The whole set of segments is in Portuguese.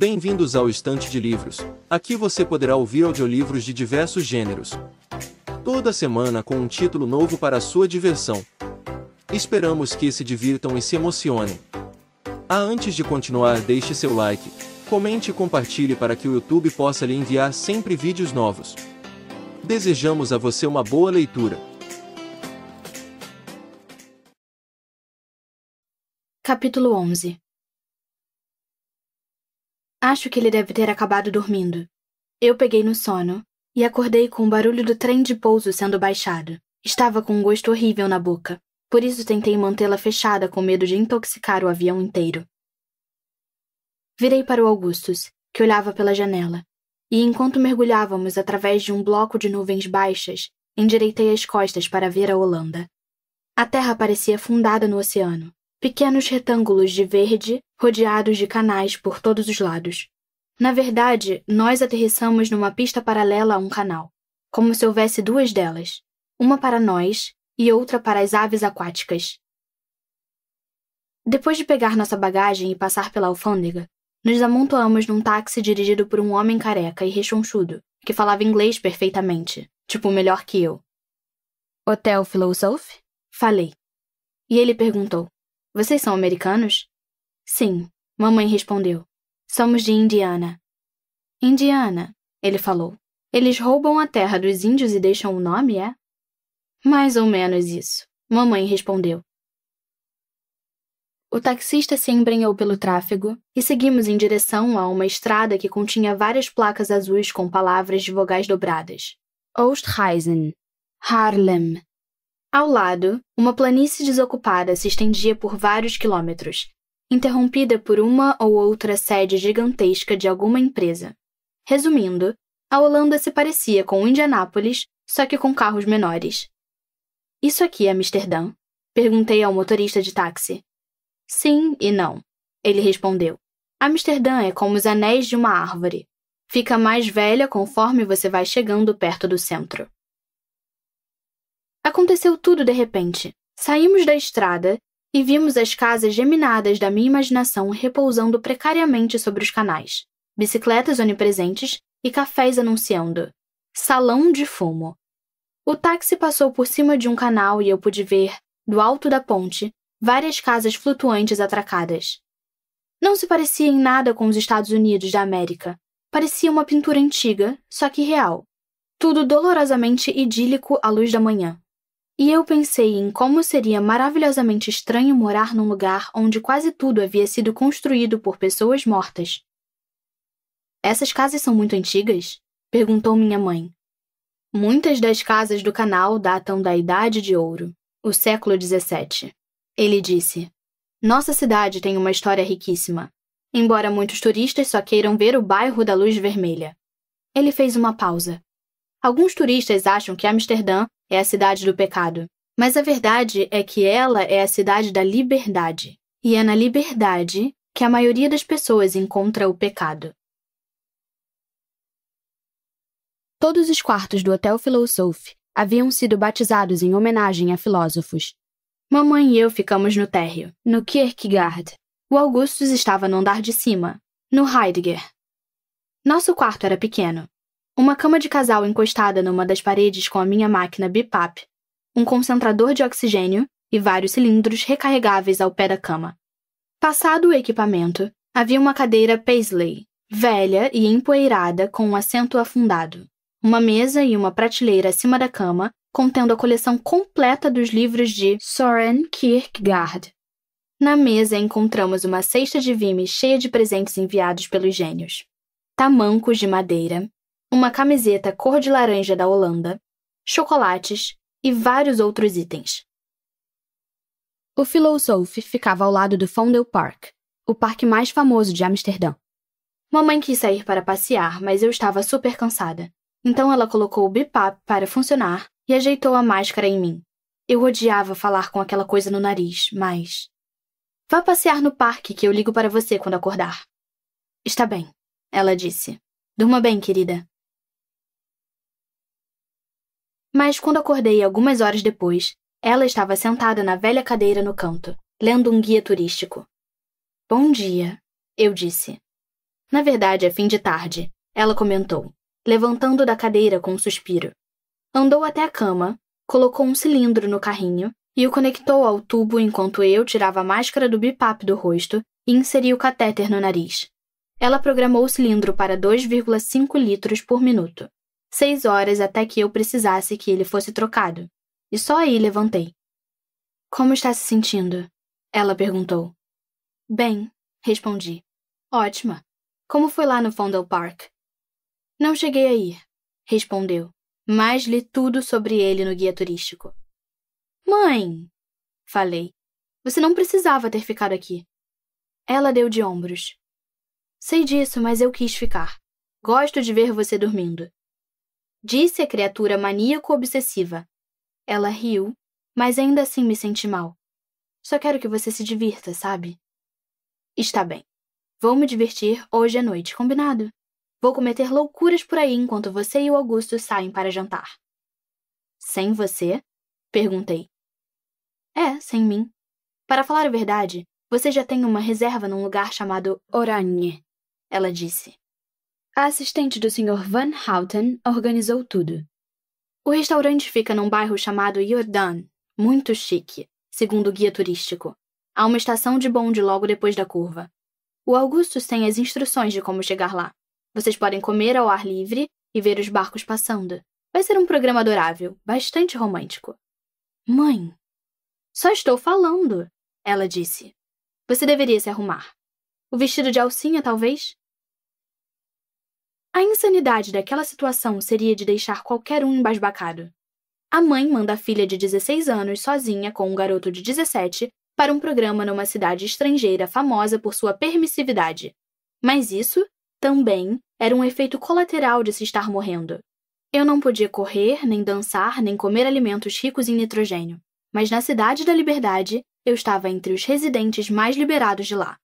Bem-vindos ao Estante de Livros. Aqui você poderá ouvir audiolivros de diversos gêneros. Toda semana com um título novo para sua diversão. Esperamos que se divirtam e se emocionem. Ah, antes de continuar, deixe seu like, comente e compartilhe para que o YouTube possa lhe enviar sempre vídeos novos. Desejamos a você uma boa leitura. Capítulo 11 Acho que ele deve ter acabado dormindo. Eu peguei no sono e acordei com o barulho do trem de pouso sendo baixado. Estava com um gosto horrível na boca, por isso tentei mantê-la fechada com medo de intoxicar o avião inteiro. Virei para o Augustus, que olhava pela janela, e enquanto mergulhávamos através de um bloco de nuvens baixas, endireitei as costas para ver a Holanda. A terra parecia fundada no oceano, pequenos retângulos de verde rodeados de canais por todos os lados. Na verdade, nós aterrissamos numa pista paralela a um canal, como se houvesse duas delas, uma para nós e outra para as aves aquáticas. Depois de pegar nossa bagagem e passar pela alfândega, nos amontoamos num táxi dirigido por um homem careca e rechonchudo, que falava inglês perfeitamente, tipo melhor que eu. Hotel Philosoph? Falei. E ele perguntou: vocês são americanos? Sim, mamãe respondeu. Somos de Indiana. Indiana, ele falou. Eles roubam a terra dos índios e deixam o nome, é? Mais ou menos isso, mamãe respondeu. O taxista se embrenhou pelo tráfego e seguimos em direção a uma estrada que continha várias placas azuis com palavras de vogais dobradas. Ostheisen, Harlem, ao lado, uma planície desocupada se estendia por vários quilômetros, interrompida por uma ou outra sede gigantesca de alguma empresa. Resumindo, a Holanda se parecia com Indianápolis, só que com carros menores. Isso aqui é Amsterdã? Perguntei ao motorista de táxi. Sim e não, ele respondeu. Amsterdã é como os anéis de uma árvore. Fica mais velha conforme você vai chegando perto do centro. Aconteceu tudo de repente. Saímos da estrada e vimos as casas geminadas da minha imaginação repousando precariamente sobre os canais, bicicletas onipresentes e cafés anunciando Salão de Fumo. O táxi passou por cima de um canal e eu pude ver, do alto da ponte, várias casas flutuantes atracadas. Não se parecia em nada com os Estados Unidos da América. Parecia uma pintura antiga, só que real. Tudo dolorosamente idílico à luz da manhã. E eu pensei em como seria maravilhosamente estranho morar num lugar onde quase tudo havia sido construído por pessoas mortas. Essas casas são muito antigas? perguntou minha mãe. Muitas das casas do canal datam da Idade de Ouro, o século XVII. Ele disse: Nossa cidade tem uma história riquíssima, embora muitos turistas só queiram ver o bairro da Luz Vermelha. Ele fez uma pausa. Alguns turistas acham que Amsterdã é a cidade do pecado. Mas a verdade é que ela é a cidade da liberdade. E é na liberdade que a maioria das pessoas encontra o pecado. Todos os quartos do Hotel Philosophy haviam sido batizados em homenagem a filósofos. Mamãe e eu ficamos no térreo, no Kierkegaard. O Augustus estava no andar de cima, no Heidegger. Nosso quarto era pequeno, uma cama de casal encostada numa das paredes com a minha máquina BIPAP, um concentrador de oxigênio e vários cilindros recarregáveis ao pé da cama. Passado o equipamento, havia uma cadeira Paisley, velha e empoeirada com um assento afundado, uma mesa e uma prateleira acima da cama contendo a coleção completa dos livros de Soren Kierkegaard. Na mesa encontramos uma cesta de vime cheia de presentes enviados pelos gênios: tamancos de madeira, uma camiseta cor de laranja da Holanda, chocolates e vários outros itens. O Philosophe ficava ao lado do Fondel Park, o parque mais famoso de Amsterdã. Mamãe quis sair para passear, mas eu estava super cansada. Então ela colocou o BIPAP para funcionar e ajeitou a máscara em mim. Eu odiava falar com aquela coisa no nariz, mas. Vá passear no parque que eu ligo para você quando acordar. Está bem, ela disse. Durma bem, querida. Mas quando acordei algumas horas depois, ela estava sentada na velha cadeira no canto, lendo um guia turístico. Bom dia, eu disse. Na verdade, é fim de tarde, ela comentou, levantando da cadeira com um suspiro. Andou até a cama, colocou um cilindro no carrinho e o conectou ao tubo enquanto eu tirava a máscara do bipap do rosto e inseria o catéter no nariz. Ela programou o cilindro para 2,5 litros por minuto seis horas até que eu precisasse que ele fosse trocado, e só aí levantei. Como está se sentindo? Ela perguntou. Bem, respondi. Ótima. Como foi lá no Fondel Park? Não cheguei a ir, respondeu, mas li tudo sobre ele no guia turístico. Mãe, falei, você não precisava ter ficado aqui. Ela deu de ombros. Sei disso, mas eu quis ficar. Gosto de ver você dormindo. Disse a criatura maníaco-obsessiva. Ela riu, mas ainda assim me senti mal. Só quero que você se divirta, sabe? Está bem. Vou me divertir hoje à noite, combinado? Vou cometer loucuras por aí enquanto você e o Augusto saem para jantar. Sem você? Perguntei. É, sem mim. Para falar a verdade, você já tem uma reserva num lugar chamado Oranje, ela disse. A assistente do Sr. Van Houten organizou tudo. O restaurante fica num bairro chamado Jordan, muito chique, segundo o guia turístico. Há uma estação de bonde logo depois da curva. O Augustus tem as instruções de como chegar lá. Vocês podem comer ao ar livre e ver os barcos passando. Vai ser um programa adorável, bastante romântico. Mãe, só estou falando, ela disse. Você deveria se arrumar. O vestido de alcinha, talvez? A insanidade daquela situação seria de deixar qualquer um embasbacado. A mãe manda a filha de 16 anos sozinha com um garoto de 17 para um programa numa cidade estrangeira famosa por sua permissividade. Mas isso, também, era um efeito colateral de se estar morrendo. Eu não podia correr, nem dançar, nem comer alimentos ricos em nitrogênio. Mas na Cidade da Liberdade, eu estava entre os residentes mais liberados de lá.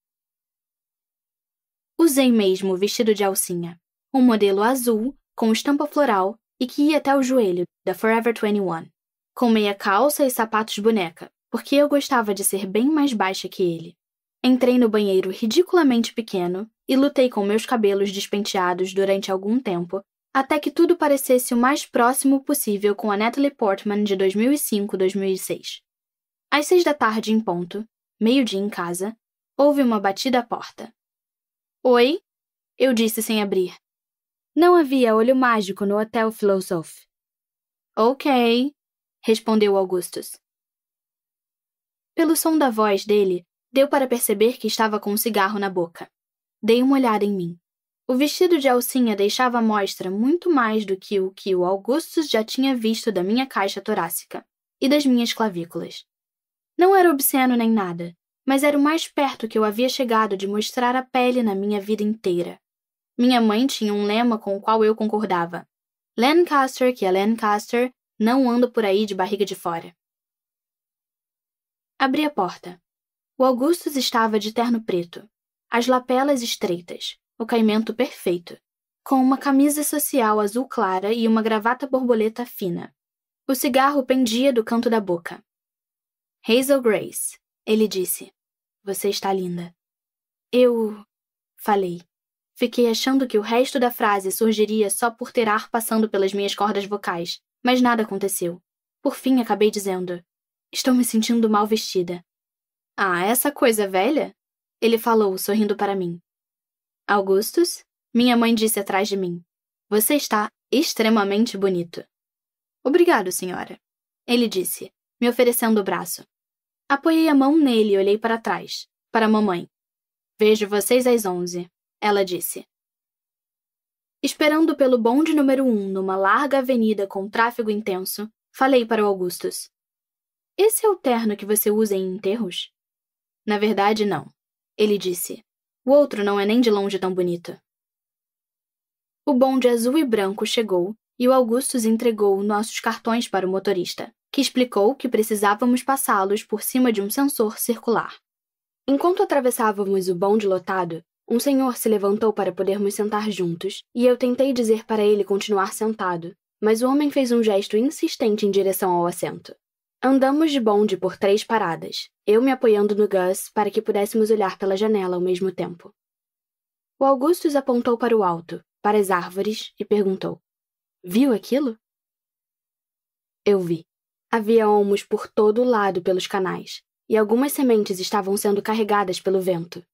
Usei mesmo o vestido de alcinha um modelo azul com estampa floral e que ia até o joelho, da Forever 21, com meia calça e sapatos boneca, porque eu gostava de ser bem mais baixa que ele. Entrei no banheiro ridiculamente pequeno e lutei com meus cabelos despenteados durante algum tempo, até que tudo parecesse o mais próximo possível com a Natalie Portman de 2005-2006. Às seis da tarde em ponto, meio-dia em casa, houve uma batida à porta. Oi? Eu disse sem abrir. Não havia olho mágico no Hotel Philosoph. Ok, respondeu Augustus. Pelo som da voz dele, deu para perceber que estava com um cigarro na boca. Dei uma olhada em mim. O vestido de alcinha deixava à mostra muito mais do que o que o Augustus já tinha visto da minha caixa torácica e das minhas clavículas. Não era obsceno nem nada, mas era o mais perto que eu havia chegado de mostrar a pele na minha vida inteira. Minha mãe tinha um lema com o qual eu concordava: Lancaster, que é Lancaster, não ando por aí de barriga de fora. Abri a porta. O Augustus estava de terno preto, as lapelas estreitas, o caimento perfeito, com uma camisa social azul clara e uma gravata borboleta fina. O cigarro pendia do canto da boca. Hazel Grace, ele disse. Você está linda. Eu. falei. Fiquei achando que o resto da frase surgiria só por ter ar passando pelas minhas cordas vocais, mas nada aconteceu. Por fim, acabei dizendo: Estou me sentindo mal vestida. Ah, essa coisa velha? Ele falou, sorrindo para mim. Augustus, minha mãe disse atrás de mim: Você está extremamente bonito. Obrigado, senhora. Ele disse, me oferecendo o braço. Apoiei a mão nele e olhei para trás, para a mamãe. Vejo vocês às onze ela disse. Esperando pelo bonde número um numa larga avenida com tráfego intenso, falei para o Augustus. Esse é o terno que você usa em enterros? Na verdade, não. Ele disse. O outro não é nem de longe tão bonito. O bonde azul e branco chegou e o Augustus entregou nossos cartões para o motorista, que explicou que precisávamos passá-los por cima de um sensor circular. Enquanto atravessávamos o bonde lotado, um senhor se levantou para podermos sentar juntos, e eu tentei dizer para ele continuar sentado, mas o homem fez um gesto insistente em direção ao assento. Andamos de bonde por três paradas, eu me apoiando no Gus para que pudéssemos olhar pela janela ao mesmo tempo. O Augustus apontou para o alto, para as árvores, e perguntou: Viu aquilo? Eu vi. Havia olmos por todo o lado pelos canais, e algumas sementes estavam sendo carregadas pelo vento,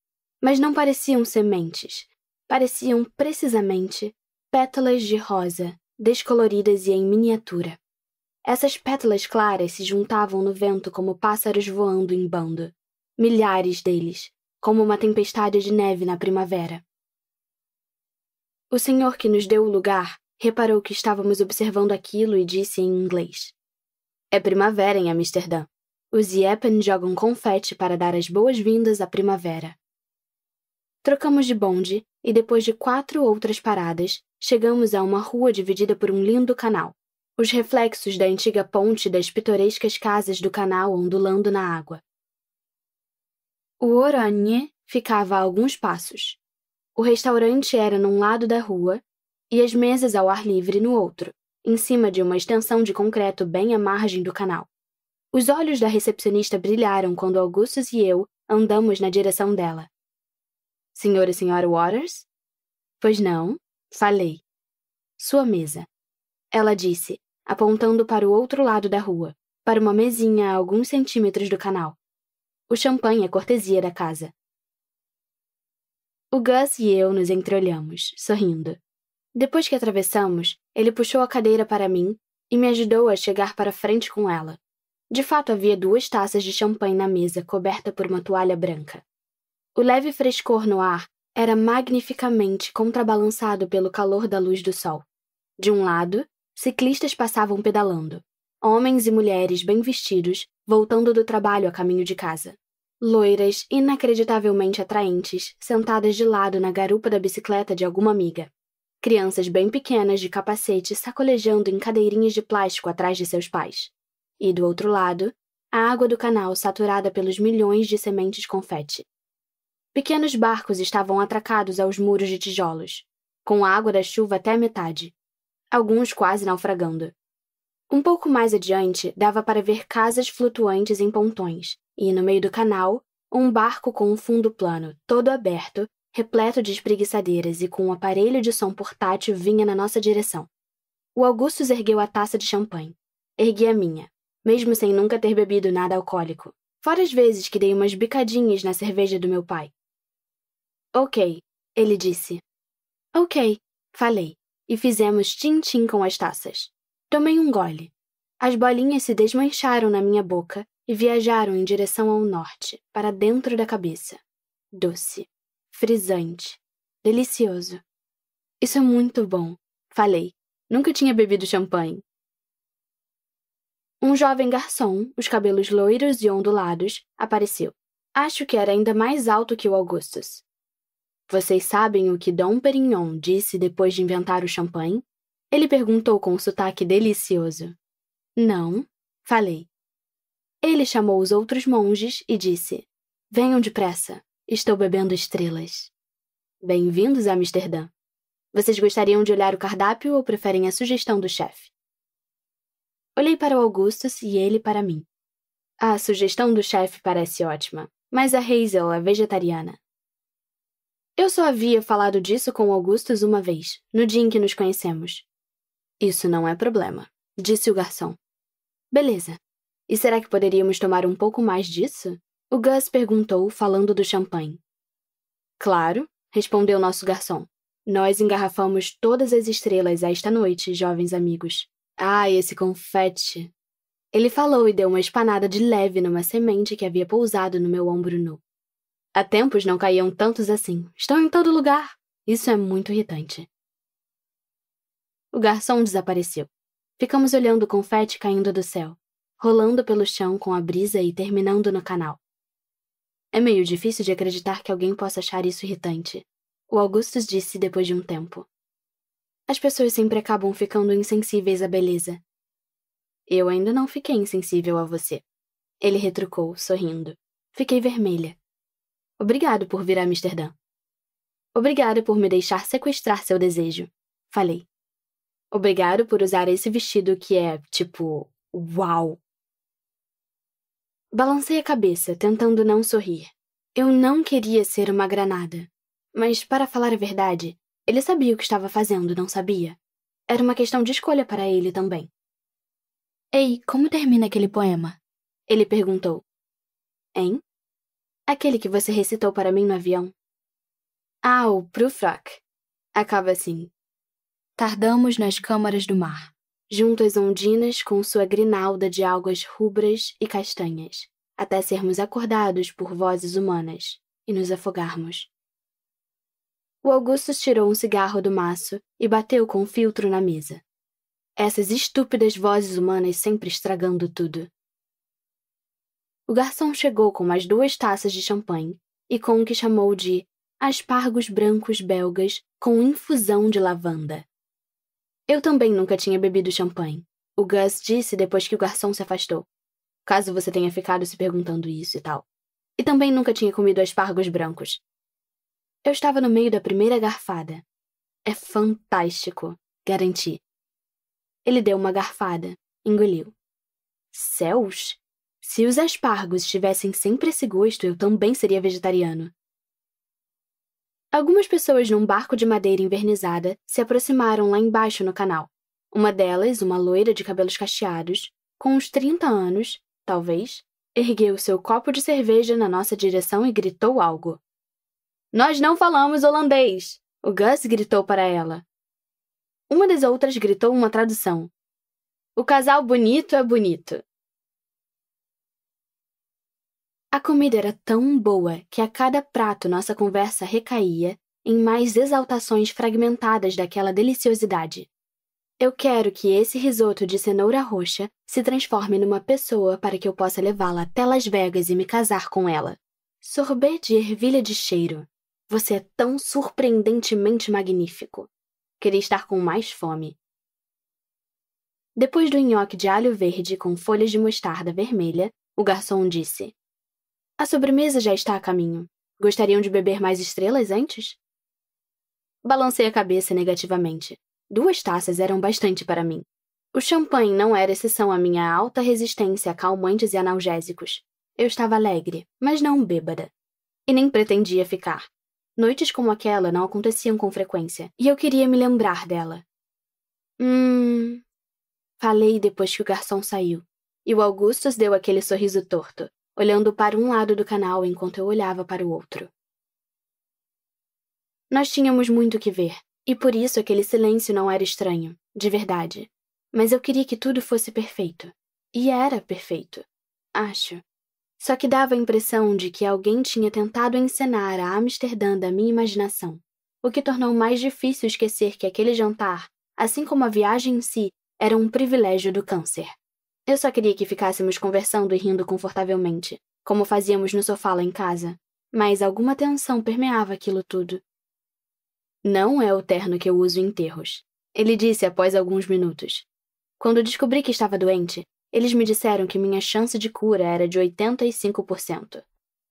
mas não pareciam sementes. Pareciam, precisamente, pétalas de rosa, descoloridas e em miniatura. Essas pétalas claras se juntavam no vento como pássaros voando em bando. Milhares deles, como uma tempestade de neve na primavera. O senhor que nos deu o lugar reparou que estávamos observando aquilo e disse em inglês: É primavera em Amsterdã. Os Iepen jogam confete para dar as boas-vindas à primavera. Trocamos de bonde e, depois de quatro outras paradas, chegamos a uma rua dividida por um lindo canal. Os reflexos da antiga ponte das pitorescas casas do canal ondulando na água. O Oranje ficava a alguns passos. O restaurante era num lado da rua e as mesas ao ar livre no outro, em cima de uma extensão de concreto bem à margem do canal. Os olhos da recepcionista brilharam quando Augustus e eu andamos na direção dela. Senhor e senhora Waters? Pois não, falei. Sua mesa. Ela disse, apontando para o outro lado da rua, para uma mesinha a alguns centímetros do canal. O champanhe é cortesia da casa. O Gus e eu nos entreolhamos, sorrindo. Depois que atravessamos, ele puxou a cadeira para mim e me ajudou a chegar para frente com ela. De fato, havia duas taças de champanhe na mesa coberta por uma toalha branca. O leve frescor no ar era magnificamente contrabalançado pelo calor da luz do sol. De um lado, ciclistas passavam pedalando, homens e mulheres bem vestidos, voltando do trabalho a caminho de casa. Loiras, inacreditavelmente atraentes, sentadas de lado na garupa da bicicleta de alguma amiga. Crianças bem pequenas de capacete sacolejando em cadeirinhas de plástico atrás de seus pais. E do outro lado, a água do canal saturada pelos milhões de sementes confete, Pequenos barcos estavam atracados aos muros de tijolos, com a água da chuva até a metade, alguns quase naufragando. Um pouco mais adiante, dava para ver casas flutuantes em pontões, e no meio do canal, um barco com um fundo plano, todo aberto, repleto de espreguiçadeiras e com um aparelho de som portátil vinha na nossa direção. O Augustus ergueu a taça de champanhe. Ergui a minha, mesmo sem nunca ter bebido nada alcoólico. Fora as vezes que dei umas bicadinhas na cerveja do meu pai. Ok, ele disse. Ok, falei, e fizemos tim-tim com as taças. Tomei um gole. As bolinhas se desmancharam na minha boca e viajaram em direção ao norte, para dentro da cabeça. Doce, frisante, delicioso. Isso é muito bom, falei. Nunca tinha bebido champanhe. Um jovem garçom, os cabelos loiros e ondulados, apareceu. Acho que era ainda mais alto que o Augustus. Vocês sabem o que Dom Perignon disse depois de inventar o champanhe? Ele perguntou com um sotaque delicioso. Não, falei. Ele chamou os outros monges e disse: Venham depressa, estou bebendo estrelas. Bem-vindos a Amsterdã. Vocês gostariam de olhar o cardápio ou preferem a sugestão do chefe? Olhei para o Augustus e ele para mim. A sugestão do chefe parece ótima, mas a Hazel é vegetariana. Eu só havia falado disso com Augustus uma vez, no dia em que nos conhecemos. Isso não é problema, disse o garçom. Beleza. E será que poderíamos tomar um pouco mais disso? O Gus perguntou, falando do champanhe. Claro, respondeu nosso garçom. Nós engarrafamos todas as estrelas esta noite, jovens amigos. ah, esse confete! Ele falou e deu uma espanada de leve numa semente que havia pousado no meu ombro nu. Há tempos não caíam tantos assim. Estão em todo lugar. Isso é muito irritante. O garçom desapareceu. Ficamos olhando o confete caindo do céu, rolando pelo chão com a brisa e terminando no canal. É meio difícil de acreditar que alguém possa achar isso irritante. O Augustus disse depois de um tempo. As pessoas sempre acabam ficando insensíveis à beleza. Eu ainda não fiquei insensível a você. Ele retrucou, sorrindo. Fiquei vermelha. Obrigado por vir a Amsterdã. Obrigado por me deixar sequestrar seu desejo, falei. Obrigado por usar esse vestido que é, tipo, uau! Balancei a cabeça, tentando não sorrir. Eu não queria ser uma granada. Mas, para falar a verdade, ele sabia o que estava fazendo, não sabia? Era uma questão de escolha para ele também. Ei, como termina aquele poema? Ele perguntou. Hein? Aquele que você recitou para mim no avião. Ah, o Prufrock. Acaba assim. Tardamos nas câmaras do mar, junto às ondinas com sua grinalda de algas rubras e castanhas, até sermos acordados por vozes humanas e nos afogarmos. O Augusto tirou um cigarro do maço e bateu com o um filtro na mesa. Essas estúpidas vozes humanas sempre estragando tudo. O garçom chegou com mais duas taças de champanhe e com o que chamou de aspargos brancos belgas com infusão de lavanda. Eu também nunca tinha bebido champanhe, o Gus disse depois que o garçom se afastou. Caso você tenha ficado se perguntando isso e tal. E também nunca tinha comido aspargos brancos. Eu estava no meio da primeira garfada. É fantástico, garanti. Ele deu uma garfada, engoliu. Céus! Se os aspargos tivessem sempre esse gosto, eu também seria vegetariano. Algumas pessoas num barco de madeira envernizada se aproximaram lá embaixo no canal. Uma delas, uma loira de cabelos cacheados, com uns 30 anos, talvez, ergueu seu copo de cerveja na nossa direção e gritou algo. Nós não falamos holandês! O Gus gritou para ela. Uma das outras gritou uma tradução. O casal bonito é bonito. A comida era tão boa que a cada prato nossa conversa recaía em mais exaltações fragmentadas daquela deliciosidade. Eu quero que esse risoto de cenoura roxa se transforme numa pessoa para que eu possa levá-la até Las Vegas e me casar com ela. Sorbet de ervilha de cheiro. Você é tão surpreendentemente magnífico. Queria estar com mais fome. Depois do nhoque de alho verde com folhas de mostarda vermelha, o garçom disse: a sobremesa já está a caminho. Gostariam de beber mais estrelas antes? Balancei a cabeça negativamente. Duas taças eram bastante para mim. O champanhe não era exceção à minha alta resistência a calmantes e analgésicos. Eu estava alegre, mas não bêbada. E nem pretendia ficar. Noites como aquela não aconteciam com frequência, e eu queria me lembrar dela. Hum. Falei depois que o garçom saiu, e o Augustus deu aquele sorriso torto olhando para um lado do canal enquanto eu olhava para o outro. Nós tínhamos muito que ver, e por isso aquele silêncio não era estranho, de verdade. Mas eu queria que tudo fosse perfeito. E era perfeito. Acho. Só que dava a impressão de que alguém tinha tentado encenar a Amsterdã da minha imaginação, o que tornou mais difícil esquecer que aquele jantar, assim como a viagem em si, era um privilégio do câncer. Eu só queria que ficássemos conversando e rindo confortavelmente, como fazíamos no sofá lá em casa, mas alguma tensão permeava aquilo tudo. Não é o terno que eu uso em enterros, ele disse após alguns minutos. Quando descobri que estava doente, eles me disseram que minha chance de cura era de 85%.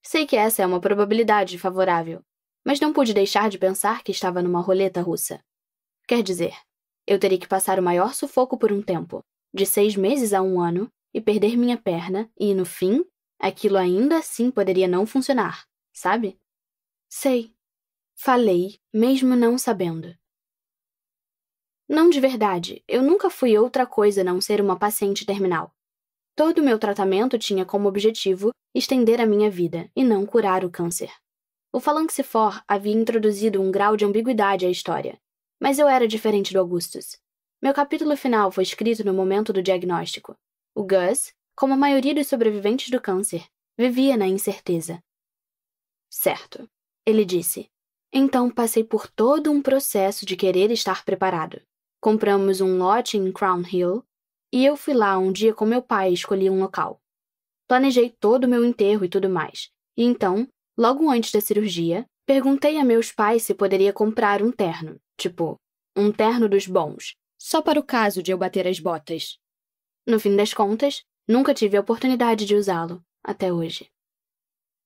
Sei que essa é uma probabilidade favorável, mas não pude deixar de pensar que estava numa roleta russa. Quer dizer, eu teria que passar o maior sufoco por um tempo, de seis meses a um ano, e perder minha perna, e no fim, aquilo ainda assim poderia não funcionar, sabe? Sei. Falei, mesmo não sabendo. Não de verdade, eu nunca fui outra coisa não ser uma paciente terminal. Todo o meu tratamento tinha como objetivo estender a minha vida e não curar o câncer. O Falanxifor havia introduzido um grau de ambiguidade à história, mas eu era diferente do Augustus. Meu capítulo final foi escrito no momento do diagnóstico. O Gus, como a maioria dos sobreviventes do câncer, vivia na incerteza. Certo, ele disse. Então passei por todo um processo de querer estar preparado. Compramos um lote em Crown Hill e eu fui lá um dia com meu pai e escolhi um local. Planejei todo o meu enterro e tudo mais. E então, logo antes da cirurgia, perguntei a meus pais se poderia comprar um terno, tipo, um terno dos bons, só para o caso de eu bater as botas. No fim das contas, nunca tive a oportunidade de usá-lo, até hoje.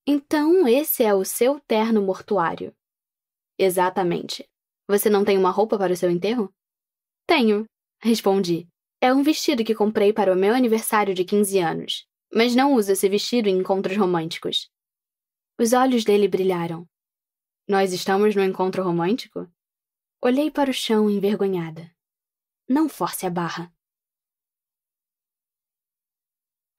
Então, esse é o seu terno mortuário. Exatamente. Você não tem uma roupa para o seu enterro? Tenho, respondi. É um vestido que comprei para o meu aniversário de 15 anos, mas não uso esse vestido em encontros românticos. Os olhos dele brilharam. Nós estamos no encontro romântico? Olhei para o chão envergonhada. Não force a barra.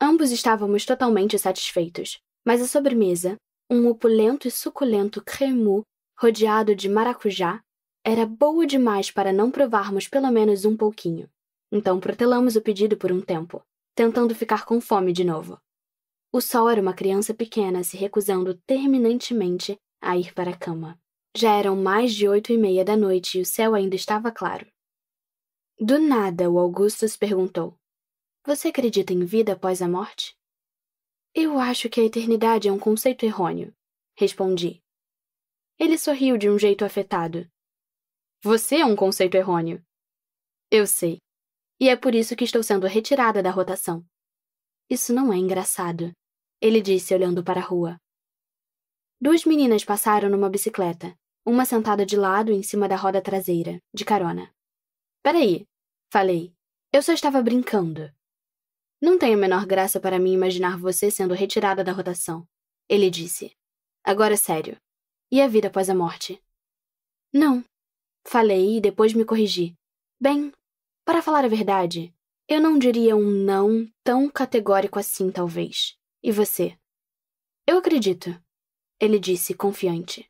Ambos estávamos totalmente satisfeitos, mas a sobremesa, um opulento e suculento cremu rodeado de maracujá, era boa demais para não provarmos pelo menos um pouquinho. Então protelamos o pedido por um tempo, tentando ficar com fome de novo. O sol era uma criança pequena se recusando terminantemente a ir para a cama. Já eram mais de oito e meia da noite e o céu ainda estava claro. Do nada, o Augustus perguntou: Você acredita em vida após a morte? Eu acho que a eternidade é um conceito errôneo, respondi. Ele sorriu de um jeito afetado. Você é um conceito errôneo. Eu sei. E é por isso que estou sendo retirada da rotação. Isso não é engraçado, ele disse olhando para a rua. Duas meninas passaram numa bicicleta, uma sentada de lado em cima da roda traseira, de carona. Peraí, falei. Eu só estava brincando. Não tem a menor graça para mim imaginar você sendo retirada da rotação, ele disse. Agora sério. E a vida após a morte? Não, falei e depois me corrigi. Bem, para falar a verdade, eu não diria um não tão categórico assim, talvez. E você? Eu acredito, ele disse, confiante.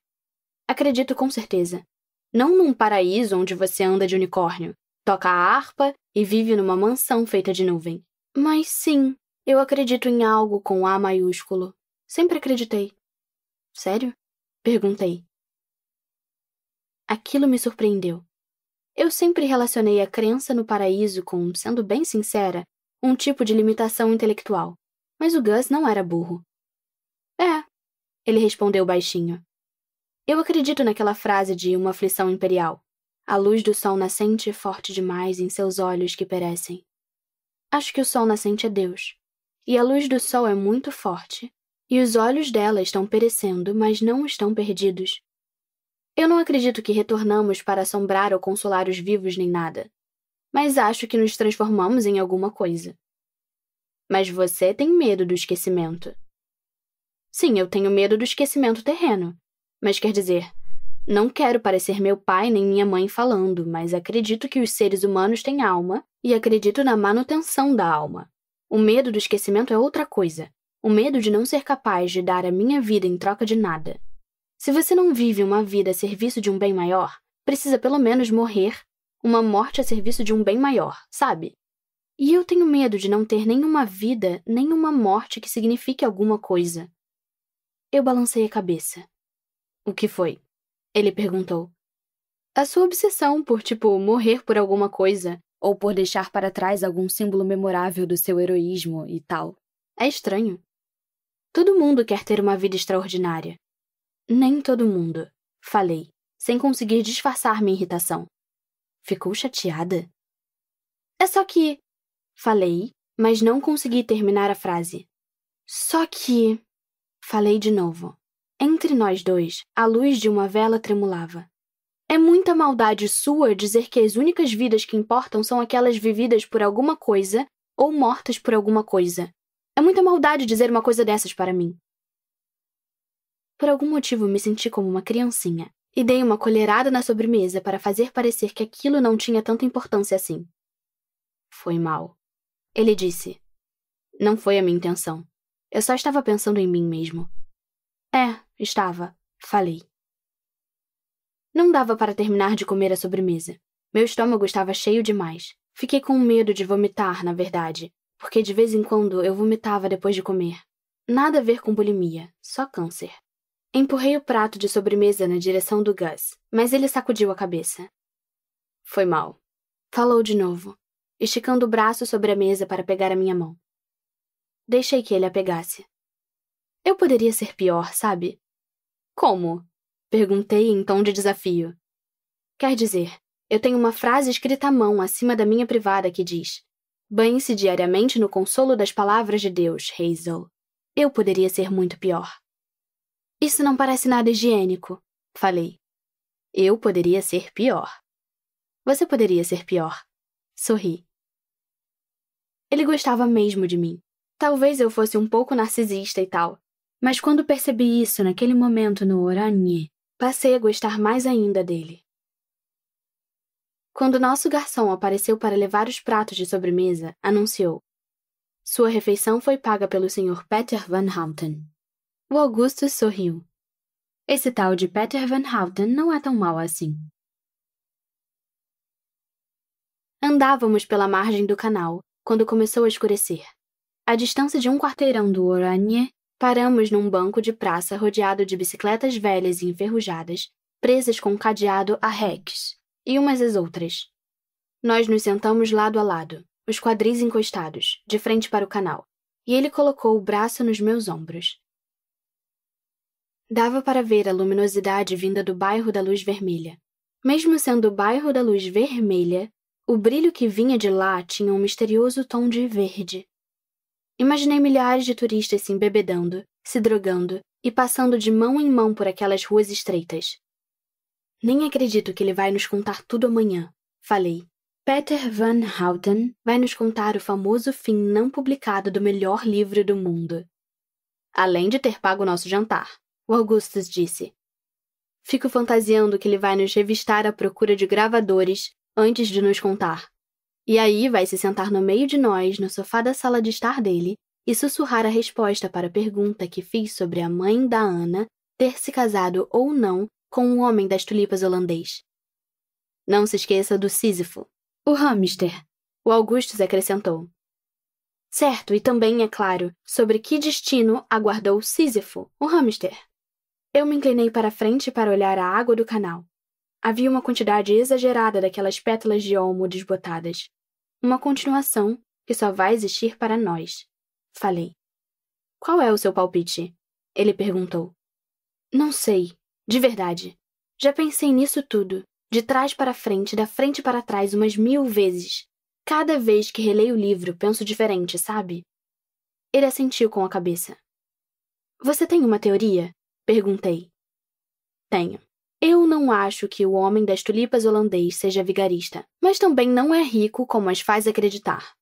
Acredito com certeza. Não num paraíso onde você anda de unicórnio, toca a harpa e vive numa mansão feita de nuvem. Mas sim, eu acredito em algo com A maiúsculo. Sempre acreditei. Sério? Perguntei. Aquilo me surpreendeu. Eu sempre relacionei a crença no paraíso com, sendo bem sincera, um tipo de limitação intelectual. Mas o Gus não era burro. É, ele respondeu baixinho. Eu acredito naquela frase de uma aflição imperial a luz do sol nascente é forte demais em seus olhos que perecem. Acho que o sol nascente é Deus, e a luz do sol é muito forte, e os olhos dela estão perecendo, mas não estão perdidos. Eu não acredito que retornamos para assombrar ou consolar os vivos nem nada, mas acho que nos transformamos em alguma coisa. Mas você tem medo do esquecimento. Sim, eu tenho medo do esquecimento terreno, mas quer dizer, não quero parecer meu pai nem minha mãe falando, mas acredito que os seres humanos têm alma e acredito na manutenção da alma. O medo do esquecimento é outra coisa. O medo de não ser capaz de dar a minha vida em troca de nada. Se você não vive uma vida a serviço de um bem maior, precisa pelo menos morrer uma morte a serviço de um bem maior, sabe? E eu tenho medo de não ter nenhuma vida, nenhuma morte que signifique alguma coisa. Eu balancei a cabeça. O que foi? Ele perguntou. A sua obsessão por, tipo, morrer por alguma coisa, ou por deixar para trás algum símbolo memorável do seu heroísmo e tal. É estranho. Todo mundo quer ter uma vida extraordinária. Nem todo mundo, falei, sem conseguir disfarçar minha irritação. Ficou chateada? É só que. Falei, mas não consegui terminar a frase. Só que. Falei de novo. Entre nós dois, a luz de uma vela tremulava. É muita maldade sua dizer que as únicas vidas que importam são aquelas vividas por alguma coisa ou mortas por alguma coisa. É muita maldade dizer uma coisa dessas para mim. Por algum motivo me senti como uma criancinha e dei uma colherada na sobremesa para fazer parecer que aquilo não tinha tanta importância assim. Foi mal. Ele disse: Não foi a minha intenção. Eu só estava pensando em mim mesmo. É, Estava, falei. Não dava para terminar de comer a sobremesa. Meu estômago estava cheio demais. Fiquei com medo de vomitar, na verdade, porque de vez em quando eu vomitava depois de comer. Nada a ver com bulimia, só câncer. Empurrei o prato de sobremesa na direção do Gus, mas ele sacudiu a cabeça. Foi mal. Falou de novo, esticando o braço sobre a mesa para pegar a minha mão. Deixei que ele a pegasse. Eu poderia ser pior, sabe? Como? Perguntei em tom de desafio. Quer dizer, eu tenho uma frase escrita à mão acima da minha privada que diz: Banhe-se diariamente no consolo das palavras de Deus, Hazel. Eu poderia ser muito pior. Isso não parece nada higiênico, falei. Eu poderia ser pior. Você poderia ser pior. Sorri. Ele gostava mesmo de mim. Talvez eu fosse um pouco narcisista e tal, mas quando percebi isso naquele momento no Oranie, passei a gostar mais ainda dele. Quando nosso garçom apareceu para levar os pratos de sobremesa, anunciou: Sua refeição foi paga pelo Sr. Peter Van Houten. O Augusto sorriu. Esse tal de Peter Van Houten não é tão mau assim. Andávamos pela margem do canal quando começou a escurecer. A distância de um quarteirão do Oranje Paramos num banco de praça rodeado de bicicletas velhas e enferrujadas, presas com um cadeado a reques, e umas às outras. Nós nos sentamos lado a lado, os quadris encostados, de frente para o canal, e ele colocou o braço nos meus ombros. Dava para ver a luminosidade vinda do bairro da Luz Vermelha. Mesmo sendo o bairro da Luz Vermelha, o brilho que vinha de lá tinha um misterioso tom de verde. Imaginei milhares de turistas se embebedando, se drogando e passando de mão em mão por aquelas ruas estreitas. Nem acredito que ele vai nos contar tudo amanhã, falei. Peter Van Houten vai nos contar o famoso fim não publicado do melhor livro do mundo. Além de ter pago nosso jantar, o Augustus disse. Fico fantasiando que ele vai nos revistar à procura de gravadores antes de nos contar. E aí vai se sentar no meio de nós, no sofá da sala de estar dele, e sussurrar a resposta para a pergunta que fiz sobre a mãe da Ana ter se casado ou não com um homem das tulipas holandês. Não se esqueça do Sísifo, o hamster, o Augustus acrescentou. Certo, e também, é claro, sobre que destino aguardou Sísifo, o hamster. Eu me inclinei para frente para olhar a água do canal. Havia uma quantidade exagerada daquelas pétalas de olmo desbotadas. Uma continuação que só vai existir para nós. Falei. Qual é o seu palpite? Ele perguntou. Não sei. De verdade. Já pensei nisso tudo, de trás para frente, da frente para trás, umas mil vezes. Cada vez que releio o livro, penso diferente, sabe? Ele assentiu com a cabeça. Você tem uma teoria? Perguntei. Tenho. Eu não acho que o homem das tulipas holandês seja vigarista, mas também não é rico como as faz acreditar.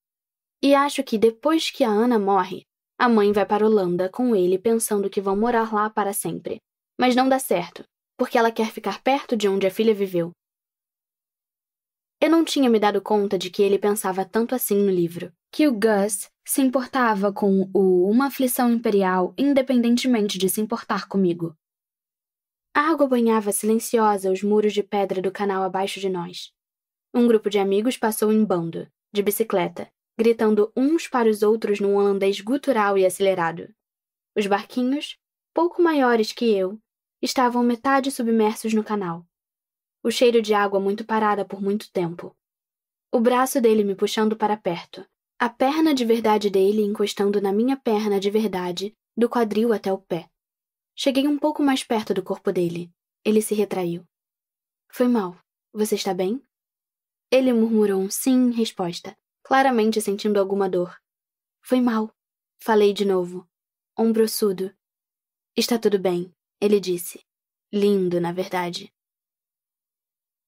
E acho que depois que a Ana morre, a mãe vai para a Holanda com ele pensando que vão morar lá para sempre. Mas não dá certo, porque ela quer ficar perto de onde a filha viveu. Eu não tinha me dado conta de que ele pensava tanto assim no livro, que o Gus se importava com o Uma Aflição Imperial independentemente de se importar comigo. A água banhava silenciosa os muros de pedra do canal abaixo de nós. Um grupo de amigos passou em bando, de bicicleta, gritando uns para os outros num holandês gutural e acelerado. Os barquinhos, pouco maiores que eu, estavam metade submersos no canal. O cheiro de água muito parada por muito tempo. O braço dele me puxando para perto, a perna de verdade dele encostando na minha perna de verdade, do quadril até o pé. Cheguei um pouco mais perto do corpo dele. Ele se retraiu. Foi mal. Você está bem? Ele murmurou um sim em resposta, claramente sentindo alguma dor. Foi mal. Falei de novo. Ombroçudo. Está tudo bem, ele disse. Lindo, na verdade.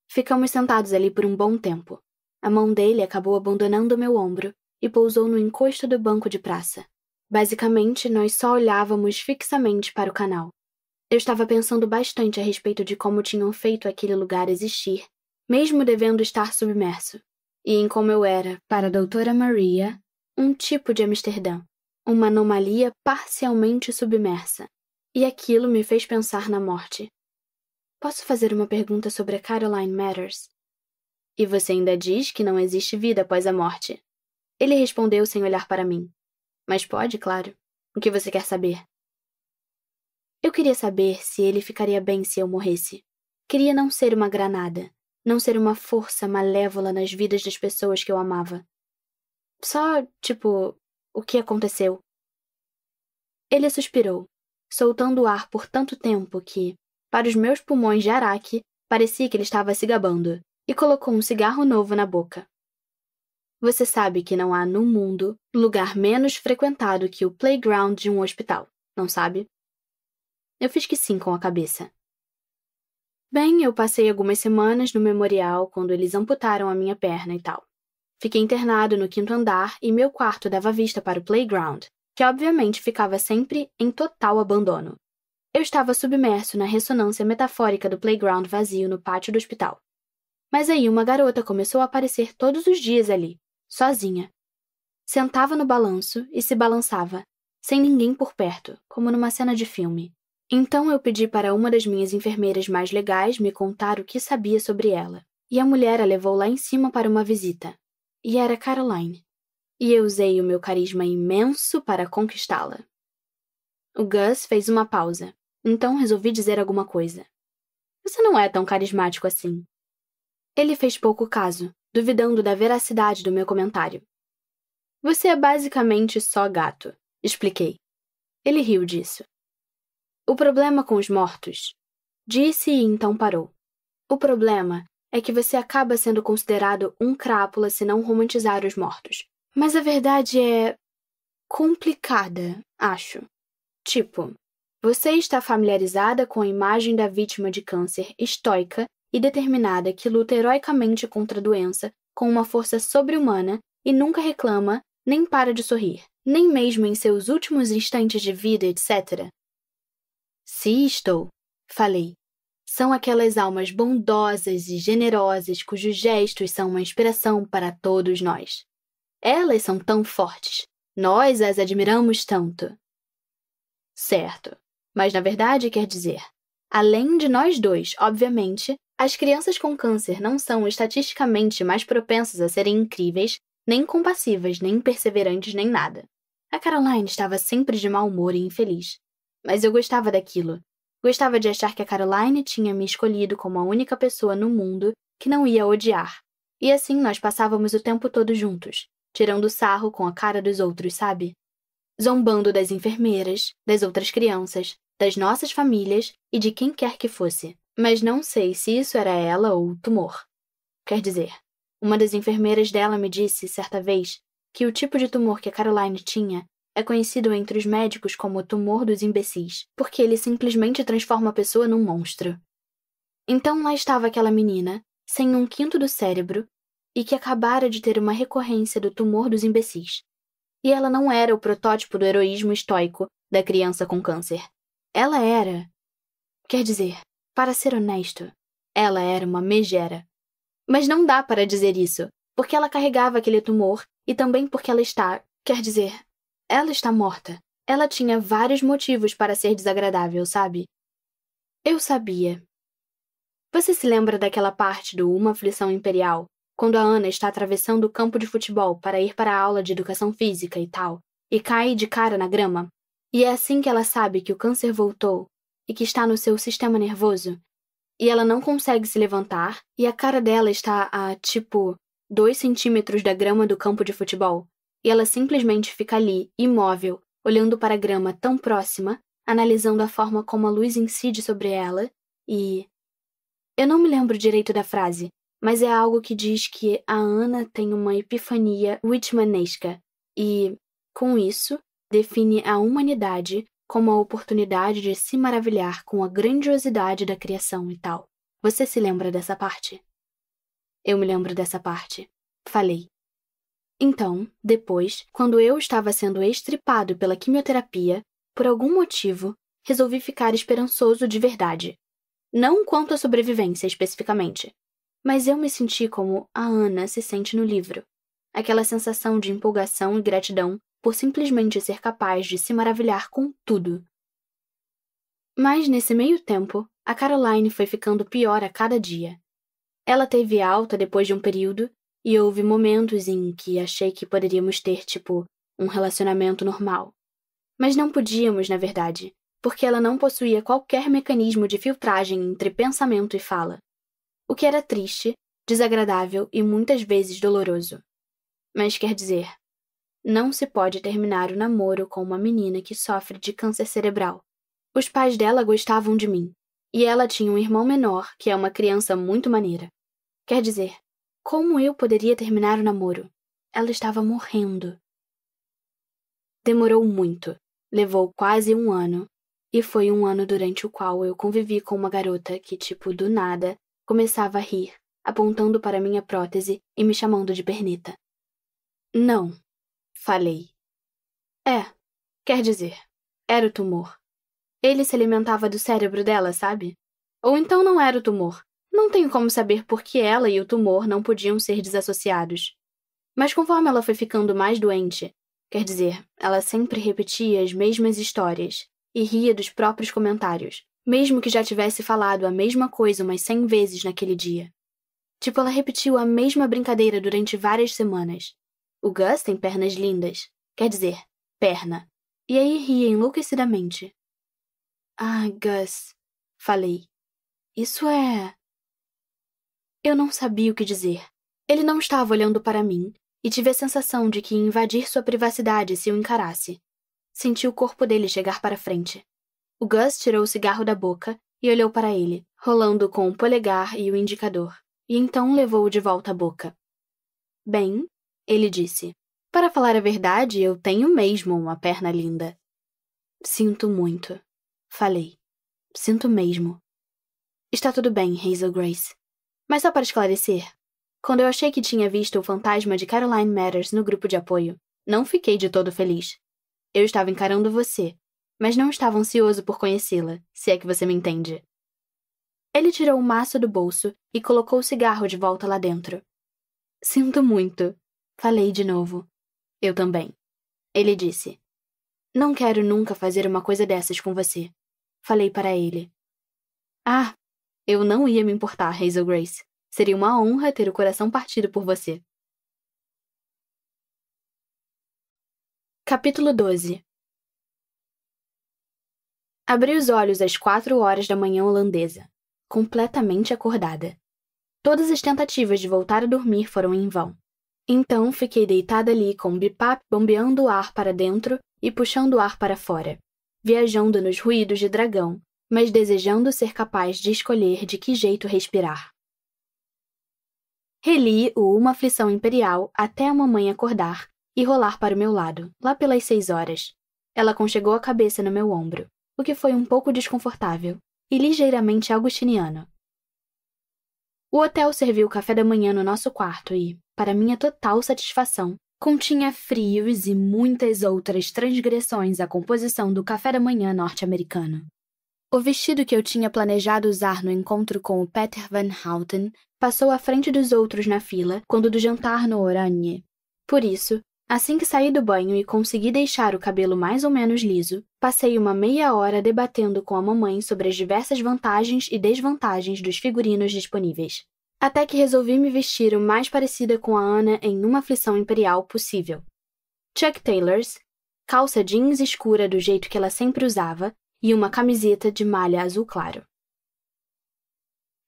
Ficamos sentados ali por um bom tempo. A mão dele acabou abandonando meu ombro e pousou no encosto do banco de praça. Basicamente, nós só olhávamos fixamente para o canal. Eu estava pensando bastante a respeito de como tinham feito aquele lugar existir, mesmo devendo estar submerso, e em como eu era, para a doutora Maria, um tipo de Amsterdã, uma anomalia parcialmente submersa. E aquilo me fez pensar na morte. Posso fazer uma pergunta sobre a Caroline Matters? E você ainda diz que não existe vida após a morte. Ele respondeu sem olhar para mim. Mas pode, claro. O que você quer saber? Eu queria saber se ele ficaria bem se eu morresse. Queria não ser uma granada, não ser uma força malévola nas vidas das pessoas que eu amava. Só, tipo, o que aconteceu? Ele suspirou, soltando o ar por tanto tempo que, para os meus pulmões de araque, parecia que ele estava se gabando, e colocou um cigarro novo na boca. Você sabe que não há no mundo lugar menos frequentado que o playground de um hospital, não sabe? Eu fiz que sim com a cabeça. Bem, eu passei algumas semanas no memorial quando eles amputaram a minha perna e tal. Fiquei internado no quinto andar e meu quarto dava vista para o playground, que obviamente ficava sempre em total abandono. Eu estava submerso na ressonância metafórica do playground vazio no pátio do hospital. Mas aí uma garota começou a aparecer todos os dias ali, sozinha. Sentava no balanço e se balançava, sem ninguém por perto, como numa cena de filme. Então eu pedi para uma das minhas enfermeiras mais legais me contar o que sabia sobre ela, e a mulher a levou lá em cima para uma visita. E era Caroline. E eu usei o meu carisma imenso para conquistá-la. O Gus fez uma pausa, então resolvi dizer alguma coisa. Você não é tão carismático assim. Ele fez pouco caso, duvidando da veracidade do meu comentário. Você é basicamente só gato, expliquei. Ele riu disso. O problema com os mortos. Disse e então parou. O problema é que você acaba sendo considerado um crápula se não romantizar os mortos. Mas a verdade é. complicada, acho. Tipo, você está familiarizada com a imagem da vítima de câncer estoica e determinada que luta heroicamente contra a doença com uma força sobre-humana e nunca reclama, nem para de sorrir, nem mesmo em seus últimos instantes de vida, etc. Se estou, falei, são aquelas almas bondosas e generosas cujos gestos são uma inspiração para todos nós. Elas são tão fortes, nós as admiramos tanto. Certo, mas na verdade quer dizer, além de nós dois, obviamente, as crianças com câncer não são estatisticamente mais propensas a serem incríveis, nem compassivas, nem perseverantes, nem nada. A Caroline estava sempre de mau humor e infeliz. Mas eu gostava daquilo. Gostava de achar que a Caroline tinha me escolhido como a única pessoa no mundo que não ia odiar. E assim nós passávamos o tempo todo juntos, tirando sarro com a cara dos outros, sabe? Zombando das enfermeiras, das outras crianças, das nossas famílias e de quem quer que fosse mas não sei se isso era ela ou o tumor. Quer dizer, uma das enfermeiras dela me disse, certa vez, que o tipo de tumor que a Caroline tinha é conhecido entre os médicos como o tumor dos imbecis, porque ele simplesmente transforma a pessoa num monstro. Então lá estava aquela menina, sem um quinto do cérebro, e que acabara de ter uma recorrência do tumor dos imbecis. E ela não era o protótipo do heroísmo estoico da criança com câncer. Ela era. Quer dizer, para ser honesto, ela era uma megera. Mas não dá para dizer isso, porque ela carregava aquele tumor e também porque ela está, quer dizer, ela está morta. Ela tinha vários motivos para ser desagradável, sabe? Eu sabia. Você se lembra daquela parte do Uma Aflição Imperial, quando a Ana está atravessando o campo de futebol para ir para a aula de educação física e tal, e cai de cara na grama? E é assim que ela sabe que o câncer voltou e que está no seu sistema nervoso. E ela não consegue se levantar, e a cara dela está a, tipo, dois centímetros da grama do campo de futebol. E ela simplesmente fica ali, imóvel, olhando para a grama tão próxima, analisando a forma como a luz incide sobre ela, e. Eu não me lembro direito da frase, mas é algo que diz que a Ana tem uma epifania whitmanesca, e, com isso, define a humanidade como a oportunidade de se maravilhar com a grandiosidade da criação e tal. Você se lembra dessa parte? Eu me lembro dessa parte. Falei. Então, depois, quando eu estava sendo estripado pela quimioterapia, por algum motivo, resolvi ficar esperançoso de verdade. Não quanto à sobrevivência especificamente, mas eu me senti como a Ana se sente no livro aquela sensação de empolgação e gratidão por simplesmente ser capaz de se maravilhar com tudo. Mas nesse meio tempo, a Caroline foi ficando pior a cada dia. Ela teve alta depois de um período, e houve momentos em que achei que poderíamos ter, tipo, um relacionamento normal. Mas não podíamos, na verdade, porque ela não possuía qualquer mecanismo de filtragem entre pensamento e fala. O que era triste, desagradável e muitas vezes doloroso. Mas quer dizer, não se pode terminar o namoro com uma menina que sofre de câncer cerebral. Os pais dela gostavam de mim, e ela tinha um irmão menor, que é uma criança muito maneira. Quer dizer, como eu poderia terminar o namoro? Ela estava morrendo. Demorou muito. Levou quase um ano. E foi um ano durante o qual eu convivi com uma garota que, tipo, do nada, começava a rir, apontando para minha prótese e me chamando de pernita. Não, Falei. É, quer dizer, era o tumor. Ele se alimentava do cérebro dela, sabe? Ou então não era o tumor. Não tenho como saber por que ela e o tumor não podiam ser desassociados. Mas conforme ela foi ficando mais doente, quer dizer, ela sempre repetia as mesmas histórias e ria dos próprios comentários, mesmo que já tivesse falado a mesma coisa umas cem vezes naquele dia. Tipo, ela repetiu a mesma brincadeira durante várias semanas. O Gus tem pernas lindas. Quer dizer, perna. E aí ria enlouquecidamente. Ah, Gus, falei. Isso é. Eu não sabia o que dizer. Ele não estava olhando para mim e tive a sensação de que ia invadir sua privacidade se o encarasse. Senti o corpo dele chegar para frente. O Gus tirou o cigarro da boca e olhou para ele, rolando com o polegar e o indicador, e então levou-o de volta à boca. Bem, ele disse: Para falar a verdade, eu tenho mesmo uma perna linda. Sinto muito, falei. Sinto mesmo. Está tudo bem, Hazel Grace. Mas só para esclarecer, quando eu achei que tinha visto o fantasma de Caroline Matters no grupo de apoio, não fiquei de todo feliz. Eu estava encarando você, mas não estava ansioso por conhecê-la, se é que você me entende. Ele tirou o maço do bolso e colocou o cigarro de volta lá dentro. Sinto muito, Falei de novo. Eu também. Ele disse: Não quero nunca fazer uma coisa dessas com você. Falei para ele. Ah, eu não ia me importar, Hazel Grace. Seria uma honra ter o coração partido por você. Capítulo 12 Abri os olhos às quatro horas da manhã holandesa, completamente acordada. Todas as tentativas de voltar a dormir foram em vão. Então fiquei deitada ali com o bipap bombeando o ar para dentro e puxando o ar para fora, viajando nos ruídos de dragão, mas desejando ser capaz de escolher de que jeito respirar. Reli o Uma Aflição Imperial até a mamãe acordar e rolar para o meu lado, lá pelas seis horas. Ela conchegou a cabeça no meu ombro, o que foi um pouco desconfortável e ligeiramente agostiniano, o hotel serviu café da manhã no nosso quarto e, para minha total satisfação, continha frios e muitas outras transgressões à composição do café da manhã norte-americano. O vestido que eu tinha planejado usar no encontro com o Peter Van Houten passou à frente dos outros na fila quando do jantar no Oranje. Por isso, Assim que saí do banho e consegui deixar o cabelo mais ou menos liso, passei uma meia hora debatendo com a mamãe sobre as diversas vantagens e desvantagens dos figurinos disponíveis. Até que resolvi me vestir o mais parecida com a Ana em uma aflição imperial possível. Chuck Taylors, calça jeans escura do jeito que ela sempre usava e uma camiseta de malha azul claro.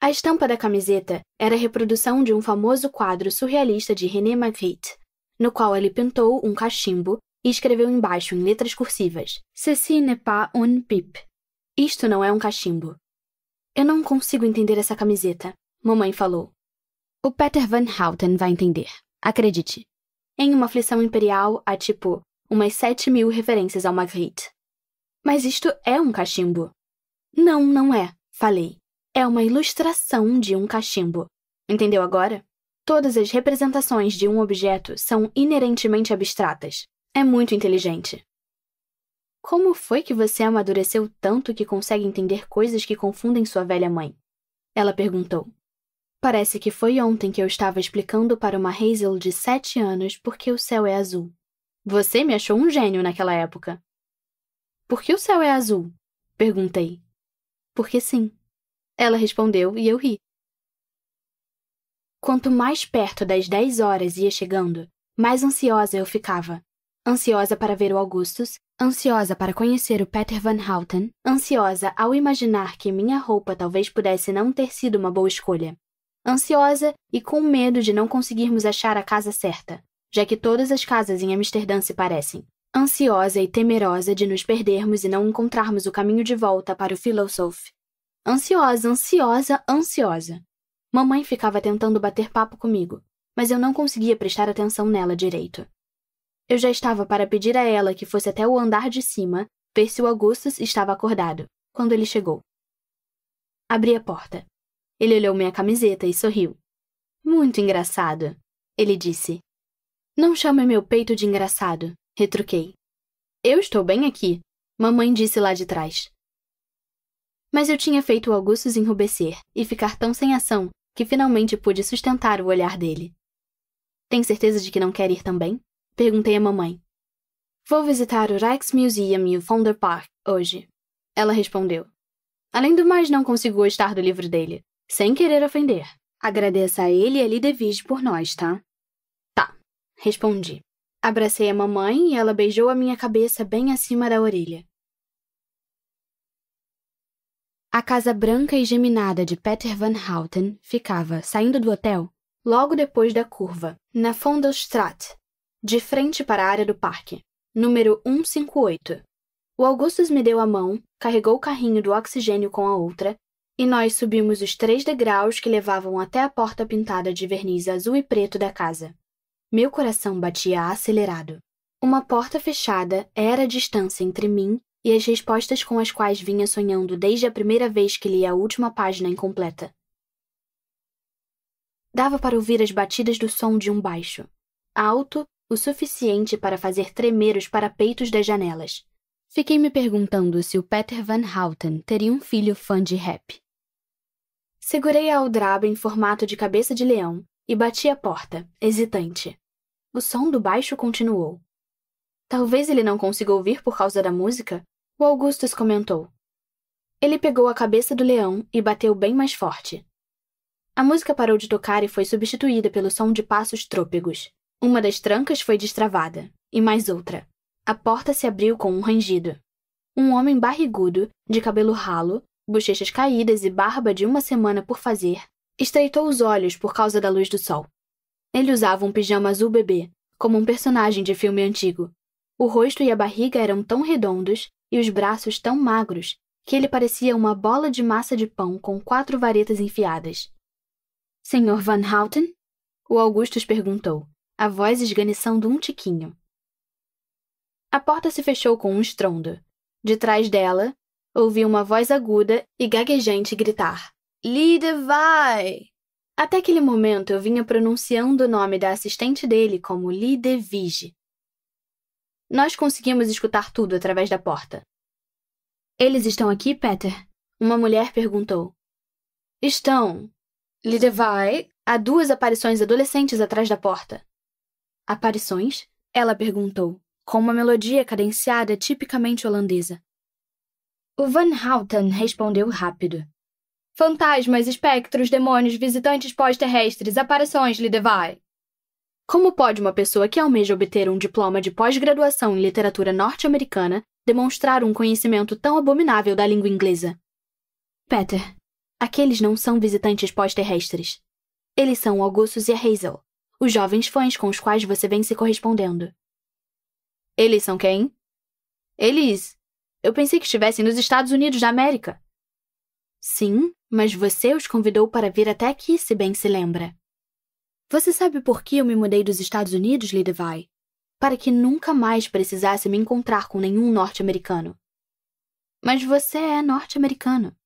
A estampa da camiseta era a reprodução de um famoso quadro surrealista de René Magritte, no qual ele pintou um cachimbo e escreveu embaixo em letras cursivas: Ceci n'est pas un pip. Isto não é um cachimbo. Eu não consigo entender essa camiseta, mamãe falou. O Peter Van Houten vai entender, acredite. Em uma aflição imperial, há tipo umas sete mil referências ao Magritte. Mas isto é um cachimbo. Não, não é, falei. É uma ilustração de um cachimbo. Entendeu agora? Todas as representações de um objeto são inerentemente abstratas. É muito inteligente. Como foi que você amadureceu tanto que consegue entender coisas que confundem sua velha mãe? Ela perguntou. Parece que foi ontem que eu estava explicando para uma Hazel de sete anos por que o céu é azul. Você me achou um gênio naquela época. Por que o céu é azul? Perguntei. Porque sim. Ela respondeu e eu ri. Quanto mais perto das 10 horas ia chegando, mais ansiosa eu ficava. Ansiosa para ver o Augustus, ansiosa para conhecer o Peter Van Houten, ansiosa ao imaginar que minha roupa talvez pudesse não ter sido uma boa escolha. Ansiosa e com medo de não conseguirmos achar a casa certa, já que todas as casas em Amsterdã se parecem. Ansiosa e temerosa de nos perdermos e não encontrarmos o caminho de volta para o Philosophe. Ansiosa, ansiosa, ansiosa. Mamãe ficava tentando bater papo comigo, mas eu não conseguia prestar atenção nela direito. Eu já estava para pedir a ela que fosse até o andar de cima ver se o Augustus estava acordado, quando ele chegou. Abri a porta. Ele olhou minha camiseta e sorriu. Muito engraçado, ele disse. Não chame meu peito de engraçado, retruquei. Eu estou bem aqui, mamãe disse lá de trás. Mas eu tinha feito o Augustus enrubescer e ficar tão sem ação que finalmente pude sustentar o olhar dele. Tem certeza de que não quer ir também? Perguntei à mamãe. Vou visitar o Rijksmuseum e o Vonderpark hoje. Ela respondeu. Além do mais, não consigo gostar do livro dele, sem querer ofender. Agradeça a ele e a Lidevige por nós, tá? Tá, respondi. Abracei a mamãe e ela beijou a minha cabeça bem acima da orelha. A casa branca e geminada de Peter Van Houten ficava, saindo do hotel, logo depois da curva, na Fondelstraat, de frente para a área do parque, número 158. O Augustus me deu a mão, carregou o carrinho do oxigênio com a outra, e nós subimos os três degraus que levavam até a porta pintada de verniz azul e preto da casa. Meu coração batia acelerado. Uma porta fechada era a distância entre mim e as respostas com as quais vinha sonhando desde a primeira vez que li a última página incompleta. Dava para ouvir as batidas do som de um baixo, alto o suficiente para fazer tremer os parapeitos das janelas. Fiquei me perguntando se o Peter Van Houten teria um filho fã de rap. Segurei a aldraba em formato de cabeça de leão e bati a porta, hesitante. O som do baixo continuou. Talvez ele não consiga ouvir por causa da música, o Augustus comentou. Ele pegou a cabeça do leão e bateu bem mais forte. A música parou de tocar e foi substituída pelo som de passos trôpegos. Uma das trancas foi destravada, e mais outra. A porta se abriu com um rangido. Um homem barrigudo, de cabelo ralo, bochechas caídas e barba de uma semana por fazer, estreitou os olhos por causa da luz do sol. Ele usava um pijama azul bebê, como um personagem de filme antigo, o rosto e a barriga eram tão redondos e os braços tão magros que ele parecia uma bola de massa de pão com quatro varetas enfiadas. Senhor Van Houten? O Augustus perguntou, a voz esganiçando um tiquinho. A porta se fechou com um estrondo. De trás dela, ouvi uma voz aguda e gaguejante gritar: Lida vai! Até aquele momento eu vinha pronunciando o nome da assistente dele como Lide Vige, nós conseguimos escutar tudo através da porta. Eles estão aqui, Peter? Uma mulher perguntou. Estão. Lidevai há duas aparições adolescentes atrás da porta. Aparições? Ela perguntou, com uma melodia cadenciada tipicamente holandesa. O Van Houten respondeu rápido. Fantasmas, espectros, demônios, visitantes pós-terrestres, aparições, Lidevai. Como pode uma pessoa que almeja obter um diploma de pós-graduação em literatura norte-americana demonstrar um conhecimento tão abominável da língua inglesa? Peter, aqueles não são visitantes pós-terrestres. Eles são Augustus e a Hazel, os jovens fãs com os quais você vem se correspondendo. Eles são quem? Eles. Eu pensei que estivessem nos Estados Unidos da América. Sim, mas você os convidou para vir até aqui, se bem se lembra. Você sabe por que eu me mudei dos Estados Unidos, Lidevai? Para que nunca mais precisasse me encontrar com nenhum norte-americano. Mas você é norte-americano.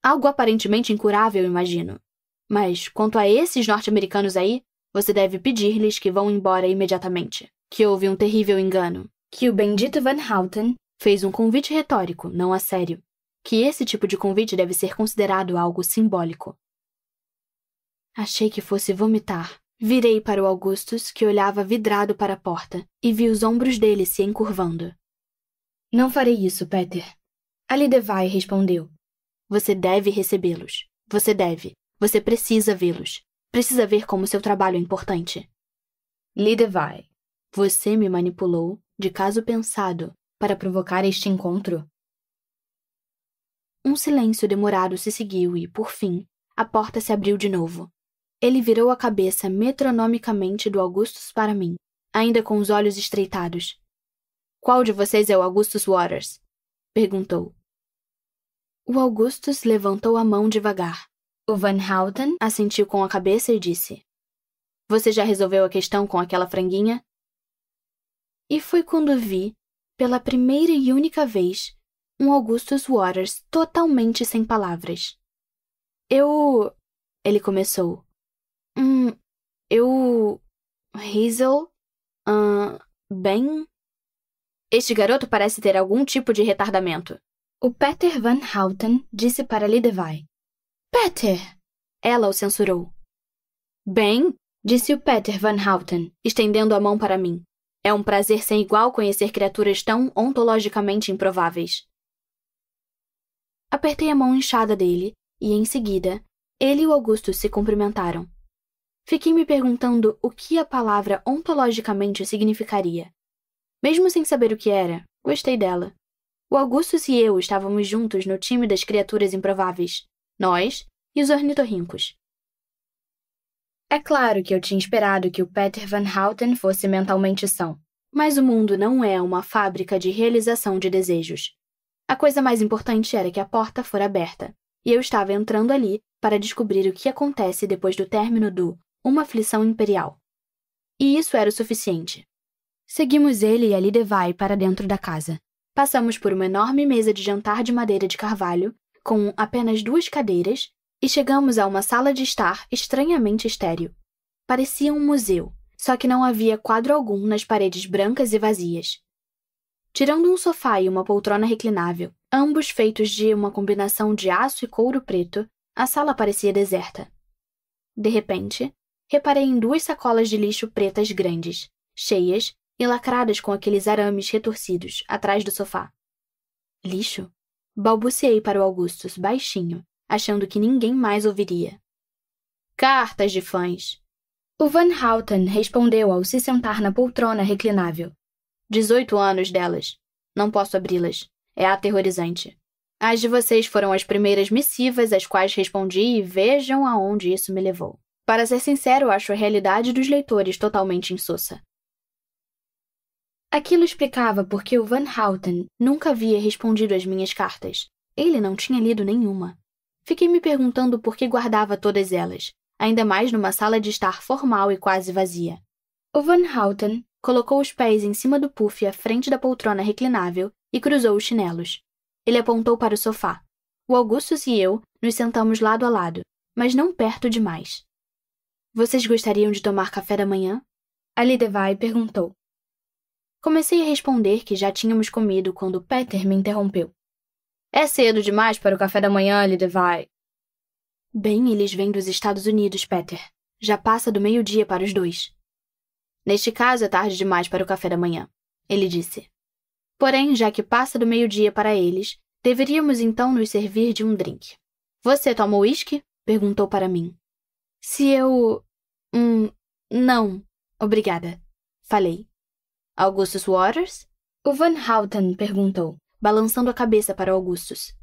Algo aparentemente incurável, imagino. Mas quanto a esses norte-americanos aí, você deve pedir-lhes que vão embora imediatamente. Que houve um terrível engano. Que o bendito Van Houten fez um convite retórico, não a sério. Que esse tipo de convite deve ser considerado algo simbólico. Achei que fosse vomitar. Virei para o Augustus, que olhava vidrado para a porta, e vi os ombros dele se encurvando. Não farei isso, Peter. Ali Devai respondeu. Você deve recebê-los. Você deve. Você precisa vê-los. Precisa ver como seu trabalho é importante. Lidevai, você me manipulou, de caso pensado, para provocar este encontro? Um silêncio demorado se seguiu e, por fim, a porta se abriu de novo. Ele virou a cabeça metronomicamente do Augustus para mim, ainda com os olhos estreitados. Qual de vocês é o Augustus Waters? perguntou. O Augustus levantou a mão devagar. O Van Houten assentiu com a cabeça e disse: Você já resolveu a questão com aquela franguinha? E foi quando vi, pela primeira e única vez, um Augustus Waters totalmente sem palavras. Eu. Ele começou. Hum, eu. Hazel? Uh, bem? Este garoto parece ter algum tipo de retardamento. O Peter Van Houten disse para Lidevai. Peter! Ela o censurou. Bem, disse o Peter Van Houten, estendendo a mão para mim. É um prazer sem igual conhecer criaturas tão ontologicamente improváveis. Apertei a mão inchada dele, e em seguida, ele e o Augusto se cumprimentaram. Fiquei me perguntando o que a palavra ontologicamente significaria. Mesmo sem saber o que era, gostei dela. O Augustus e eu estávamos juntos no time das criaturas improváveis, nós e os ornitorrincos. É claro que eu tinha esperado que o Peter Van Houten fosse mentalmente são, mas o mundo não é uma fábrica de realização de desejos. A coisa mais importante era que a porta fora aberta, e eu estava entrando ali para descobrir o que acontece depois do término do uma aflição imperial. E isso era o suficiente. Seguimos ele e a Lidevai para dentro da casa. Passamos por uma enorme mesa de jantar de madeira de carvalho, com apenas duas cadeiras, e chegamos a uma sala de estar estranhamente estéril. Parecia um museu, só que não havia quadro algum nas paredes brancas e vazias. Tirando um sofá e uma poltrona reclinável, ambos feitos de uma combinação de aço e couro preto, a sala parecia deserta. De repente, reparei em duas sacolas de lixo pretas grandes, cheias e lacradas com aqueles arames retorcidos atrás do sofá. Lixo? Balbuciei para o Augustus, baixinho, achando que ninguém mais ouviria. Cartas de fãs. O Van Houten respondeu ao se sentar na poltrona reclinável. Dezoito anos delas. Não posso abri-las. É aterrorizante. As de vocês foram as primeiras missivas às quais respondi e vejam aonde isso me levou. Para ser sincero, acho a realidade dos leitores totalmente insossa. Aquilo explicava por que o Van Houten nunca havia respondido às minhas cartas. Ele não tinha lido nenhuma. Fiquei me perguntando por que guardava todas elas, ainda mais numa sala de estar formal e quase vazia. O Van Houten colocou os pés em cima do puff à frente da poltrona reclinável e cruzou os chinelos. Ele apontou para o sofá. O Augustus e eu nos sentamos lado a lado, mas não perto demais. Vocês gostariam de tomar café da manhã? A Lidevai perguntou. Comecei a responder que já tínhamos comido quando Peter me interrompeu. É cedo demais para o café da manhã, Lidevai. Bem, eles vêm dos Estados Unidos, Peter. Já passa do meio-dia para os dois. Neste caso, é tarde demais para o café da manhã, ele disse. Porém, já que passa do meio-dia para eles, deveríamos então nos servir de um drink. Você toma uísque? perguntou para mim. Se eu. Hum, não, obrigada, falei. Augustus Waters? O Van Houten perguntou, balançando a cabeça para Augustus.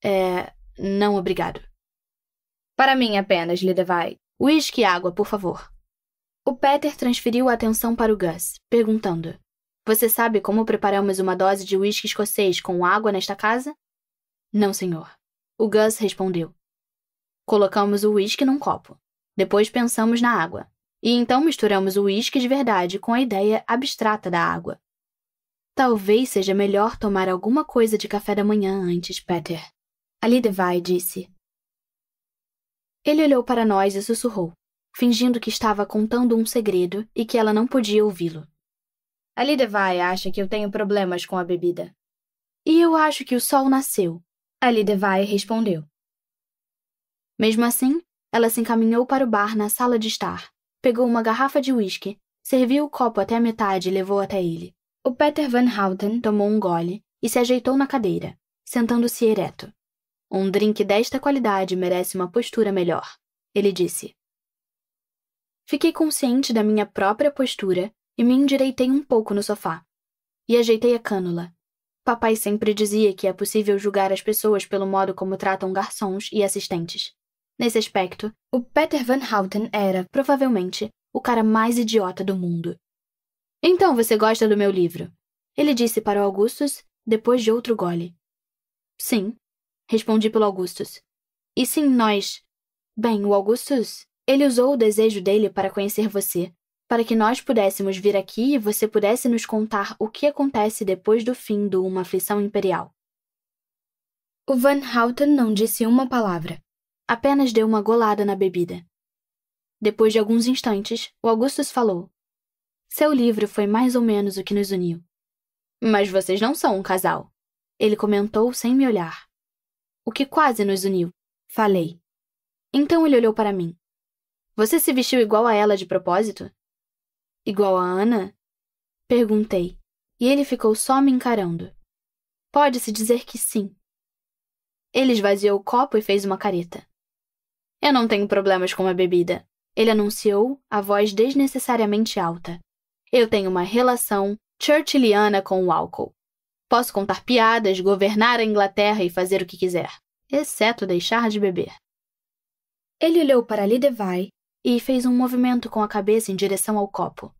É, não obrigado. Para mim apenas, Lidevai. Whisky e água, por favor. O Peter transferiu a atenção para o Gus, perguntando: Você sabe como preparamos uma dose de uísque escocês com água nesta casa? Não, senhor. O Gus respondeu. Colocamos o uísque num copo. Depois pensamos na água. E então misturamos o uísque de verdade com a ideia abstrata da água. Talvez seja melhor tomar alguma coisa de café da manhã antes, Peter. Ali Devai disse. Ele olhou para nós e sussurrou, fingindo que estava contando um segredo e que ela não podia ouvi-lo. Ali Devai acha que eu tenho problemas com a bebida. E eu acho que o sol nasceu. Ali Devai respondeu. Mesmo assim, ela se encaminhou para o bar na sala de estar, pegou uma garrafa de uísque, serviu o copo até a metade e levou até ele. O Peter Van Houten tomou um gole e se ajeitou na cadeira, sentando-se ereto. Um drink desta qualidade merece uma postura melhor, ele disse. Fiquei consciente da minha própria postura e me endireitei um pouco no sofá. E ajeitei a cânula. Papai sempre dizia que é possível julgar as pessoas pelo modo como tratam garçons e assistentes. Nesse aspecto, o Peter Van Houten era, provavelmente, o cara mais idiota do mundo. Então você gosta do meu livro? Ele disse para o Augustus, depois de outro gole. Sim, respondi pelo Augustus. E sim, nós. Bem, o Augustus, ele usou o desejo dele para conhecer você, para que nós pudéssemos vir aqui e você pudesse nos contar o que acontece depois do fim de Uma Aflição Imperial. O Van Houten não disse uma palavra, Apenas deu uma golada na bebida. Depois de alguns instantes, o Augustus falou. Seu livro foi mais ou menos o que nos uniu. Mas vocês não são um casal. Ele comentou sem me olhar. O que quase nos uniu, falei. Então ele olhou para mim. Você se vestiu igual a ela de propósito? Igual a Ana? Perguntei, e ele ficou só me encarando. Pode-se dizer que sim. Ele esvaziou o copo e fez uma careta. Eu não tenho problemas com a bebida. Ele anunciou, a voz desnecessariamente alta. Eu tenho uma relação churchilliana com o álcool. Posso contar piadas, governar a Inglaterra e fazer o que quiser, exceto deixar de beber. Ele olhou para Lidevai e fez um movimento com a cabeça em direção ao copo.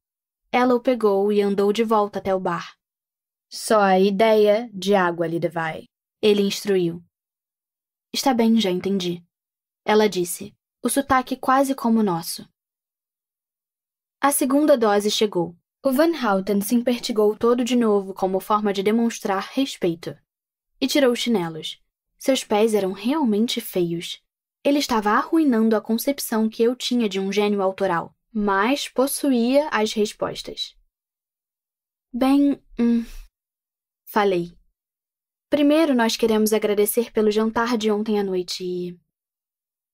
Ela o pegou e andou de volta até o bar. Só a ideia de água, Lidevai. Ele instruiu. Está bem, já entendi ela disse, o sotaque é quase como o nosso. A segunda dose chegou. O Van Houten se impertigou todo de novo como forma de demonstrar respeito. E tirou os chinelos. Seus pés eram realmente feios. Ele estava arruinando a concepção que eu tinha de um gênio autoral, mas possuía as respostas. Bem, hum, falei. Primeiro, nós queremos agradecer pelo jantar de ontem à noite e.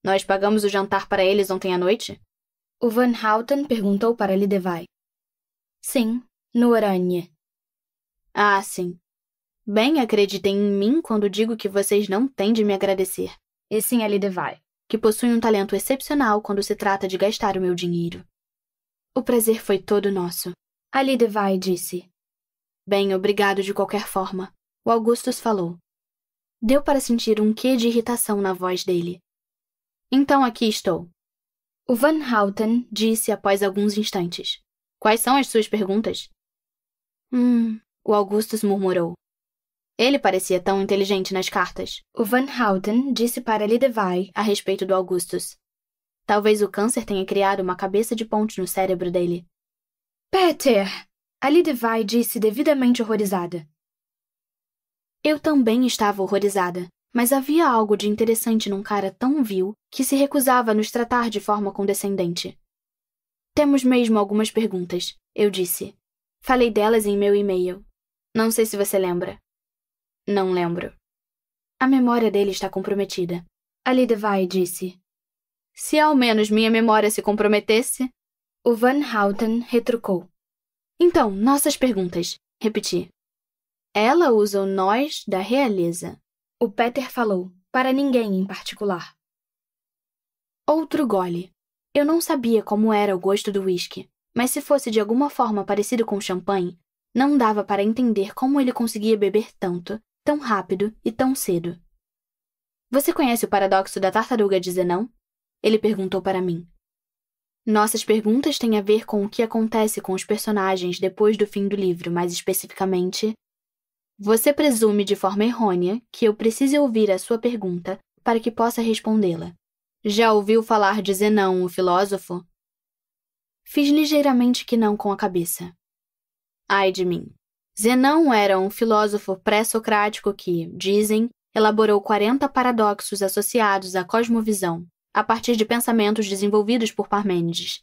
Nós pagamos o jantar para eles ontem à noite? O Van Houten perguntou para Lidevai. Sim, no Oranje. Ah, sim. Bem acreditem em mim quando digo que vocês não têm de me agradecer. E sim a Lidevai, que possui um talento excepcional quando se trata de gastar o meu dinheiro. O prazer foi todo nosso. A Lidevai disse. Bem, obrigado de qualquer forma. O Augustus falou. Deu para sentir um quê de irritação na voz dele. Então aqui estou. O Van Houten disse após alguns instantes. Quais são as suas perguntas? Hum, o Augustus murmurou. Ele parecia tão inteligente nas cartas. O Van Houten disse para Lidevai a respeito do Augustus. Talvez o câncer tenha criado uma cabeça de ponte no cérebro dele. Peter! A Lidevai disse devidamente horrorizada. Eu também estava horrorizada, mas havia algo de interessante num cara tão vil que se recusava a nos tratar de forma condescendente. Temos mesmo algumas perguntas, eu disse. Falei delas em meu e-mail. Não sei se você lembra. Não lembro. A memória dele está comprometida. A Lidevai disse. Se ao menos minha memória se comprometesse. O Van Houten retrucou. Então, nossas perguntas. Repeti. Ela usa o nós da realeza. O Peter falou, para ninguém em particular. Outro gole. Eu não sabia como era o gosto do uísque, mas se fosse de alguma forma parecido com champanhe, não dava para entender como ele conseguia beber tanto, tão rápido e tão cedo. Você conhece o paradoxo da tartaruga de Zenão? Ele perguntou para mim. Nossas perguntas têm a ver com o que acontece com os personagens depois do fim do livro, mais especificamente, você presume de forma errônea que eu precise ouvir a sua pergunta para que possa respondê-la. Já ouviu falar de Zenão, o filósofo? Fiz ligeiramente que não com a cabeça. Ai de mim. Zenão era um filósofo pré-socrático que, dizem, elaborou 40 paradoxos associados à cosmovisão, a partir de pensamentos desenvolvidos por Parmênides.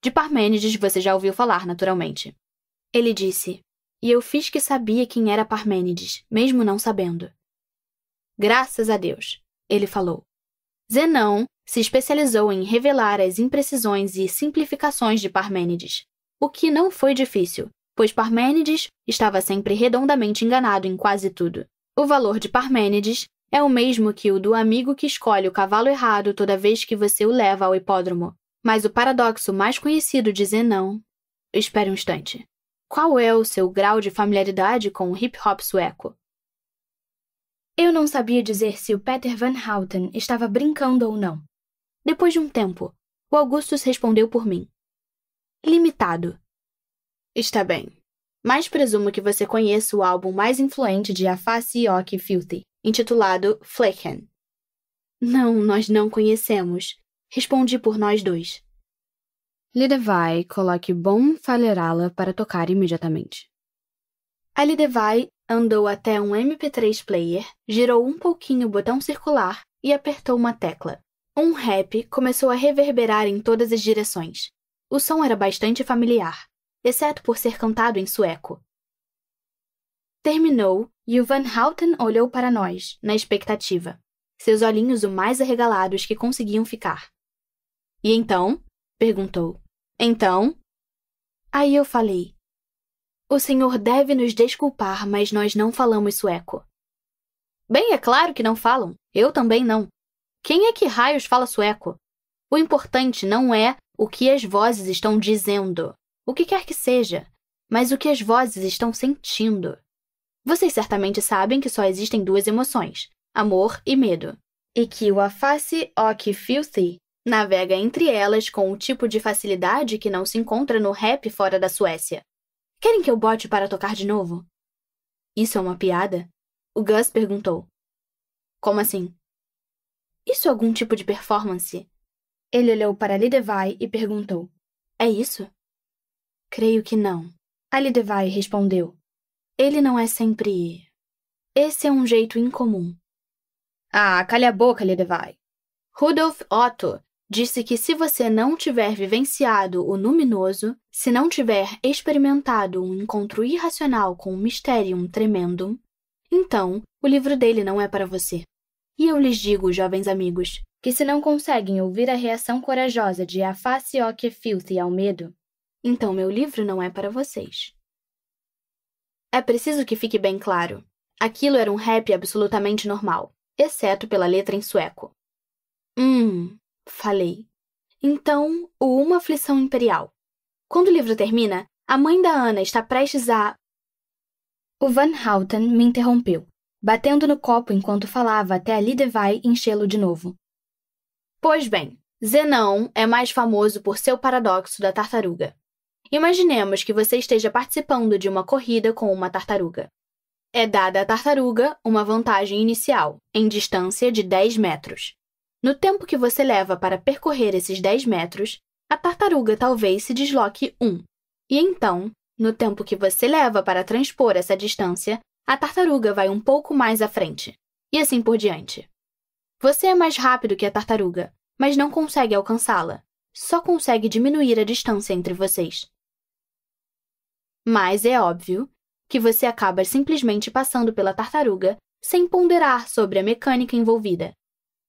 De Parmênides você já ouviu falar, naturalmente. Ele disse: e eu fiz que sabia quem era Parmênides, mesmo não sabendo. Graças a Deus, ele falou. Zenão se especializou em revelar as imprecisões e simplificações de Parmênides, o que não foi difícil, pois Parmênides estava sempre redondamente enganado em quase tudo. O valor de Parmênides é o mesmo que o do amigo que escolhe o cavalo errado toda vez que você o leva ao hipódromo. Mas o paradoxo mais conhecido de Zenão. Espere um instante. Qual é o seu grau de familiaridade com o hip hop sueco? Eu não sabia dizer se o Peter Van Houten estava brincando ou não. Depois de um tempo, o Augustus respondeu por mim. Limitado. Está bem. Mas presumo que você conheça o álbum mais influente de Afasi Yoki Filthy, intitulado Flecken. Não, nós não conhecemos. Respondi por nós dois. Lidevai coloque bom Falerala para tocar imediatamente. A Lidevai andou até um MP3 player, girou um pouquinho o botão circular e apertou uma tecla. Um rap começou a reverberar em todas as direções. O som era bastante familiar, exceto por ser cantado em sueco. Terminou e o Van Houten olhou para nós, na expectativa, seus olhinhos o mais arregalados que conseguiam ficar. E então? perguntou. Então? Aí eu falei: O senhor deve nos desculpar, mas nós não falamos sueco. Bem, é claro que não falam. Eu também não. Quem é que raios fala sueco? O importante não é o que as vozes estão dizendo, o que quer que seja, mas o que as vozes estão sentindo. Vocês certamente sabem que só existem duas emoções: amor e medo. E que o afasse que filthy navega entre elas com o tipo de facilidade que não se encontra no rap fora da Suécia. Querem que eu bote para tocar de novo? Isso é uma piada? O Gus perguntou. Como assim? Isso é algum tipo de performance? Ele olhou para Lidevai e perguntou: É isso? Creio que não. A Lidevai respondeu: Ele não é sempre. Esse é um jeito incomum. Ah, calha a boca, Lidevai. Rudolf Otto disse que se você não tiver vivenciado o luminoso, se não tiver experimentado um encontro irracional com um mistério tremendum, então o livro dele não é para você. E eu lhes digo, jovens amigos, que se não conseguem ouvir a reação corajosa de a face ó que filthy ao medo, então meu livro não é para vocês. É preciso que fique bem claro. Aquilo era um rap absolutamente normal, exceto pela letra em sueco. Hum, falei. Então, o Uma Aflição Imperial. Quando o livro termina, a mãe da Ana está prestes a. O Van Houten me interrompeu, batendo no copo enquanto falava até a Lidevai enchê-lo de novo. Pois bem, Zenão é mais famoso por seu paradoxo da tartaruga. Imaginemos que você esteja participando de uma corrida com uma tartaruga. É dada à tartaruga uma vantagem inicial, em distância de 10 metros. No tempo que você leva para percorrer esses 10 metros, a tartaruga talvez se desloque 1. E então, no tempo que você leva para transpor essa distância, a tartaruga vai um pouco mais à frente, e assim por diante. Você é mais rápido que a tartaruga, mas não consegue alcançá-la. Só consegue diminuir a distância entre vocês. Mas é óbvio que você acaba simplesmente passando pela tartaruga sem ponderar sobre a mecânica envolvida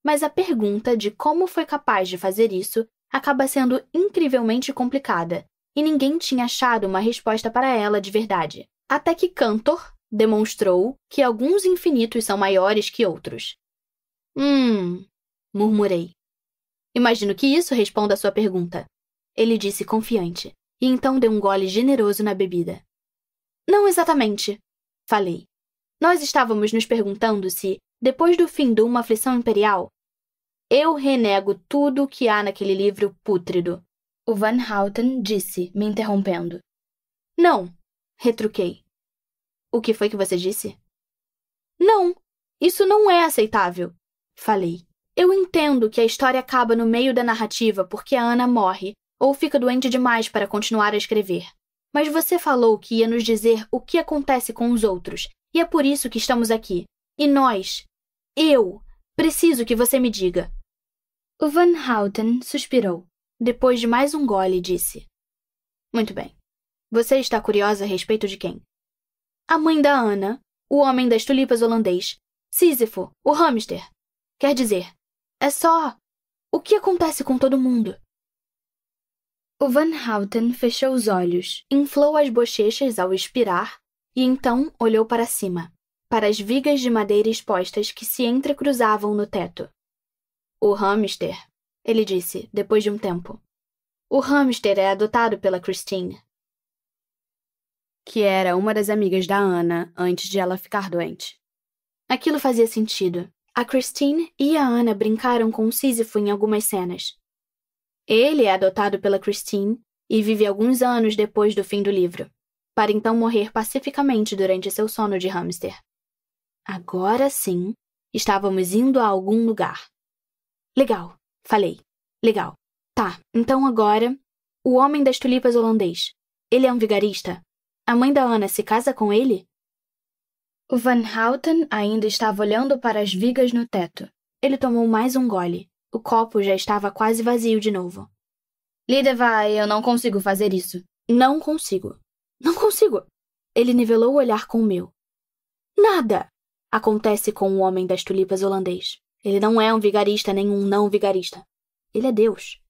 mas a pergunta de como foi capaz de fazer isso acaba sendo incrivelmente complicada, e ninguém tinha achado uma resposta para ela de verdade. Até que Cantor demonstrou que alguns infinitos são maiores que outros. Hum, murmurei. Imagino que isso responda à sua pergunta. Ele disse confiante, e então deu um gole generoso na bebida. Não exatamente, falei. Nós estávamos nos perguntando se depois do fim de uma aflição imperial, eu renego tudo o que há naquele livro pútrido. O Van Houten disse, me interrompendo. Não, retruquei. O que foi que você disse? Não, isso não é aceitável, falei. Eu entendo que a história acaba no meio da narrativa porque a Ana morre ou fica doente demais para continuar a escrever. Mas você falou que ia nos dizer o que acontece com os outros, e é por isso que estamos aqui. E nós, eu preciso que você me diga. O Van Houten suspirou. Depois de mais um gole, disse: Muito bem. Você está curiosa a respeito de quem? A mãe da Ana, o homem das tulipas holandês, Sísifo, o hamster. Quer dizer, é só. O que acontece com todo mundo? O Van Houten fechou os olhos, inflou as bochechas ao expirar e então olhou para cima para as vigas de madeira expostas que se entrecruzavam no teto. O hamster, ele disse, depois de um tempo. O hamster é adotado pela Christine. Que era uma das amigas da Ana antes de ela ficar doente. Aquilo fazia sentido. A Christine e a Ana brincaram com o Sísifo em algumas cenas. Ele é adotado pela Christine e vive alguns anos depois do fim do livro, para então morrer pacificamente durante seu sono de hamster. Agora sim, estávamos indo a algum lugar. Legal, falei. Legal. Tá, então agora. O homem das tulipas holandês. Ele é um vigarista? A mãe da Ana se casa com ele? O Van Houten ainda estava olhando para as vigas no teto. Ele tomou mais um gole. O copo já estava quase vazio de novo. vai eu não consigo fazer isso. Não consigo. Não consigo. Ele nivelou o olhar com o meu. Nada! acontece com o homem das tulipas holandês. Ele não é um vigarista nem um não vigarista. Ele é Deus.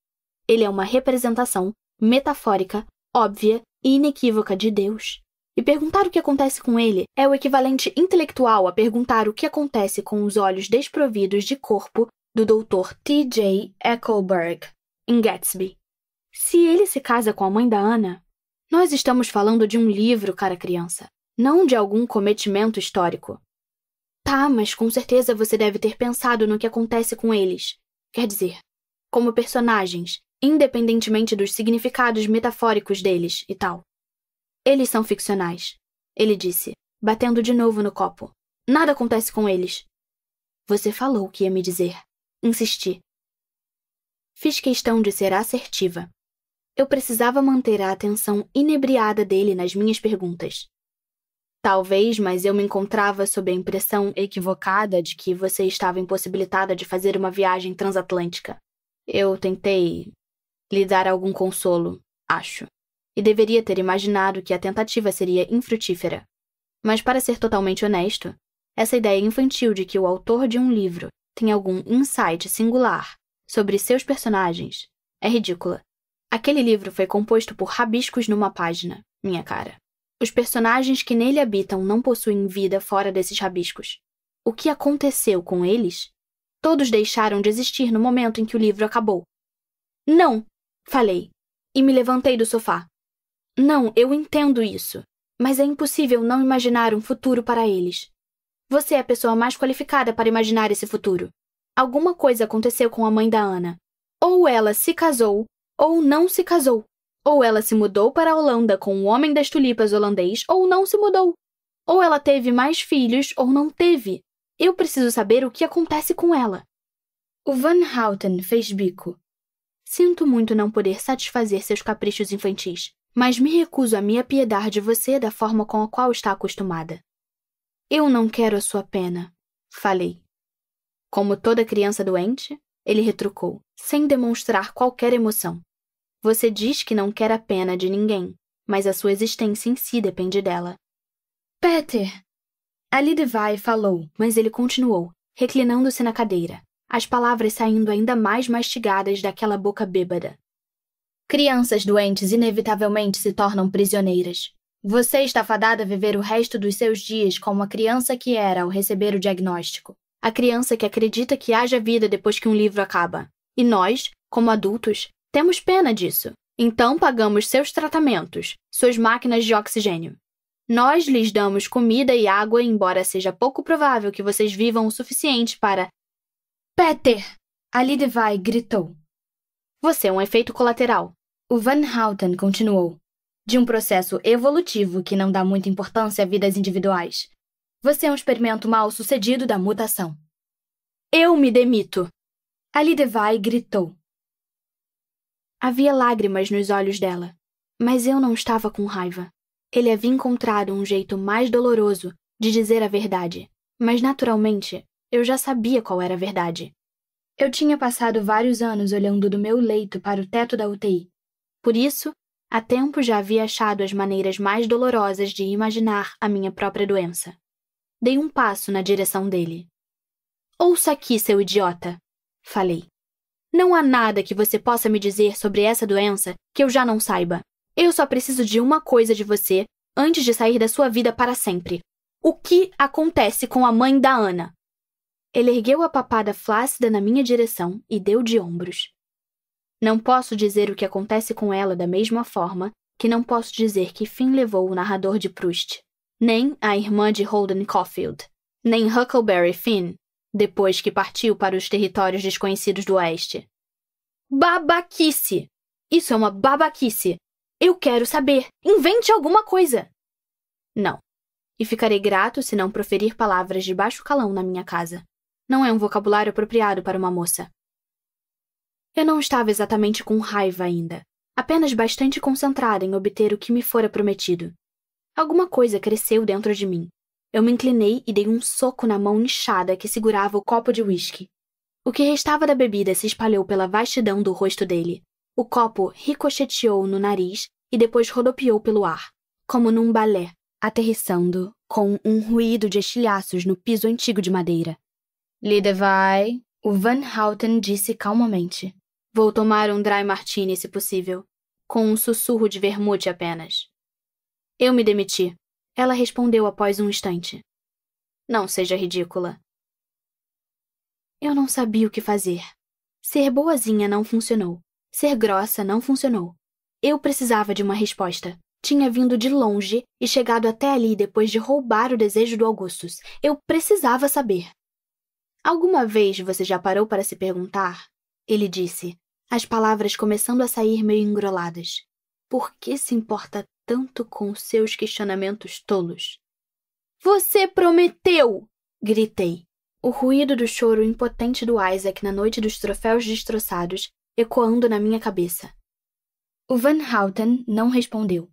Ele é uma representação metafórica, óbvia e inequívoca de Deus. E perguntar o que acontece com ele é o equivalente intelectual a perguntar o que acontece com os olhos desprovidos de corpo do Dr. T.J. Eckelberg, em Gatsby. Se ele se casa com a mãe da Ana, nós estamos falando de um livro, cara criança, não de algum cometimento histórico. Tá, mas com certeza você deve ter pensado no que acontece com eles. Quer dizer, como personagens, independentemente dos significados metafóricos deles e tal. Eles são ficcionais, ele disse, batendo de novo no copo. Nada acontece com eles. Você falou o que ia me dizer. Insisti. Fiz questão de ser assertiva. Eu precisava manter a atenção inebriada dele nas minhas perguntas. Talvez, mas eu me encontrava sob a impressão equivocada de que você estava impossibilitada de fazer uma viagem transatlântica. Eu tentei lhe dar algum consolo, acho, e deveria ter imaginado que a tentativa seria infrutífera. Mas, para ser totalmente honesto, essa ideia infantil de que o autor de um livro tem algum insight singular sobre seus personagens é ridícula. Aquele livro foi composto por rabiscos numa página, minha cara. Os personagens que nele habitam não possuem vida fora desses rabiscos. O que aconteceu com eles? Todos deixaram de existir no momento em que o livro acabou. Não, falei, e me levantei do sofá. Não, eu entendo isso, mas é impossível não imaginar um futuro para eles. Você é a pessoa mais qualificada para imaginar esse futuro. Alguma coisa aconteceu com a mãe da Ana. Ou ela se casou, ou não se casou. Ou ela se mudou para a Holanda com o homem das tulipas holandês, ou não se mudou. Ou ela teve mais filhos, ou não teve. Eu preciso saber o que acontece com ela. O Van Houten fez bico. Sinto muito não poder satisfazer seus caprichos infantis, mas me recuso a me apiedar de você da forma com a qual está acostumada. Eu não quero a sua pena, falei. Como toda criança doente, ele retrucou, sem demonstrar qualquer emoção. Você diz que não quer a pena de ninguém, mas a sua existência em si depende dela. Peter! Ali Devai falou, mas ele continuou, reclinando-se na cadeira, as palavras saindo ainda mais mastigadas daquela boca bêbada. Crianças doentes inevitavelmente se tornam prisioneiras. Você está fadada a viver o resto dos seus dias como a criança que era ao receber o diagnóstico. A criança que acredita que haja vida depois que um livro acaba. E nós, como adultos, temos pena disso, então pagamos seus tratamentos, suas máquinas de oxigênio. Nós lhes damos comida e água, embora seja pouco provável que vocês vivam o suficiente para. Peter! A Lidevai gritou. Você é um efeito colateral. O Van Houten continuou. De um processo evolutivo que não dá muita importância a vidas individuais. Você é um experimento mal sucedido da mutação. Eu me demito! A Lidevai gritou. Havia lágrimas nos olhos dela, mas eu não estava com raiva. Ele havia encontrado um jeito mais doloroso de dizer a verdade, mas naturalmente eu já sabia qual era a verdade. Eu tinha passado vários anos olhando do meu leito para o teto da UTI. Por isso, há tempo já havia achado as maneiras mais dolorosas de imaginar a minha própria doença. Dei um passo na direção dele. Ouça aqui, seu idiota! falei. Não há nada que você possa me dizer sobre essa doença que eu já não saiba. Eu só preciso de uma coisa de você antes de sair da sua vida para sempre. O que acontece com a mãe da Ana? Ele ergueu a papada flácida na minha direção e deu de ombros. Não posso dizer o que acontece com ela da mesma forma que não posso dizer que fim levou o narrador de Proust, nem a irmã de Holden Caulfield, nem Huckleberry Finn, depois que partiu para os territórios desconhecidos do Oeste. Babaquice! Isso é uma babaquice! Eu quero saber! Invente alguma coisa! Não. E ficarei grato se não proferir palavras de baixo calão na minha casa. Não é um vocabulário apropriado para uma moça. Eu não estava exatamente com raiva ainda, apenas bastante concentrada em obter o que me fora prometido. Alguma coisa cresceu dentro de mim, eu me inclinei e dei um soco na mão inchada que segurava o copo de uísque. O que restava da bebida se espalhou pela vastidão do rosto dele. O copo ricocheteou no nariz e depois rodopiou pelo ar, como num balé, aterrissando com um ruído de estilhaços no piso antigo de madeira. Lidevai, vai, o Van Houten disse calmamente. Vou tomar um dry martini, se possível, com um sussurro de vermute apenas. Eu me demiti. Ela respondeu após um instante. Não seja ridícula. Eu não sabia o que fazer. Ser boazinha não funcionou. Ser grossa não funcionou. Eu precisava de uma resposta. Tinha vindo de longe e chegado até ali depois de roubar o desejo do Augustus. Eu precisava saber. Alguma vez você já parou para se perguntar? Ele disse, as palavras começando a sair meio engroladas. Por que se importa tanto com seus questionamentos tolos. Você prometeu! gritei. O ruído do choro impotente do Isaac na noite dos troféus destroçados ecoando na minha cabeça. O Van Houten não respondeu.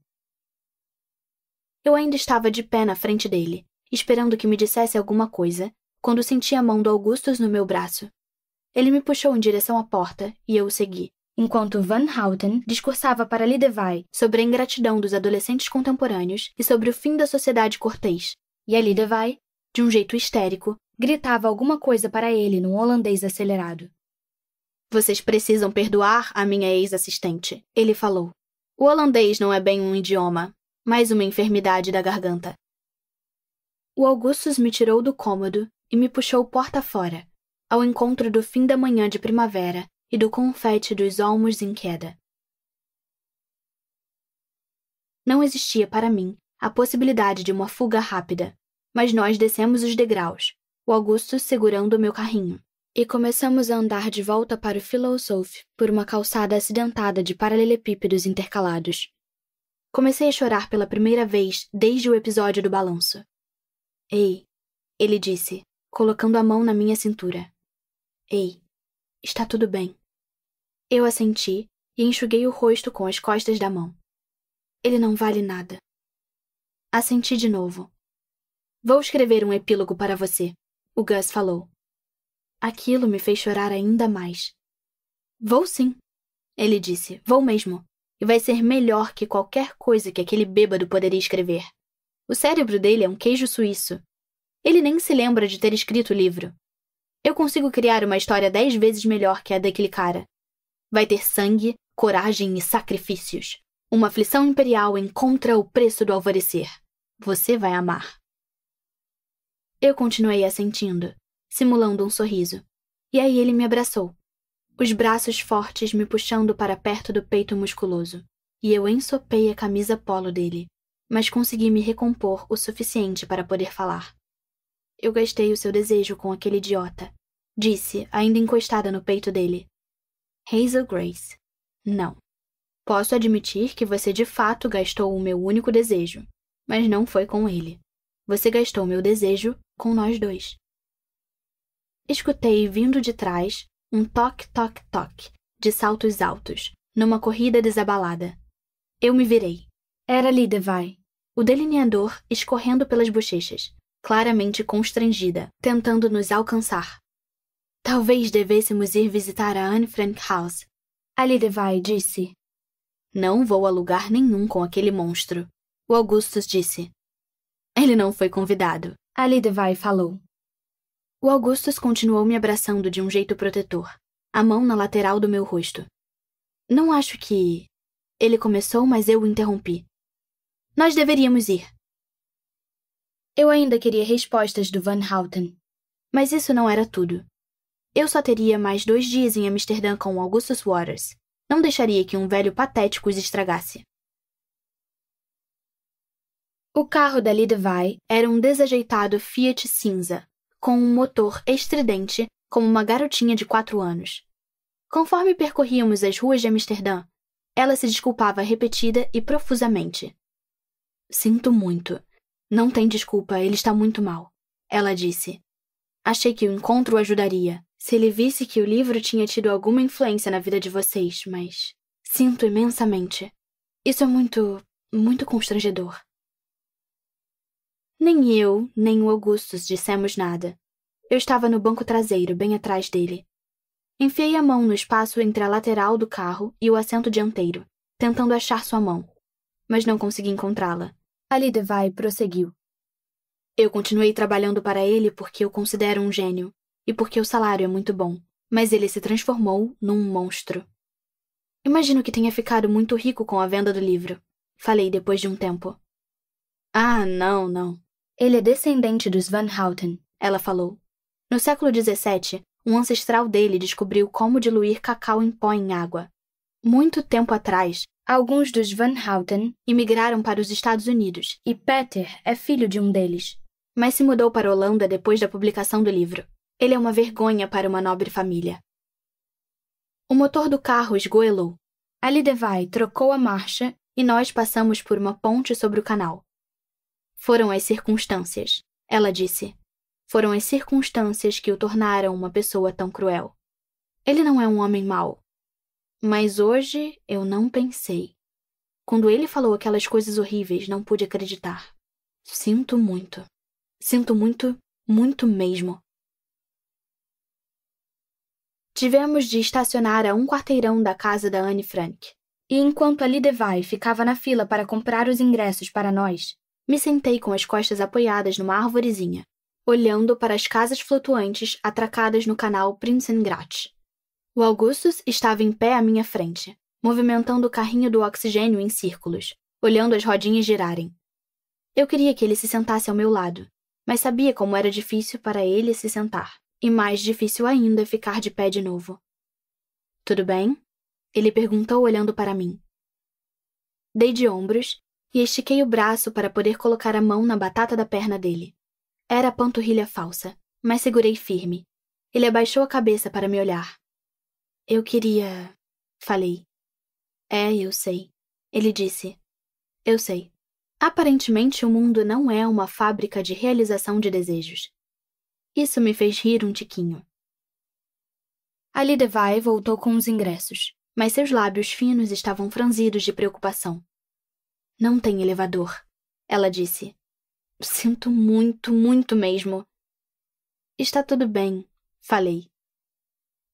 Eu ainda estava de pé na frente dele, esperando que me dissesse alguma coisa, quando senti a mão do Augustus no meu braço. Ele me puxou em direção à porta e eu o segui enquanto Van Houten discursava para Lidevai sobre a ingratidão dos adolescentes contemporâneos e sobre o fim da sociedade cortês. E a Lidevai, de um jeito histérico, gritava alguma coisa para ele num holandês acelerado. Vocês precisam perdoar a minha ex-assistente, ele falou. O holandês não é bem um idioma, mais uma enfermidade da garganta. O Augustus me tirou do cômodo e me puxou porta fora, ao encontro do fim da manhã de primavera e do confete dos olmos em queda. Não existia para mim a possibilidade de uma fuga rápida, mas nós descemos os degraus, o Augusto segurando o meu carrinho, e começamos a andar de volta para o Philosophe por uma calçada acidentada de paralelepípedos intercalados. Comecei a chorar pela primeira vez desde o episódio do balanço. Ei, ele disse, colocando a mão na minha cintura. Ei, Está tudo bem. Eu assenti e enxuguei o rosto com as costas da mão. Ele não vale nada. Assenti de novo. Vou escrever um epílogo para você, o Gus falou. Aquilo me fez chorar ainda mais. Vou sim, ele disse, vou mesmo. E vai ser melhor que qualquer coisa que aquele bêbado poderia escrever. O cérebro dele é um queijo suíço. Ele nem se lembra de ter escrito o livro. Eu consigo criar uma história dez vezes melhor que a daquele cara. Vai ter sangue, coragem e sacrifícios. Uma aflição imperial encontra o preço do alvorecer. Você vai amar. Eu continuei assentindo, simulando um sorriso. E aí ele me abraçou, os braços fortes me puxando para perto do peito musculoso. E eu ensopei a camisa polo dele, mas consegui me recompor o suficiente para poder falar. Eu gastei o seu desejo com aquele idiota, Disse, ainda encostada no peito dele. Hazel Grace. Não. Posso admitir que você de fato gastou o meu único desejo, mas não foi com ele. Você gastou meu desejo com nós dois. Escutei, vindo de trás, um toque-toque-toque de saltos altos, numa corrida desabalada. Eu me virei. Era Lidevai, o delineador escorrendo pelas bochechas, claramente constrangida, tentando nos alcançar. Talvez devêssemos ir visitar a Anne Frank House. Ali Devay disse. Não vou a lugar nenhum com aquele monstro. O Augustus disse. Ele não foi convidado. Ali Devay falou. O Augustus continuou me abraçando de um jeito protetor, a mão na lateral do meu rosto. Não acho que. Ele começou, mas eu o interrompi. Nós deveríamos ir. Eu ainda queria respostas do Van Houten, mas isso não era tudo. Eu só teria mais dois dias em Amsterdã com Augustus Waters. Não deixaria que um velho patético os estragasse. O carro da Lidvai era um desajeitado Fiat cinza, com um motor estridente como uma garotinha de quatro anos. Conforme percorríamos as ruas de Amsterdã, ela se desculpava repetida e profusamente. Sinto muito. Não tem desculpa, ele está muito mal. Ela disse. Achei que o encontro ajudaria se ele visse que o livro tinha tido alguma influência na vida de vocês, mas sinto imensamente. Isso é muito, muito constrangedor. Nem eu, nem o Augustus dissemos nada. Eu estava no banco traseiro, bem atrás dele. Enfiei a mão no espaço entre a lateral do carro e o assento dianteiro, tentando achar sua mão, mas não consegui encontrá-la. Ali Devay prosseguiu. Eu continuei trabalhando para ele porque o considero um gênio, e porque o salário é muito bom, mas ele se transformou num monstro. Imagino que tenha ficado muito rico com a venda do livro, falei depois de um tempo. Ah, não, não. Ele é descendente dos Van Houten, ela falou. No século XVII, um ancestral dele descobriu como diluir cacau em pó em água. Muito tempo atrás, alguns dos Van Houten imigraram para os Estados Unidos e Peter é filho de um deles, mas se mudou para a Holanda depois da publicação do livro. Ele é uma vergonha para uma nobre família. O motor do carro esgoelou. A Lidevai trocou a marcha e nós passamos por uma ponte sobre o canal. Foram as circunstâncias, ela disse. Foram as circunstâncias que o tornaram uma pessoa tão cruel. Ele não é um homem mau. Mas hoje eu não pensei. Quando ele falou aquelas coisas horríveis, não pude acreditar. Sinto muito. Sinto muito, muito mesmo. Tivemos de estacionar a um quarteirão da casa da Anne Frank. E enquanto a Lidevai ficava na fila para comprar os ingressos para nós, me sentei com as costas apoiadas numa árvorezinha, olhando para as casas flutuantes atracadas no canal Prinzengrat. O Augustus estava em pé à minha frente, movimentando o carrinho do oxigênio em círculos, olhando as rodinhas girarem. Eu queria que ele se sentasse ao meu lado, mas sabia como era difícil para ele se sentar e mais difícil ainda é ficar de pé de novo. Tudo bem? Ele perguntou olhando para mim. Dei de ombros e estiquei o braço para poder colocar a mão na batata da perna dele. Era a panturrilha falsa, mas segurei firme. Ele abaixou a cabeça para me olhar. Eu queria. Falei. É, eu sei. Ele disse. Eu sei. Aparentemente, o mundo não é uma fábrica de realização de desejos. Isso me fez rir um tiquinho. Ali Devay voltou com os ingressos, mas seus lábios finos estavam franzidos de preocupação. Não tem elevador, ela disse. Sinto muito, muito mesmo. Está tudo bem, falei.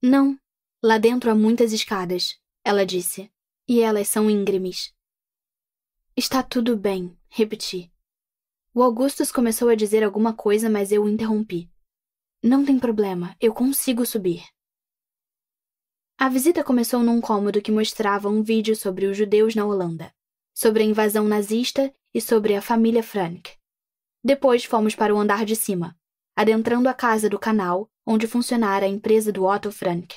Não, lá dentro há muitas escadas, ela disse, e elas são íngremes. Está tudo bem, repeti. O Augustus começou a dizer alguma coisa, mas eu o interrompi. Não tem problema, eu consigo subir. A visita começou num cômodo que mostrava um vídeo sobre os judeus na Holanda, sobre a invasão nazista e sobre a família Frank. Depois fomos para o andar de cima, adentrando a casa do canal onde funcionara a empresa do Otto Frank.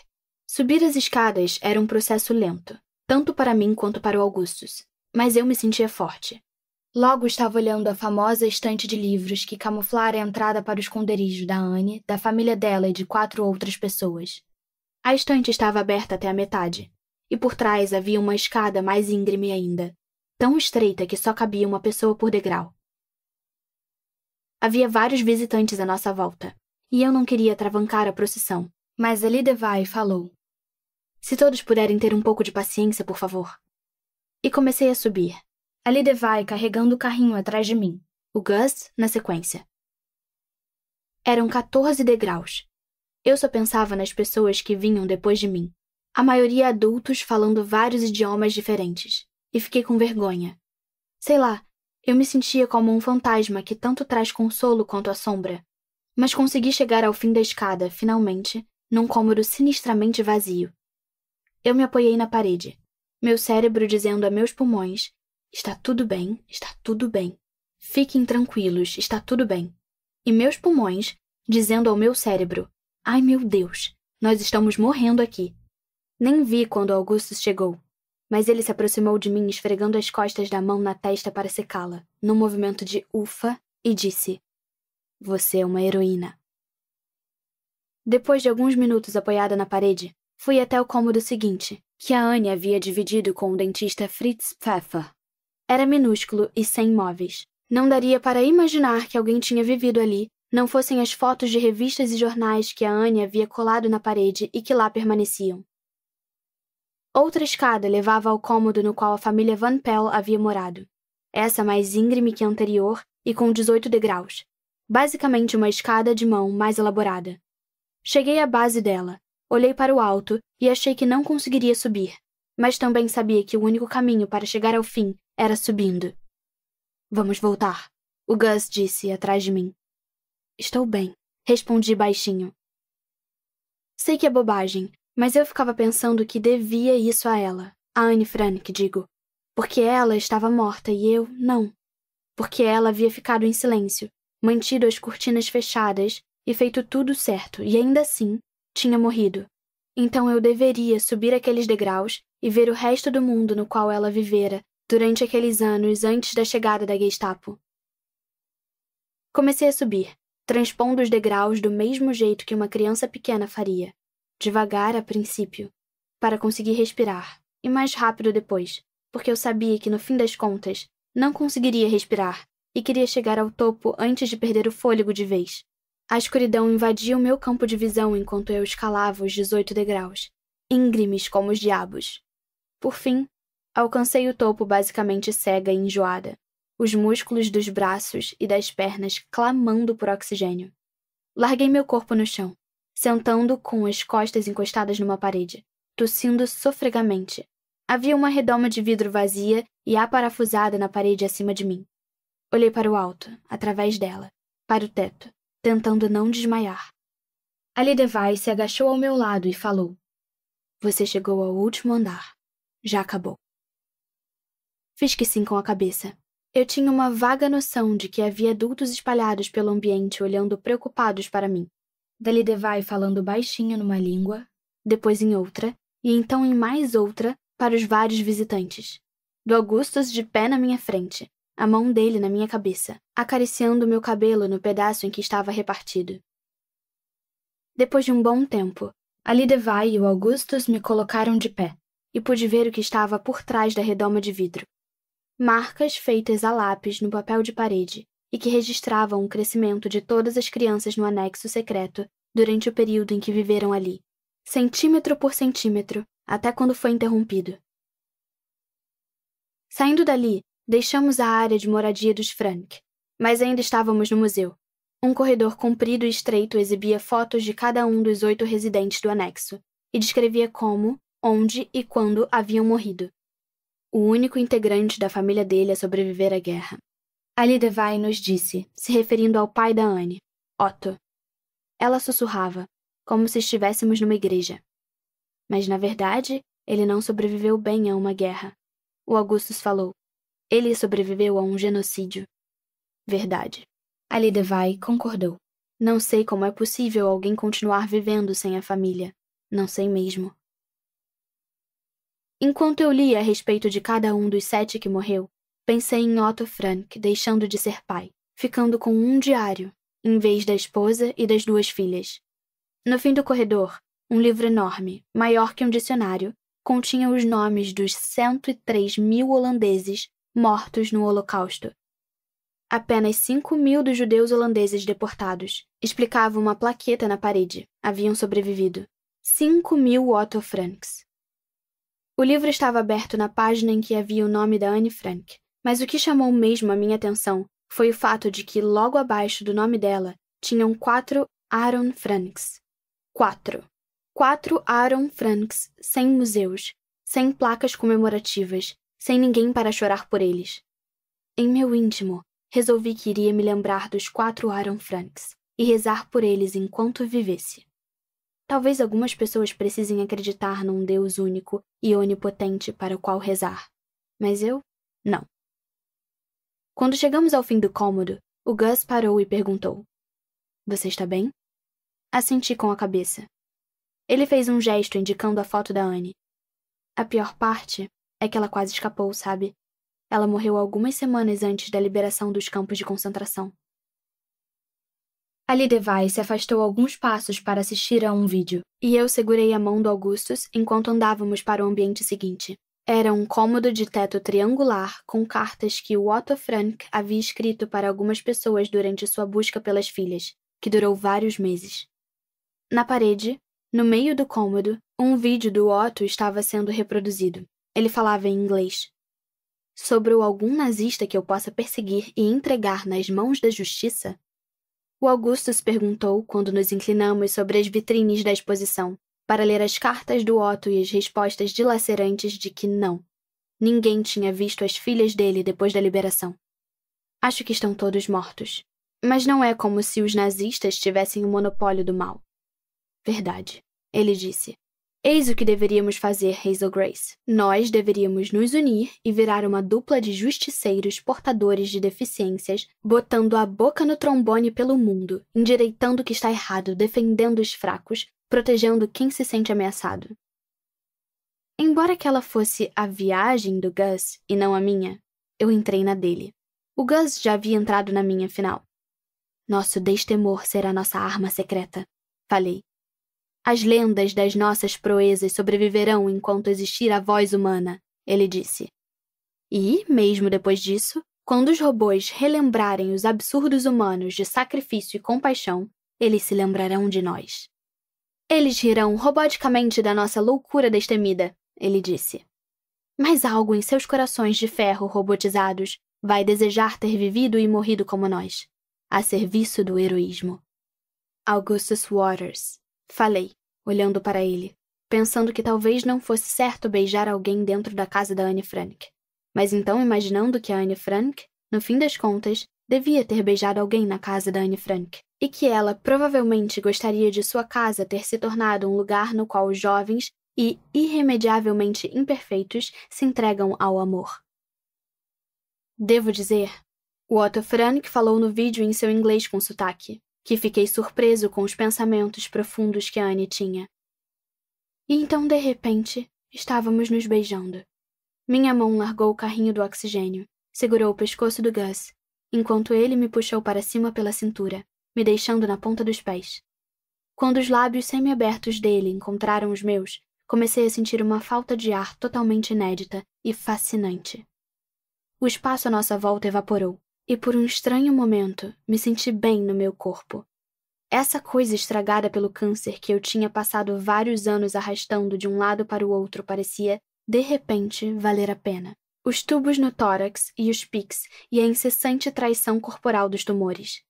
Subir as escadas era um processo lento, tanto para mim quanto para o Augustus, mas eu me sentia forte. Logo estava olhando a famosa estante de livros que camuflara a entrada para o esconderijo da Anne, da família dela e de quatro outras pessoas. A estante estava aberta até a metade, e por trás havia uma escada mais íngreme ainda, tão estreita que só cabia uma pessoa por degrau. Havia vários visitantes à nossa volta, e eu não queria atravancar a procissão, mas ali Devai falou: Se todos puderem ter um pouco de paciência, por favor. E comecei a subir, Ali vai carregando o carrinho atrás de mim, o Gus na sequência. Eram 14 degraus. Eu só pensava nas pessoas que vinham depois de mim, a maioria adultos falando vários idiomas diferentes, e fiquei com vergonha. Sei lá, eu me sentia como um fantasma que tanto traz consolo quanto assombra, mas consegui chegar ao fim da escada, finalmente, num cômodo sinistramente vazio. Eu me apoiei na parede, meu cérebro dizendo a meus pulmões Está tudo bem, está tudo bem. Fiquem tranquilos, está tudo bem. E meus pulmões dizendo ao meu cérebro: Ai meu Deus, nós estamos morrendo aqui. Nem vi quando Augusto chegou, mas ele se aproximou de mim esfregando as costas da mão na testa para secá-la, num movimento de ufa, e disse: Você é uma heroína. Depois de alguns minutos apoiada na parede, fui até o cômodo seguinte, que a Anne havia dividido com o dentista Fritz Pfeffer. Era minúsculo e sem móveis. Não daria para imaginar que alguém tinha vivido ali, não fossem as fotos de revistas e jornais que a Anne havia colado na parede e que lá permaneciam. Outra escada levava ao cômodo no qual a família Van Pell havia morado. Essa mais íngreme que a anterior e com 18 degraus. Basicamente uma escada de mão mais elaborada. Cheguei à base dela, olhei para o alto e achei que não conseguiria subir mas também sabia que o único caminho para chegar ao fim era subindo. Vamos voltar, o Gus disse atrás de mim. Estou bem, respondi baixinho. Sei que é bobagem, mas eu ficava pensando que devia isso a ela, a Anne Frank, digo, porque ela estava morta e eu não. Porque ela havia ficado em silêncio, mantido as cortinas fechadas e feito tudo certo, e ainda assim tinha morrido. Então eu deveria subir aqueles degraus e ver o resto do mundo no qual ela vivera durante aqueles anos antes da chegada da Gestapo. Comecei a subir, transpondo os degraus do mesmo jeito que uma criança pequena faria, devagar a princípio, para conseguir respirar, e mais rápido depois, porque eu sabia que no fim das contas não conseguiria respirar e queria chegar ao topo antes de perder o fôlego de vez. A escuridão invadia o meu campo de visão enquanto eu escalava os 18 degraus, íngremes como os diabos. Por fim, alcancei o topo basicamente cega e enjoada, os músculos dos braços e das pernas clamando por oxigênio. Larguei meu corpo no chão, sentando com as costas encostadas numa parede, tossindo sofregamente. Havia uma redoma de vidro vazia e aparafusada na parede acima de mim. Olhei para o alto, através dela, para o teto tentando não desmaiar. A Lidevai se agachou ao meu lado e falou: Você chegou ao último andar. Já acabou. Fiz que sim com a cabeça. Eu tinha uma vaga noção de que havia adultos espalhados pelo ambiente olhando preocupados para mim. Da Lidevai falando baixinho numa língua, depois em outra, e então em mais outra para os vários visitantes. Do Augustus de pé na minha frente, a mão dele na minha cabeça, acariciando meu cabelo no pedaço em que estava repartido. Depois de um bom tempo, a Lidevai e o Augustus me colocaram de pé, e pude ver o que estava por trás da redoma de vidro. Marcas feitas a lápis no papel de parede e que registravam o crescimento de todas as crianças no anexo secreto durante o período em que viveram ali, centímetro por centímetro, até quando foi interrompido. Saindo dali, Deixamos a área de moradia dos Frank, mas ainda estávamos no museu. Um corredor comprido e estreito exibia fotos de cada um dos oito residentes do anexo e descrevia como, onde e quando haviam morrido. O único integrante da família dele a sobreviver à guerra. Ali Devay nos disse, se referindo ao pai da Anne, Otto. Ela sussurrava, como se estivéssemos numa igreja. Mas, na verdade, ele não sobreviveu bem a uma guerra. O Augustus falou. Ele sobreviveu a um genocídio. Verdade. A Lidevai concordou. Não sei como é possível alguém continuar vivendo sem a família. Não sei mesmo. Enquanto eu li a respeito de cada um dos sete que morreu, pensei em Otto Frank deixando de ser pai, ficando com um diário, em vez da esposa e das duas filhas. No fim do corredor, um livro enorme, maior que um dicionário, continha os nomes dos 103 mil holandeses mortos no Holocausto. Apenas 5 mil dos judeus holandeses deportados, explicava uma plaqueta na parede, haviam sobrevivido. 5 mil Otto Franks. O livro estava aberto na página em que havia o nome da Anne Frank, mas o que chamou mesmo a minha atenção foi o fato de que, logo abaixo do nome dela, tinham quatro Aaron Franks. Quatro. Quatro Aaron Franks, sem museus, sem placas comemorativas, sem ninguém para chorar por eles. Em meu íntimo, resolvi que iria me lembrar dos quatro Aaron Franks e rezar por eles enquanto vivesse. Talvez algumas pessoas precisem acreditar num Deus único e onipotente para o qual rezar, mas eu, não. Quando chegamos ao fim do cômodo, o Gus parou e perguntou: Você está bem? Assenti assim com a cabeça. Ele fez um gesto indicando a foto da Anne. A pior parte é que ela quase escapou, sabe? Ela morreu algumas semanas antes da liberação dos campos de concentração. Ali Devai se afastou alguns passos para assistir a um vídeo, e eu segurei a mão do Augustus enquanto andávamos para o ambiente seguinte. Era um cômodo de teto triangular com cartas que o Otto Frank havia escrito para algumas pessoas durante sua busca pelas filhas, que durou vários meses. Na parede, no meio do cômodo, um vídeo do Otto estava sendo reproduzido. Ele falava em inglês. Sobrou algum nazista que eu possa perseguir e entregar nas mãos da justiça? O Augustus perguntou quando nos inclinamos sobre as vitrines da exposição, para ler as cartas do Otto e as respostas dilacerantes de que não. Ninguém tinha visto as filhas dele depois da liberação. Acho que estão todos mortos. Mas não é como se os nazistas tivessem o monopólio do mal. Verdade, ele disse. Eis o que deveríamos fazer, Hazel Grace. Nós deveríamos nos unir e virar uma dupla de justiceiros portadores de deficiências, botando a boca no trombone pelo mundo, endireitando o que está errado, defendendo os fracos, protegendo quem se sente ameaçado. Embora aquela fosse a viagem do Gus e não a minha, eu entrei na dele. O Gus já havia entrado na minha, afinal. Nosso destemor será nossa arma secreta, falei as lendas das nossas proezas sobreviverão enquanto existir a voz humana, ele disse. E, mesmo depois disso, quando os robôs relembrarem os absurdos humanos de sacrifício e compaixão, eles se lembrarão de nós. Eles rirão roboticamente da nossa loucura destemida, ele disse. Mas algo em seus corações de ferro robotizados vai desejar ter vivido e morrido como nós, a serviço do heroísmo. Augustus Waters Falei, olhando para ele, pensando que talvez não fosse certo beijar alguém dentro da casa da Anne Frank. Mas então imaginando que a Anne Frank, no fim das contas, devia ter beijado alguém na casa da Anne Frank, e que ela provavelmente gostaria de sua casa ter se tornado um lugar no qual os jovens e irremediavelmente imperfeitos se entregam ao amor. Devo dizer, o Otto Frank falou no vídeo em seu inglês com sotaque, que fiquei surpreso com os pensamentos profundos que Anne tinha. E então, de repente, estávamos nos beijando. Minha mão largou o carrinho do oxigênio, segurou o pescoço do Gus, enquanto ele me puxou para cima pela cintura, me deixando na ponta dos pés. Quando os lábios semiabertos dele encontraram os meus, comecei a sentir uma falta de ar totalmente inédita e fascinante. O espaço à nossa volta evaporou, e por um estranho momento me senti bem no meu corpo. Essa coisa estragada pelo câncer que eu tinha passado vários anos arrastando de um lado para o outro parecia, de repente, valer a pena. Os tubos no tórax e os pics e a incessante traição corporal dos tumores.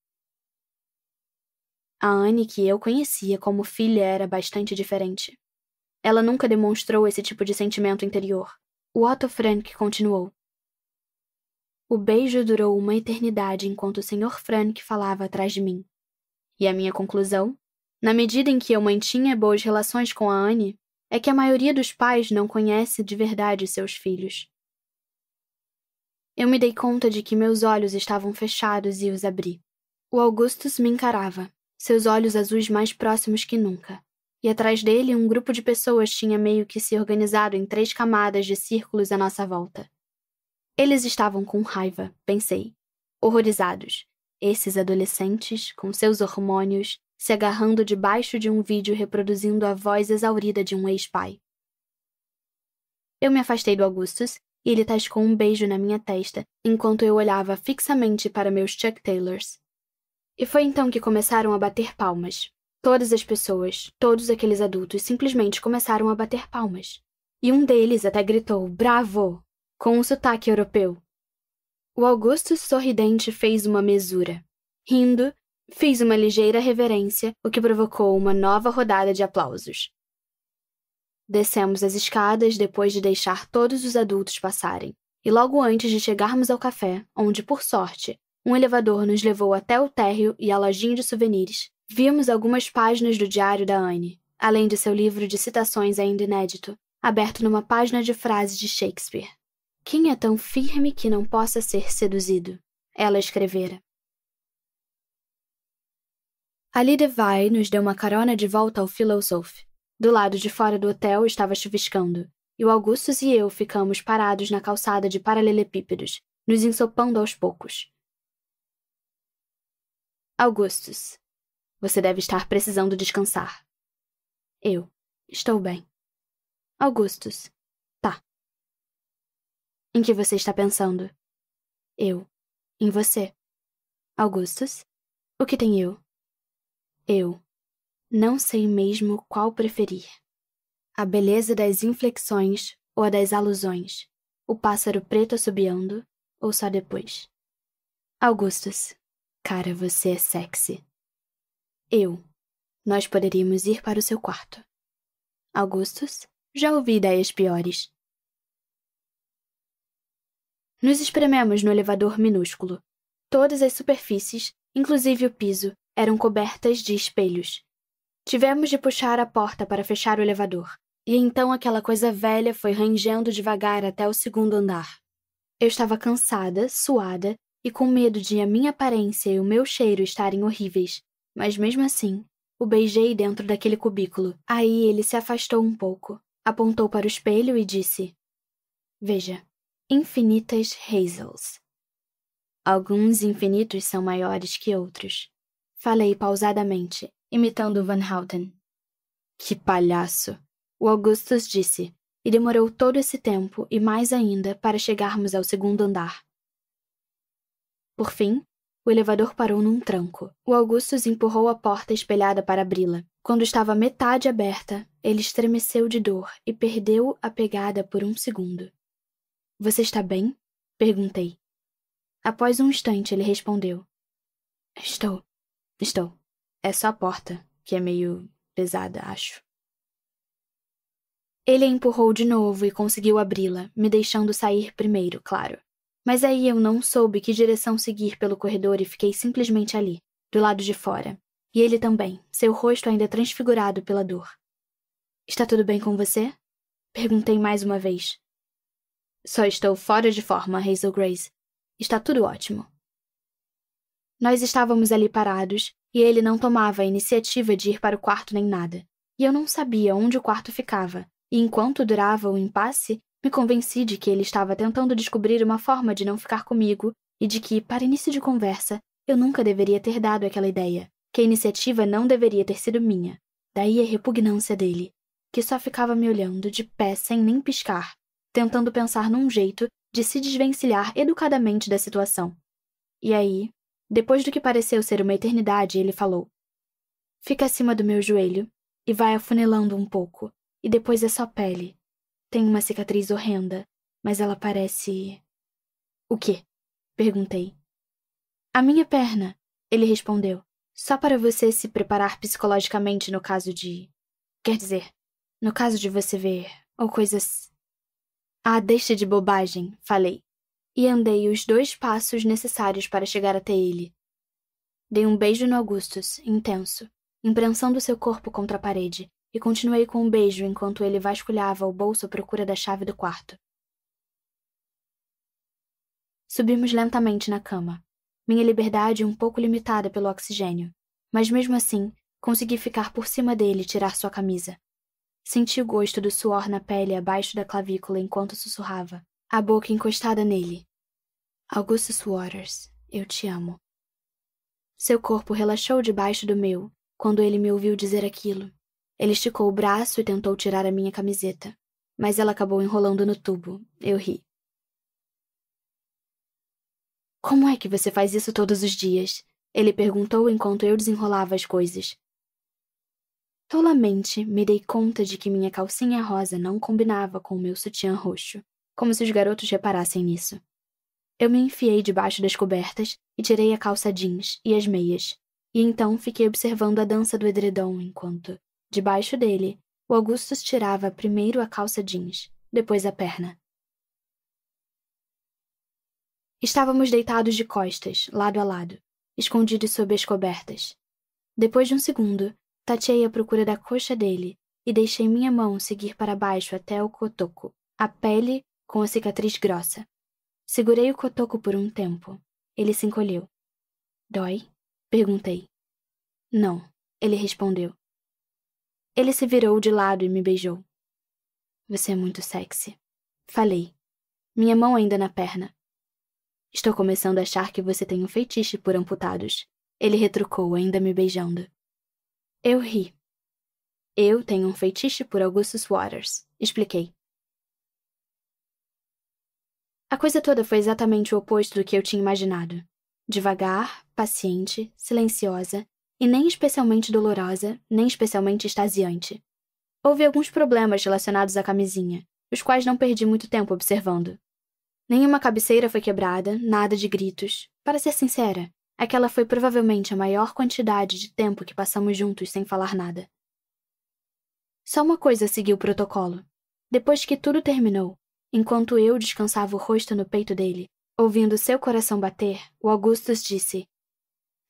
A Anne que eu conhecia como filha era bastante diferente. Ela nunca demonstrou esse tipo de sentimento interior. O Otto Frank continuou. O beijo durou uma eternidade enquanto o Sr. Frank falava atrás de mim. E a minha conclusão? Na medida em que eu mantinha boas relações com a Anne, é que a maioria dos pais não conhece de verdade seus filhos. Eu me dei conta de que meus olhos estavam fechados e os abri. O Augustus me encarava, seus olhos azuis mais próximos que nunca. E atrás dele, um grupo de pessoas tinha meio que se organizado em três camadas de círculos à nossa volta. Eles estavam com raiva, pensei, horrorizados. Esses adolescentes, com seus hormônios, se agarrando debaixo de um vídeo reproduzindo a voz exaurida de um ex-pai. Eu me afastei do Augustus e ele tascou um beijo na minha testa enquanto eu olhava fixamente para meus Chuck Taylors. E foi então que começaram a bater palmas. Todas as pessoas, todos aqueles adultos, simplesmente começaram a bater palmas. E um deles até gritou: Bravo! com um sotaque europeu. O Augusto sorridente fez uma mesura. Rindo, fiz uma ligeira reverência, o que provocou uma nova rodada de aplausos. Descemos as escadas depois de deixar todos os adultos passarem, e logo antes de chegarmos ao café, onde, por sorte, um elevador nos levou até o térreo e a lojinha de souvenirs, vimos algumas páginas do diário da Anne, além de seu livro de citações ainda inédito, aberto numa página de frases de Shakespeare. Quem é tão firme que não possa ser seduzido? Ela escrevera. Ali Devay nos deu uma carona de volta ao Philosoph. Do lado de fora do hotel estava chuviscando, e o Augustus e eu ficamos parados na calçada de paralelepípedos, nos ensopando aos poucos. Augustus, você deve estar precisando descansar. Eu. Estou bem. Augustus, em que você está pensando? Eu. Em você. Augustus? O que tem eu? Eu. Não sei mesmo qual preferir. A beleza das inflexões ou a das alusões. O pássaro preto assobiando ou só depois. Augustus. Cara, você é sexy. Eu. Nós poderíamos ir para o seu quarto. Augustus, já ouvi ideias piores. Nos esprememos no elevador minúsculo. Todas as superfícies, inclusive o piso, eram cobertas de espelhos. Tivemos de puxar a porta para fechar o elevador, e então aquela coisa velha foi rangendo devagar até o segundo andar. Eu estava cansada, suada e com medo de a minha aparência e o meu cheiro estarem horríveis, mas mesmo assim, o beijei dentro daquele cubículo. Aí ele se afastou um pouco, apontou para o espelho e disse: Veja, infinitas hazels. Alguns infinitos são maiores que outros. Falei pausadamente, imitando Van Houten. Que palhaço! O Augustus disse, e demorou todo esse tempo e mais ainda para chegarmos ao segundo andar. Por fim, o elevador parou num tranco. O Augustus empurrou a porta espelhada para abri-la. Quando estava metade aberta, ele estremeceu de dor e perdeu a pegada por um segundo. Você está bem? Perguntei. Após um instante, ele respondeu: Estou. Estou. É só a porta, que é meio pesada, acho. Ele a empurrou de novo e conseguiu abri-la, me deixando sair primeiro, claro. Mas aí eu não soube que direção seguir pelo corredor e fiquei simplesmente ali, do lado de fora. E ele também, seu rosto ainda transfigurado pela dor. Está tudo bem com você? Perguntei mais uma vez, só estou fora de forma, Hazel Grace. Está tudo ótimo. Nós estávamos ali parados e ele não tomava a iniciativa de ir para o quarto nem nada. E eu não sabia onde o quarto ficava, e enquanto durava o impasse, me convenci de que ele estava tentando descobrir uma forma de não ficar comigo e de que, para início de conversa, eu nunca deveria ter dado aquela ideia, que a iniciativa não deveria ter sido minha. Daí a repugnância dele, que só ficava me olhando de pé sem nem piscar, tentando pensar num jeito de se desvencilhar educadamente da situação. E aí, depois do que pareceu ser uma eternidade, ele falou: Fica acima do meu joelho e vai afunilando um pouco, e depois é só pele. Tem uma cicatriz horrenda, mas ela parece. O quê? perguntei. A minha perna, ele respondeu, só para você se preparar psicologicamente no caso de. Quer dizer, no caso de você ver, ou coisas ah, deixa de bobagem, falei, e andei os dois passos necessários para chegar até ele. Dei um beijo no Augustus, intenso, imprensando seu corpo contra a parede, e continuei com um beijo enquanto ele vasculhava o bolso à procura da chave do quarto. Subimos lentamente na cama, minha liberdade um pouco limitada pelo oxigênio, mas mesmo assim consegui ficar por cima dele e tirar sua camisa. Senti o gosto do suor na pele abaixo da clavícula enquanto sussurrava, a boca encostada nele. Augustus Waters, eu te amo. Seu corpo relaxou debaixo do meu quando ele me ouviu dizer aquilo. Ele esticou o braço e tentou tirar a minha camiseta, mas ela acabou enrolando no tubo. Eu ri. Como é que você faz isso todos os dias? Ele perguntou enquanto eu desenrolava as coisas. Tolamente me dei conta de que minha calcinha rosa não combinava com o meu sutiã roxo, como se os garotos reparassem nisso. Eu me enfiei debaixo das cobertas e tirei a calça jeans e as meias, e então fiquei observando a dança do edredom enquanto, debaixo dele, o Augustus tirava primeiro a calça jeans, depois a perna. Estávamos deitados de costas, lado a lado, escondidos sob as cobertas. Depois de um segundo, Tateei à procura da coxa dele e deixei minha mão seguir para baixo até o cotoco, a pele com a cicatriz grossa. Segurei o cotoco por um tempo. Ele se encolheu. Dói? Perguntei. Não, ele respondeu. Ele se virou de lado e me beijou. Você é muito sexy. Falei. Minha mão ainda na perna. Estou começando a achar que você tem um feitiço por amputados. Ele retrucou, ainda me beijando. Eu ri. Eu tenho um feitiço por Augustus Waters, expliquei. A coisa toda foi exatamente o oposto do que eu tinha imaginado. Devagar, paciente, silenciosa, e nem especialmente dolorosa, nem especialmente extasiante. Houve alguns problemas relacionados à camisinha, os quais não perdi muito tempo observando. Nenhuma cabeceira foi quebrada, nada de gritos. Para ser sincera, Aquela é foi provavelmente a maior quantidade de tempo que passamos juntos sem falar nada. Só uma coisa seguiu o protocolo. Depois que tudo terminou, enquanto eu descansava o rosto no peito dele, ouvindo seu coração bater, o Augustus disse: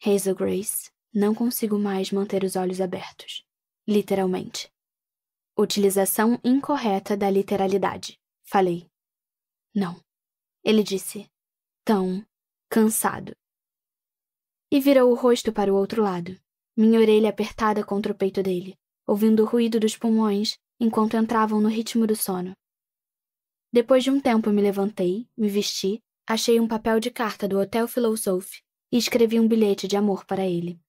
Hazel Grace, não consigo mais manter os olhos abertos. Literalmente. Utilização incorreta da literalidade. Falei. Não. Ele disse: Tão cansado e virou o rosto para o outro lado, minha orelha apertada contra o peito dele, ouvindo o ruído dos pulmões enquanto entravam no ritmo do sono. Depois de um tempo me levantei, me vesti, achei um papel de carta do Hotel Philosoph e escrevi um bilhete de amor para ele.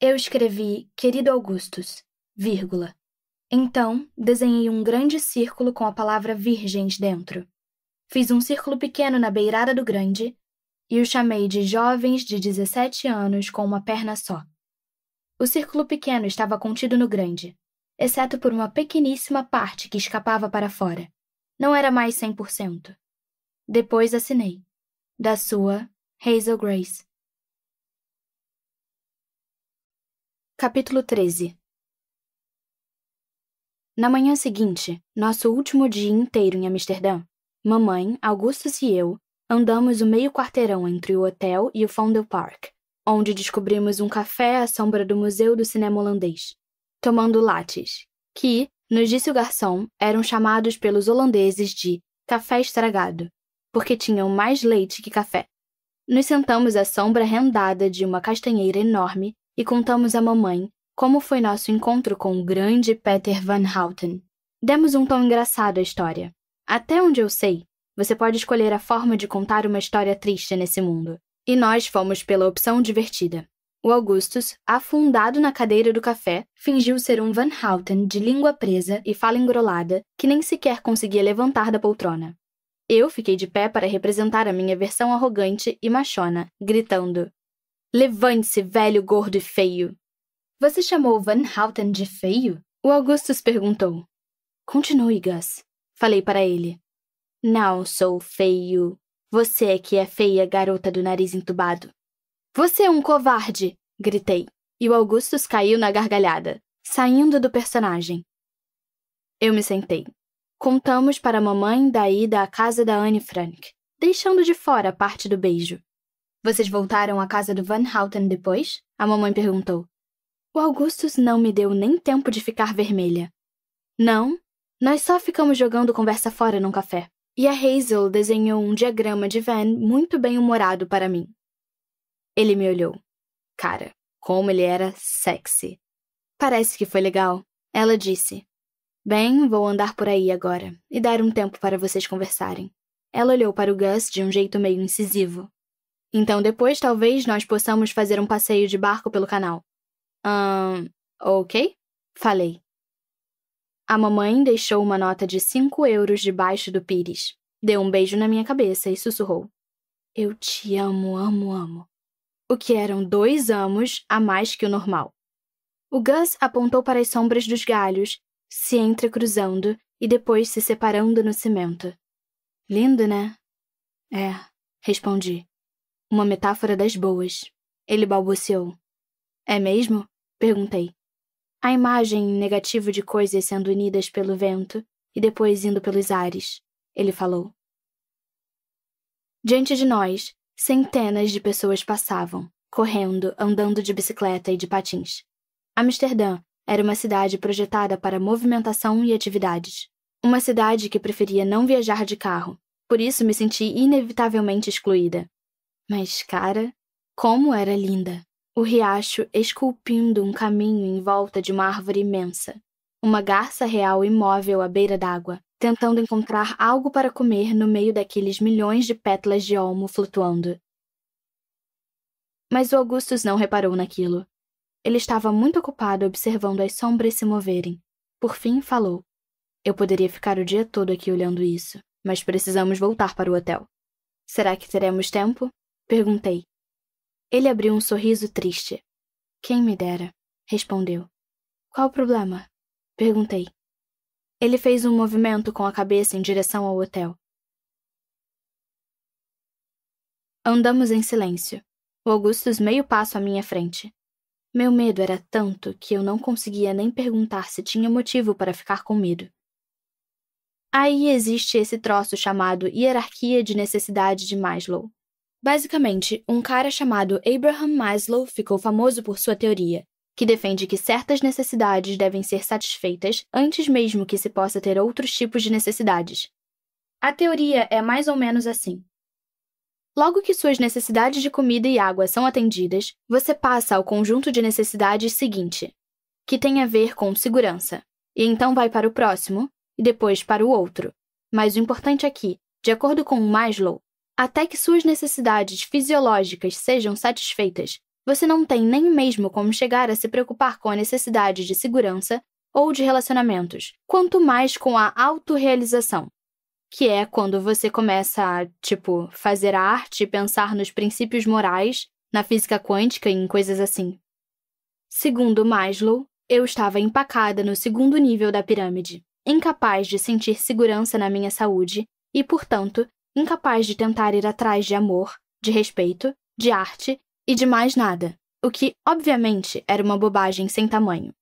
Eu escrevi, querido Augustus, vírgula. Então, desenhei um grande círculo com a palavra virgens dentro. Fiz um círculo pequeno na beirada do grande e o chamei de jovens de 17 anos com uma perna só. O círculo pequeno estava contido no grande, exceto por uma pequeníssima parte que escapava para fora. Não era mais 100%. Depois assinei. Da sua, Hazel Grace. Capítulo 13 Na manhã seguinte, nosso último dia inteiro em Amsterdã, mamãe, Augustus e eu Andamos o meio quarteirão entre o hotel e o Fondel Park, onde descobrimos um café à sombra do Museu do Cinema Holandês, tomando lattes, que, nos disse o garçom, eram chamados pelos holandeses de café estragado, porque tinham mais leite que café. Nos sentamos à sombra rendada de uma castanheira enorme e contamos à mamãe como foi nosso encontro com o grande Peter Van Houten. Demos um tom engraçado à história. Até onde eu sei, você pode escolher a forma de contar uma história triste nesse mundo. E nós fomos pela opção divertida. O Augustus, afundado na cadeira do café, fingiu ser um Van Houten de língua presa e fala engrolada que nem sequer conseguia levantar da poltrona. Eu fiquei de pé para representar a minha versão arrogante e machona, gritando: Levante-se, velho gordo e feio! Você chamou Van Houten de feio? O Augustus perguntou. Continue, Gus, falei para ele. Não sou feio. Você é que é feia, garota do nariz entubado. Você é um covarde! gritei, e o Augustus caiu na gargalhada, saindo do personagem. Eu me sentei. Contamos para a mamãe da ida à casa da Anne Frank, deixando de fora a parte do beijo. Vocês voltaram à casa do Van Houten depois? A mamãe perguntou. O Augustus não me deu nem tempo de ficar vermelha. Não, nós só ficamos jogando conversa fora num café e a Hazel desenhou um diagrama de Venn muito bem humorado para mim. Ele me olhou. Cara, como ele era sexy. Parece que foi legal. Ela disse: Bem, vou andar por aí agora e dar um tempo para vocês conversarem. Ela olhou para o Gus de um jeito meio incisivo. Então depois talvez nós possamos fazer um passeio de barco pelo canal. Ahn, um, ok? Falei. A mamãe deixou uma nota de cinco euros debaixo do pires, deu um beijo na minha cabeça e sussurrou: Eu te amo, amo, amo. O que eram dois amos a mais que o normal. O Gus apontou para as sombras dos galhos, se entrecruzando e depois se separando no cimento. Lindo, né? É, respondi. Uma metáfora das boas. Ele balbuciou. É mesmo? Perguntei. A imagem negativa negativo de coisas sendo unidas pelo vento e depois indo pelos ares, ele falou. Diante de nós, centenas de pessoas passavam, correndo, andando de bicicleta e de patins. Amsterdã era uma cidade projetada para movimentação e atividades. Uma cidade que preferia não viajar de carro, por isso me senti inevitavelmente excluída. Mas, cara, como era linda! o riacho esculpindo um caminho em volta de uma árvore imensa. Uma garça real imóvel à beira d'água, tentando encontrar algo para comer no meio daqueles milhões de pétalas de olmo flutuando. Mas o Augustus não reparou naquilo. Ele estava muito ocupado observando as sombras se moverem. Por fim, falou: Eu poderia ficar o dia todo aqui olhando isso, mas precisamos voltar para o hotel. Será que teremos tempo? Perguntei, ele abriu um sorriso triste. Quem me dera, respondeu. Qual o problema? Perguntei. Ele fez um movimento com a cabeça em direção ao hotel. Andamos em silêncio. O Augustus meio passo à minha frente. Meu medo era tanto que eu não conseguia nem perguntar se tinha motivo para ficar com medo. Aí existe esse troço chamado hierarquia de necessidade de Maslow, Basicamente, um cara chamado Abraham Maslow ficou famoso por sua teoria, que defende que certas necessidades devem ser satisfeitas antes mesmo que se possa ter outros tipos de necessidades. A teoria é mais ou menos assim. Logo que suas necessidades de comida e água são atendidas, você passa ao conjunto de necessidades seguinte, que tem a ver com segurança, e então vai para o próximo, e depois para o outro. Mas o importante aqui, é de acordo com Maslow, até que suas necessidades fisiológicas sejam satisfeitas, você não tem nem mesmo como chegar a se preocupar com a necessidade de segurança ou de relacionamentos, quanto mais com a autorrealização, que é quando você começa a, tipo, fazer a arte e pensar nos princípios morais, na física quântica e em coisas assim. Segundo Maslow, eu estava empacada no segundo nível da pirâmide, incapaz de sentir segurança na minha saúde e, portanto, incapaz de tentar ir atrás de amor, de respeito, de arte e de mais nada, o que, obviamente, era uma bobagem sem tamanho.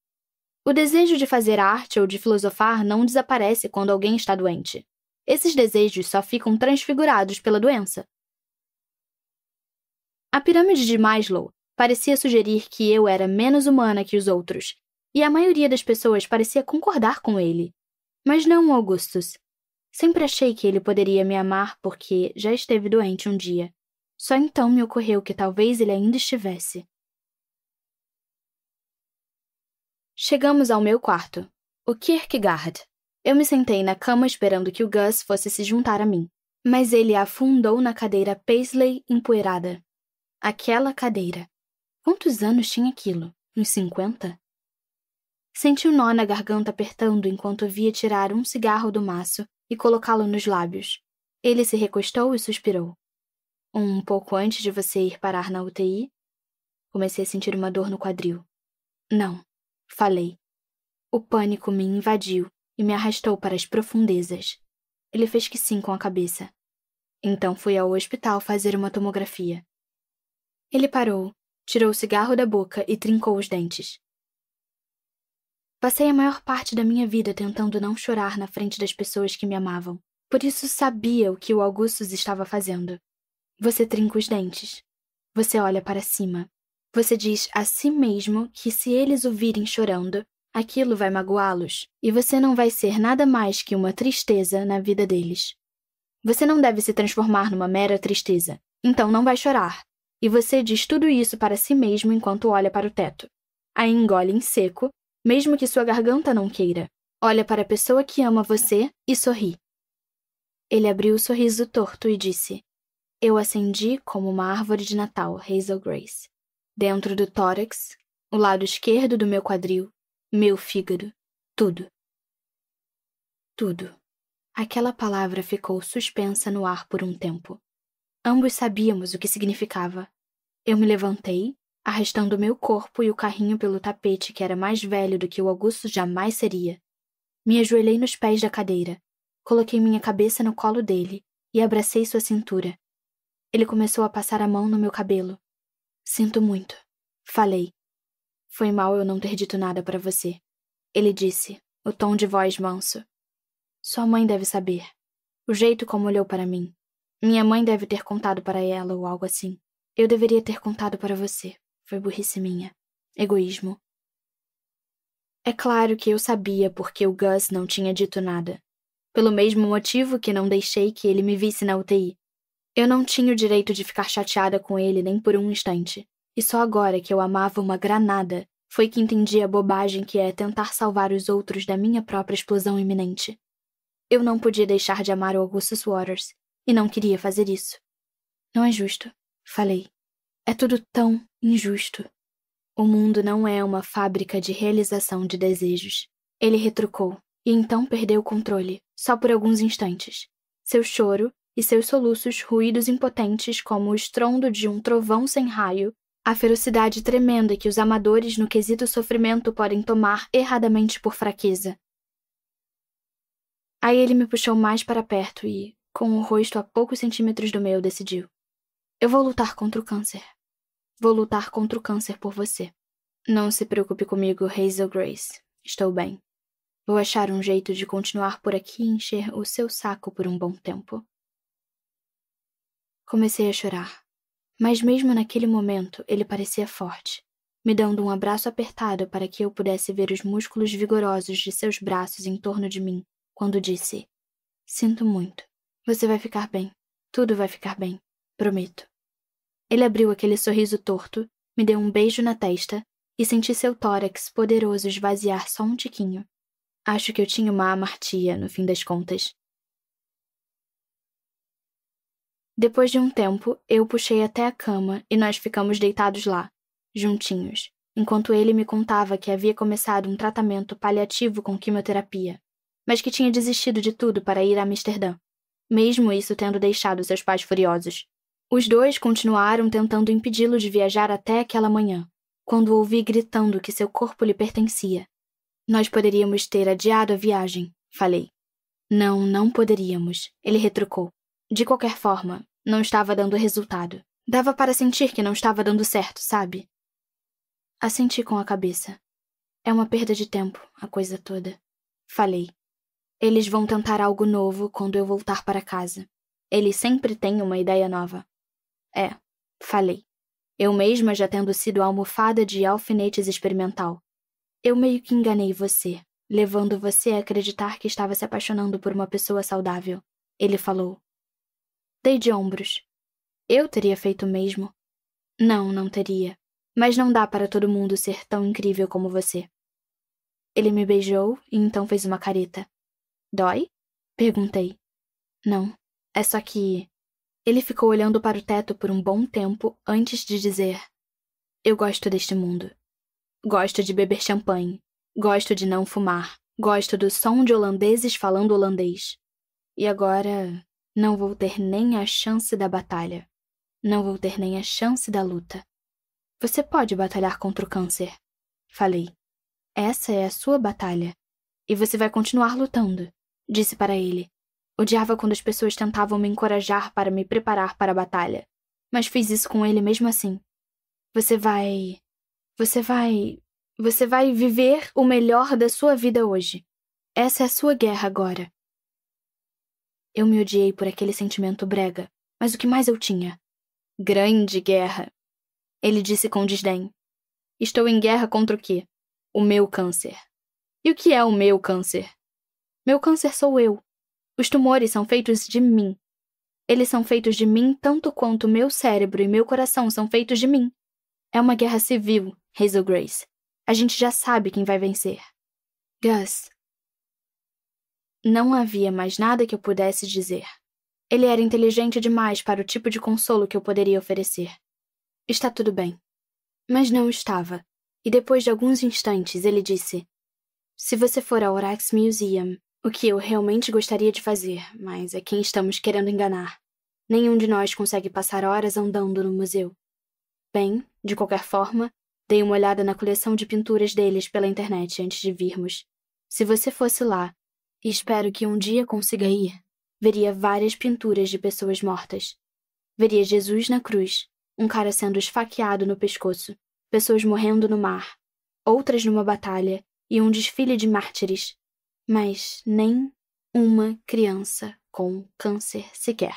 O desejo de fazer arte ou de filosofar não desaparece quando alguém está doente. Esses desejos só ficam transfigurados pela doença. A pirâmide de Maslow parecia sugerir que eu era menos humana que os outros, e a maioria das pessoas parecia concordar com ele. Mas não Augustus. Sempre achei que ele poderia me amar porque já esteve doente um dia. Só então me ocorreu que talvez ele ainda estivesse. Chegamos ao meu quarto, o Kierkegaard. Eu me sentei na cama esperando que o Gus fosse se juntar a mim, mas ele afundou na cadeira Paisley empoeirada. Aquela cadeira. Quantos anos tinha aquilo? Uns cinquenta? Senti o um nó na garganta apertando enquanto via tirar um cigarro do maço e colocá-lo nos lábios. Ele se recostou e suspirou. Um pouco antes de você ir parar na UTI, comecei a sentir uma dor no quadril. Não, falei. O pânico me invadiu e me arrastou para as profundezas. Ele fez que sim com a cabeça. Então fui ao hospital fazer uma tomografia. Ele parou, tirou o cigarro da boca e trincou os dentes. Passei a maior parte da minha vida tentando não chorar na frente das pessoas que me amavam. Por isso sabia o que o Augustus estava fazendo. Você trinca os dentes. Você olha para cima. Você diz a si mesmo que se eles o virem chorando, aquilo vai magoá-los, e você não vai ser nada mais que uma tristeza na vida deles. Você não deve se transformar numa mera tristeza, então não vai chorar. E você diz tudo isso para si mesmo enquanto olha para o teto. Aí engole em seco mesmo que sua garganta não queira. Olha para a pessoa que ama você e sorri. Ele abriu o sorriso torto e disse: Eu acendi como uma árvore de Natal, Hazel Grace. Dentro do tórax, o lado esquerdo do meu quadril, meu fígado, tudo. Tudo. Aquela palavra ficou suspensa no ar por um tempo. Ambos sabíamos o que significava. Eu me levantei, arrastando meu corpo e o carrinho pelo tapete que era mais velho do que o Augusto jamais seria. Me ajoelhei nos pés da cadeira, coloquei minha cabeça no colo dele e abracei sua cintura. Ele começou a passar a mão no meu cabelo. Sinto muito, falei. Foi mal eu não ter dito nada para você. Ele disse, o tom de voz manso. Sua mãe deve saber. O jeito como olhou para mim. Minha mãe deve ter contado para ela ou algo assim. Eu deveria ter contado para você. Foi burrice minha. Egoísmo. É claro que eu sabia porque o Gus não tinha dito nada. Pelo mesmo motivo que não deixei que ele me visse na UTI. Eu não tinha o direito de ficar chateada com ele nem por um instante. E só agora que eu amava uma granada foi que entendi a bobagem que é tentar salvar os outros da minha própria explosão iminente. Eu não podia deixar de amar o Augustus Waters e não queria fazer isso. Não é justo, falei. É tudo tão injusto. O mundo não é uma fábrica de realização de desejos. Ele retrucou, e então perdeu o controle, só por alguns instantes. Seu choro e seus soluços, ruídos impotentes como o estrondo de um trovão sem raio, a ferocidade tremenda que os amadores no quesito sofrimento podem tomar erradamente por fraqueza. Aí ele me puxou mais para perto e, com o rosto a poucos centímetros do meu, decidiu: Eu vou lutar contra o câncer. Vou lutar contra o câncer por você. Não se preocupe comigo, Hazel Grace. Estou bem. Vou achar um jeito de continuar por aqui e encher o seu saco por um bom tempo. Comecei a chorar, mas mesmo naquele momento ele parecia forte, me dando um abraço apertado para que eu pudesse ver os músculos vigorosos de seus braços em torno de mim, quando disse: Sinto muito. Você vai ficar bem. Tudo vai ficar bem. Prometo. Ele abriu aquele sorriso torto, me deu um beijo na testa e senti seu tórax poderoso esvaziar só um tiquinho. Acho que eu tinha uma amartia, no fim das contas. Depois de um tempo, eu puxei até a cama e nós ficamos deitados lá, juntinhos, enquanto ele me contava que havia começado um tratamento paliativo com quimioterapia, mas que tinha desistido de tudo para ir a Amsterdã, mesmo isso tendo deixado seus pais furiosos. Os dois continuaram tentando impedi-lo de viajar até aquela manhã, quando ouvi gritando que seu corpo lhe pertencia. Nós poderíamos ter adiado a viagem, falei. Não, não poderíamos, ele retrucou. De qualquer forma, não estava dando resultado. Dava para sentir que não estava dando certo, sabe? Assenti com a cabeça. É uma perda de tempo, a coisa toda. Falei. Eles vão tentar algo novo quando eu voltar para casa. Eles sempre têm uma ideia nova. É, falei. Eu mesma já tendo sido almofada de alfinetes experimental. Eu meio que enganei você, levando você a acreditar que estava se apaixonando por uma pessoa saudável. Ele falou. Dei de ombros. Eu teria feito o mesmo. Não, não teria. Mas não dá para todo mundo ser tão incrível como você. Ele me beijou e então fez uma careta. Dói? Perguntei. Não, é só que. Ele ficou olhando para o teto por um bom tempo antes de dizer: Eu gosto deste mundo. Gosto de beber champanhe. Gosto de não fumar. Gosto do som de holandeses falando holandês. E agora não vou ter nem a chance da batalha. Não vou ter nem a chance da luta. Você pode batalhar contra o câncer. Falei. Essa é a sua batalha. E você vai continuar lutando, disse para ele, Odiava quando as pessoas tentavam me encorajar para me preparar para a batalha, mas fiz isso com ele mesmo assim. Você vai. Você vai. Você vai viver o melhor da sua vida hoje. Essa é a sua guerra agora. Eu me odiei por aquele sentimento brega, mas o que mais eu tinha? Grande guerra. Ele disse com desdém. Estou em guerra contra o quê? O meu câncer. E o que é o meu câncer? Meu câncer sou eu. Os tumores são feitos de mim. Eles são feitos de mim tanto quanto meu cérebro e meu coração são feitos de mim. É uma guerra civil, Hazel Grace. A gente já sabe quem vai vencer. Gus. Não havia mais nada que eu pudesse dizer. Ele era inteligente demais para o tipo de consolo que eu poderia oferecer. Está tudo bem. Mas não estava. E depois de alguns instantes, ele disse: Se você for ao Orax Museum, o que eu realmente gostaria de fazer, mas é quem estamos querendo enganar. Nenhum de nós consegue passar horas andando no museu. Bem, de qualquer forma, dei uma olhada na coleção de pinturas deles pela internet antes de virmos. Se você fosse lá, e espero que um dia consiga ir, veria várias pinturas de pessoas mortas. Veria Jesus na cruz, um cara sendo esfaqueado no pescoço, pessoas morrendo no mar, outras numa batalha e um desfile de mártires mas nem uma criança com câncer sequer.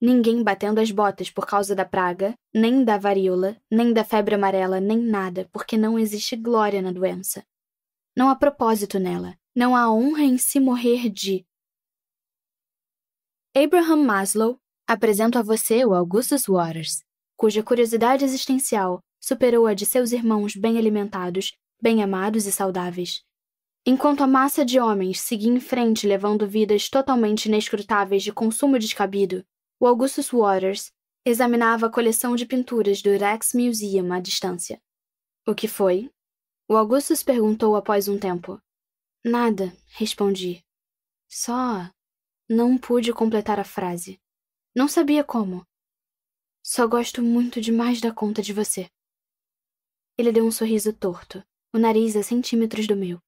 Ninguém batendo as botas por causa da praga, nem da varíola, nem da febre amarela, nem nada, porque não existe glória na doença. Não há propósito nela, não há honra em se morrer de. Abraham Maslow apresento a você o Augustus Waters, cuja curiosidade existencial superou a de seus irmãos bem alimentados, bem amados e saudáveis. Enquanto a massa de homens seguia em frente levando vidas totalmente inescrutáveis de consumo descabido, o Augustus Waters examinava a coleção de pinturas do Rex Museum à distância. O que foi? O Augustus perguntou após um tempo. Nada, respondi. Só. Não pude completar a frase. Não sabia como. Só gosto muito demais da conta de você. Ele deu um sorriso torto, o nariz a centímetros do meu.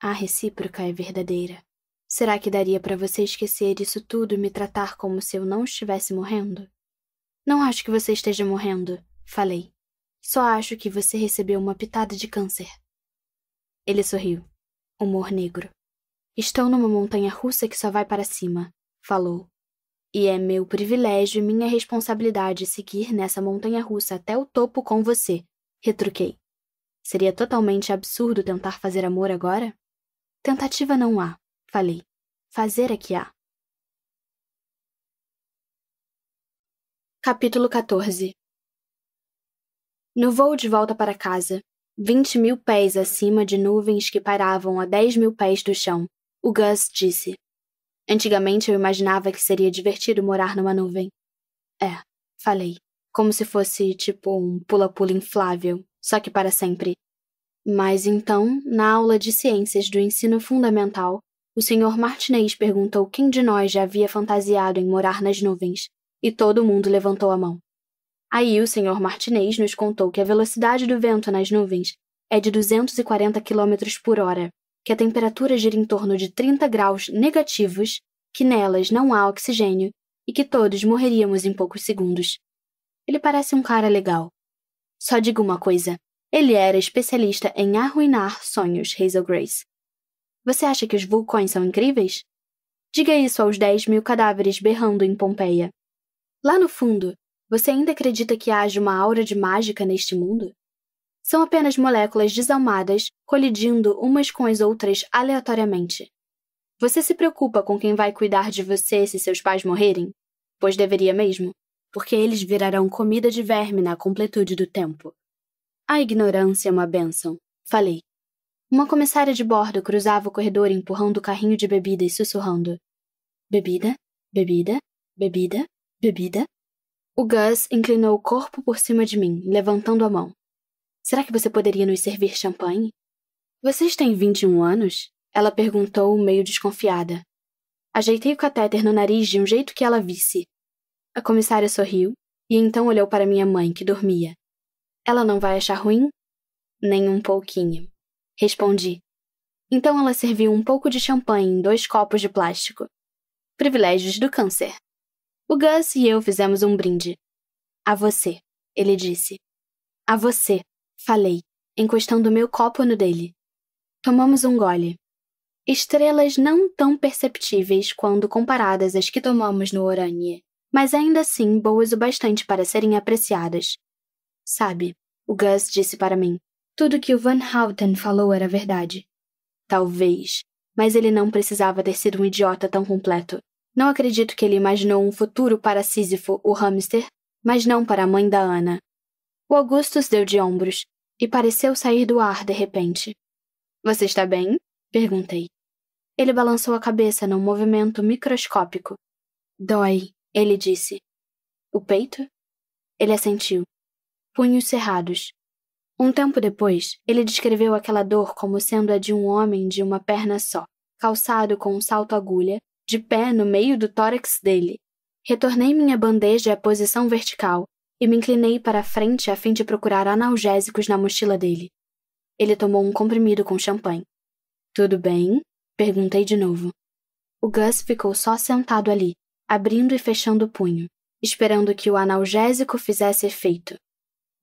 A recíproca é verdadeira. Será que daria para você esquecer isso tudo e me tratar como se eu não estivesse morrendo? Não acho que você esteja morrendo, falei. Só acho que você recebeu uma pitada de câncer. Ele sorriu. Humor negro. Estou numa montanha russa que só vai para cima, falou. E é meu privilégio e minha responsabilidade seguir nessa montanha russa até o topo com você, retruquei. Seria totalmente absurdo tentar fazer amor agora? Tentativa não há, falei. Fazer é que há. Capítulo 14 No voo de volta para casa, vinte mil pés acima de nuvens que paravam a dez mil pés do chão, o Gus disse. Antigamente eu imaginava que seria divertido morar numa nuvem. É, falei, como se fosse tipo um pula-pula inflável, só que para sempre. Mas então, na aula de ciências do ensino fundamental, o senhor Martinez perguntou quem de nós já havia fantasiado em morar nas nuvens, e todo mundo levantou a mão. Aí o senhor Martinez nos contou que a velocidade do vento nas nuvens é de 240 km por hora, que a temperatura gira em torno de 30 graus negativos, que nelas não há oxigênio e que todos morreríamos em poucos segundos. Ele parece um cara legal. Só digo uma coisa: ele era especialista em arruinar sonhos, Hazel Grace. Você acha que os vulcões são incríveis? Diga isso aos 10 mil cadáveres berrando em Pompeia. Lá no fundo, você ainda acredita que haja uma aura de mágica neste mundo? São apenas moléculas desalmadas colidindo umas com as outras aleatoriamente. Você se preocupa com quem vai cuidar de você se seus pais morrerem? Pois deveria mesmo, porque eles virarão comida de verme na completude do tempo. A ignorância é uma bênção, falei. Uma comissária de bordo cruzava o corredor empurrando o carrinho de bebida e sussurrando: Bebida, bebida, bebida, bebida. O Gus inclinou o corpo por cima de mim, levantando a mão. Será que você poderia nos servir champanhe? Vocês têm 21 anos? Ela perguntou, meio desconfiada. Ajeitei o catéter no nariz de um jeito que ela visse. A comissária sorriu e então olhou para minha mãe, que dormia. Ela não vai achar ruim? Nem um pouquinho. Respondi. Então ela serviu um pouco de champanhe em dois copos de plástico. Privilégios do câncer. O Gus e eu fizemos um brinde. A você, ele disse. A você, falei, encostando meu copo no dele. Tomamos um gole. Estrelas não tão perceptíveis quando comparadas às que tomamos no Oranje, mas ainda assim boas o bastante para serem apreciadas. Sabe, o Gus disse para mim. Tudo que o Van Houten falou era verdade. Talvez, mas ele não precisava ter sido um idiota tão completo. Não acredito que ele imaginou um futuro para Sísifo, o hamster, mas não para a mãe da Ana. O Augustus deu de ombros e pareceu sair do ar de repente. Você está bem? perguntei. Ele balançou a cabeça num movimento microscópico. Dói, ele disse. O peito? Ele assentiu punhos cerrados. Um tempo depois, ele descreveu aquela dor como sendo a de um homem de uma perna só, calçado com um salto-agulha, de pé no meio do tórax dele. Retornei minha bandeja à posição vertical e me inclinei para a frente a fim de procurar analgésicos na mochila dele. Ele tomou um comprimido com champanhe. Tudo bem? perguntei de novo. O Gus ficou só sentado ali, abrindo e fechando o punho, esperando que o analgésico fizesse efeito.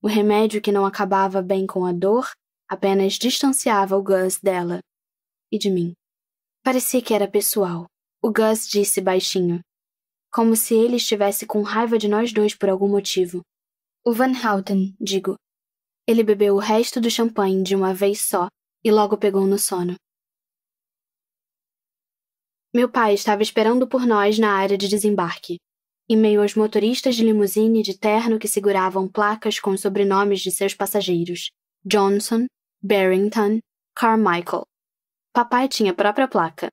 O remédio que não acabava bem com a dor apenas distanciava o Gus dela e de mim. Parecia que era pessoal. O Gus disse baixinho, como se ele estivesse com raiva de nós dois por algum motivo. O Van Houten, digo. Ele bebeu o resto do champanhe de uma vez só e logo pegou no sono. Meu pai estava esperando por nós na área de desembarque em meio aos motoristas de limusine de terno que seguravam placas com os sobrenomes de seus passageiros: Johnson, Barrington, Carmichael. Papai tinha própria placa.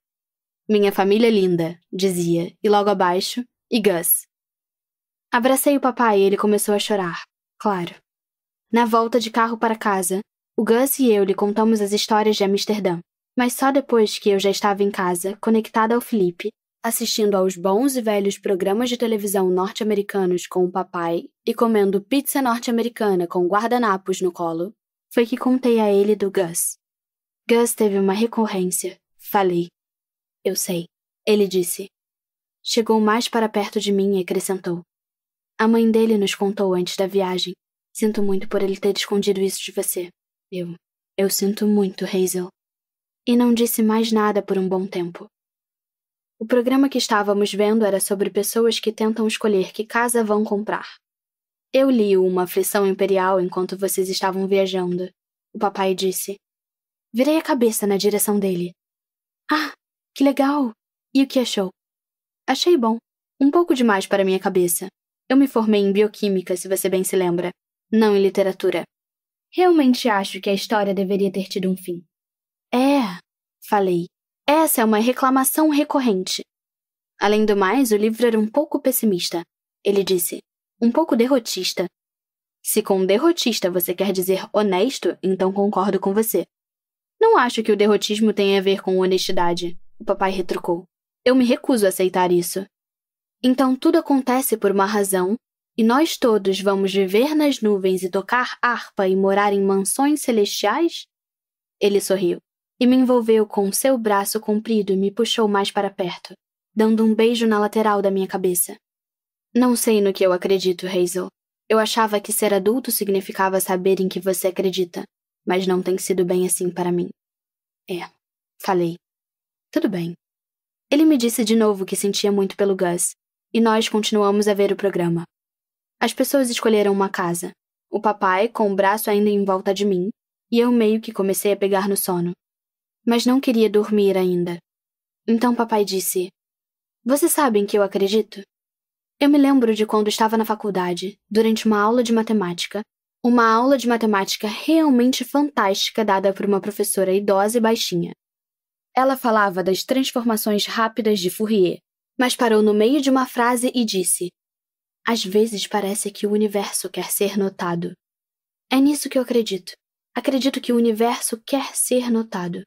Minha família linda, dizia, e logo abaixo, e Gus. Abracei o papai e ele começou a chorar, claro. Na volta de carro para casa, o Gus e eu lhe contamos as histórias de Amsterdã, mas só depois que eu já estava em casa, conectada ao Felipe, assistindo aos bons e velhos programas de televisão norte-americanos com o papai e comendo pizza norte-americana com guardanapos no colo, foi que contei a ele do Gus. Gus teve uma recorrência. Falei. Eu sei. Ele disse. Chegou mais para perto de mim e acrescentou. A mãe dele nos contou antes da viagem. Sinto muito por ele ter escondido isso de você. Eu. Eu sinto muito, Hazel. E não disse mais nada por um bom tempo. O programa que estávamos vendo era sobre pessoas que tentam escolher que casa vão comprar. Eu li Uma Aflição Imperial enquanto vocês estavam viajando. O papai disse. Virei a cabeça na direção dele. Ah, que legal! E o que achou? Achei bom. Um pouco demais para minha cabeça. Eu me formei em bioquímica, se você bem se lembra, não em literatura. Realmente acho que a história deveria ter tido um fim. É, falei. Essa é uma reclamação recorrente. Além do mais, o livro era um pouco pessimista. Ele disse, um pouco derrotista. Se com derrotista você quer dizer honesto, então concordo com você. Não acho que o derrotismo tenha a ver com honestidade, o papai retrucou. Eu me recuso a aceitar isso. Então tudo acontece por uma razão, e nós todos vamos viver nas nuvens e tocar harpa e morar em mansões celestiais? Ele sorriu e me envolveu com seu braço comprido e me puxou mais para perto, dando um beijo na lateral da minha cabeça. Não sei no que eu acredito, Hazel. Eu achava que ser adulto significava saber em que você acredita, mas não tem sido bem assim para mim. É, falei. Tudo bem. Ele me disse de novo que sentia muito pelo Gus, e nós continuamos a ver o programa. As pessoas escolheram uma casa, o papai com o braço ainda em volta de mim, e eu meio que comecei a pegar no sono mas não queria dormir ainda. Então papai disse: Vocês sabem que eu acredito? Eu me lembro de quando estava na faculdade, durante uma aula de matemática, uma aula de matemática realmente fantástica dada por uma professora idosa e baixinha. Ela falava das transformações rápidas de Fourier, mas parou no meio de uma frase e disse: Às vezes parece que o universo quer ser notado. É nisso que eu acredito. Acredito que o universo quer ser notado.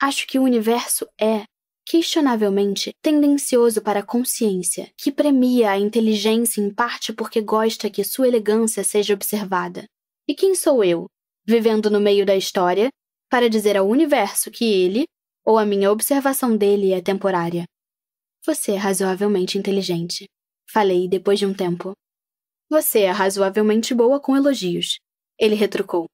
Acho que o universo é, questionavelmente, tendencioso para a consciência, que premia a inteligência em parte porque gosta que sua elegância seja observada. E quem sou eu, vivendo no meio da história, para dizer ao universo que ele, ou a minha observação dele, é temporária? Você é razoavelmente inteligente, falei depois de um tempo. Você é razoavelmente boa com elogios, ele retrucou.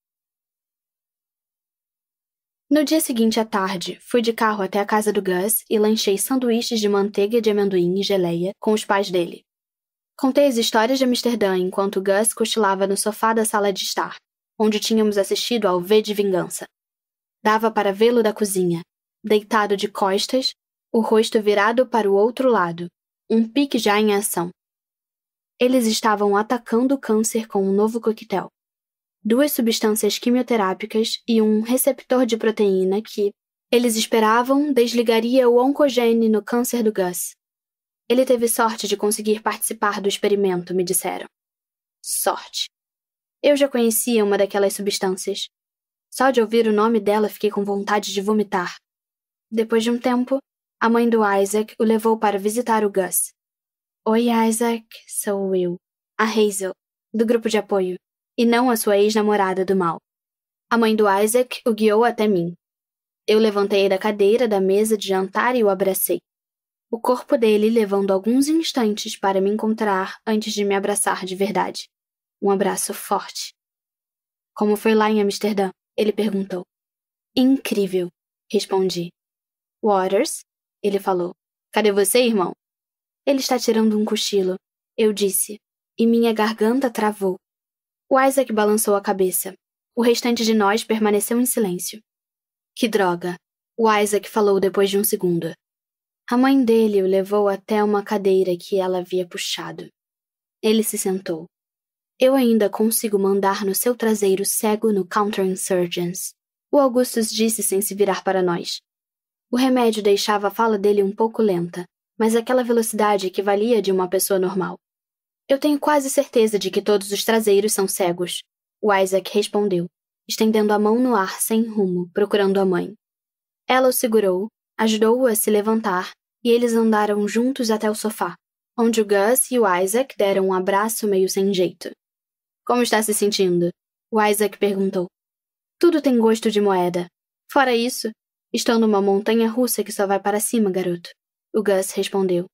No dia seguinte à tarde, fui de carro até a casa do Gus e lanchei sanduíches de manteiga de amendoim e geleia com os pais dele. Contei as histórias de Amsterdã enquanto Gus cochilava no sofá da sala de estar, onde tínhamos assistido ao V de Vingança. Dava para vê-lo da cozinha, deitado de costas, o rosto virado para o outro lado, um pique já em ação. Eles estavam atacando o câncer com um novo coquetel duas substâncias quimioterápicas e um receptor de proteína que, eles esperavam, desligaria o oncogene no câncer do Gus. Ele teve sorte de conseguir participar do experimento, me disseram. Sorte. Eu já conhecia uma daquelas substâncias. Só de ouvir o nome dela fiquei com vontade de vomitar. Depois de um tempo, a mãe do Isaac o levou para visitar o Gus. Oi, Isaac, sou eu, a Hazel, do grupo de apoio e não a sua ex-namorada do mal. A mãe do Isaac o guiou até mim. Eu levantei da cadeira da mesa de jantar e o abracei. O corpo dele levando alguns instantes para me encontrar antes de me abraçar de verdade. Um abraço forte. Como foi lá em Amsterdã? Ele perguntou. Incrível, respondi. Waters? Ele falou. Cadê você, irmão? Ele está tirando um cochilo, eu disse, e minha garganta travou. O Isaac é balançou a cabeça. O restante de nós permaneceu em silêncio. Que droga! O Isaac falou depois de um segundo. A mãe dele o levou até uma cadeira que ela havia puxado. Ele se sentou. Eu ainda consigo mandar no seu traseiro cego no Counterinsurgents. O Augustus disse sem se virar para nós. O remédio deixava a fala dele um pouco lenta, mas aquela velocidade que valia de uma pessoa normal. Eu tenho quase certeza de que todos os traseiros são cegos, o Isaac respondeu, estendendo a mão no ar sem rumo, procurando a mãe. Ela o segurou, ajudou-o a se levantar e eles andaram juntos até o sofá, onde o Gus e o Isaac deram um abraço meio sem jeito. Como está se sentindo? O Isaac perguntou. Tudo tem gosto de moeda. Fora isso, estou numa montanha russa que só vai para cima, garoto. O Gus respondeu.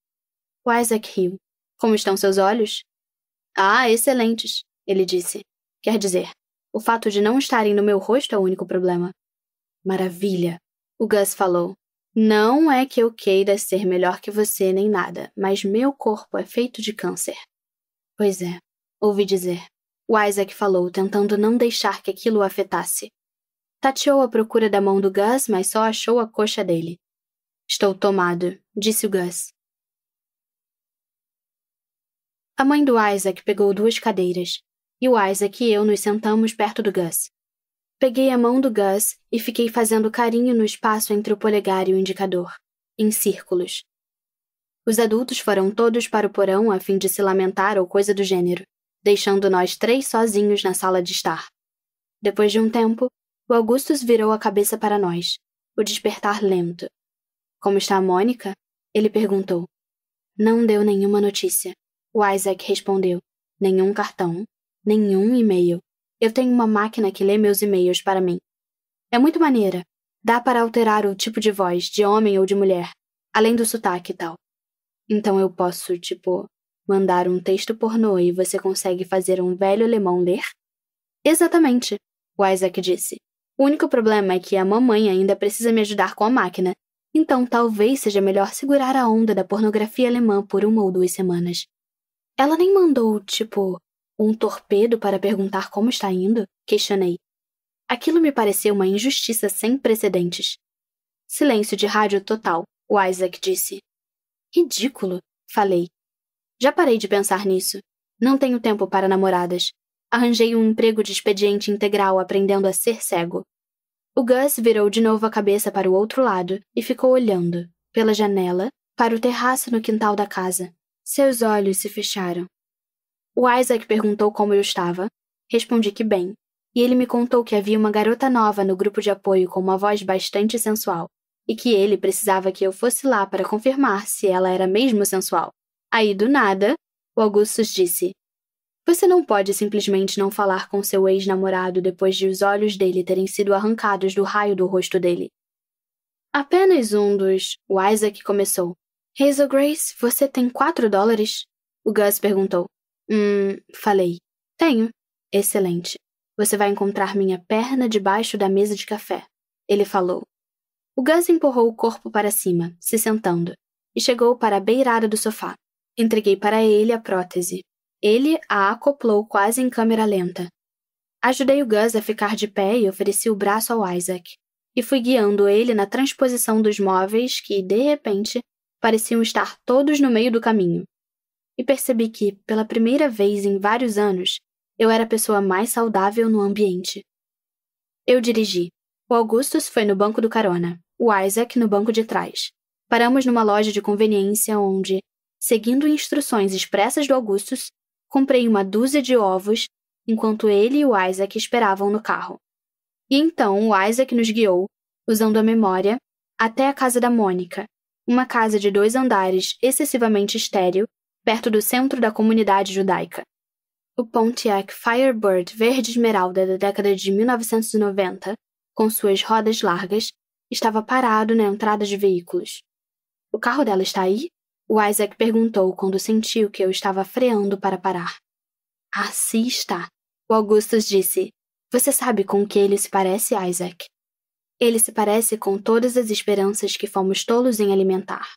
O Isaac riu. Como estão seus olhos? Ah, excelentes, ele disse. Quer dizer, o fato de não estarem no meu rosto é o único problema. Maravilha, o Gus falou. Não é que eu queira ser melhor que você nem nada, mas meu corpo é feito de câncer. Pois é, ouvi dizer. O Isaac falou, tentando não deixar que aquilo o afetasse. Tateou a procura da mão do Gus, mas só achou a coxa dele. Estou tomado, disse o Gus. A mãe do Isaac pegou duas cadeiras, e o Isaac e eu nos sentamos perto do Gus. Peguei a mão do Gus e fiquei fazendo carinho no espaço entre o polegar e o indicador, em círculos. Os adultos foram todos para o porão a fim de se lamentar ou coisa do gênero, deixando nós três sozinhos na sala de estar. Depois de um tempo, o Augustus virou a cabeça para nós, o despertar lento. Como está a Mônica? Ele perguntou. Não deu nenhuma notícia. O Isaac respondeu: Nenhum cartão, nenhum e-mail. Eu tenho uma máquina que lê meus e-mails para mim. É muito maneira. Dá para alterar o tipo de voz, de homem ou de mulher, além do sotaque e tal. Então eu posso, tipo, mandar um texto pornô e você consegue fazer um velho alemão ler? Exatamente, o Isaac disse. O único problema é que a mamãe ainda precisa me ajudar com a máquina, então talvez seja melhor segurar a onda da pornografia alemã por uma ou duas semanas. Ela nem mandou, tipo, um torpedo para perguntar como está indo? Questionei. Aquilo me pareceu uma injustiça sem precedentes. Silêncio de rádio total, o Isaac disse. Ridículo, falei. Já parei de pensar nisso. Não tenho tempo para namoradas. Arranjei um emprego de expediente integral aprendendo a ser cego. O Gus virou de novo a cabeça para o outro lado e ficou olhando, pela janela, para o terraço no quintal da casa. Seus olhos se fecharam. O Isaac perguntou como eu estava. Respondi que bem, e ele me contou que havia uma garota nova no grupo de apoio com uma voz bastante sensual, e que ele precisava que eu fosse lá para confirmar se ela era mesmo sensual. Aí, do nada, o Augustus disse: Você não pode simplesmente não falar com seu ex-namorado depois de os olhos dele terem sido arrancados do raio do rosto dele. Apenas um dos. O Isaac começou. Hazel Grace, você tem quatro dólares? O Gus perguntou. Hum, falei. Tenho. Excelente. Você vai encontrar minha perna debaixo da mesa de café. Ele falou. O Gus empurrou o corpo para cima, se sentando, e chegou para a beirada do sofá. Entreguei para ele a prótese. Ele a acoplou quase em câmera lenta. Ajudei o Gus a ficar de pé e ofereci o braço ao Isaac, e fui guiando ele na transposição dos móveis que, de repente, pareciam estar todos no meio do caminho. E percebi que, pela primeira vez em vários anos, eu era a pessoa mais saudável no ambiente. Eu dirigi. O Augustus foi no banco do carona, o Isaac no banco de trás. Paramos numa loja de conveniência onde, seguindo instruções expressas do Augustus, comprei uma dúzia de ovos enquanto ele e o Isaac esperavam no carro. E então o Isaac nos guiou, usando a memória, até a casa da Mônica, uma casa de dois andares excessivamente estéril, perto do centro da comunidade judaica. O Pontiac Firebird verde esmeralda da década de 1990, com suas rodas largas, estava parado na entrada de veículos. O carro dela está aí? O Isaac perguntou quando sentiu que eu estava freando para parar. Assim está, o Augustus disse. Você sabe com que ele se parece, Isaac? Ele se parece com todas as esperanças que fomos tolos em alimentar.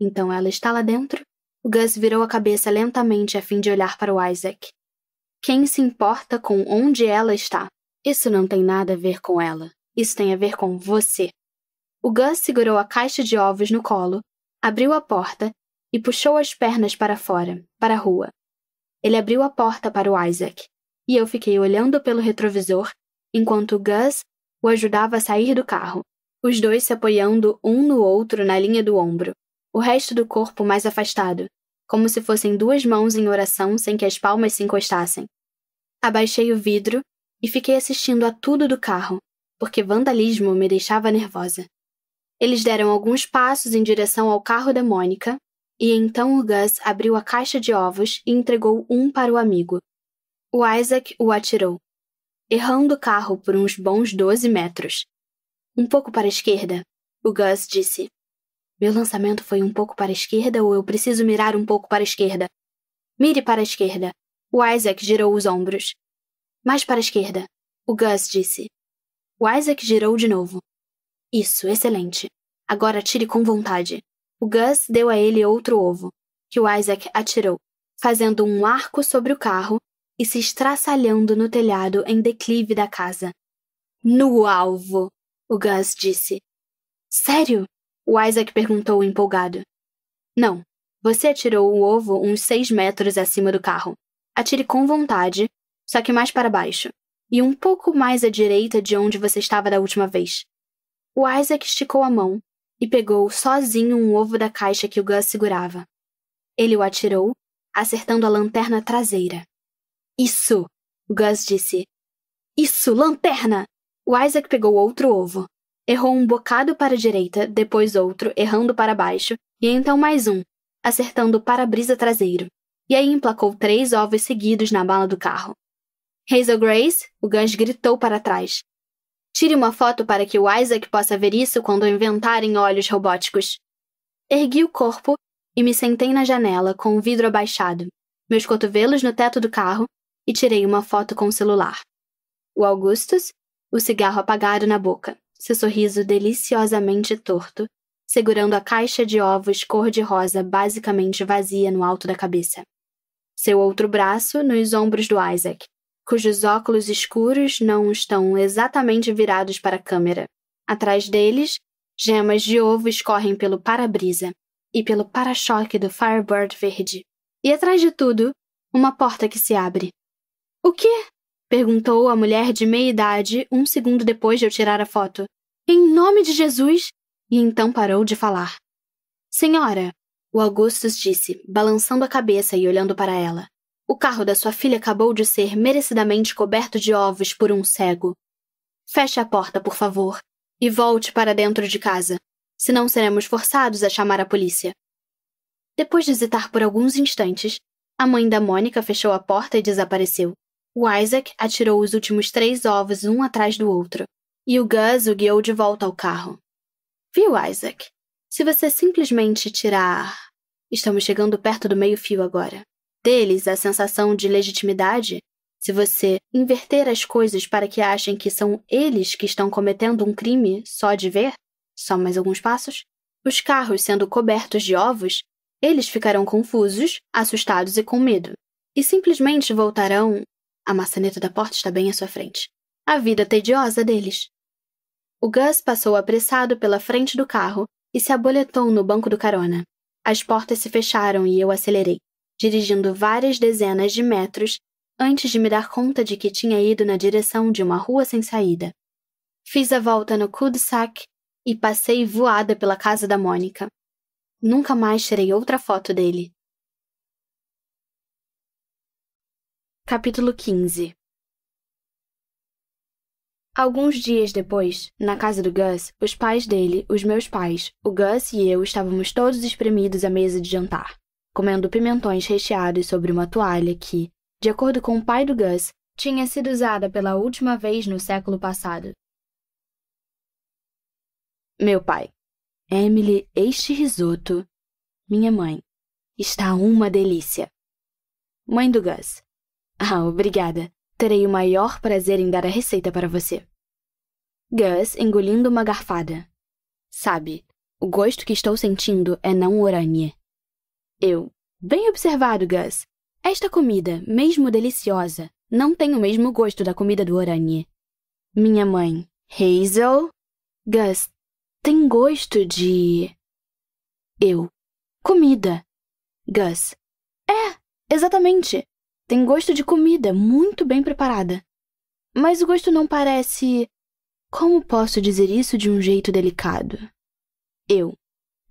Então ela está lá dentro? O Gus virou a cabeça lentamente a fim de olhar para o Isaac. Quem se importa com onde ela está? Isso não tem nada a ver com ela. Isso tem a ver com você. O Gus segurou a caixa de ovos no colo, abriu a porta e puxou as pernas para fora, para a rua. Ele abriu a porta para o Isaac, e eu fiquei olhando pelo retrovisor enquanto Gus o ajudava a sair do carro, os dois se apoiando um no outro na linha do ombro, o resto do corpo mais afastado, como se fossem duas mãos em oração sem que as palmas se encostassem. Abaixei o vidro e fiquei assistindo a tudo do carro, porque vandalismo me deixava nervosa. Eles deram alguns passos em direção ao carro da Mônica, e então o Gus abriu a caixa de ovos e entregou um para o amigo. O Isaac o atirou errando o carro por uns bons 12 metros. Um pouco para a esquerda, o Gus disse. Meu lançamento foi um pouco para a esquerda ou eu preciso mirar um pouco para a esquerda? Mire para a esquerda. O Isaac girou os ombros. Mais para a esquerda, o Gus disse. O Isaac girou de novo. Isso, excelente. Agora atire com vontade. O Gus deu a ele outro ovo, que o Isaac atirou, fazendo um arco sobre o carro e se estraçalhando no telhado em declive da casa. No alvo, o Gus disse. Sério? O Isaac perguntou empolgado. Não. Você atirou o ovo uns seis metros acima do carro. Atire com vontade, só que mais para baixo, e um pouco mais à direita de onde você estava da última vez. O Isaac esticou a mão e pegou sozinho um ovo da caixa que o Gus segurava. Ele o atirou, acertando a lanterna traseira. Isso! Gus disse. Isso, lanterna! O Isaac pegou outro ovo. Errou um bocado para a direita, depois outro, errando para baixo, e então mais um, acertando o para-brisa traseiro. E aí emplacou três ovos seguidos na bala do carro. Hazel Grace, o Gus gritou para trás. Tire uma foto para que o Isaac possa ver isso quando inventarem olhos robóticos. Ergui o corpo e me sentei na janela, com o vidro abaixado, meus cotovelos no teto do carro e tirei uma foto com o celular. O Augustus, o cigarro apagado na boca, seu sorriso deliciosamente torto, segurando a caixa de ovos cor-de-rosa basicamente vazia no alto da cabeça. Seu outro braço nos ombros do Isaac, cujos óculos escuros não estão exatamente virados para a câmera. Atrás deles, gemas de ovo escorrem pelo para-brisa e pelo para-choque do Firebird verde. E atrás de tudo, uma porta que se abre. O quê? perguntou a mulher de meia idade um segundo depois de eu tirar a foto. Em nome de Jesus! E então parou de falar. Senhora, o Augustus disse, balançando a cabeça e olhando para ela. O carro da sua filha acabou de ser merecidamente coberto de ovos por um cego. Feche a porta, por favor, e volte para dentro de casa, senão seremos forçados a chamar a polícia. Depois de hesitar por alguns instantes, a mãe da Mônica fechou a porta e desapareceu. O Isaac atirou os últimos três ovos um atrás do outro, e o Gus o guiou de volta ao carro. Viu, Isaac? Se você simplesmente tirar. Estamos chegando perto do meio-fio agora. Deles a sensação de legitimidade se você inverter as coisas para que achem que são eles que estão cometendo um crime só de ver, só mais alguns passos, os carros sendo cobertos de ovos, eles ficarão confusos, assustados e com medo, e simplesmente voltarão a maçaneta da porta está bem à sua frente. A vida tediosa deles. O Gus passou apressado pela frente do carro e se aboletou no banco do carona. As portas se fecharam e eu acelerei, dirigindo várias dezenas de metros antes de me dar conta de que tinha ido na direção de uma rua sem saída. Fiz a volta no cul-de-sac e passei voada pela casa da Mônica. Nunca mais tirei outra foto dele. Capítulo 15 Alguns dias depois, na casa do Gus, os pais dele, os meus pais, o Gus e eu estávamos todos espremidos à mesa de jantar, comendo pimentões recheados sobre uma toalha que, de acordo com o pai do Gus, tinha sido usada pela última vez no século passado. Meu pai. Emily, este risoto, minha mãe, está uma delícia. Mãe do Gus. Ah, obrigada. Terei o maior prazer em dar a receita para você. Gus, engolindo uma garfada. Sabe, o gosto que estou sentindo é não oranje. Eu. Bem observado, Gus. Esta comida, mesmo deliciosa, não tem o mesmo gosto da comida do oranje. Minha mãe. Hazel? Gus, tem gosto de. Eu. Comida. Gus. É, exatamente. Tem gosto de comida muito bem preparada. Mas o gosto não parece. Como posso dizer isso de um jeito delicado? Eu.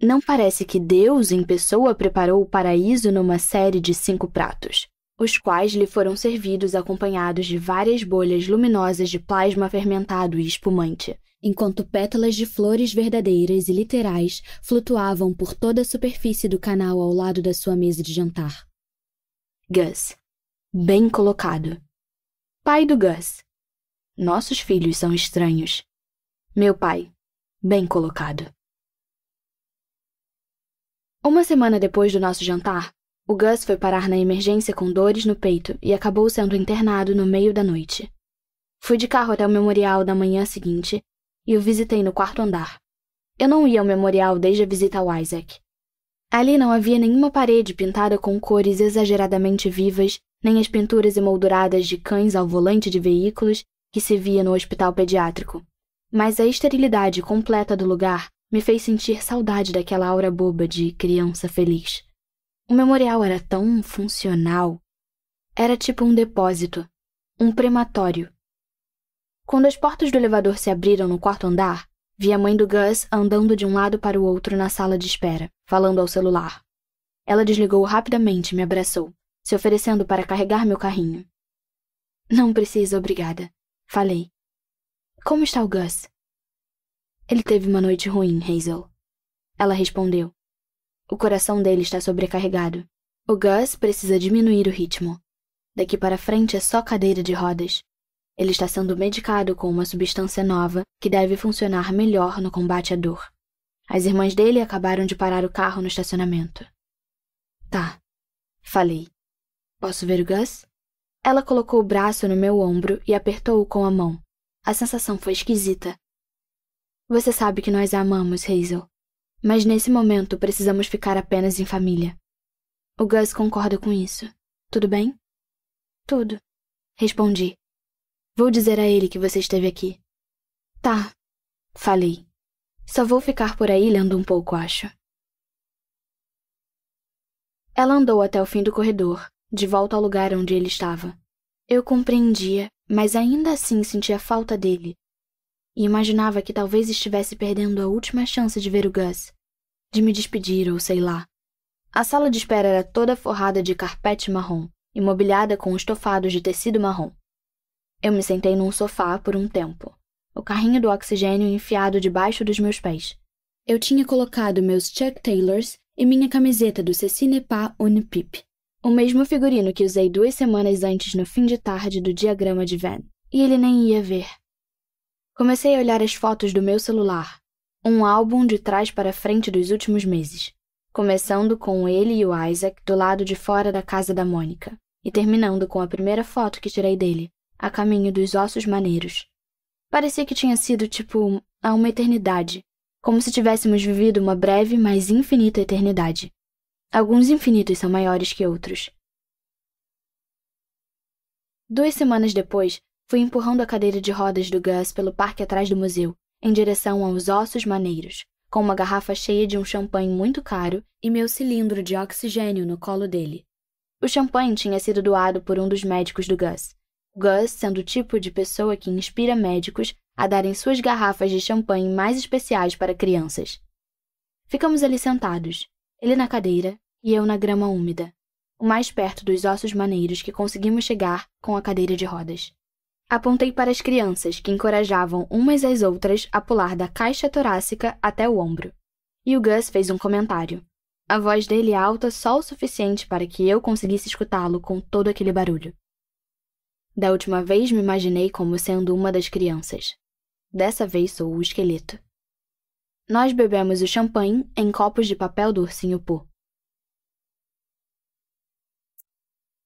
Não parece que Deus em pessoa preparou o paraíso numa série de cinco pratos, os quais lhe foram servidos acompanhados de várias bolhas luminosas de plasma fermentado e espumante, enquanto pétalas de flores verdadeiras e literais flutuavam por toda a superfície do canal ao lado da sua mesa de jantar. Gus, Bem colocado. Pai do Gus. Nossos filhos são estranhos. Meu pai. Bem colocado. Uma semana depois do nosso jantar, o Gus foi parar na emergência com dores no peito e acabou sendo internado no meio da noite. Fui de carro até o memorial da manhã seguinte e o visitei no quarto andar. Eu não ia ao memorial desde a visita ao Isaac. Ali não havia nenhuma parede pintada com cores exageradamente vivas nem as pinturas emolduradas de cães ao volante de veículos que se via no hospital pediátrico. Mas a esterilidade completa do lugar me fez sentir saudade daquela aura boba de criança feliz. O memorial era tão funcional. Era tipo um depósito, um prematório. Quando as portas do elevador se abriram no quarto andar, vi a mãe do Gus andando de um lado para o outro na sala de espera, falando ao celular. Ela desligou rapidamente e me abraçou se oferecendo para carregar meu carrinho. Não precisa, obrigada, falei. Como está o Gus? Ele teve uma noite ruim, Hazel. Ela respondeu. O coração dele está sobrecarregado. O Gus precisa diminuir o ritmo. Daqui para frente é só cadeira de rodas. Ele está sendo medicado com uma substância nova que deve funcionar melhor no combate à dor. As irmãs dele acabaram de parar o carro no estacionamento. Tá, falei. Posso ver o Gus? Ela colocou o braço no meu ombro e apertou-o com a mão. A sensação foi esquisita. Você sabe que nós a amamos, Hazel. Mas nesse momento precisamos ficar apenas em família. O Gus concorda com isso. Tudo bem? Tudo. Respondi. Vou dizer a ele que você esteve aqui. Tá. Falei. Só vou ficar por aí lendo um pouco, acho. Ela andou até o fim do corredor, de volta ao lugar onde ele estava. Eu compreendia, mas ainda assim sentia falta dele. E imaginava que talvez estivesse perdendo a última chance de ver o Gus, de me despedir ou sei lá. A sala de espera era toda forrada de carpete marrom imobiliada com estofados de tecido marrom. Eu me sentei num sofá por um tempo, o carrinho do oxigênio enfiado debaixo dos meus pés. Eu tinha colocado meus Chuck Taylors e minha camiseta do Ceci Nepa Unipip. O mesmo figurino que usei duas semanas antes no fim de tarde do diagrama de Van E ele nem ia ver. Comecei a olhar as fotos do meu celular. Um álbum de trás para frente dos últimos meses. Começando com ele e o Isaac do lado de fora da casa da Mônica. E terminando com a primeira foto que tirei dele, a caminho dos ossos maneiros. Parecia que tinha sido, tipo, há uma eternidade. Como se tivéssemos vivido uma breve, mas infinita eternidade. Alguns infinitos são maiores que outros. Duas semanas depois, fui empurrando a cadeira de rodas do Gus pelo parque atrás do museu, em direção aos ossos maneiros, com uma garrafa cheia de um champanhe muito caro e meu cilindro de oxigênio no colo dele. O champanhe tinha sido doado por um dos médicos do Gus. Gus, sendo o tipo de pessoa que inspira médicos a darem suas garrafas de champanhe mais especiais para crianças. Ficamos ali sentados, ele na cadeira e eu na grama úmida, o mais perto dos ossos maneiros que conseguimos chegar com a cadeira de rodas. Apontei para as crianças que encorajavam umas às outras a pular da caixa torácica até o ombro. E o Gus fez um comentário. A voz dele é alta só o suficiente para que eu conseguisse escutá-lo com todo aquele barulho. Da última vez me imaginei como sendo uma das crianças. Dessa vez sou o esqueleto. Nós bebemos o champanhe em copos de papel do ursinho Pooh.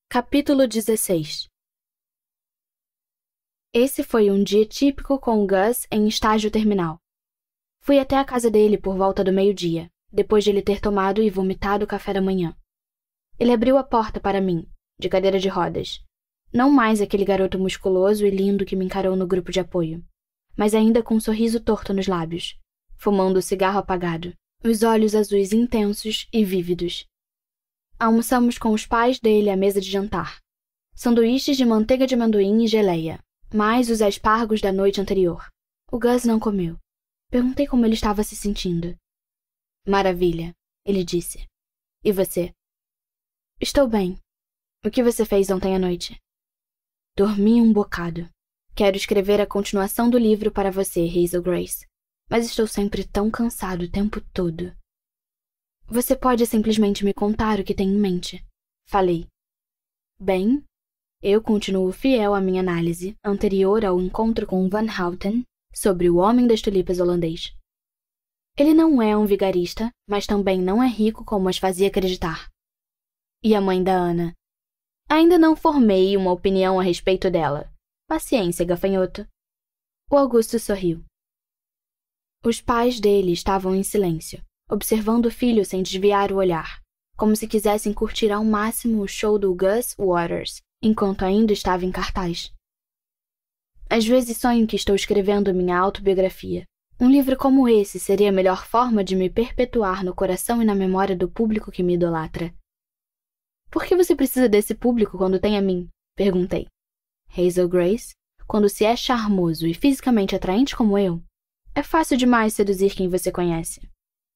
Capítulo 16 Esse foi um dia típico com o Gus em estágio terminal. Fui até a casa dele por volta do meio-dia, depois de ele ter tomado e vomitado o café da manhã. Ele abriu a porta para mim, de cadeira de rodas. Não mais aquele garoto musculoso e lindo que me encarou no grupo de apoio, mas ainda com um sorriso torto nos lábios, fumando o cigarro apagado, os olhos azuis intensos e vívidos. Almoçamos com os pais dele à mesa de jantar. Sanduíches de manteiga de amendoim e geleia, mais os aspargos da noite anterior. O Gus não comeu. Perguntei como ele estava se sentindo. Maravilha, ele disse. E você? Estou bem. O que você fez ontem à noite? Dormi um bocado. Quero escrever a continuação do livro para você, Hazel Grace mas estou sempre tão cansado o tempo todo. Você pode simplesmente me contar o que tem em mente, falei. Bem, eu continuo fiel à minha análise anterior ao encontro com Van Houten sobre o Homem das Tulipas holandês. Ele não é um vigarista, mas também não é rico como as fazia acreditar. E a mãe da Ana? Ainda não formei uma opinião a respeito dela. Paciência, gafanhoto. O Augusto sorriu. Os pais dele estavam em silêncio, observando o filho sem desviar o olhar, como se quisessem curtir ao máximo o show do Gus Waters, enquanto ainda estava em cartaz. Às vezes sonho que estou escrevendo minha autobiografia. Um livro como esse seria a melhor forma de me perpetuar no coração e na memória do público que me idolatra. Por que você precisa desse público quando tem a mim? Perguntei. Hazel Grace, quando se é charmoso e fisicamente atraente como eu, é fácil demais seduzir quem você conhece.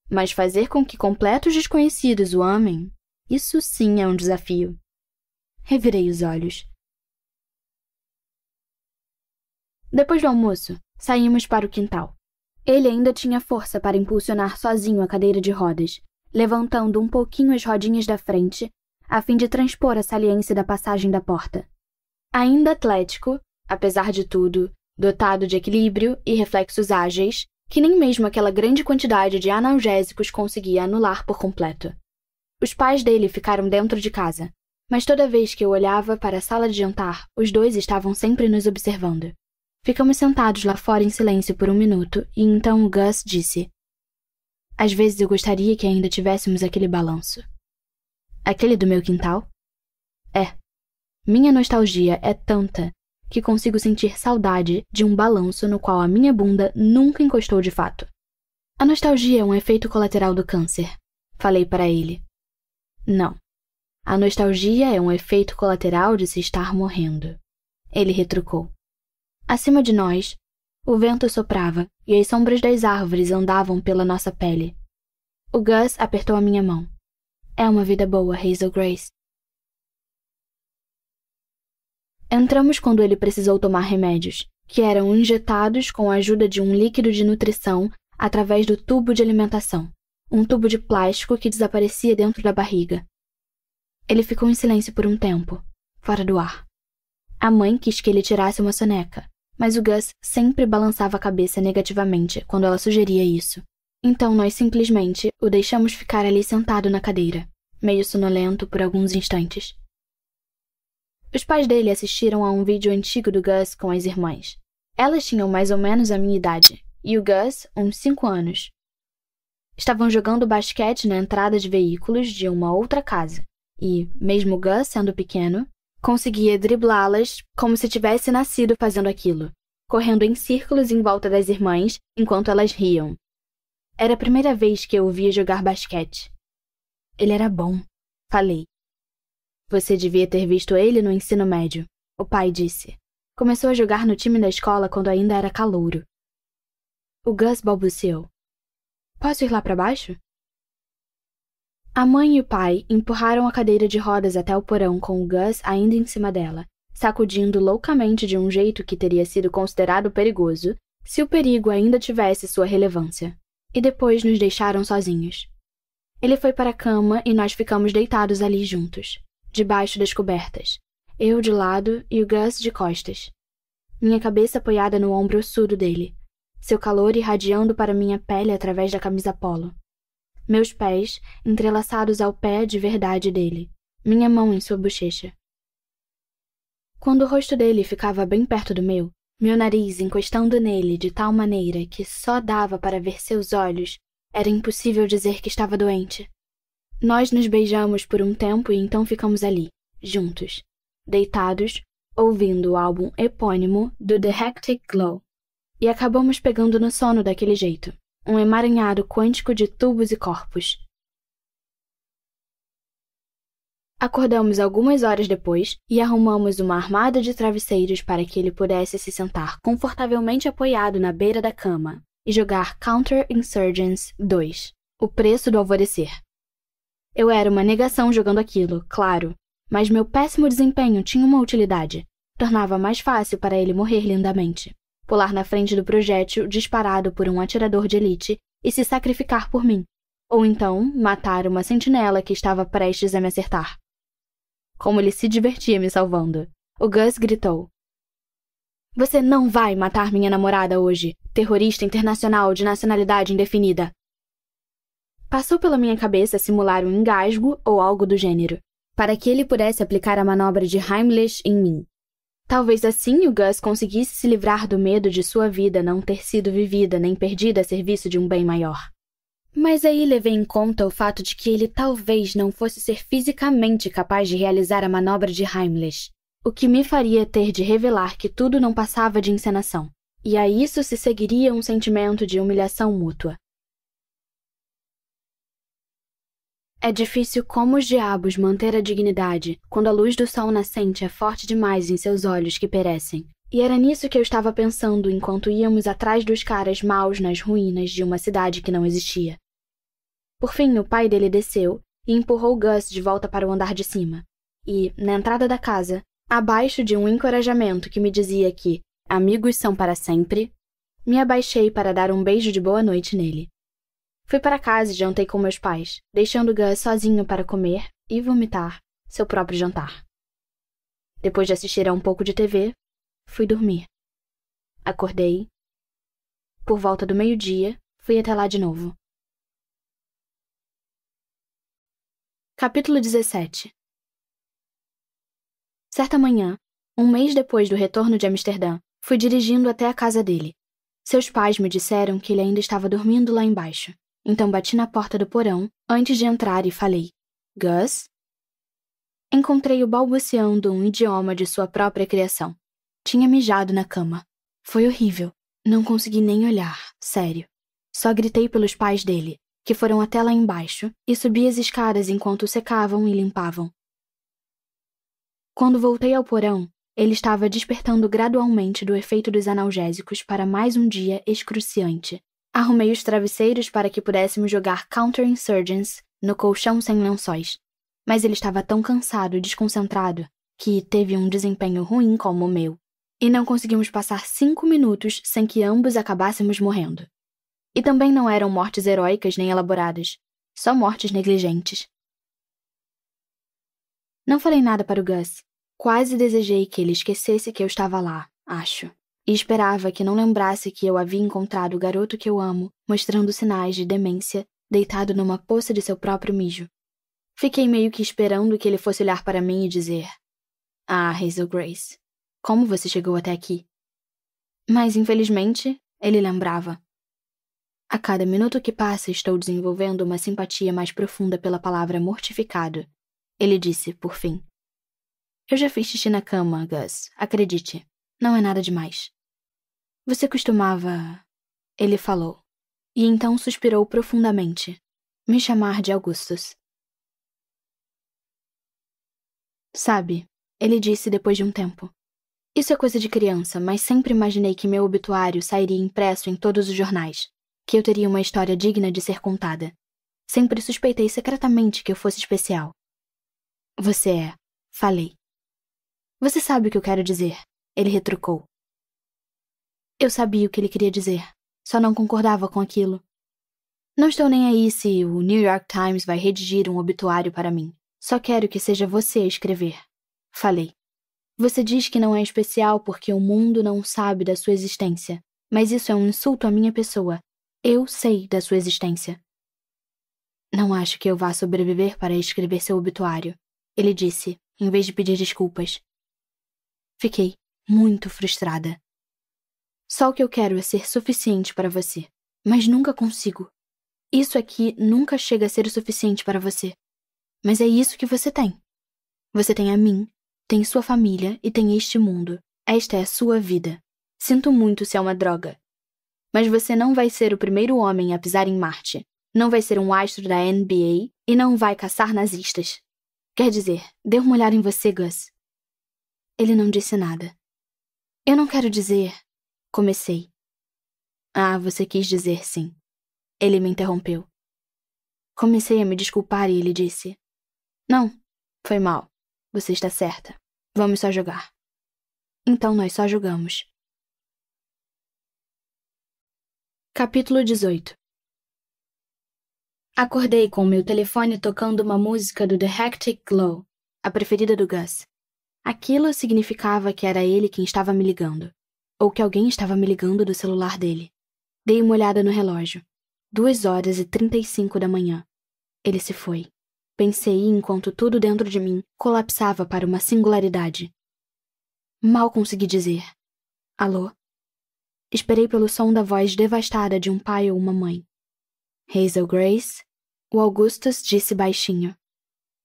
Mas fazer com que completos desconhecidos o amem, isso sim é um desafio. Revirei os olhos. Depois do almoço, saímos para o quintal. Ele ainda tinha força para impulsionar sozinho a cadeira de rodas, levantando um pouquinho as rodinhas da frente, a fim de transpor a saliência da passagem da porta. Ainda atlético, apesar de tudo, dotado de equilíbrio e reflexos ágeis que nem mesmo aquela grande quantidade de analgésicos conseguia anular por completo. Os pais dele ficaram dentro de casa, mas toda vez que eu olhava para a sala de jantar, os dois estavam sempre nos observando. Ficamos sentados lá fora em silêncio por um minuto e então o Gus disse: Às vezes eu gostaria que ainda tivéssemos aquele balanço. Aquele do meu quintal? É. Minha nostalgia é tanta que consigo sentir saudade de um balanço no qual a minha bunda nunca encostou de fato. A nostalgia é um efeito colateral do câncer, falei para ele. Não. A nostalgia é um efeito colateral de se estar morrendo. Ele retrucou. Acima de nós, o vento soprava e as sombras das árvores andavam pela nossa pele. O Gus apertou a minha mão. É uma vida boa, Hazel Grace. Entramos quando ele precisou tomar remédios, que eram injetados com a ajuda de um líquido de nutrição através do tubo de alimentação, um tubo de plástico que desaparecia dentro da barriga. Ele ficou em silêncio por um tempo, fora do ar. A mãe quis que ele tirasse uma soneca, mas o Gus sempre balançava a cabeça negativamente quando ela sugeria isso. Então nós simplesmente o deixamos ficar ali sentado na cadeira, meio sonolento por alguns instantes. Os pais dele assistiram a um vídeo antigo do Gus com as irmãs. Elas tinham mais ou menos a minha idade, e o Gus, uns 5 anos. Estavam jogando basquete na entrada de veículos de uma outra casa, e, mesmo Gus sendo pequeno, conseguia driblá-las como se tivesse nascido fazendo aquilo, correndo em círculos em volta das irmãs enquanto elas riam. Era a primeira vez que eu o via jogar basquete. Ele era bom, falei, você devia ter visto ele no ensino médio, o pai disse. Começou a jogar no time da escola quando ainda era calouro. O Gus balbuciou. Posso ir lá para baixo? A mãe e o pai empurraram a cadeira de rodas até o porão com o Gus ainda em cima dela, sacudindo loucamente de um jeito que teria sido considerado perigoso se o perigo ainda tivesse sua relevância. E depois nos deixaram sozinhos. Ele foi para a cama e nós ficamos deitados ali juntos debaixo das cobertas, eu de lado e o Gus de costas. Minha cabeça apoiada no ombro ossudo dele, seu calor irradiando para minha pele através da camisa polo. Meus pés entrelaçados ao pé de verdade dele, minha mão em sua bochecha. Quando o rosto dele ficava bem perto do meu, meu nariz encostando nele de tal maneira que só dava para ver seus olhos, era impossível dizer que estava doente. Nós nos beijamos por um tempo e então ficamos ali, juntos, deitados, ouvindo o álbum epônimo do The Hectic Glow. E acabamos pegando no sono daquele jeito um emaranhado quântico de tubos e corpos. Acordamos algumas horas depois e arrumamos uma armada de travesseiros para que ele pudesse se sentar confortavelmente apoiado na beira da cama e jogar Counter Insurgents 2 O Preço do Alvorecer. Eu era uma negação jogando aquilo, claro, mas meu péssimo desempenho tinha uma utilidade. Tornava mais fácil para ele morrer lindamente. Pular na frente do projétil disparado por um atirador de elite e se sacrificar por mim. Ou então, matar uma sentinela que estava prestes a me acertar. Como ele se divertia me salvando. O Gus gritou: Você não vai matar minha namorada hoje, terrorista internacional de nacionalidade indefinida. Passou pela minha cabeça simular um engasgo ou algo do gênero, para que ele pudesse aplicar a manobra de Heimlich em mim. Talvez assim o Gus conseguisse se livrar do medo de sua vida não ter sido vivida nem perdida a serviço de um bem maior. Mas aí levei em conta o fato de que ele talvez não fosse ser fisicamente capaz de realizar a manobra de Heimlich, o que me faria ter de revelar que tudo não passava de encenação. E a isso se seguiria um sentimento de humilhação mútua. É difícil como os diabos manter a dignidade quando a luz do sol nascente é forte demais em seus olhos que perecem. E era nisso que eu estava pensando enquanto íamos atrás dos caras maus nas ruínas de uma cidade que não existia. Por fim, o pai dele desceu e empurrou Gus de volta para o andar de cima. E, na entrada da casa, abaixo de um encorajamento que me dizia que amigos são para sempre, me abaixei para dar um beijo de boa noite nele. Fui para casa e jantei com meus pais, deixando Gus sozinho para comer e vomitar seu próprio jantar. Depois de assistir a um pouco de TV, fui dormir. Acordei. Por volta do meio-dia, fui até lá de novo. Capítulo 17 Certa manhã, um mês depois do retorno de Amsterdã, fui dirigindo até a casa dele. Seus pais me disseram que ele ainda estava dormindo lá embaixo. Então bati na porta do porão antes de entrar e falei: Gus? Encontrei-o balbuciando um idioma de sua própria criação. Tinha mijado na cama. Foi horrível. Não consegui nem olhar, sério. Só gritei pelos pais dele, que foram até lá embaixo e subi as escadas enquanto secavam e limpavam. Quando voltei ao porão, ele estava despertando gradualmente do efeito dos analgésicos para mais um dia excruciante Arrumei os travesseiros para que pudéssemos jogar Counterinsurgents no colchão sem lençóis. Mas ele estava tão cansado e desconcentrado que teve um desempenho ruim como o meu, e não conseguimos passar cinco minutos sem que ambos acabássemos morrendo. E também não eram mortes heróicas nem elaboradas, só mortes negligentes. Não falei nada para o Gus. Quase desejei que ele esquecesse que eu estava lá, acho e esperava que não lembrasse que eu havia encontrado o garoto que eu amo, mostrando sinais de demência, deitado numa poça de seu próprio mijo. Fiquei meio que esperando que ele fosse olhar para mim e dizer: Ah, Hazel Grace, como você chegou até aqui? Mas, infelizmente, ele lembrava. A cada minuto que passa, estou desenvolvendo uma simpatia mais profunda pela palavra mortificado. Ele disse, por fim. Eu já fiz xixi na cama, Gus. Acredite, não é nada demais. Você costumava. Ele falou, e então suspirou profundamente, me chamar de Augustus. Sabe, ele disse depois de um tempo. Isso é coisa de criança, mas sempre imaginei que meu obituário sairia impresso em todos os jornais, que eu teria uma história digna de ser contada. Sempre suspeitei secretamente que eu fosse especial. Você é, falei. Você sabe o que eu quero dizer, ele retrucou. Eu sabia o que ele queria dizer, só não concordava com aquilo. Não estou nem aí se o New York Times vai redigir um obituário para mim. Só quero que seja você a escrever. Falei. Você diz que não é especial porque o mundo não sabe da sua existência, mas isso é um insulto à minha pessoa. Eu sei da sua existência. Não acho que eu vá sobreviver para escrever seu obituário, ele disse, em vez de pedir desculpas. Fiquei muito frustrada. Só o que eu quero é ser suficiente para você. Mas nunca consigo. Isso aqui nunca chega a ser o suficiente para você. Mas é isso que você tem. Você tem a mim, tem sua família e tem este mundo. Esta é a sua vida. Sinto muito se é uma droga. Mas você não vai ser o primeiro homem a pisar em Marte. Não vai ser um astro da NBA e não vai caçar nazistas. Quer dizer, dê uma olhada em você, Gus. Ele não disse nada. Eu não quero dizer, Comecei. Ah, você quis dizer sim. Ele me interrompeu. Comecei a me desculpar e ele disse: Não, foi mal. Você está certa. Vamos só jogar. Então nós só jogamos. Capítulo 18 Acordei com meu telefone tocando uma música do The Hectic Glow, a preferida do Gus. Aquilo significava que era ele quem estava me ligando ou que alguém estava me ligando do celular dele. Dei uma olhada no relógio. Duas horas e trinta e cinco da manhã. Ele se foi. Pensei enquanto tudo dentro de mim colapsava para uma singularidade. Mal consegui dizer. Alô? Esperei pelo som da voz devastada de um pai ou uma mãe. Hazel Grace? O Augustus disse baixinho.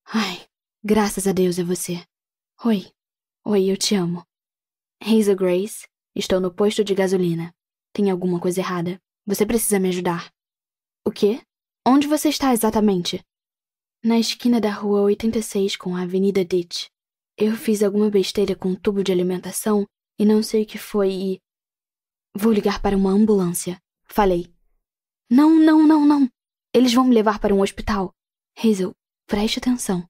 Ai, graças a Deus é você. Oi. Oi, eu te amo. Hazel Grace, Estou no posto de gasolina. Tem alguma coisa errada. Você precisa me ajudar. O quê? Onde você está exatamente? Na esquina da rua 86 com a Avenida Ditch. Eu fiz alguma besteira com um tubo de alimentação e não sei o que foi e. Vou ligar para uma ambulância. Falei. Não, não, não, não. Eles vão me levar para um hospital. Hazel, preste atenção.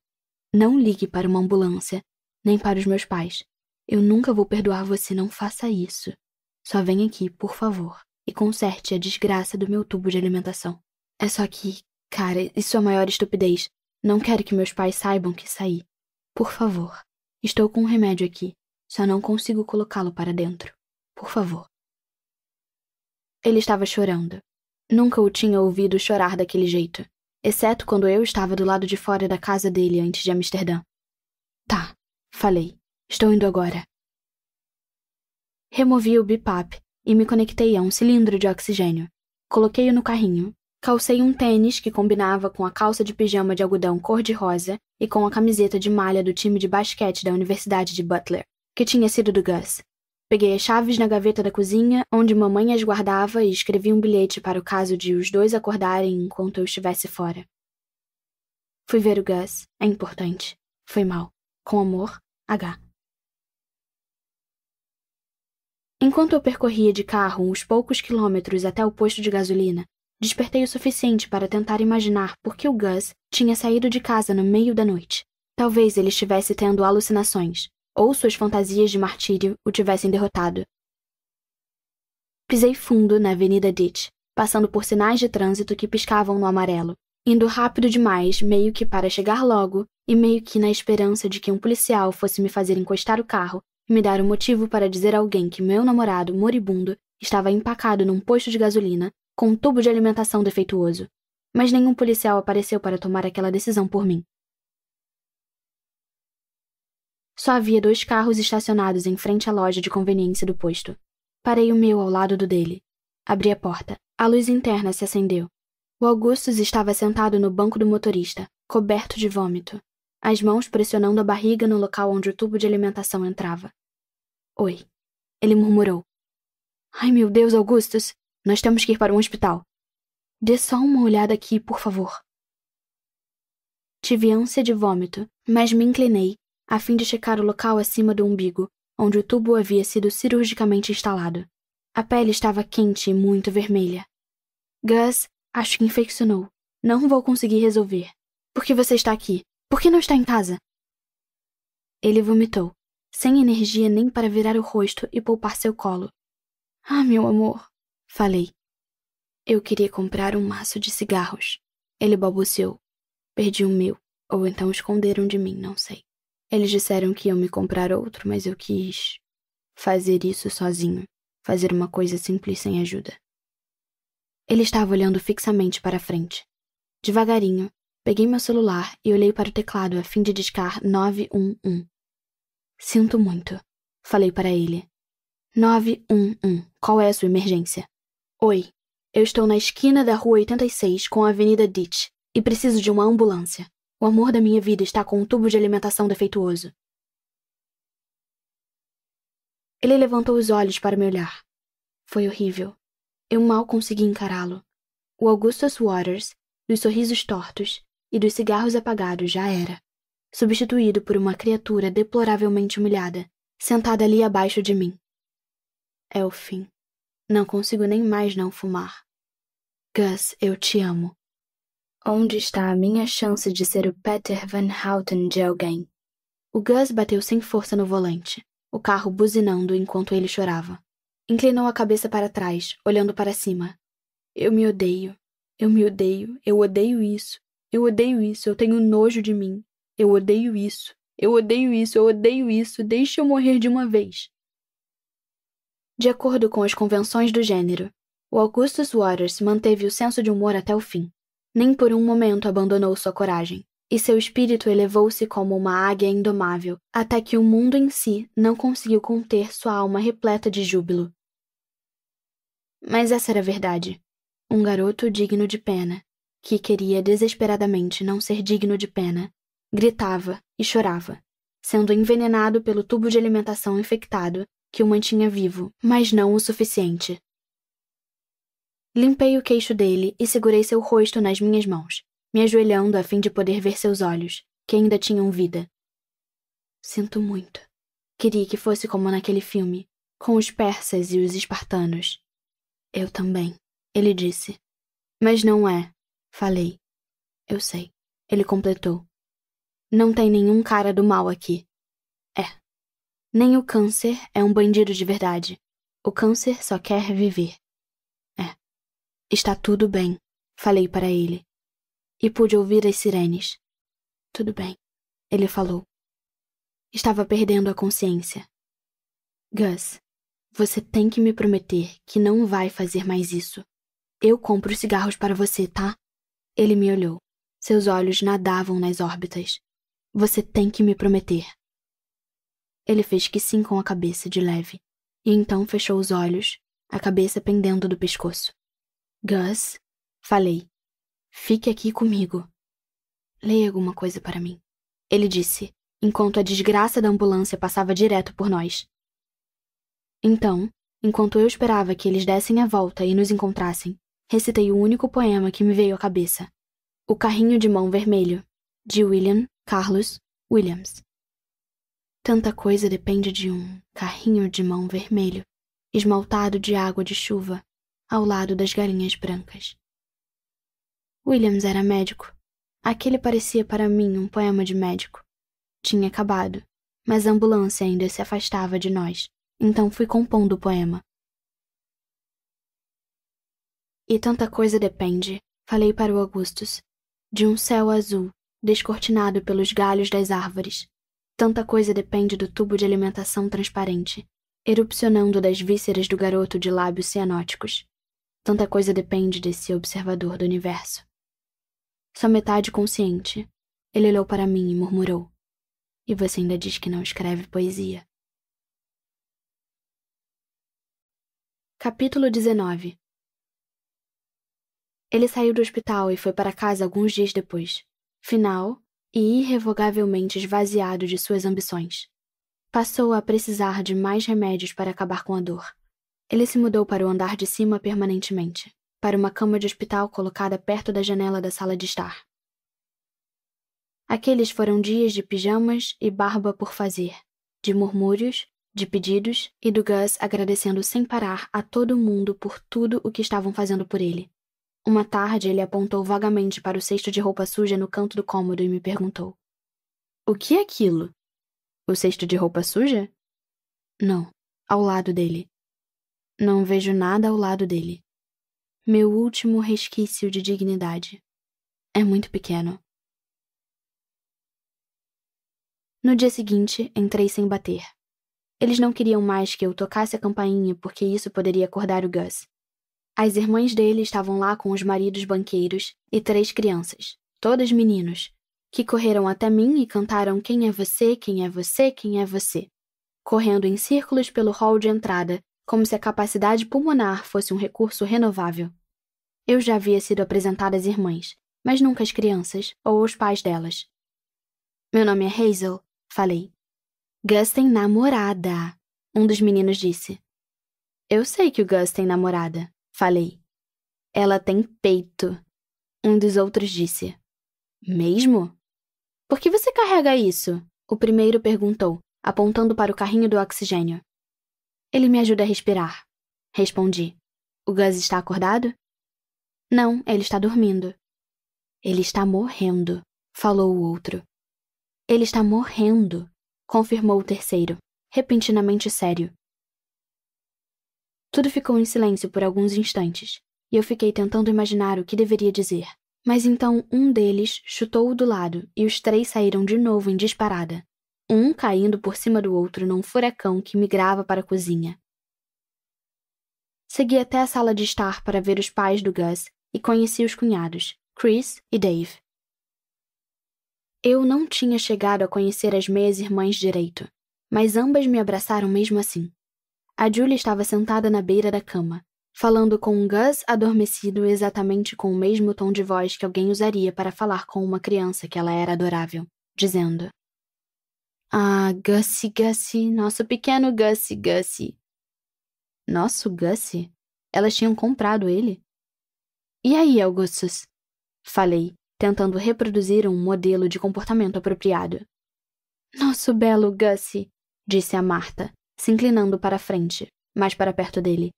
Não ligue para uma ambulância, nem para os meus pais. Eu nunca vou perdoar você, não faça isso. Só vem aqui, por favor, e conserte a desgraça do meu tubo de alimentação. É só que, cara, isso é a maior estupidez. Não quero que meus pais saibam que saí. Por favor, estou com um remédio aqui, só não consigo colocá-lo para dentro. Por favor. Ele estava chorando. Nunca o tinha ouvido chorar daquele jeito, exceto quando eu estava do lado de fora da casa dele antes de Amsterdã. Tá, falei. Estou indo agora. Removi o BIPAP e me conectei a um cilindro de oxigênio. Coloquei-o no carrinho. Calcei um tênis que combinava com a calça de pijama de algodão cor-de-rosa e com a camiseta de malha do time de basquete da Universidade de Butler, que tinha sido do Gus. Peguei as chaves na gaveta da cozinha, onde mamãe as guardava, e escrevi um bilhete para o caso de os dois acordarem enquanto eu estivesse fora. Fui ver o Gus, é importante. Foi mal. Com amor, H. Enquanto eu percorria de carro uns poucos quilômetros até o posto de gasolina, despertei o suficiente para tentar imaginar por que o Gus tinha saído de casa no meio da noite. Talvez ele estivesse tendo alucinações, ou suas fantasias de martírio o tivessem derrotado. Pisei fundo na Avenida Ditch, passando por sinais de trânsito que piscavam no amarelo, indo rápido demais, meio que para chegar logo, e meio que na esperança de que um policial fosse me fazer encostar o carro me dar um motivo para dizer a alguém que meu namorado, moribundo, estava empacado num posto de gasolina com um tubo de alimentação defeituoso. Mas nenhum policial apareceu para tomar aquela decisão por mim. Só havia dois carros estacionados em frente à loja de conveniência do posto. Parei o meu ao lado do dele. Abri a porta. A luz interna se acendeu. O Augustus estava sentado no banco do motorista, coberto de vômito, as mãos pressionando a barriga no local onde o tubo de alimentação entrava. Oi. Ele murmurou. Ai, meu Deus, Augustus, nós temos que ir para um hospital. Dê só uma olhada aqui, por favor. Tive ânsia de vômito, mas me inclinei, a fim de checar o local acima do umbigo, onde o tubo havia sido cirurgicamente instalado. A pele estava quente e muito vermelha. Gus, acho que infeccionou. Não vou conseguir resolver. Por que você está aqui? Por que não está em casa? Ele vomitou sem energia nem para virar o rosto e poupar seu colo. Ah, meu amor, falei. Eu queria comprar um maço de cigarros. Ele balbuciou. Perdi o meu, ou então esconderam de mim, não sei. Eles disseram que iam me comprar outro, mas eu quis fazer isso sozinho, fazer uma coisa simples sem ajuda. Ele estava olhando fixamente para frente. Devagarinho, peguei meu celular e olhei para o teclado a fim de discar 911. Sinto muito, falei para ele. 911, qual é a sua emergência? Oi, eu estou na esquina da rua 86 com a Avenida Ditch e preciso de uma ambulância. O amor da minha vida está com um tubo de alimentação defeituoso. Ele levantou os olhos para me olhar. Foi horrível. Eu mal consegui encará-lo. O Augustus Waters, dos sorrisos tortos e dos cigarros apagados, já era substituído por uma criatura deploravelmente humilhada, sentada ali abaixo de mim. É o fim. Não consigo nem mais não fumar. Gus, eu te amo. Onde está a minha chance de ser o Peter Van Houten de alguém? O Gus bateu sem força no volante, o carro buzinando enquanto ele chorava. Inclinou a cabeça para trás, olhando para cima. Eu me odeio. Eu me odeio. Eu odeio isso. Eu odeio isso. Eu tenho nojo de mim. Eu odeio isso. Eu odeio isso. Eu odeio isso. Deixe eu morrer de uma vez. De acordo com as convenções do gênero, o Augustus Waters manteve o senso de humor até o fim. Nem por um momento abandonou sua coragem, e seu espírito elevou-se como uma águia indomável, até que o mundo em si não conseguiu conter sua alma repleta de júbilo. Mas essa era a verdade. Um garoto digno de pena, que queria desesperadamente não ser digno de pena, gritava e chorava, sendo envenenado pelo tubo de alimentação infectado que o mantinha vivo, mas não o suficiente. Limpei o queixo dele e segurei seu rosto nas minhas mãos, me ajoelhando a fim de poder ver seus olhos, que ainda tinham vida. Sinto muito. Queria que fosse como naquele filme, com os persas e os espartanos. Eu também, ele disse. Mas não é, falei. Eu sei, ele completou. Não tem nenhum cara do mal aqui. É. Nem o câncer é um bandido de verdade. O câncer só quer viver. É. Está tudo bem, falei para ele. E pude ouvir as sirenes. Tudo bem, ele falou. Estava perdendo a consciência. Gus, você tem que me prometer que não vai fazer mais isso. Eu compro cigarros para você, tá? Ele me olhou. Seus olhos nadavam nas órbitas. Você tem que me prometer. Ele fez que sim com a cabeça de leve, e então fechou os olhos, a cabeça pendendo do pescoço. Gus, falei, fique aqui comigo. Leia alguma coisa para mim. Ele disse, enquanto a desgraça da ambulância passava direto por nós. Então, enquanto eu esperava que eles dessem a volta e nos encontrassem, recitei o único poema que me veio à cabeça: O Carrinho de Mão Vermelho, de William Carlos Williams. Tanta coisa depende de um carrinho de mão vermelho, esmaltado de água de chuva, ao lado das galinhas brancas. Williams era médico. Aquele parecia para mim um poema de médico. Tinha acabado, mas a ambulância ainda se afastava de nós, então fui compondo o poema. E tanta coisa depende, falei para o Augustus, de um céu azul descortinado pelos galhos das árvores. Tanta coisa depende do tubo de alimentação transparente, erupcionando das vísceras do garoto de lábios cianóticos. Tanta coisa depende desse observador do universo. Só metade consciente, ele olhou para mim e murmurou: E você ainda diz que não escreve poesia. Capítulo 19 Ele saiu do hospital e foi para casa alguns dias depois final e irrevogavelmente esvaziado de suas ambições. Passou a precisar de mais remédios para acabar com a dor. Ele se mudou para o andar de cima permanentemente, para uma cama de hospital colocada perto da janela da sala de estar. Aqueles foram dias de pijamas e barba por fazer, de murmúrios, de pedidos e do Gus agradecendo sem parar a todo mundo por tudo o que estavam fazendo por ele, uma tarde, ele apontou vagamente para o cesto de roupa suja no canto do cômodo e me perguntou: O que é aquilo? O cesto de roupa suja? Não, ao lado dele. Não vejo nada ao lado dele. Meu último resquício de dignidade. É muito pequeno. No dia seguinte, entrei sem bater. Eles não queriam mais que eu tocasse a campainha porque isso poderia acordar o Gus. As irmãs dele estavam lá com os maridos banqueiros e três crianças, todas meninos, que correram até mim e cantaram Quem é você, quem é você, quem é você, correndo em círculos pelo hall de entrada, como se a capacidade pulmonar fosse um recurso renovável. Eu já havia sido apresentada às irmãs, mas nunca às crianças ou aos pais delas. Meu nome é Hazel, falei. Gus tem namorada, um dos meninos disse. Eu sei que o Gus tem namorada, Falei. Ela tem peito. Um dos outros disse. Mesmo? Por que você carrega isso? O primeiro perguntou, apontando para o carrinho do oxigênio. Ele me ajuda a respirar. Respondi. O Gus está acordado? Não, ele está dormindo. Ele está morrendo, falou o outro. Ele está morrendo, confirmou o terceiro, repentinamente sério. Tudo ficou em silêncio por alguns instantes, e eu fiquei tentando imaginar o que deveria dizer. Mas então um deles chutou-o do lado e os três saíram de novo em disparada, um caindo por cima do outro num furacão que migrava para a cozinha. Segui até a sala de estar para ver os pais do Gus e conheci os cunhados, Chris e Dave. Eu não tinha chegado a conhecer as meias irmãs direito, mas ambas me abraçaram mesmo assim. A Julie estava sentada na beira da cama, falando com um Gus adormecido exatamente com o mesmo tom de voz que alguém usaria para falar com uma criança que ela era adorável, dizendo: Ah, Gussie, Gussie, nosso pequeno Gussie, Gussie. Nosso Gussie? Elas tinham comprado ele? E aí, Augustus? Falei, tentando reproduzir um modelo de comportamento apropriado. Nosso belo Gussie, disse a Marta, se inclinando para a frente, mais para perto dele.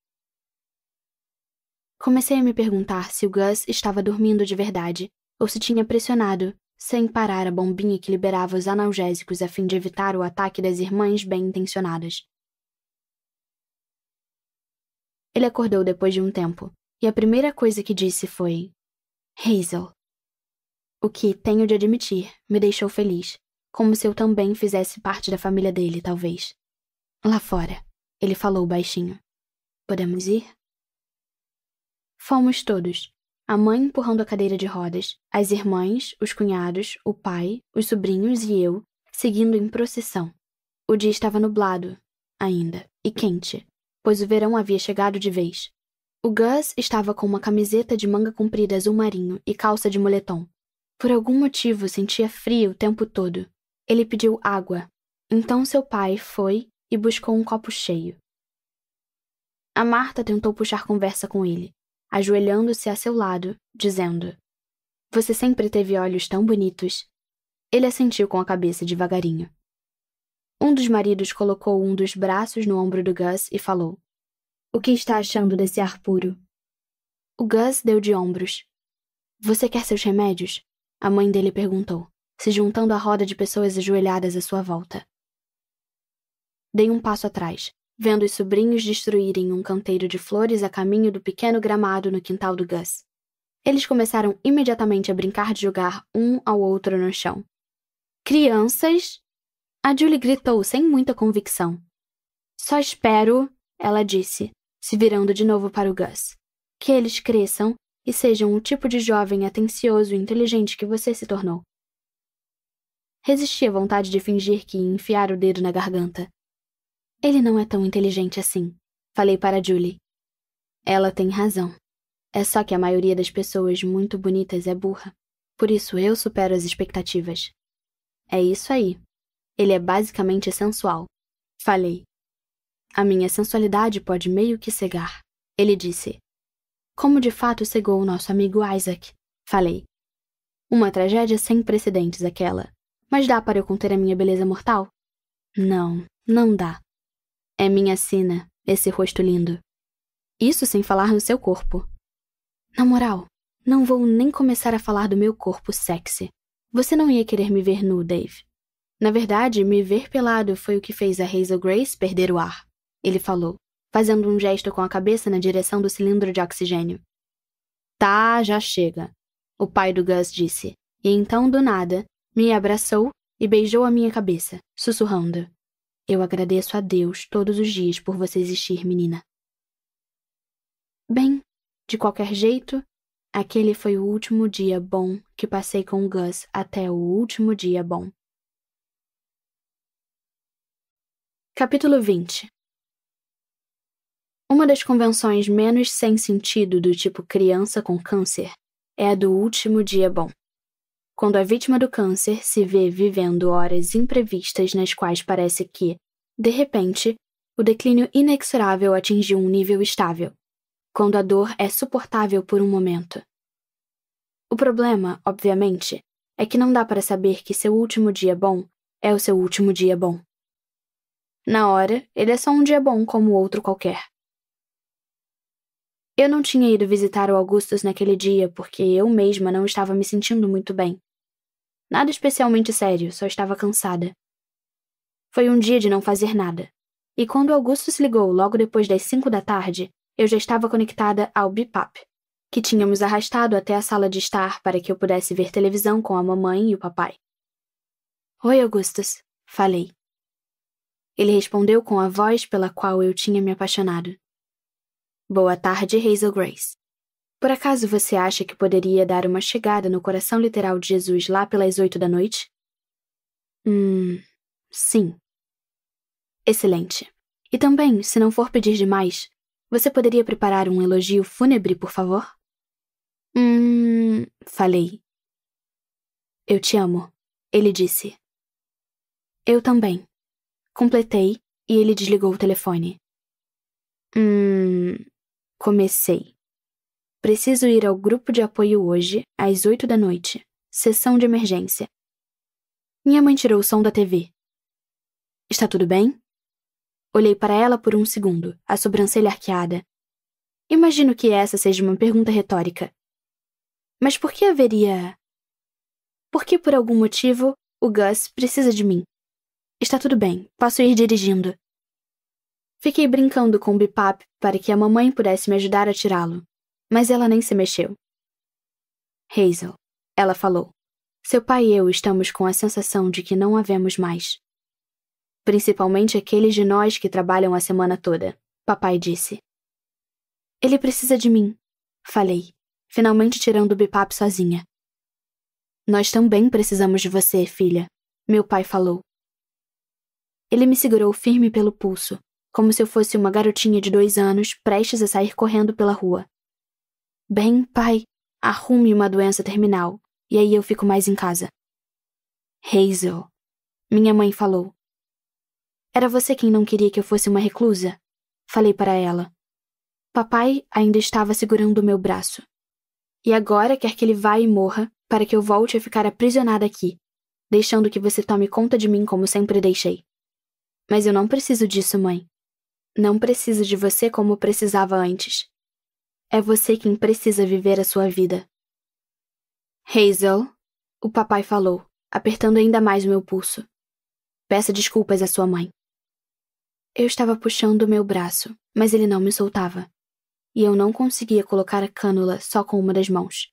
Comecei a me perguntar se o Gus estava dormindo de verdade ou se tinha pressionado, sem parar, a bombinha que liberava os analgésicos a fim de evitar o ataque das irmãs bem intencionadas. Ele acordou depois de um tempo, e a primeira coisa que disse foi: Hazel. O que, tenho de admitir, me deixou feliz, como se eu também fizesse parte da família dele, talvez. Lá fora, ele falou baixinho. Podemos ir? Fomos todos. A mãe empurrando a cadeira de rodas, as irmãs, os cunhados, o pai, os sobrinhos e eu, seguindo em procissão. O dia estava nublado, ainda, e quente, pois o verão havia chegado de vez. O Gus estava com uma camiseta de manga comprida azul marinho e calça de moletom. Por algum motivo sentia frio o tempo todo. Ele pediu água. Então seu pai foi e buscou um copo cheio. A Marta tentou puxar conversa com ele, ajoelhando-se a seu lado, dizendo: Você sempre teve olhos tão bonitos. Ele assentiu com a cabeça devagarinho. Um dos maridos colocou um dos braços no ombro do Gus e falou: O que está achando desse ar puro? O Gus deu de ombros. Você quer seus remédios? A mãe dele perguntou, se juntando à roda de pessoas ajoelhadas à sua volta. Dei um passo atrás, vendo os sobrinhos destruírem um canteiro de flores a caminho do pequeno gramado no quintal do Gus. Eles começaram imediatamente a brincar de jogar um ao outro no chão. Crianças! A Julie gritou sem muita convicção. Só espero, ela disse, se virando de novo para o Gus, que eles cresçam e sejam o tipo de jovem atencioso e inteligente que você se tornou. Resisti à vontade de fingir que ia enfiar o dedo na garganta, ele não é tão inteligente assim, falei para Julie. Ela tem razão. É só que a maioria das pessoas muito bonitas é burra. Por isso eu supero as expectativas. É isso aí. Ele é basicamente sensual. Falei. A minha sensualidade pode meio que cegar. Ele disse. Como de fato cegou o nosso amigo Isaac. Falei. Uma tragédia sem precedentes aquela. Mas dá para eu conter a minha beleza mortal? Não, não dá. É minha sina, esse rosto lindo. Isso sem falar no seu corpo. Na moral, não vou nem começar a falar do meu corpo sexy. Você não ia querer me ver nu, Dave. Na verdade, me ver pelado foi o que fez a Hazel Grace perder o ar. Ele falou, fazendo um gesto com a cabeça na direção do cilindro de oxigênio. Tá, já chega. O pai do Gus disse. E então, do nada, me abraçou e beijou a minha cabeça, sussurrando. Eu agradeço a Deus todos os dias por você existir, menina. Bem, de qualquer jeito, aquele foi o último dia bom que passei com Gus até o último dia bom. Capítulo 20 Uma das convenções menos sem sentido do tipo criança com câncer é a do último dia bom. Quando a vítima do câncer se vê vivendo horas imprevistas nas quais parece que, de repente, o declínio inexorável atingiu um nível estável, quando a dor é suportável por um momento. O problema, obviamente, é que não dá para saber que seu último dia bom é o seu último dia bom. Na hora, ele é só um dia bom como outro qualquer. Eu não tinha ido visitar o Augustus naquele dia porque eu mesma não estava me sentindo muito bem. Nada especialmente sério, só estava cansada. Foi um dia de não fazer nada. E quando Augustus ligou logo depois das cinco da tarde, eu já estava conectada ao BIPAP, que tínhamos arrastado até a sala de estar para que eu pudesse ver televisão com a mamãe e o papai. Oi, Augustus, falei. Ele respondeu com a voz pela qual eu tinha me apaixonado. Boa tarde, Hazel Grace. Por acaso você acha que poderia dar uma chegada no coração literal de Jesus lá pelas oito da noite? Hum. Sim. Excelente. E também, se não for pedir demais, você poderia preparar um elogio fúnebre, por favor? Hum. Falei. Eu te amo. Ele disse. Eu também. Completei e ele desligou o telefone. Hum. Comecei. Preciso ir ao grupo de apoio hoje, às oito da noite. Sessão de emergência. Minha mãe tirou o som da TV. Está tudo bem? Olhei para ela por um segundo, a sobrancelha arqueada. Imagino que essa seja uma pergunta retórica. Mas por que haveria. Por que, por algum motivo, o Gus precisa de mim? Está tudo bem, posso ir dirigindo. Fiquei brincando com o Bipap para que a mamãe pudesse me ajudar a tirá-lo, mas ela nem se mexeu. Hazel, ela falou. Seu pai e eu estamos com a sensação de que não a vemos mais. Principalmente aqueles de nós que trabalham a semana toda, papai disse. Ele precisa de mim, falei, finalmente tirando o bipap sozinha. Nós também precisamos de você, filha, meu pai falou. Ele me segurou firme pelo pulso, como se eu fosse uma garotinha de dois anos prestes a sair correndo pela rua. Bem, pai, arrume uma doença terminal, e aí eu fico mais em casa. Hazel, minha mãe falou. Era você quem não queria que eu fosse uma reclusa? Falei para ela. Papai ainda estava segurando o meu braço. E agora quer que ele vá e morra para que eu volte a ficar aprisionada aqui, deixando que você tome conta de mim como sempre deixei. Mas eu não preciso disso, mãe. Não precisa de você como precisava antes. É você quem precisa viver a sua vida. Hazel, o papai falou, apertando ainda mais o meu pulso. Peça desculpas à sua mãe. Eu estava puxando o meu braço, mas ele não me soltava. E eu não conseguia colocar a cânula só com uma das mãos.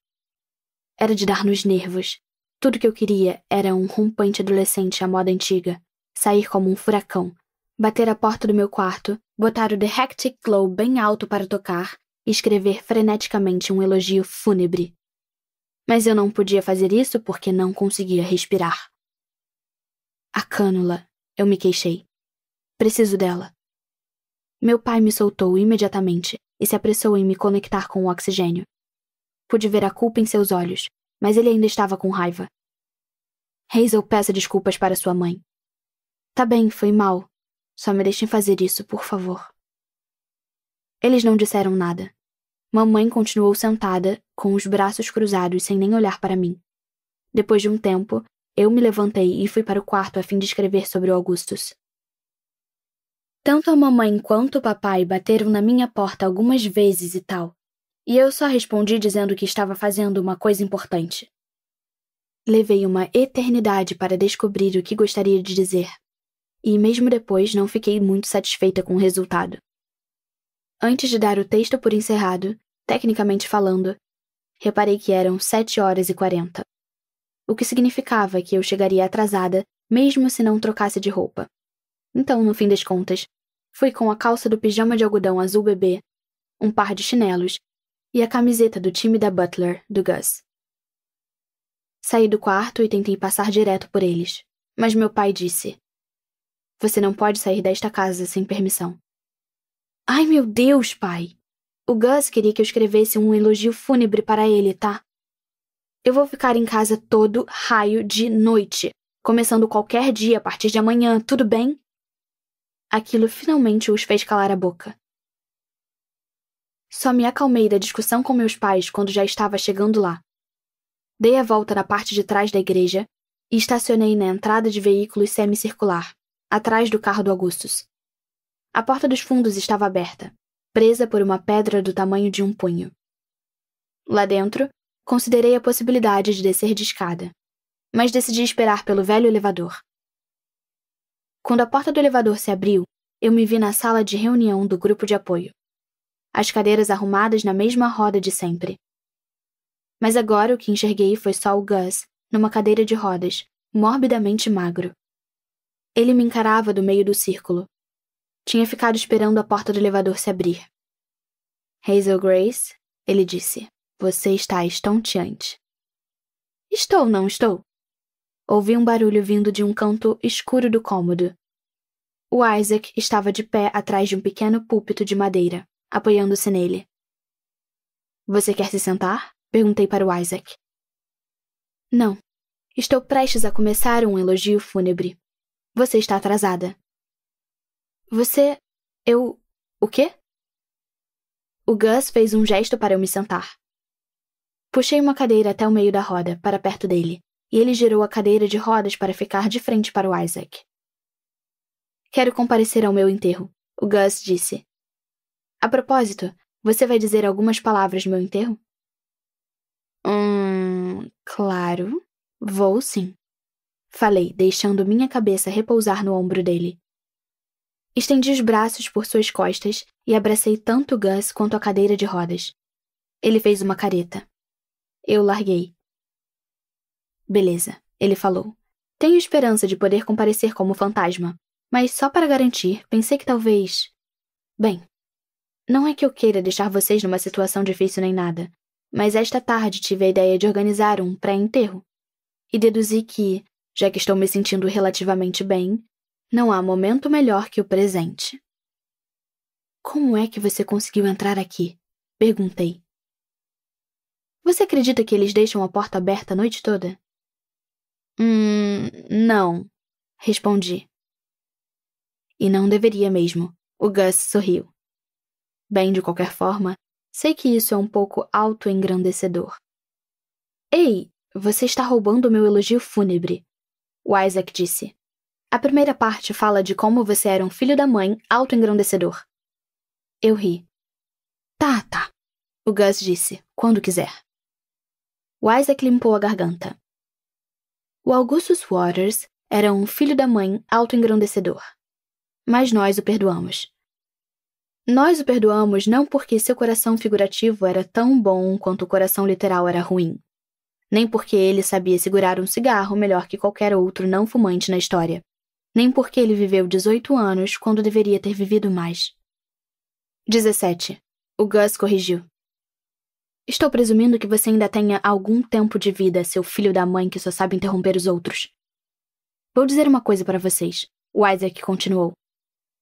Era de dar nos nervos. Tudo que eu queria era um rompante adolescente à moda antiga, sair como um furacão, bater a porta do meu quarto, botar o The Hectic Glow bem alto para tocar e escrever freneticamente um elogio fúnebre. Mas eu não podia fazer isso porque não conseguia respirar. A cânula, eu me queixei. Preciso dela. Meu pai me soltou imediatamente e se apressou em me conectar com o oxigênio. Pude ver a culpa em seus olhos, mas ele ainda estava com raiva. Hazel peça desculpas para sua mãe. Tá bem, foi mal, só me deixem fazer isso, por favor. Eles não disseram nada. Mamãe continuou sentada, com os braços cruzados, sem nem olhar para mim. Depois de um tempo, eu me levantei e fui para o quarto a fim de escrever sobre o Augustus. Tanto a mamãe quanto o papai bateram na minha porta algumas vezes e tal, e eu só respondi dizendo que estava fazendo uma coisa importante. Levei uma eternidade para descobrir o que gostaria de dizer, e mesmo depois não fiquei muito satisfeita com o resultado. Antes de dar o texto por encerrado, tecnicamente falando, reparei que eram 7 horas e 40, o que significava que eu chegaria atrasada mesmo se não trocasse de roupa. Então, no fim das contas, fui com a calça do pijama de algodão azul bebê, um par de chinelos e a camiseta do time da Butler, do Gus. Saí do quarto e tentei passar direto por eles, mas meu pai disse: você não pode sair desta casa sem permissão. Ai, meu Deus, pai! O Gus queria que eu escrevesse um elogio fúnebre para ele, tá? Eu vou ficar em casa todo raio de noite, começando qualquer dia a partir de amanhã, tudo bem? Aquilo finalmente os fez calar a boca. Só me acalmei da discussão com meus pais quando já estava chegando lá. Dei a volta na parte de trás da igreja e estacionei na entrada de veículos semicircular atrás do carro do Augustus. A porta dos fundos estava aberta, presa por uma pedra do tamanho de um punho. Lá dentro, considerei a possibilidade de descer de escada, mas decidi esperar pelo velho elevador. Quando a porta do elevador se abriu, eu me vi na sala de reunião do grupo de apoio. As cadeiras arrumadas na mesma roda de sempre. Mas agora o que enxerguei foi só o Gus, numa cadeira de rodas, morbidamente magro. Ele me encarava do meio do círculo. Tinha ficado esperando a porta do elevador se abrir. Hazel Grace, ele disse, você está estonteante. Estou, não estou? Ouvi um barulho vindo de um canto escuro do cômodo. O Isaac estava de pé atrás de um pequeno púlpito de madeira, apoiando-se nele. Você quer se sentar? Perguntei para o Isaac. Não. Estou prestes a começar um elogio fúnebre, você está atrasada. Você. Eu. O quê? O Gus fez um gesto para eu me sentar. Puxei uma cadeira até o meio da roda, para perto dele, e ele girou a cadeira de rodas para ficar de frente para o Isaac. Quero comparecer ao meu enterro, o Gus disse. A propósito, você vai dizer algumas palavras no meu enterro? Hum. Claro. Vou sim. Falei, deixando minha cabeça repousar no ombro dele. Estendi os braços por suas costas e abracei tanto Gus quanto a cadeira de rodas. Ele fez uma careta. Eu larguei. Beleza, ele falou. Tenho esperança de poder comparecer como fantasma, mas só para garantir, pensei que talvez. Bem, não é que eu queira deixar vocês numa situação difícil nem nada, mas esta tarde tive a ideia de organizar um pré-enterro. E deduzi que, já que estou me sentindo relativamente bem, não há momento melhor que o presente. Como é que você conseguiu entrar aqui? perguntei. Você acredita que eles deixam a porta aberta a noite toda? Hum, não, respondi. E não deveria mesmo. O Gus sorriu. Bem, de qualquer forma, sei que isso é um pouco auto-engrandecedor. Ei, você está roubando meu elogio fúnebre, o Isaac disse: A primeira parte fala de como você era um filho da mãe autoengrandecedor. Eu ri. Tá, tá. O Gus disse: Quando quiser. O Isaac limpou a garganta. O Augustus Waters era um filho da mãe autoengrandecedor. Mas nós o perdoamos. Nós o perdoamos não porque seu coração figurativo era tão bom quanto o coração literal era ruim nem porque ele sabia segurar um cigarro melhor que qualquer outro não fumante na história, nem porque ele viveu 18 anos quando deveria ter vivido mais. 17. O Gus corrigiu. Estou presumindo que você ainda tenha algum tempo de vida, seu filho da mãe que só sabe interromper os outros. Vou dizer uma coisa para vocês, o Isaac continuou.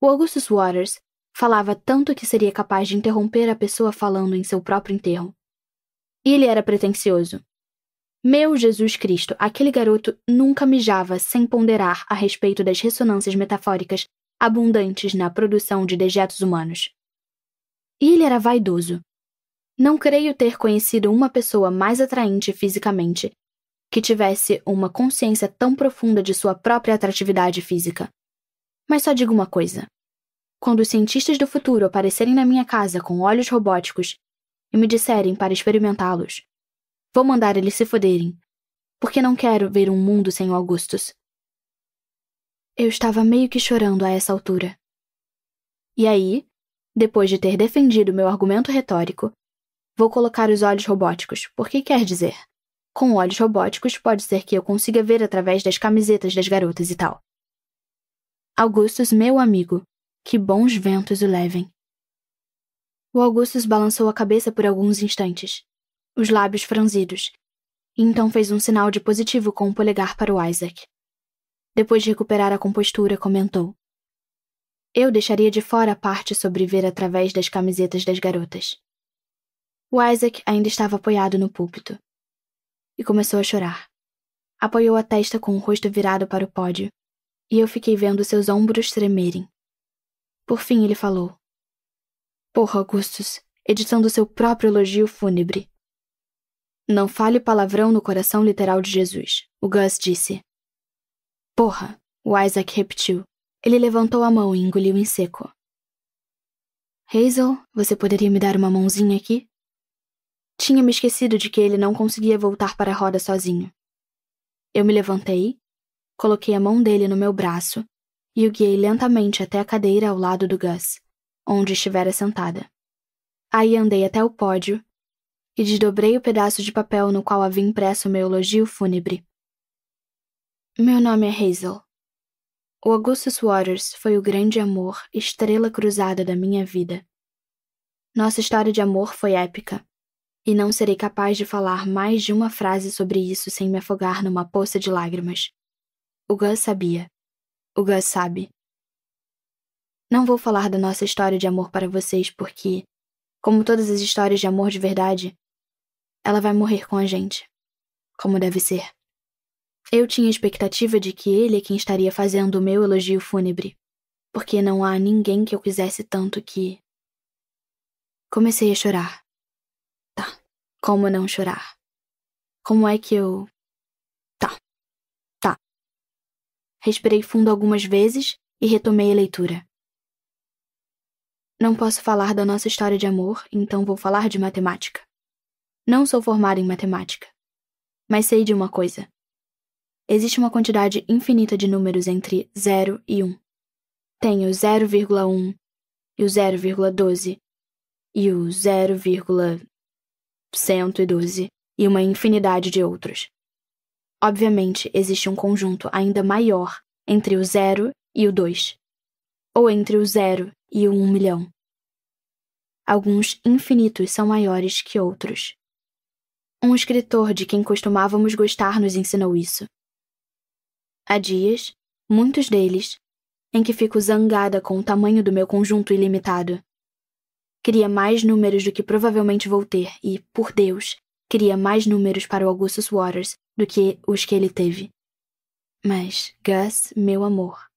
O Augustus Waters falava tanto que seria capaz de interromper a pessoa falando em seu próprio enterro. E ele era pretensioso, meu Jesus Cristo, aquele garoto nunca mijava sem ponderar a respeito das ressonâncias metafóricas abundantes na produção de dejetos humanos. E ele era vaidoso. Não creio ter conhecido uma pessoa mais atraente fisicamente que tivesse uma consciência tão profunda de sua própria atratividade física. Mas só digo uma coisa: quando os cientistas do futuro aparecerem na minha casa com olhos robóticos e me disserem para experimentá-los, Vou mandar eles se foderem. Porque não quero ver um mundo sem o Augustus. Eu estava meio que chorando a essa altura. E aí, depois de ter defendido meu argumento retórico, vou colocar os olhos robóticos, porque quer dizer, com olhos robóticos pode ser que eu consiga ver através das camisetas das garotas e tal. Augustus, meu amigo, que bons ventos o levem. O Augustus balançou a cabeça por alguns instantes os lábios franzidos, e então fez um sinal de positivo com o um polegar para o Isaac. Depois de recuperar a compostura, comentou: Eu deixaria de fora a parte sobre ver através das camisetas das garotas. O Isaac ainda estava apoiado no púlpito e começou a chorar. Apoiou a testa com o rosto virado para o pódio, e eu fiquei vendo seus ombros tremerem. Por fim, ele falou: Porra, Augustus, editando seu próprio elogio fúnebre, não fale palavrão no coração literal de Jesus, o Gus disse. Porra, o Isaac repetiu. Ele levantou a mão e engoliu em seco. Hazel, você poderia me dar uma mãozinha aqui? Tinha me esquecido de que ele não conseguia voltar para a roda sozinho. Eu me levantei, coloquei a mão dele no meu braço e o guiei lentamente até a cadeira ao lado do Gus, onde estivera sentada. Aí andei até o pódio e desdobrei o pedaço de papel no qual havia impresso meu elogio fúnebre. Meu nome é Hazel. O Augustus Waters foi o grande amor, estrela cruzada da minha vida. Nossa história de amor foi épica, e não serei capaz de falar mais de uma frase sobre isso sem me afogar numa poça de lágrimas. O Gus sabia. O Gus sabe. Não vou falar da nossa história de amor para vocês porque, como todas as histórias de amor de verdade, ela vai morrer com a gente. Como deve ser. Eu tinha expectativa de que ele é quem estaria fazendo o meu elogio fúnebre, porque não há ninguém que eu quisesse tanto que. Comecei a chorar. Tá, como não chorar? Como é que eu. Tá, tá. Respirei fundo algumas vezes e retomei a leitura. Não posso falar da nossa história de amor, então vou falar de matemática. Não sou formada em matemática. Mas sei de uma coisa. Existe uma quantidade infinita de números entre 0 e 1. Tem o 0,1 e o 0,12 e o 0,112 e uma infinidade de outros. Obviamente, existe um conjunto ainda maior entre o 0 e o 2, ou entre o 0 e o 1 milhão. Alguns infinitos são maiores que outros. Um escritor de quem costumávamos gostar nos ensinou isso. Há dias, muitos deles, em que fico zangada com o tamanho do meu conjunto ilimitado. Queria mais números do que provavelmente vou ter e, por Deus, queria mais números para o Augustus Waters do que os que ele teve. Mas, Gus, meu amor,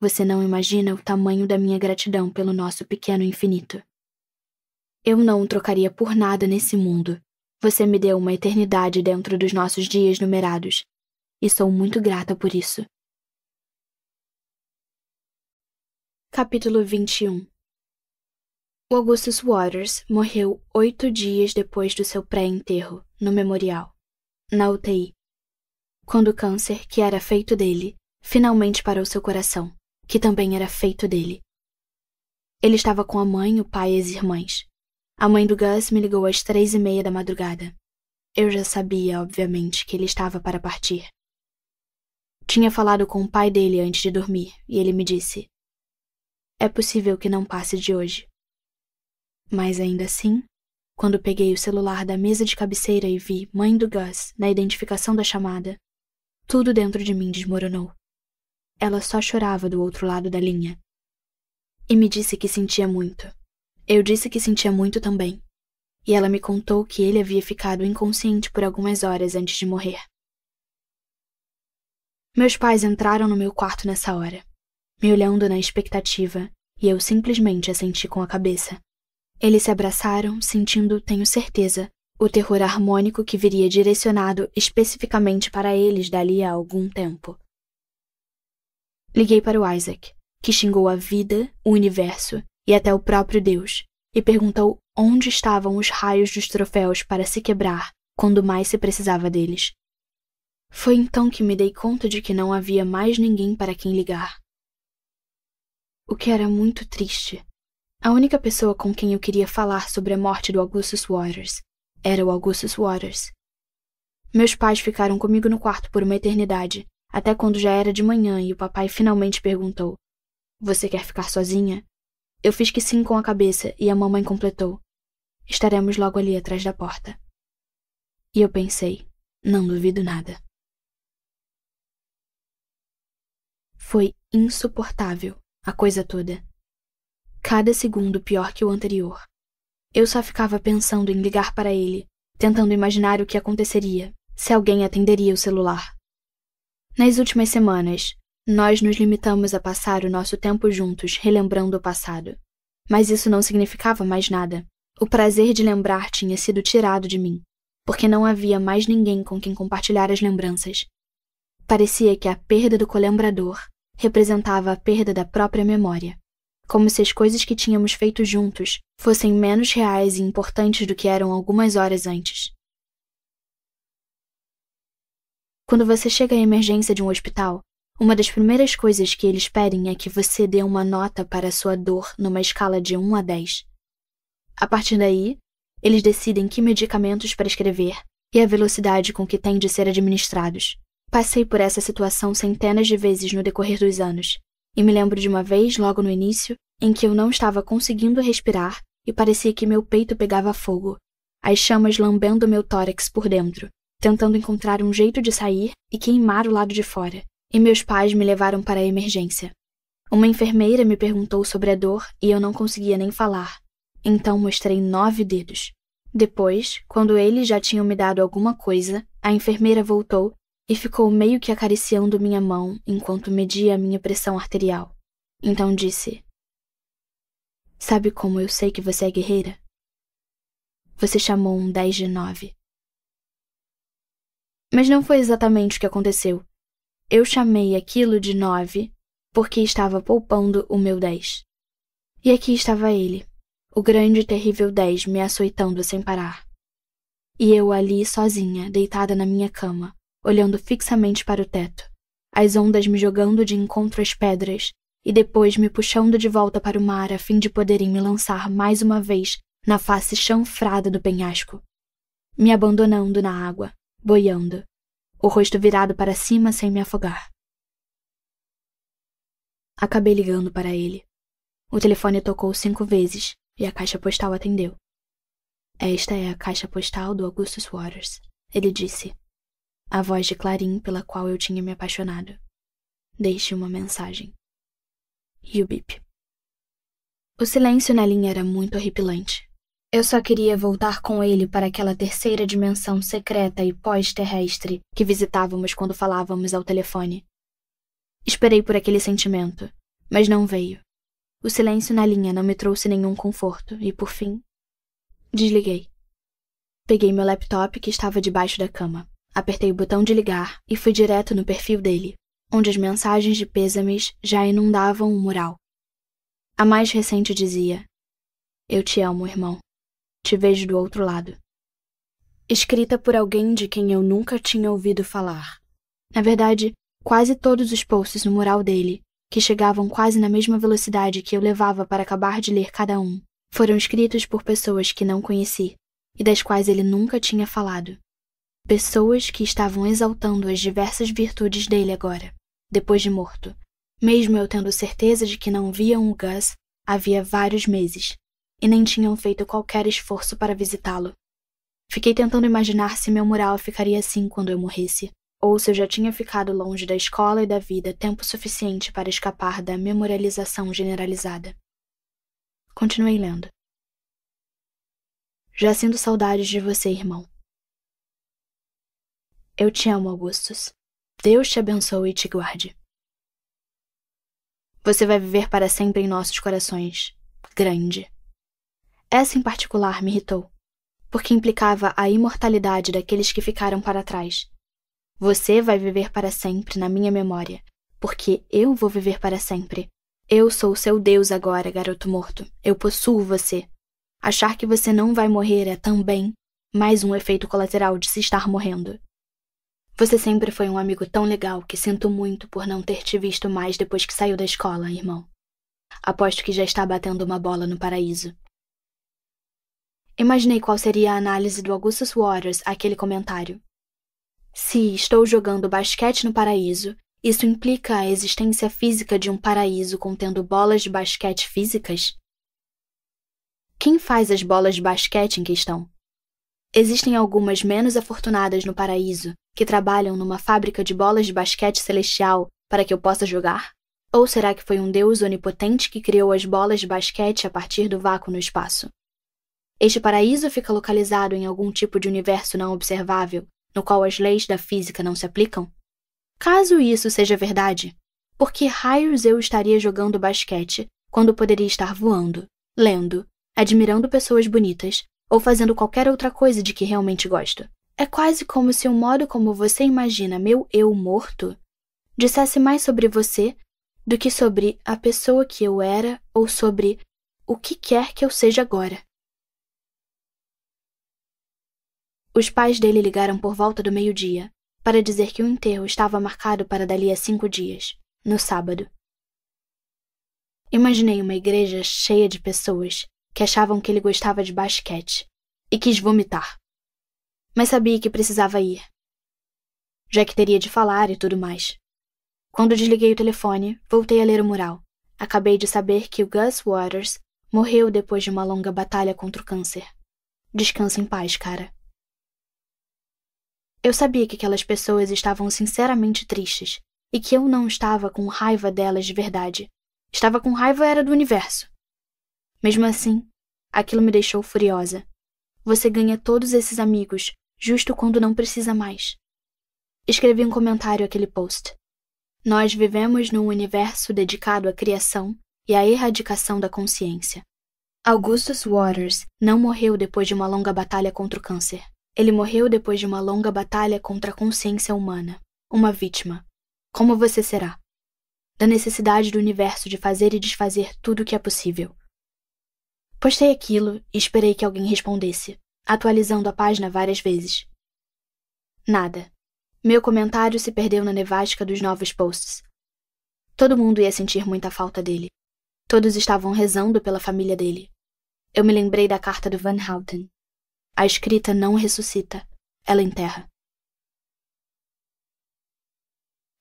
você não imagina o tamanho da minha gratidão pelo nosso pequeno infinito. Eu não trocaria por nada nesse mundo você me deu uma eternidade dentro dos nossos dias numerados, e sou muito grata por isso. Capítulo 21 o Augustus Waters morreu oito dias depois do seu pré-enterro, no memorial, na UTI, quando o câncer, que era feito dele, finalmente parou seu coração, que também era feito dele. Ele estava com a mãe, o pai e as irmãs. A mãe do Gus me ligou às três e meia da madrugada. Eu já sabia, obviamente, que ele estava para partir. Tinha falado com o pai dele antes de dormir e ele me disse: É possível que não passe de hoje. Mas ainda assim, quando peguei o celular da mesa de cabeceira e vi mãe do Gus na identificação da chamada, tudo dentro de mim desmoronou. Ela só chorava do outro lado da linha. E me disse que sentia muito, eu disse que sentia muito também. E ela me contou que ele havia ficado inconsciente por algumas horas antes de morrer. Meus pais entraram no meu quarto nessa hora, me olhando na expectativa, e eu simplesmente assenti com a cabeça. Eles se abraçaram, sentindo, tenho certeza, o terror harmônico que viria direcionado especificamente para eles dali a algum tempo. Liguei para o Isaac, que xingou a vida, o universo e até o próprio Deus, e perguntou onde estavam os raios dos troféus para se quebrar quando mais se precisava deles. Foi então que me dei conta de que não havia mais ninguém para quem ligar. O que era muito triste. A única pessoa com quem eu queria falar sobre a morte do Augustus Waters era o Augustus Waters. Meus pais ficaram comigo no quarto por uma eternidade, até quando já era de manhã e o papai finalmente perguntou: Você quer ficar sozinha? Eu fiz que sim com a cabeça e a mamãe completou: Estaremos logo ali atrás da porta. E eu pensei: Não duvido nada. Foi insuportável a coisa toda. Cada segundo pior que o anterior. Eu só ficava pensando em ligar para ele, tentando imaginar o que aconteceria se alguém atenderia o celular. Nas últimas semanas, nós nos limitamos a passar o nosso tempo juntos, relembrando o passado. Mas isso não significava mais nada. O prazer de lembrar tinha sido tirado de mim, porque não havia mais ninguém com quem compartilhar as lembranças. Parecia que a perda do colembrador representava a perda da própria memória, como se as coisas que tínhamos feito juntos fossem menos reais e importantes do que eram algumas horas antes. Quando você chega à emergência de um hospital, uma das primeiras coisas que eles pedem é que você dê uma nota para a sua dor numa escala de 1 a 10. A partir daí, eles decidem que medicamentos prescrever e a velocidade com que têm de ser administrados. Passei por essa situação centenas de vezes no decorrer dos anos, e me lembro de uma vez, logo no início, em que eu não estava conseguindo respirar e parecia que meu peito pegava fogo, as chamas lambendo meu tórax por dentro, tentando encontrar um jeito de sair e queimar o lado de fora e meus pais me levaram para a emergência. Uma enfermeira me perguntou sobre a dor e eu não conseguia nem falar. Então mostrei nove dedos. Depois, quando eles já tinham me dado alguma coisa, a enfermeira voltou e ficou meio que acariciando minha mão enquanto media a minha pressão arterial. Então disse: Sabe como eu sei que você é guerreira? Você chamou um 10 de 9. Mas não foi exatamente o que aconteceu. Eu chamei aquilo de nove porque estava poupando o meu dez. E aqui estava ele, o grande e terrível dez me açoitando sem parar. E eu ali sozinha, deitada na minha cama, olhando fixamente para o teto, as ondas me jogando de encontro às pedras e depois me puxando de volta para o mar a fim de poderem me lançar mais uma vez na face chanfrada do penhasco, me abandonando na água, boiando, o rosto virado para cima sem me afogar. Acabei ligando para ele. O telefone tocou cinco vezes e a caixa postal atendeu. Esta é a caixa postal do Augustus Waters, ele disse. A voz de Clarim pela qual eu tinha me apaixonado. Deixe uma mensagem. E o bip. O silêncio na linha era muito horripilante. Eu só queria voltar com ele para aquela terceira dimensão secreta e pós-terrestre que visitávamos quando falávamos ao telefone. Esperei por aquele sentimento, mas não veio. O silêncio na linha não me trouxe nenhum conforto e, por fim, desliguei. Peguei meu laptop que estava debaixo da cama, apertei o botão de ligar e fui direto no perfil dele, onde as mensagens de pêsames já inundavam o mural. A mais recente dizia: Eu te amo, irmão. Te vejo do outro lado. Escrita por alguém de quem eu nunca tinha ouvido falar. Na verdade, quase todos os posts no mural dele, que chegavam quase na mesma velocidade que eu levava para acabar de ler cada um, foram escritos por pessoas que não conheci e das quais ele nunca tinha falado. Pessoas que estavam exaltando as diversas virtudes dele agora, depois de morto, mesmo eu tendo certeza de que não viam o Gus havia vários meses, e nem tinham feito qualquer esforço para visitá-lo. Fiquei tentando imaginar se meu mural ficaria assim quando eu morresse, ou se eu já tinha ficado longe da escola e da vida tempo suficiente para escapar da memorialização generalizada. Continuei lendo. Já sinto saudades de você, irmão. Eu te amo, Augustus. Deus te abençoe e te guarde. Você vai viver para sempre em nossos corações. Grande. Essa em particular me irritou, porque implicava a imortalidade daqueles que ficaram para trás. Você vai viver para sempre na minha memória, porque eu vou viver para sempre. Eu sou seu Deus agora, garoto morto. Eu possuo você. Achar que você não vai morrer é também mais um efeito colateral de se estar morrendo. Você sempre foi um amigo tão legal que sinto muito por não ter te visto mais depois que saiu da escola, irmão. Aposto que já está batendo uma bola no paraíso. Imaginei qual seria a análise do Augustus Waters àquele comentário. Se estou jogando basquete no paraíso, isso implica a existência física de um paraíso contendo bolas de basquete físicas? Quem faz as bolas de basquete em questão? Existem algumas menos afortunadas no paraíso que trabalham numa fábrica de bolas de basquete celestial para que eu possa jogar? Ou será que foi um deus onipotente que criou as bolas de basquete a partir do vácuo no espaço? Este paraíso fica localizado em algum tipo de universo não observável, no qual as leis da física não se aplicam? Caso isso seja verdade, por que raios eu estaria jogando basquete quando poderia estar voando, lendo, admirando pessoas bonitas ou fazendo qualquer outra coisa de que realmente gosto? É quase como se o um modo como você imagina meu eu morto dissesse mais sobre você do que sobre a pessoa que eu era ou sobre o que quer que eu seja agora. Os pais dele ligaram por volta do meio-dia para dizer que o enterro estava marcado para dali a cinco dias, no sábado. Imaginei uma igreja cheia de pessoas que achavam que ele gostava de basquete e quis vomitar. Mas sabia que precisava ir, já que teria de falar e tudo mais. Quando desliguei o telefone, voltei a ler o mural. Acabei de saber que o Gus Waters morreu depois de uma longa batalha contra o câncer. Descanse em paz, cara. Eu sabia que aquelas pessoas estavam sinceramente tristes e que eu não estava com raiva delas de verdade. Estava com raiva era do universo. Mesmo assim, aquilo me deixou furiosa. Você ganha todos esses amigos justo quando não precisa mais. Escrevi um comentário àquele post. Nós vivemos num universo dedicado à criação e à erradicação da consciência. Augustus Waters não morreu depois de uma longa batalha contra o câncer. Ele morreu depois de uma longa batalha contra a consciência humana, uma vítima. Como você será? Da necessidade do universo de fazer e desfazer tudo o que é possível. Postei aquilo e esperei que alguém respondesse, atualizando a página várias vezes. Nada. Meu comentário se perdeu na nevasca dos novos posts. Todo mundo ia sentir muita falta dele. Todos estavam rezando pela família dele. Eu me lembrei da carta do Van Houten. A escrita não ressuscita, ela enterra.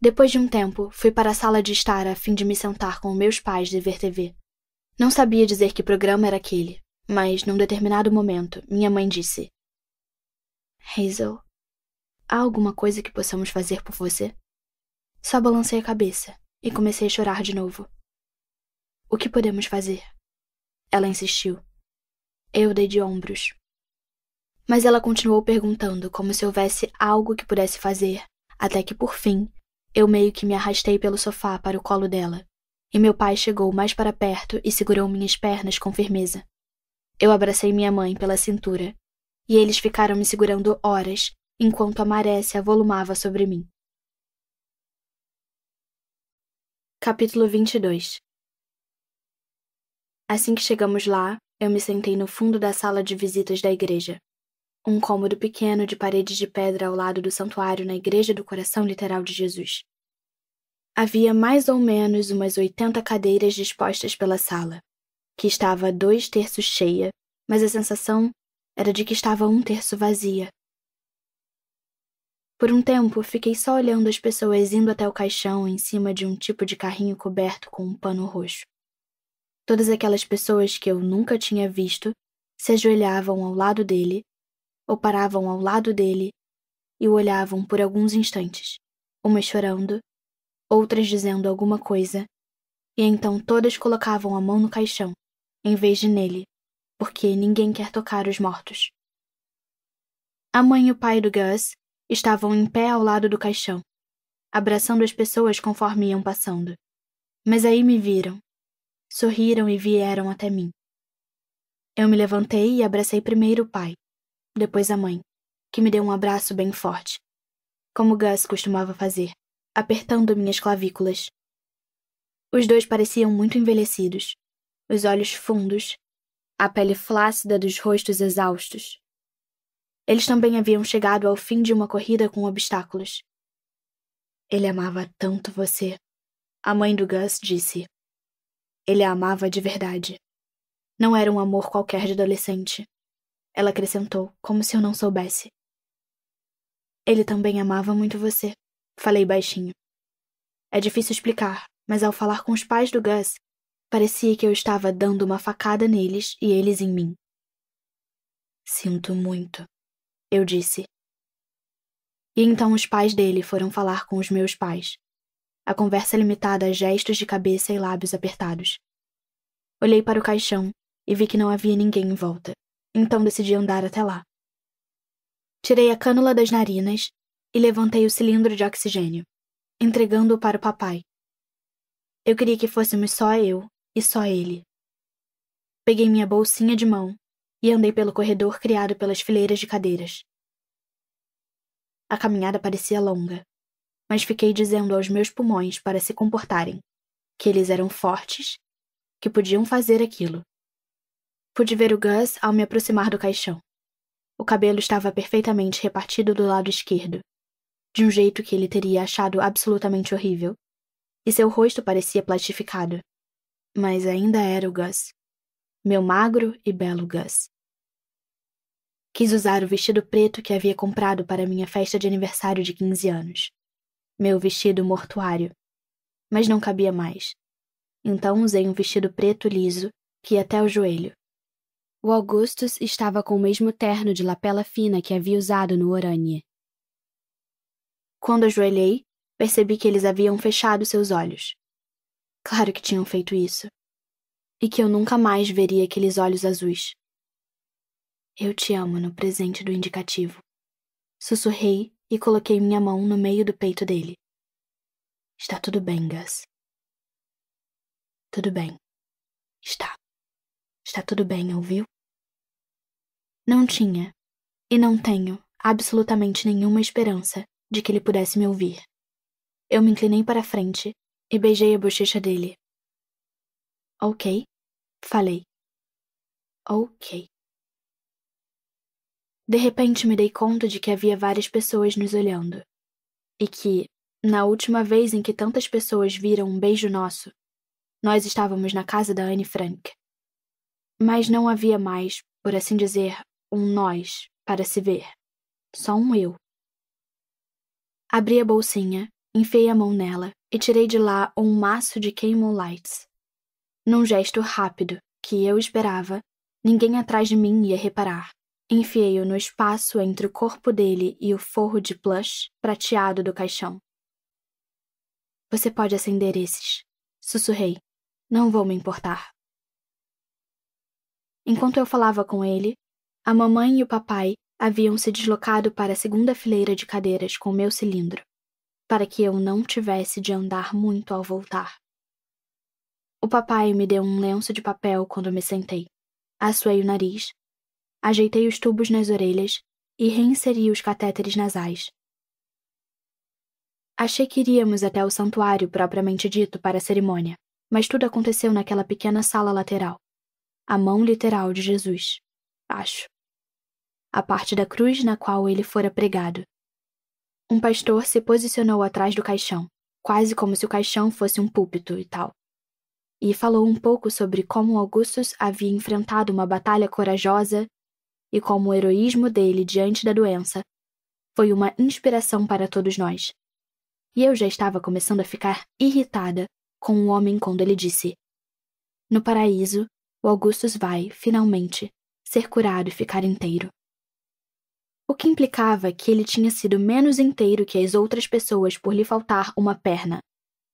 Depois de um tempo, fui para a sala de estar a fim de me sentar com meus pais e ver TV. Não sabia dizer que programa era aquele, mas num determinado momento, minha mãe disse: Hazel, há alguma coisa que possamos fazer por você? Só balancei a cabeça e comecei a chorar de novo. O que podemos fazer? Ela insistiu. Eu dei de ombros, mas ela continuou perguntando como se houvesse algo que pudesse fazer, até que por fim, eu meio que me arrastei pelo sofá para o colo dela, e meu pai chegou mais para perto e segurou minhas pernas com firmeza. Eu abracei minha mãe pela cintura, e eles ficaram me segurando horas enquanto a maré se avolumava sobre mim. Capítulo 22 Assim que chegamos lá, eu me sentei no fundo da sala de visitas da igreja, um cômodo pequeno de paredes de pedra ao lado do santuário na Igreja do Coração Literal de Jesus. Havia mais ou menos umas oitenta cadeiras dispostas pela sala, que estava dois terços cheia, mas a sensação era de que estava um terço vazia. Por um tempo, fiquei só olhando as pessoas indo até o caixão em cima de um tipo de carrinho coberto com um pano roxo. Todas aquelas pessoas que eu nunca tinha visto se ajoelhavam ao lado dele ou paravam ao lado dele e o olhavam por alguns instantes, umas chorando, outras dizendo alguma coisa, e então todas colocavam a mão no caixão, em vez de nele, porque ninguém quer tocar os mortos. A mãe e o pai do Gus estavam em pé ao lado do caixão, abraçando as pessoas conforme iam passando. Mas aí me viram, sorriram e vieram até mim. Eu me levantei e abracei primeiro o pai, depois a mãe, que me deu um abraço bem forte, como Gus costumava fazer, apertando minhas clavículas. Os dois pareciam muito envelhecidos, os olhos fundos, a pele flácida dos rostos exaustos. Eles também haviam chegado ao fim de uma corrida com obstáculos. Ele amava tanto você, a mãe do Gus disse. Ele a amava de verdade. Não era um amor qualquer de adolescente. Ela acrescentou, como se eu não soubesse. Ele também amava muito você, falei baixinho. É difícil explicar, mas ao falar com os pais do Gus, parecia que eu estava dando uma facada neles e eles em mim. Sinto muito, eu disse. E então os pais dele foram falar com os meus pais. A conversa limitada a gestos de cabeça e lábios apertados. Olhei para o caixão e vi que não havia ninguém em volta então decidi andar até lá. Tirei a cânula das narinas e levantei o cilindro de oxigênio, entregando-o para o papai. Eu queria que fôssemos só eu e só ele. Peguei minha bolsinha de mão e andei pelo corredor criado pelas fileiras de cadeiras. A caminhada parecia longa, mas fiquei dizendo aos meus pulmões para se comportarem, que eles eram fortes, que podiam fazer aquilo Pude ver o Gus ao me aproximar do caixão. O cabelo estava perfeitamente repartido do lado esquerdo, de um jeito que ele teria achado absolutamente horrível, e seu rosto parecia plastificado. Mas ainda era o Gus. Meu magro e belo Gus. Quis usar o vestido preto que havia comprado para minha festa de aniversário de 15 anos. Meu vestido mortuário. Mas não cabia mais. Então usei um vestido preto liso que ia até o joelho, o Augustus estava com o mesmo terno de lapela fina que havia usado no Oranje. Quando ajoelhei, percebi que eles haviam fechado seus olhos. Claro que tinham feito isso. E que eu nunca mais veria aqueles olhos azuis. Eu te amo no presente do indicativo. Sussurrei e coloquei minha mão no meio do peito dele. Está tudo bem, Gus. Tudo bem. Está. Está tudo bem, ouviu? Não tinha, e não tenho, absolutamente nenhuma esperança de que ele pudesse me ouvir. Eu me inclinei para frente e beijei a bochecha dele. Ok, falei. Ok. De repente me dei conta de que havia várias pessoas nos olhando. E que, na última vez em que tantas pessoas viram um beijo nosso, nós estávamos na casa da Anne Frank. Mas não havia mais, por assim dizer, um nós para se ver. Só um eu. Abri a bolsinha, enfiei a mão nela e tirei de lá um maço de Camel Lights. Num gesto rápido, que eu esperava, ninguém atrás de mim ia reparar. Enfiei-o no espaço entre o corpo dele e o forro de plush prateado do caixão. Você pode acender esses, sussurrei. Não vou me importar. Enquanto eu falava com ele, a mamãe e o papai haviam se deslocado para a segunda fileira de cadeiras com meu cilindro, para que eu não tivesse de andar muito ao voltar. O papai me deu um lenço de papel quando me sentei. Assoei o nariz, ajeitei os tubos nas orelhas e reinseri os catéteres nasais. Achei que iríamos até o santuário propriamente dito para a cerimônia, mas tudo aconteceu naquela pequena sala lateral. A mão literal de Jesus, acho a parte da cruz na qual ele fora pregado. Um pastor se posicionou atrás do caixão, quase como se o caixão fosse um púlpito e tal. E falou um pouco sobre como Augustus havia enfrentado uma batalha corajosa e como o heroísmo dele diante da doença foi uma inspiração para todos nós. E eu já estava começando a ficar irritada com o homem quando ele disse: No paraíso, o Augustus vai, finalmente, ser curado e ficar inteiro o que implicava que ele tinha sido menos inteiro que as outras pessoas por lhe faltar uma perna.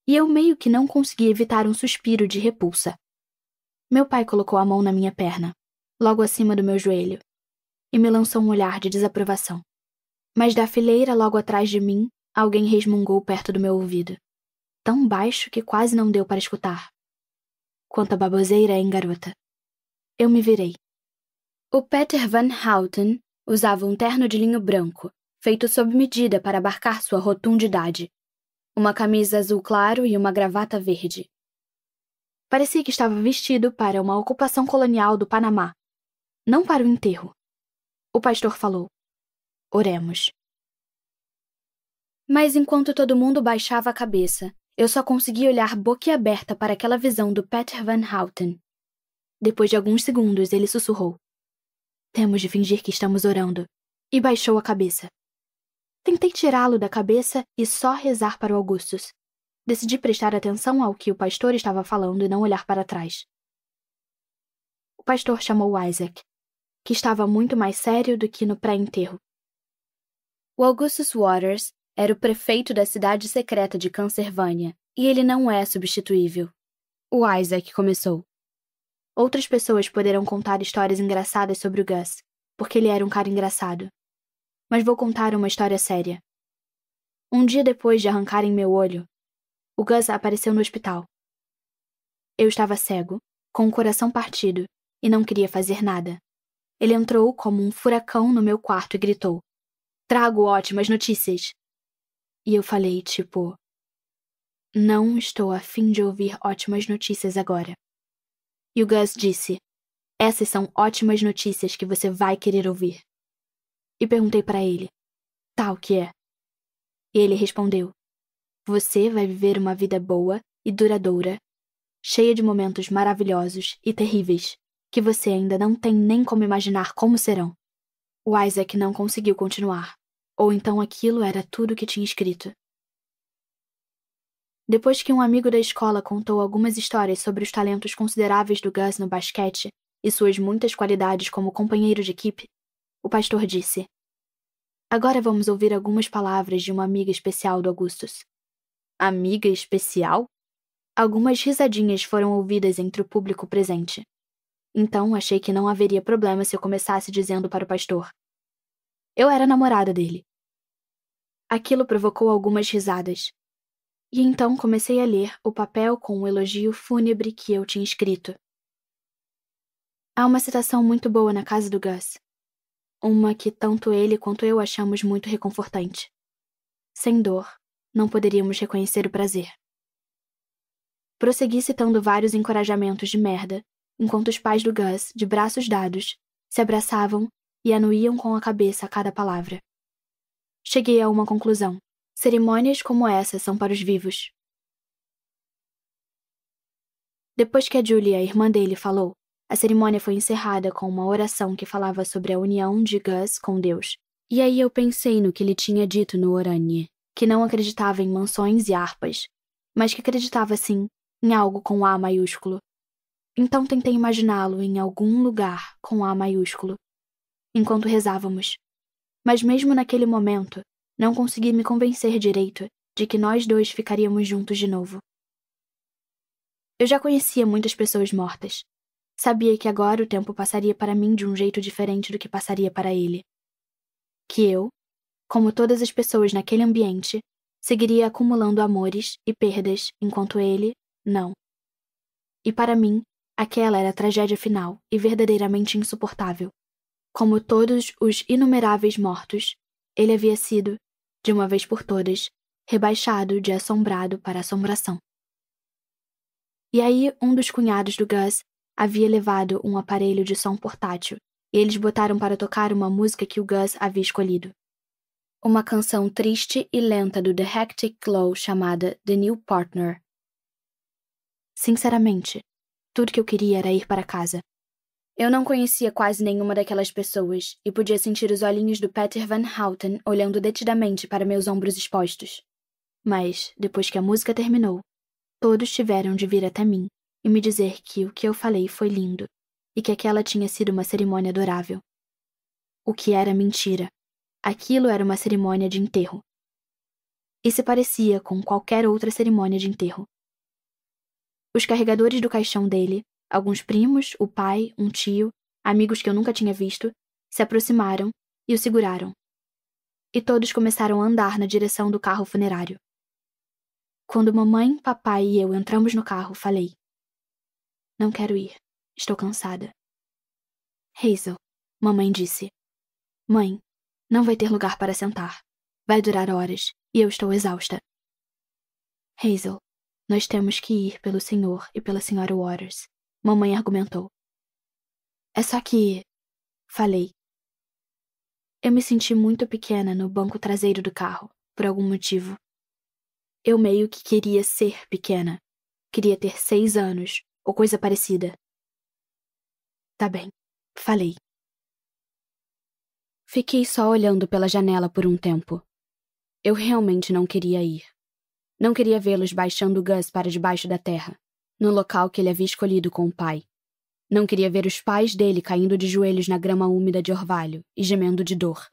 E eu meio que não consegui evitar um suspiro de repulsa. Meu pai colocou a mão na minha perna, logo acima do meu joelho, e me lançou um olhar de desaprovação. Mas da fileira logo atrás de mim, alguém resmungou perto do meu ouvido, tão baixo que quase não deu para escutar. Quanta baboseira, hein, garota? Eu me virei. O Peter Van Houten Usava um terno de linho branco, feito sob medida para abarcar sua rotundidade, uma camisa azul claro e uma gravata verde. Parecia que estava vestido para uma ocupação colonial do Panamá, não para o enterro. O pastor falou: Oremos. Mas enquanto todo mundo baixava a cabeça, eu só consegui olhar boquiaberta para aquela visão do Peter Van Houten. Depois de alguns segundos, ele sussurrou: temos de fingir que estamos orando. E baixou a cabeça. Tentei tirá-lo da cabeça e só rezar para o Augustus. Decidi prestar atenção ao que o pastor estava falando e não olhar para trás. O pastor chamou Isaac, que estava muito mais sério do que no pré-enterro. O Augustus Waters era o prefeito da cidade secreta de Cancervânia, e ele não é substituível. O Isaac começou. Outras pessoas poderão contar histórias engraçadas sobre o Gus, porque ele era um cara engraçado. Mas vou contar uma história séria. Um dia depois de arrancarem meu olho, o Gus apareceu no hospital. Eu estava cego, com o coração partido, e não queria fazer nada. Ele entrou como um furacão no meu quarto e gritou: Trago ótimas notícias! E eu falei, tipo: Não estou a fim de ouvir ótimas notícias agora. E o Gus disse: Essas são ótimas notícias que você vai querer ouvir. E perguntei para ele: Tal que é? E ele respondeu: Você vai viver uma vida boa e duradoura, cheia de momentos maravilhosos e terríveis, que você ainda não tem nem como imaginar como serão. O Isaac não conseguiu continuar, ou então aquilo era tudo que tinha escrito. Depois que um amigo da escola contou algumas histórias sobre os talentos consideráveis do Gus no basquete e suas muitas qualidades como companheiro de equipe, o pastor disse: Agora vamos ouvir algumas palavras de uma amiga especial do Augustus. Amiga especial? Algumas risadinhas foram ouvidas entre o público presente. Então achei que não haveria problema se eu começasse dizendo para o pastor. Eu era namorada dele. Aquilo provocou algumas risadas, e então comecei a ler o papel com o elogio fúnebre que eu tinha escrito. Há uma citação muito boa na casa do Gus. Uma que tanto ele quanto eu achamos muito reconfortante. Sem dor, não poderíamos reconhecer o prazer. Prossegui citando vários encorajamentos de merda, enquanto os pais do Gus, de braços dados, se abraçavam e anuíam com a cabeça a cada palavra. Cheguei a uma conclusão. Cerimônias como essa são para os vivos. Depois que a Julia, a irmã dele, falou, a cerimônia foi encerrada com uma oração que falava sobre a união de Gus com Deus. E aí eu pensei no que ele tinha dito no Oranje, que não acreditava em mansões e harpas, mas que acreditava sim em algo com A maiúsculo. Então tentei imaginá-lo em algum lugar com A maiúsculo, enquanto rezávamos. Mas mesmo naquele momento, não consegui me convencer direito de que nós dois ficaríamos juntos de novo. Eu já conhecia muitas pessoas mortas. Sabia que agora o tempo passaria para mim de um jeito diferente do que passaria para ele. Que eu, como todas as pessoas naquele ambiente, seguiria acumulando amores e perdas enquanto ele, não. E para mim, aquela era a tragédia final e verdadeiramente insuportável. Como todos os inumeráveis mortos, ele havia sido, de uma vez por todas, rebaixado de assombrado para assombração. E aí, um dos cunhados do Gus havia levado um aparelho de som portátil, e eles botaram para tocar uma música que o Gus havia escolhido. Uma canção triste e lenta do The Hectic Glow chamada The New Partner. Sinceramente, tudo que eu queria era ir para casa, eu não conhecia quase nenhuma daquelas pessoas e podia sentir os olhinhos do Peter Van Houten olhando detidamente para meus ombros expostos. Mas, depois que a música terminou, todos tiveram de vir até mim e me dizer que o que eu falei foi lindo e que aquela tinha sido uma cerimônia adorável. O que era mentira. Aquilo era uma cerimônia de enterro. E se parecia com qualquer outra cerimônia de enterro. Os carregadores do caixão dele Alguns primos, o pai, um tio, amigos que eu nunca tinha visto, se aproximaram e o seguraram. E todos começaram a andar na direção do carro funerário. Quando mamãe, papai e eu entramos no carro, falei: Não quero ir. Estou cansada. Hazel, mamãe disse: Mãe, não vai ter lugar para sentar. Vai durar horas e eu estou exausta. Hazel, nós temos que ir pelo senhor e pela senhora Waters. Mamãe argumentou. É só que. Falei. Eu me senti muito pequena no banco traseiro do carro, por algum motivo. Eu meio que queria ser pequena. Queria ter seis anos, ou coisa parecida. Tá bem, falei. Fiquei só olhando pela janela por um tempo. Eu realmente não queria ir. Não queria vê-los baixando Gus para debaixo da terra no local que ele havia escolhido com o pai. Não queria ver os pais dele caindo de joelhos na grama úmida de orvalho e gemendo de dor.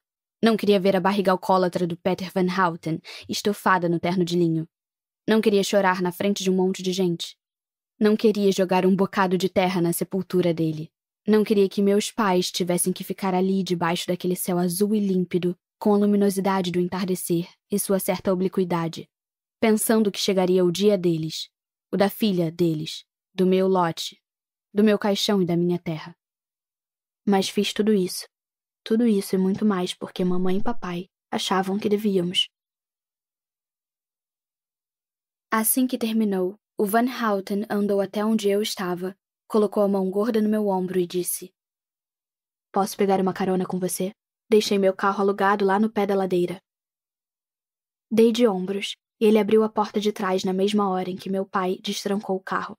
Não queria ver a barriga alcoólatra do Peter Van Houten estofada no terno de linho. Não queria chorar na frente de um monte de gente. Não queria jogar um bocado de terra na sepultura dele. Não queria que meus pais tivessem que ficar ali debaixo daquele céu azul e límpido, com a luminosidade do entardecer e sua certa obliquidade, pensando que chegaria o dia deles, o da filha deles, do meu lote, do meu caixão e da minha terra. Mas fiz tudo isso, tudo isso e muito mais porque mamãe e papai achavam que devíamos. Assim que terminou, o Van Houten andou até onde eu estava, colocou a mão gorda no meu ombro e disse: Posso pegar uma carona com você? Deixei meu carro alugado lá no pé da ladeira. Dei de ombros ele abriu a porta de trás na mesma hora em que meu pai destrancou o carro.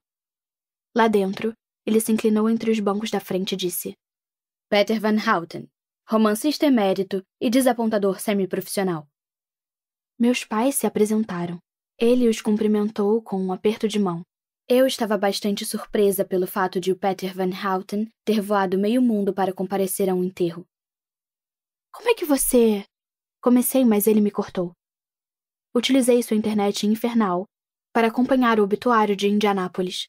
Lá dentro, ele se inclinou entre os bancos da frente e disse: Peter Van Houten, romancista emérito e desapontador semiprofissional. Meus pais se apresentaram. Ele os cumprimentou com um aperto de mão. Eu estava bastante surpresa pelo fato de o Peter Van Houten ter voado meio mundo para comparecer a um enterro. Como é que você. Comecei, mas ele me cortou utilizei sua internet infernal para acompanhar o obituário de Indianápolis.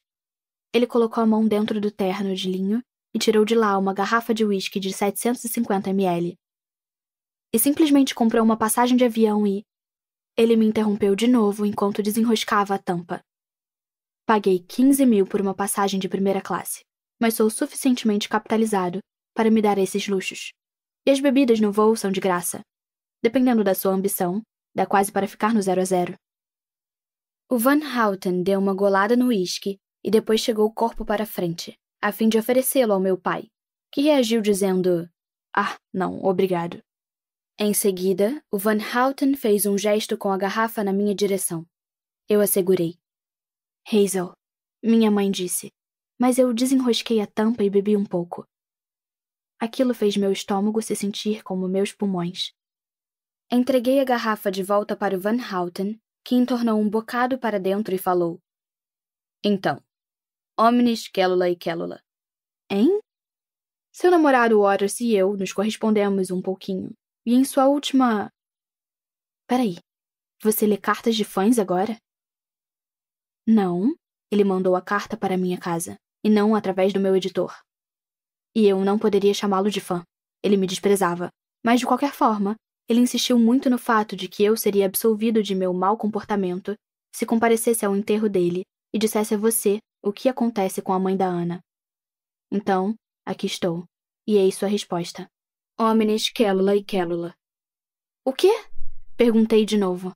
Ele colocou a mão dentro do terno de linho e tirou de lá uma garrafa de uísque de 750 ml. E simplesmente comprou uma passagem de avião e. Ele me interrompeu de novo enquanto desenroscava a tampa. Paguei 15 mil por uma passagem de primeira classe, mas sou suficientemente capitalizado para me dar esses luxos. E as bebidas no voo são de graça. Dependendo da sua ambição, Dá quase para ficar no zero a zero. O Van Houten deu uma golada no uísque e depois chegou o corpo para a frente, a fim de oferecê-lo ao meu pai, que reagiu dizendo: Ah, não, obrigado. Em seguida, o Van Houten fez um gesto com a garrafa na minha direção. Eu a segurei. Hazel, minha mãe disse, mas eu desenrosquei a tampa e bebi um pouco. Aquilo fez meu estômago se sentir como meus pulmões. Entreguei a garrafa de volta para o Van Houten, que entornou um bocado para dentro e falou: Então, omnis Kélula e Kélula. Hein? Seu namorado Waters e eu nos correspondemos um pouquinho. E em sua última. Peraí, você lê cartas de fãs agora? Não, ele mandou a carta para minha casa, e não através do meu editor. E eu não poderia chamá-lo de fã. Ele me desprezava. Mas de qualquer forma, ele insistiu muito no fato de que eu seria absolvido de meu mau comportamento se comparecesse ao enterro dele e dissesse a você o que acontece com a mãe da Ana. Então, aqui estou. E eis sua resposta. Homines, Quélula e Quélula. O quê? Perguntei de novo.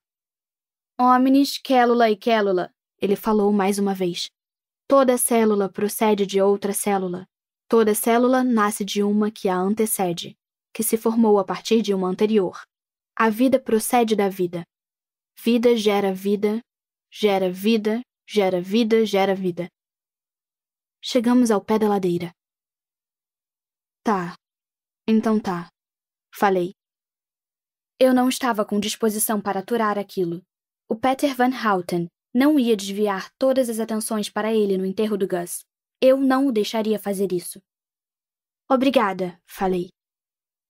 Homines, Quélula e Quélula, ele falou mais uma vez. Toda célula procede de outra célula. Toda célula nasce de uma que a antecede que se formou a partir de uma anterior. A vida procede da vida. Vida gera vida, gera vida, gera vida, gera vida. Chegamos ao pé da ladeira. Tá. Então tá. Falei. Eu não estava com disposição para aturar aquilo. O Peter Van Houten não ia desviar todas as atenções para ele no enterro do Gus. Eu não o deixaria fazer isso. Obrigada, falei.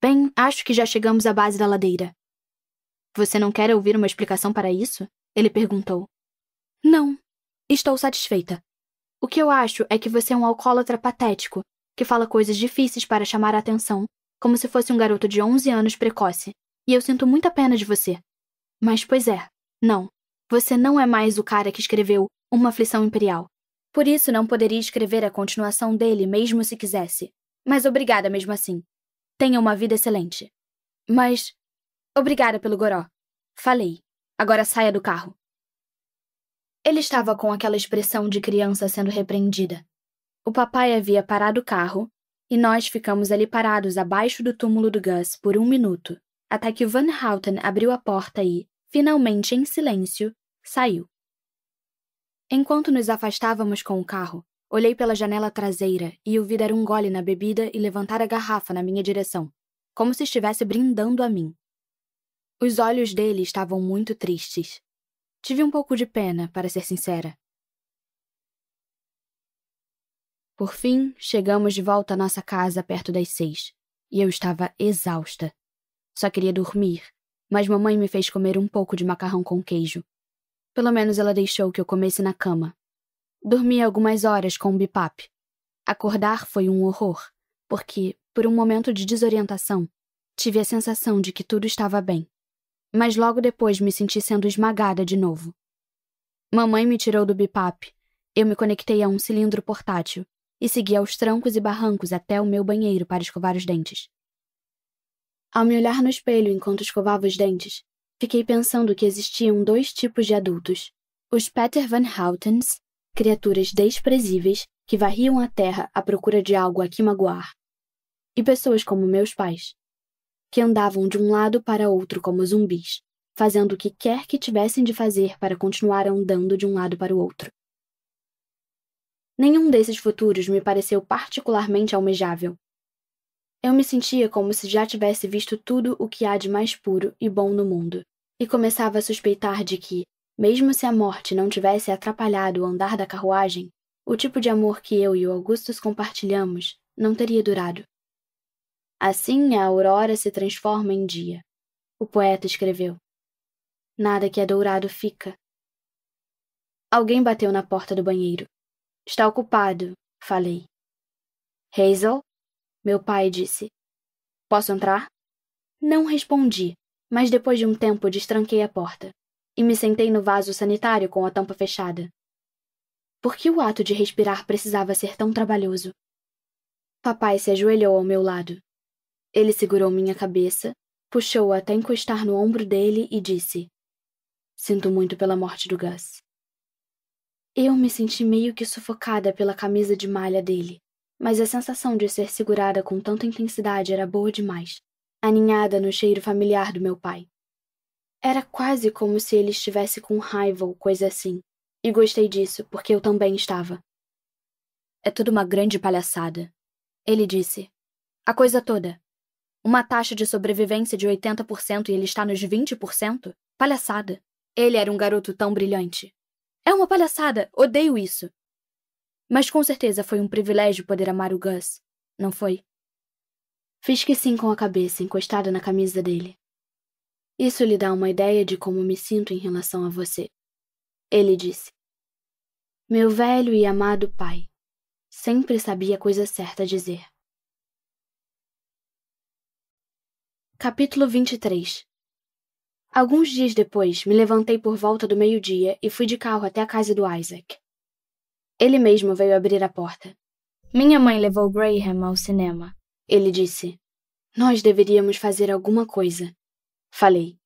Bem, acho que já chegamos à base da ladeira. Você não quer ouvir uma explicação para isso? Ele perguntou. Não. Estou satisfeita. O que eu acho é que você é um alcoólatra patético, que fala coisas difíceis para chamar a atenção, como se fosse um garoto de 11 anos precoce, e eu sinto muita pena de você. Mas, pois é, não. Você não é mais o cara que escreveu Uma Aflição Imperial. Por isso, não poderia escrever a continuação dele mesmo se quisesse. Mas obrigada mesmo assim. Tenha uma vida excelente. Mas. Obrigada pelo goró. Falei. Agora saia do carro. Ele estava com aquela expressão de criança sendo repreendida. O papai havia parado o carro e nós ficamos ali parados abaixo do túmulo do Gus por um minuto, até que Van Houten abriu a porta e, finalmente em silêncio, saiu. Enquanto nos afastávamos com o carro, Olhei pela janela traseira e o vi dar um gole na bebida e levantar a garrafa na minha direção, como se estivesse brindando a mim. Os olhos dele estavam muito tristes. Tive um pouco de pena, para ser sincera. Por fim, chegamos de volta à nossa casa perto das seis, e eu estava exausta. Só queria dormir, mas mamãe me fez comer um pouco de macarrão com queijo. Pelo menos ela deixou que eu comesse na cama, Dormi algumas horas com o Bipap. Acordar foi um horror, porque, por um momento de desorientação, tive a sensação de que tudo estava bem. Mas logo depois me senti sendo esmagada de novo. Mamãe me tirou do Bipap, eu me conectei a um cilindro portátil e segui aos trancos e barrancos até o meu banheiro para escovar os dentes. Ao me olhar no espelho enquanto escovava os dentes, fiquei pensando que existiam dois tipos de adultos: os Peter Van Houtens criaturas desprezíveis que varriam a terra à procura de algo a que magoar, e pessoas como meus pais, que andavam de um lado para outro como zumbis, fazendo o que quer que tivessem de fazer para continuar andando de um lado para o outro. Nenhum desses futuros me pareceu particularmente almejável. Eu me sentia como se já tivesse visto tudo o que há de mais puro e bom no mundo, e começava a suspeitar de que, mesmo se a morte não tivesse atrapalhado o andar da carruagem, o tipo de amor que eu e o Augustus compartilhamos não teria durado. Assim a aurora se transforma em dia. O poeta escreveu: Nada que é dourado fica. Alguém bateu na porta do banheiro. Está ocupado, falei. Hazel? Meu pai disse. Posso entrar? Não respondi, mas depois de um tempo destranquei a porta e me sentei no vaso sanitário com a tampa fechada. Por que o ato de respirar precisava ser tão trabalhoso? Papai se ajoelhou ao meu lado. Ele segurou minha cabeça, puxou-a até encostar no ombro dele e disse: Sinto muito pela morte do Gus. Eu me senti meio que sufocada pela camisa de malha dele, mas a sensação de ser segurada com tanta intensidade era boa demais, aninhada no cheiro familiar do meu pai. Era quase como se ele estivesse com raiva ou coisa assim. E gostei disso, porque eu também estava. É tudo uma grande palhaçada. Ele disse. A coisa toda. Uma taxa de sobrevivência de 80% e ele está nos 20%? Palhaçada. Ele era um garoto tão brilhante. É uma palhaçada, odeio isso. Mas com certeza foi um privilégio poder amar o Gus, não foi? Fiz que sim com a cabeça encostada na camisa dele. Isso lhe dá uma ideia de como me sinto em relação a você. Ele disse: Meu velho e amado pai, sempre sabia a coisa certa a dizer. Capítulo 23 Alguns dias depois, me levantei por volta do meio-dia e fui de carro até a casa do Isaac. Ele mesmo veio abrir a porta. Minha mãe levou Graham ao cinema. Ele disse: Nós deveríamos fazer alguma coisa. Falei.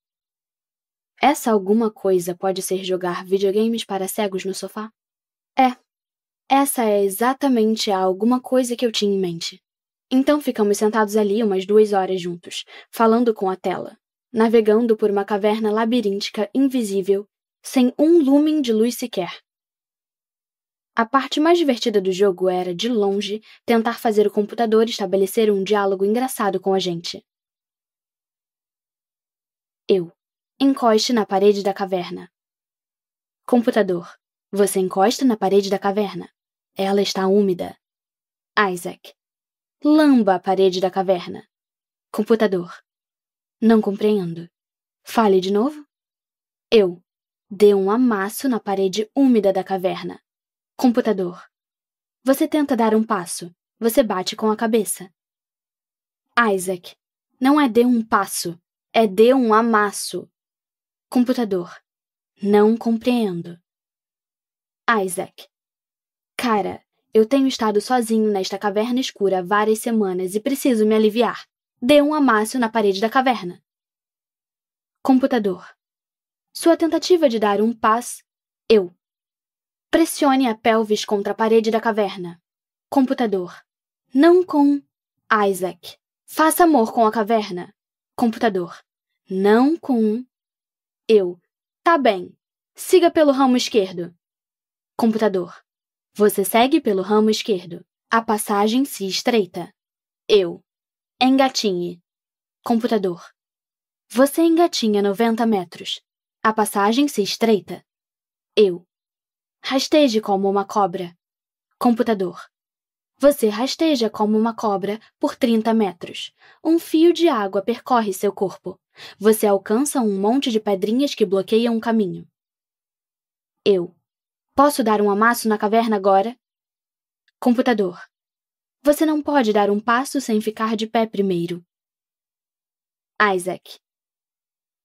Essa alguma coisa pode ser jogar videogames para cegos no sofá? É. Essa é exatamente a alguma coisa que eu tinha em mente. Então ficamos sentados ali umas duas horas juntos, falando com a tela, navegando por uma caverna labiríntica invisível, sem um lumen de luz sequer. A parte mais divertida do jogo era, de longe, tentar fazer o computador estabelecer um diálogo engraçado com a gente. Eu. Encoste na parede da caverna. Computador. Você encosta na parede da caverna. Ela está úmida. Isaac. Lamba a parede da caverna. Computador. Não compreendo. Fale de novo. Eu. Dê um amasso na parede úmida da caverna. Computador. Você tenta dar um passo. Você bate com a cabeça. Isaac. Não é dê um passo é de um amasso. Computador, não compreendo. Isaac, cara, eu tenho estado sozinho nesta caverna escura várias semanas e preciso me aliviar. Dê um amasso na parede da caverna. Computador. Sua tentativa de dar um passo, eu. Pressione a pelvis contra a parede da caverna. Computador. Não com Isaac. Faça amor com a caverna computador. Não com um. Eu. Tá bem. Siga pelo ramo esquerdo. Computador. Você segue pelo ramo esquerdo. A passagem se estreita. Eu. Engatinhe. Computador. Você engatinha 90 metros. A passagem se estreita. Eu. Rasteje como uma cobra. Computador. Você rasteja como uma cobra por 30 metros. Um fio de água percorre seu corpo. Você alcança um monte de pedrinhas que bloqueiam o caminho. Eu. Posso dar um amasso na caverna agora? Computador. Você não pode dar um passo sem ficar de pé primeiro. Isaac.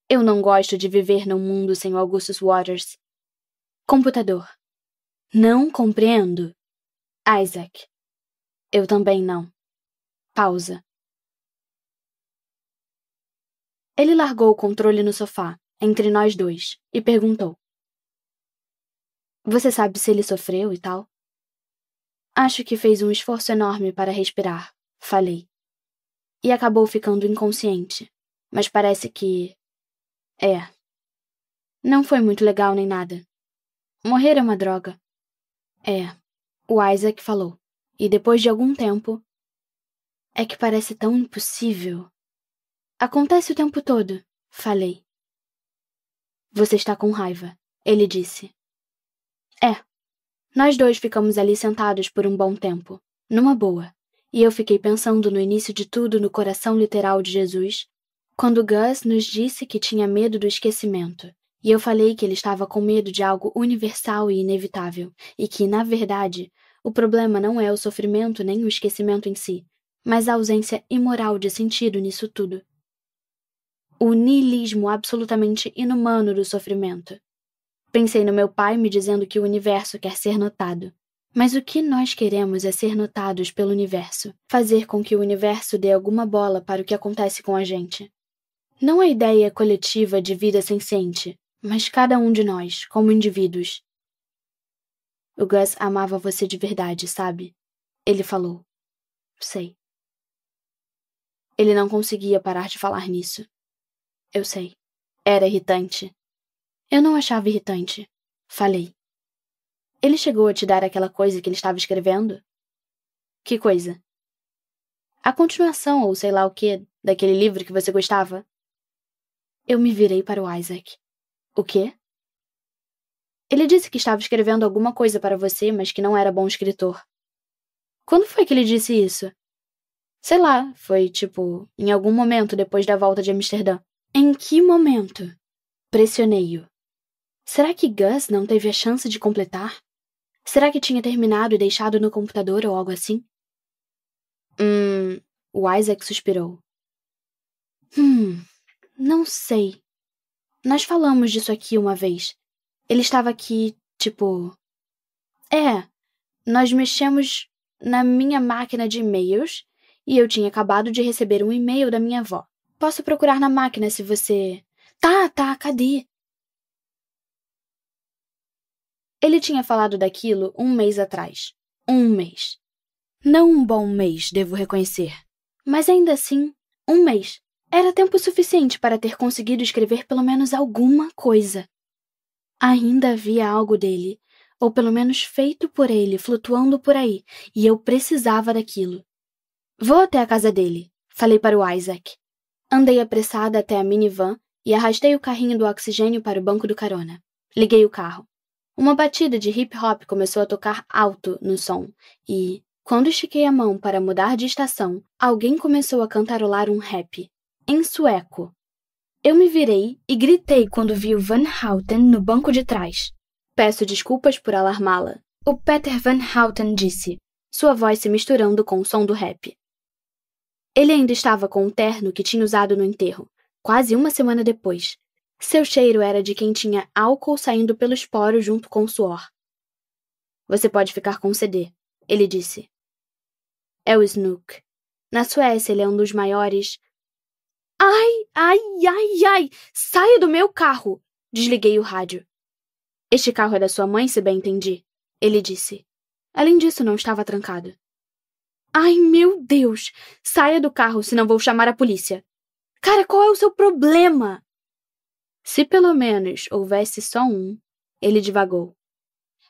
Eu não gosto de viver num mundo sem Augustus Waters. Computador. Não compreendo. Isaac. Eu também não. Pausa. Ele largou o controle no sofá, entre nós dois, e perguntou: Você sabe se ele sofreu e tal? Acho que fez um esforço enorme para respirar, falei. E acabou ficando inconsciente, mas parece que. É. Não foi muito legal nem nada. Morrer é uma droga. É, o Isaac falou e depois de algum tempo, é que parece tão impossível. Acontece o tempo todo, falei. Você está com raiva, ele disse. É. Nós dois ficamos ali sentados por um bom tempo, numa boa, e eu fiquei pensando no início de tudo no coração literal de Jesus, quando Gus nos disse que tinha medo do esquecimento, e eu falei que ele estava com medo de algo universal e inevitável, e que, na verdade, o problema não é o sofrimento nem o esquecimento em si, mas a ausência imoral de sentido nisso tudo. O niilismo absolutamente inumano do sofrimento. Pensei no meu pai me dizendo que o universo quer ser notado. Mas o que nós queremos é ser notados pelo universo, fazer com que o universo dê alguma bola para o que acontece com a gente. Não a ideia coletiva de vida senciente, mas cada um de nós, como indivíduos, o Gus amava você de verdade, sabe? Ele falou. Sei. Ele não conseguia parar de falar nisso. Eu sei. Era irritante. Eu não achava irritante. Falei. Ele chegou a te dar aquela coisa que ele estava escrevendo? Que coisa? A continuação, ou sei lá o que, daquele livro que você gostava? Eu me virei para o Isaac. O quê? Ele disse que estava escrevendo alguma coisa para você, mas que não era bom escritor. Quando foi que ele disse isso? Sei lá, foi tipo, em algum momento depois da volta de Amsterdã. Em que momento? Pressionei-o. Será que Gus não teve a chance de completar? Será que tinha terminado e deixado no computador ou algo assim? Hum. O Isaac suspirou. Hum. Não sei. Nós falamos disso aqui uma vez. Ele estava aqui, tipo. É, nós mexemos na minha máquina de e-mails e eu tinha acabado de receber um e-mail da minha avó. Posso procurar na máquina se você. Tá, tá, cadê? Ele tinha falado daquilo um mês atrás. Um mês. Não um bom mês, devo reconhecer. Mas ainda assim, um mês. Era tempo suficiente para ter conseguido escrever pelo menos alguma coisa. Ainda havia algo dele, ou pelo menos feito por ele, flutuando por aí, e eu precisava daquilo. Vou até a casa dele, falei para o Isaac. Andei apressada até a minivan e arrastei o carrinho do oxigênio para o banco do carona. Liguei o carro. Uma batida de hip hop começou a tocar alto no som, e, quando estiquei a mão para mudar de estação, alguém começou a cantarolar um rap, em sueco, eu me virei e gritei quando vi o Van Houten no banco de trás. Peço desculpas por alarmá-la. O Peter Van Houten disse, sua voz se misturando com o som do rap. Ele ainda estava com o terno que tinha usado no enterro, quase uma semana depois. Seu cheiro era de quem tinha álcool saindo pelos poros junto com o suor. Você pode ficar com o CD, ele disse. É o Snook. Na Suécia, ele é um dos maiores Ai, ai, ai, ai! Saia do meu carro! Desliguei o rádio. Este carro é da sua mãe, se bem entendi, ele disse. Além disso, não estava trancado. Ai, meu Deus! Saia do carro, senão vou chamar a polícia. Cara, qual é o seu problema? Se pelo menos houvesse só um, ele divagou.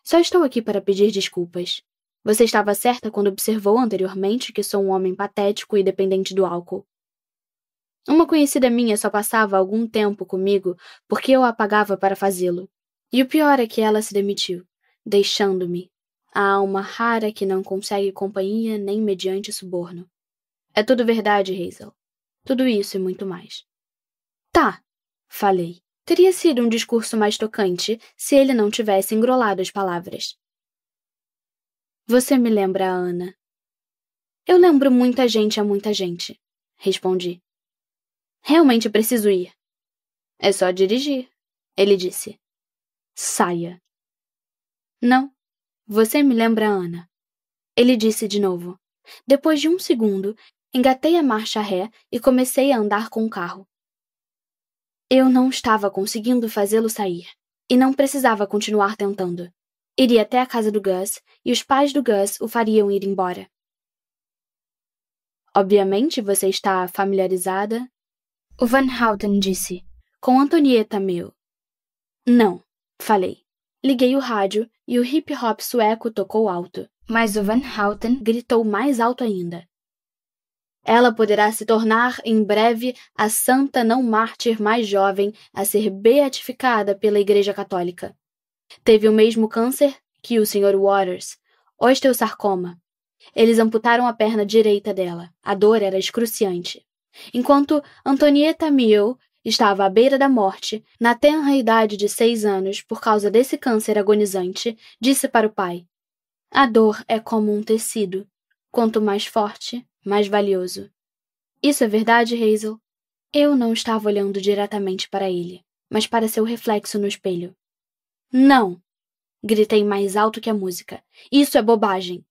Só estou aqui para pedir desculpas. Você estava certa quando observou anteriormente que sou um homem patético e dependente do álcool. Uma conhecida minha só passava algum tempo comigo porque eu a pagava para fazê-lo. E o pior é que ela se demitiu, deixando-me, a alma rara que não consegue companhia nem mediante suborno. É tudo verdade, Hazel. Tudo isso e muito mais. Tá, falei. Teria sido um discurso mais tocante se ele não tivesse engrolado as palavras. Você me lembra, Ana. Eu lembro muita gente a muita gente, respondi. Realmente preciso ir. É só dirigir, ele disse. Saia. Não, você me lembra Ana. Ele disse de novo. Depois de um segundo, engatei a marcha ré e comecei a andar com o carro. Eu não estava conseguindo fazê-lo sair, e não precisava continuar tentando. Iria até a casa do Gus, e os pais do Gus o fariam ir embora. Obviamente você está familiarizada o Van Houten disse, com Antonieta meu. Não, falei. Liguei o rádio e o hip hop sueco tocou alto, mas o Van Houten gritou mais alto ainda. Ela poderá se tornar, em breve, a santa não mártir mais jovem a ser beatificada pela Igreja Católica. Teve o mesmo câncer que o Sr. Waters, osteosarcoma. Eles amputaram a perna direita dela. A dor era excruciante. Enquanto Antonieta Mill estava à beira da morte, na tenra idade de seis anos, por causa desse câncer agonizante, disse para o pai: A dor é como um tecido. Quanto mais forte, mais valioso. Isso é verdade, Hazel? Eu não estava olhando diretamente para ele, mas para seu reflexo no espelho. Não! Gritei mais alto que a música. Isso é bobagem!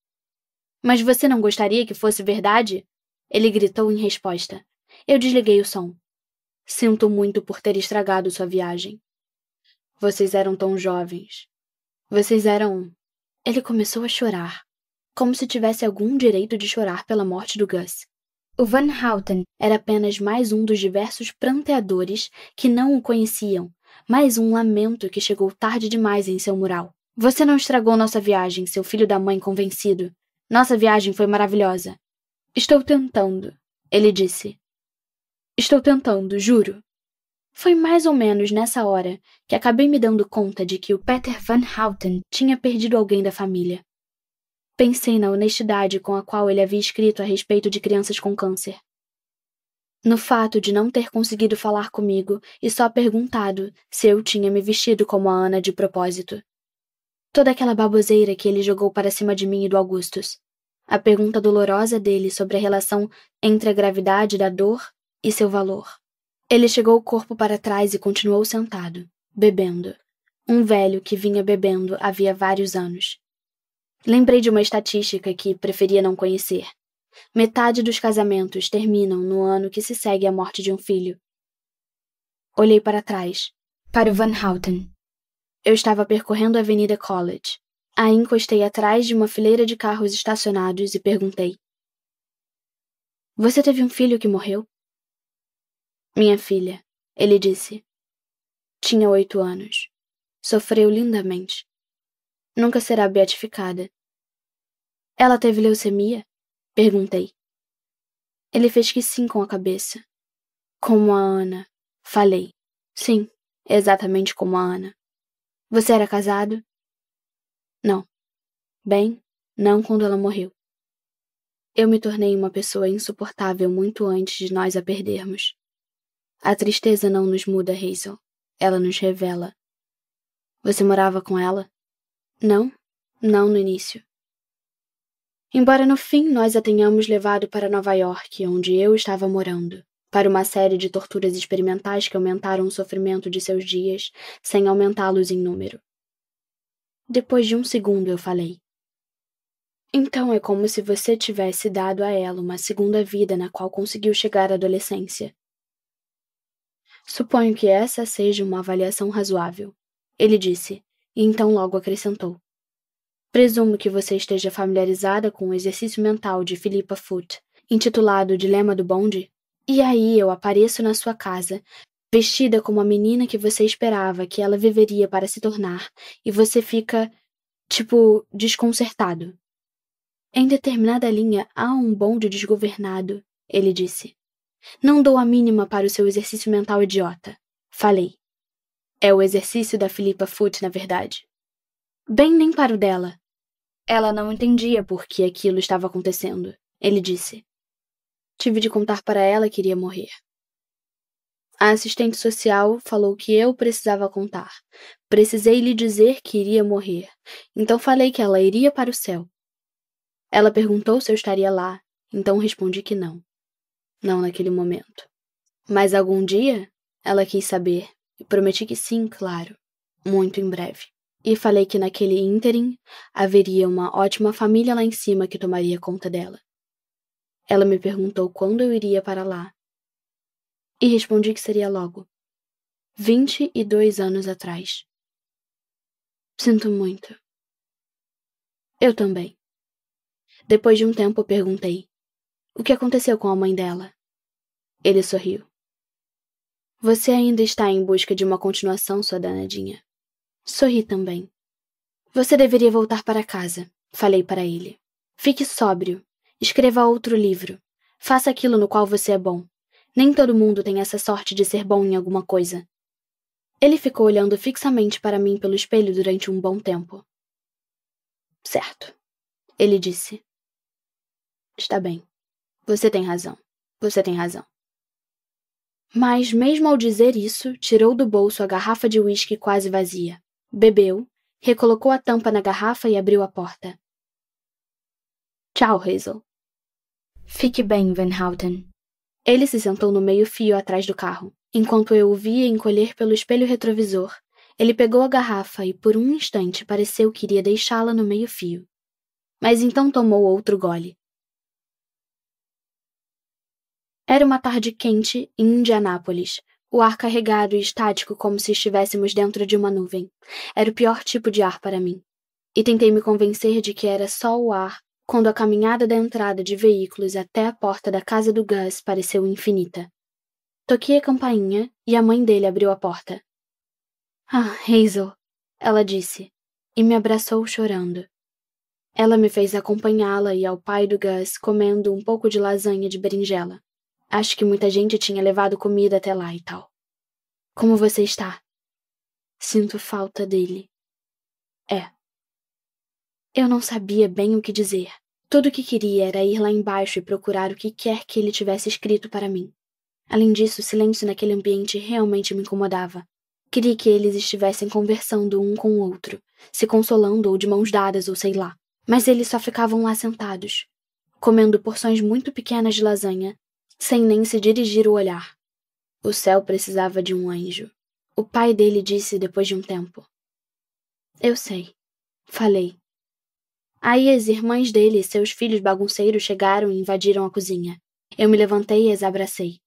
Mas você não gostaria que fosse verdade? Ele gritou em resposta. Eu desliguei o som. Sinto muito por ter estragado sua viagem. Vocês eram tão jovens. Vocês eram. Ele começou a chorar, como se tivesse algum direito de chorar pela morte do Gus. O Van Houten era apenas mais um dos diversos pranteadores que não o conheciam, mais um lamento que chegou tarde demais em seu mural. Você não estragou nossa viagem, seu filho da mãe convencido. Nossa viagem foi maravilhosa. Estou tentando, ele disse, Estou tentando, juro. Foi mais ou menos nessa hora que acabei me dando conta de que o Peter Van Houten tinha perdido alguém da família. Pensei na honestidade com a qual ele havia escrito a respeito de crianças com câncer. No fato de não ter conseguido falar comigo e só perguntado se eu tinha me vestido como a Ana de propósito. Toda aquela baboseira que ele jogou para cima de mim e do Augustus. A pergunta dolorosa dele sobre a relação entre a gravidade da dor e seu valor. Ele chegou o corpo para trás e continuou sentado, bebendo. Um velho que vinha bebendo havia vários anos. Lembrei de uma estatística que preferia não conhecer. Metade dos casamentos terminam no ano que se segue à morte de um filho. Olhei para trás, para o Van Houten. Eu estava percorrendo a Avenida College. A encostei atrás de uma fileira de carros estacionados e perguntei: Você teve um filho que morreu? Minha filha, ele disse. Tinha oito anos. Sofreu lindamente. Nunca será beatificada. Ela teve leucemia? Perguntei. Ele fez que sim com a cabeça. Como a Ana. Falei. Sim, exatamente como a Ana. Você era casado? Não. Bem, não quando ela morreu. Eu me tornei uma pessoa insuportável muito antes de nós a perdermos. A tristeza não nos muda, Hazel. Ela nos revela. Você morava com ela? Não, não no início. Embora no fim nós a tenhamos levado para Nova York, onde eu estava morando, para uma série de torturas experimentais que aumentaram o sofrimento de seus dias sem aumentá-los em número. Depois de um segundo eu falei. Então é como se você tivesse dado a ela uma segunda vida na qual conseguiu chegar à adolescência. Suponho que essa seja uma avaliação razoável, ele disse, e então logo acrescentou. Presumo que você esteja familiarizada com o exercício mental de Philippa Foot, intitulado Dilema do Bonde. E aí eu apareço na sua casa, vestida como a menina que você esperava que ela viveria para se tornar, e você fica, tipo, desconcertado. Em determinada linha há um bonde desgovernado, ele disse. Não dou a mínima para o seu exercício mental idiota. Falei. É o exercício da Filipa Foote, na verdade. Bem nem para o dela. Ela não entendia por que aquilo estava acontecendo. Ele disse. Tive de contar para ela que iria morrer. A assistente social falou que eu precisava contar. Precisei lhe dizer que iria morrer. Então falei que ela iria para o céu. Ela perguntou se eu estaria lá, então respondi que não não naquele momento. Mas algum dia, ela quis saber, e prometi que sim, claro, muito em breve. E falei que naquele ínterim haveria uma ótima família lá em cima que tomaria conta dela. Ela me perguntou quando eu iria para lá. E respondi que seria logo. Vinte e dois anos atrás. Sinto muito. Eu também. Depois de um tempo perguntei: o que aconteceu com a mãe dela? Ele sorriu. Você ainda está em busca de uma continuação, sua danadinha. Sorri também. Você deveria voltar para casa, falei para ele. Fique sóbrio. Escreva outro livro. Faça aquilo no qual você é bom. Nem todo mundo tem essa sorte de ser bom em alguma coisa. Ele ficou olhando fixamente para mim pelo espelho durante um bom tempo. Certo, ele disse. Está bem. Você tem razão. Você tem razão. Mas, mesmo ao dizer isso, tirou do bolso a garrafa de uísque quase vazia, bebeu, recolocou a tampa na garrafa e abriu a porta. Tchau, Hazel. Fique bem, Van Houten. Ele se sentou no meio-fio atrás do carro. Enquanto eu o via encolher pelo espelho retrovisor, ele pegou a garrafa e, por um instante, pareceu que iria deixá-la no meio-fio. Mas então tomou outro gole, era uma tarde quente em Indianápolis, o ar carregado e estático como se estivéssemos dentro de uma nuvem. Era o pior tipo de ar para mim. E tentei me convencer de que era só o ar quando a caminhada da entrada de veículos até a porta da casa do Gus pareceu infinita. Toquei a campainha e a mãe dele abriu a porta. Ah, Hazel, ela disse, e me abraçou chorando. Ela me fez acompanhá-la e ao pai do Gus comendo um pouco de lasanha de berinjela. Acho que muita gente tinha levado comida até lá e tal. Como você está? Sinto falta dele. É. Eu não sabia bem o que dizer. Tudo o que queria era ir lá embaixo e procurar o que quer que ele tivesse escrito para mim. Além disso, o silêncio naquele ambiente realmente me incomodava. Queria que eles estivessem conversando um com o outro, se consolando ou de mãos dadas ou sei lá. Mas eles só ficavam lá sentados, comendo porções muito pequenas de lasanha, sem nem se dirigir o olhar. O céu precisava de um anjo. O pai dele disse depois de um tempo. Eu sei, falei. Aí as irmãs dele e seus filhos bagunceiros chegaram e invadiram a cozinha. Eu me levantei e as abracei.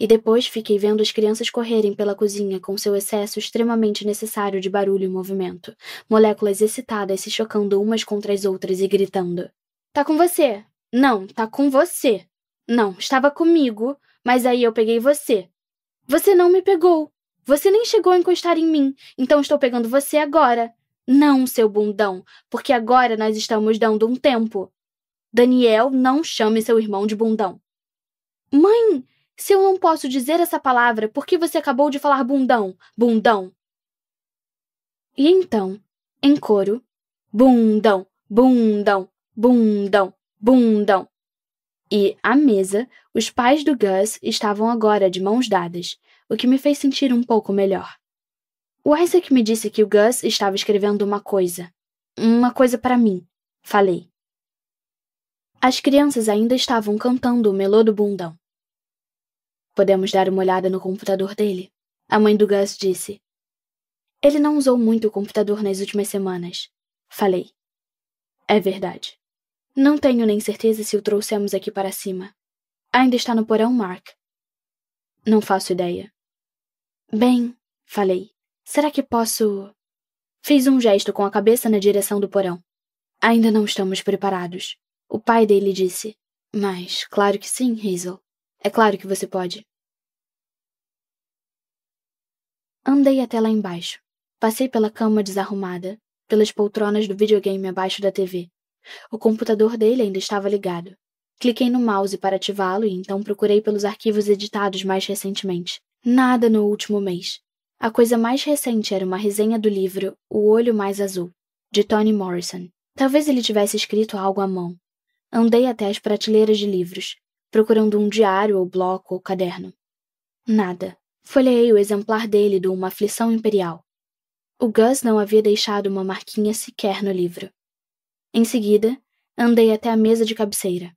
E depois fiquei vendo as crianças correrem pela cozinha com seu excesso extremamente necessário de barulho e movimento, moléculas excitadas se chocando umas contra as outras e gritando: Tá com você! Não, tá com você! Não, estava comigo, mas aí eu peguei você. Você não me pegou. Você nem chegou a encostar em mim, então estou pegando você agora. Não, seu bundão, porque agora nós estamos dando um tempo. Daniel, não chame seu irmão de bundão. Mãe, se eu não posso dizer essa palavra, por que você acabou de falar bundão, bundão? E então, em coro, bundão, bundão, bundão, bundão. E, à mesa, os pais do Gus estavam agora de mãos dadas, o que me fez sentir um pouco melhor. O Isaac me disse que o Gus estava escrevendo uma coisa. Uma coisa para mim, falei. As crianças ainda estavam cantando o melô do bundão. Podemos dar uma olhada no computador dele? A mãe do Gus disse. Ele não usou muito o computador nas últimas semanas, falei. É verdade. Não tenho nem certeza se o trouxemos aqui para cima. Ainda está no porão, Mark? Não faço ideia. Bem, falei. Será que posso. Fiz um gesto com a cabeça na direção do porão. Ainda não estamos preparados. O pai dele disse. Mas, claro que sim, Hazel. É claro que você pode. Andei até lá embaixo. Passei pela cama desarrumada, pelas poltronas do videogame abaixo da TV, o computador dele ainda estava ligado. Cliquei no mouse para ativá-lo e então procurei pelos arquivos editados mais recentemente. Nada no último mês. A coisa mais recente era uma resenha do livro O Olho Mais Azul, de Toni Morrison. Talvez ele tivesse escrito algo à mão. Andei até as prateleiras de livros, procurando um diário ou bloco ou caderno. Nada. Folhei o exemplar dele do Uma Aflição Imperial. O Gus não havia deixado uma marquinha sequer no livro. Em seguida, andei até a mesa de cabeceira.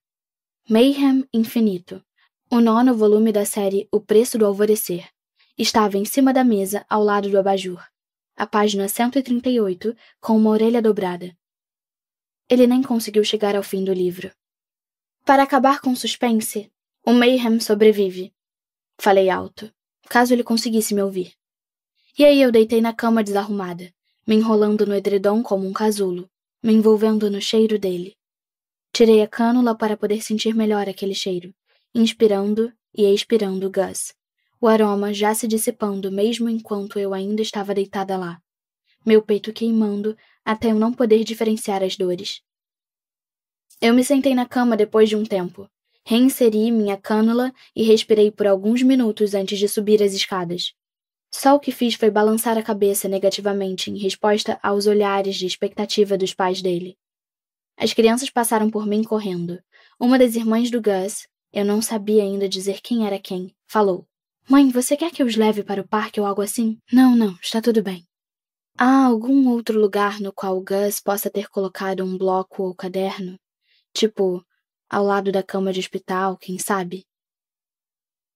Mayhem Infinito, o nono volume da série O Preço do Alvorecer, estava em cima da mesa ao lado do abajur, a página 138 com uma orelha dobrada. Ele nem conseguiu chegar ao fim do livro. Para acabar com o suspense, o Mayhem sobrevive. Falei alto, caso ele conseguisse me ouvir. E aí eu deitei na cama desarrumada, me enrolando no edredom como um casulo, me envolvendo no cheiro dele. Tirei a cânula para poder sentir melhor aquele cheiro, inspirando e expirando Gus, o aroma já se dissipando mesmo enquanto eu ainda estava deitada lá, meu peito queimando até eu não poder diferenciar as dores. Eu me sentei na cama depois de um tempo, reinseri minha cânula e respirei por alguns minutos antes de subir as escadas. Só o que fiz foi balançar a cabeça negativamente em resposta aos olhares de expectativa dos pais dele. As crianças passaram por mim correndo. Uma das irmãs do Gus, eu não sabia ainda dizer quem era quem, falou: Mãe, você quer que eu os leve para o parque ou algo assim? Não, não, está tudo bem. Há algum outro lugar no qual o Gus possa ter colocado um bloco ou caderno? Tipo, ao lado da cama de hospital, quem sabe?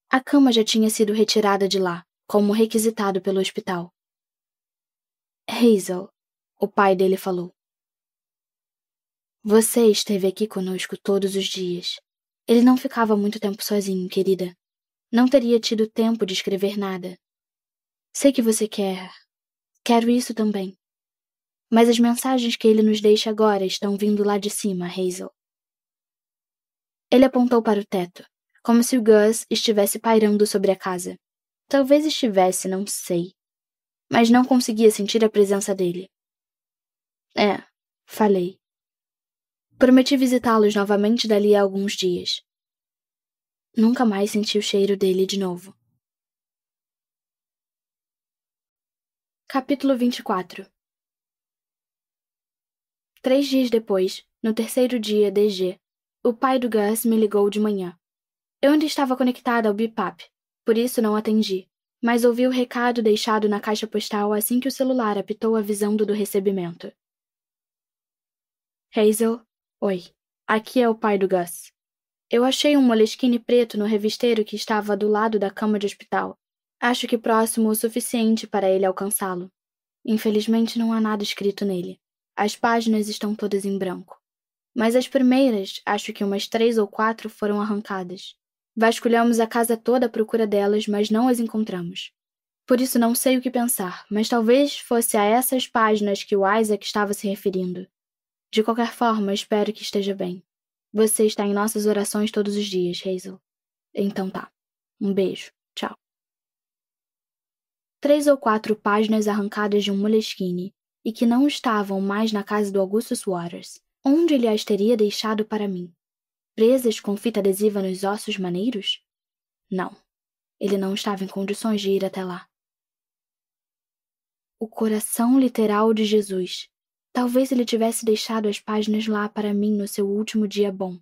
A cama já tinha sido retirada de lá, como requisitado pelo hospital. Hazel, o pai dele falou. Você esteve aqui conosco todos os dias. Ele não ficava muito tempo sozinho, querida. Não teria tido tempo de escrever nada. Sei que você quer. Quero isso também. Mas as mensagens que ele nos deixa agora estão vindo lá de cima, Hazel. Ele apontou para o teto, como se o Gus estivesse pairando sobre a casa. Talvez estivesse, não sei. Mas não conseguia sentir a presença dele. É, falei. Prometi visitá-los novamente dali a alguns dias. Nunca mais senti o cheiro dele de novo. Capítulo 24 Três dias depois, no terceiro dia DG, o pai do Gus me ligou de manhã. Eu ainda estava conectada ao BIPAP, por isso não atendi, mas ouvi o recado deixado na caixa postal assim que o celular apitou avisando do recebimento. Hazel, oi. Aqui é o pai do Gus. Eu achei um molesquine preto no revisteiro que estava do lado da cama de hospital. Acho que próximo o suficiente para ele alcançá-lo. Infelizmente não há nada escrito nele. As páginas estão todas em branco. Mas as primeiras, acho que umas três ou quatro, foram arrancadas. Vasculhamos a casa toda à procura delas, mas não as encontramos. Por isso não sei o que pensar, mas talvez fosse a essas páginas que o Isaac estava se referindo. De qualquer forma, espero que esteja bem. Você está em nossas orações todos os dias, Hazel. Então tá. Um beijo. Tchau. Três ou quatro páginas arrancadas de um moleskine e que não estavam mais na casa do Augustus Waters, onde ele as teria deixado para mim presas com fita adesiva nos ossos maneiros? Não. Ele não estava em condições de ir até lá. O coração literal de Jesus. Talvez ele tivesse deixado as páginas lá para mim no seu último dia bom.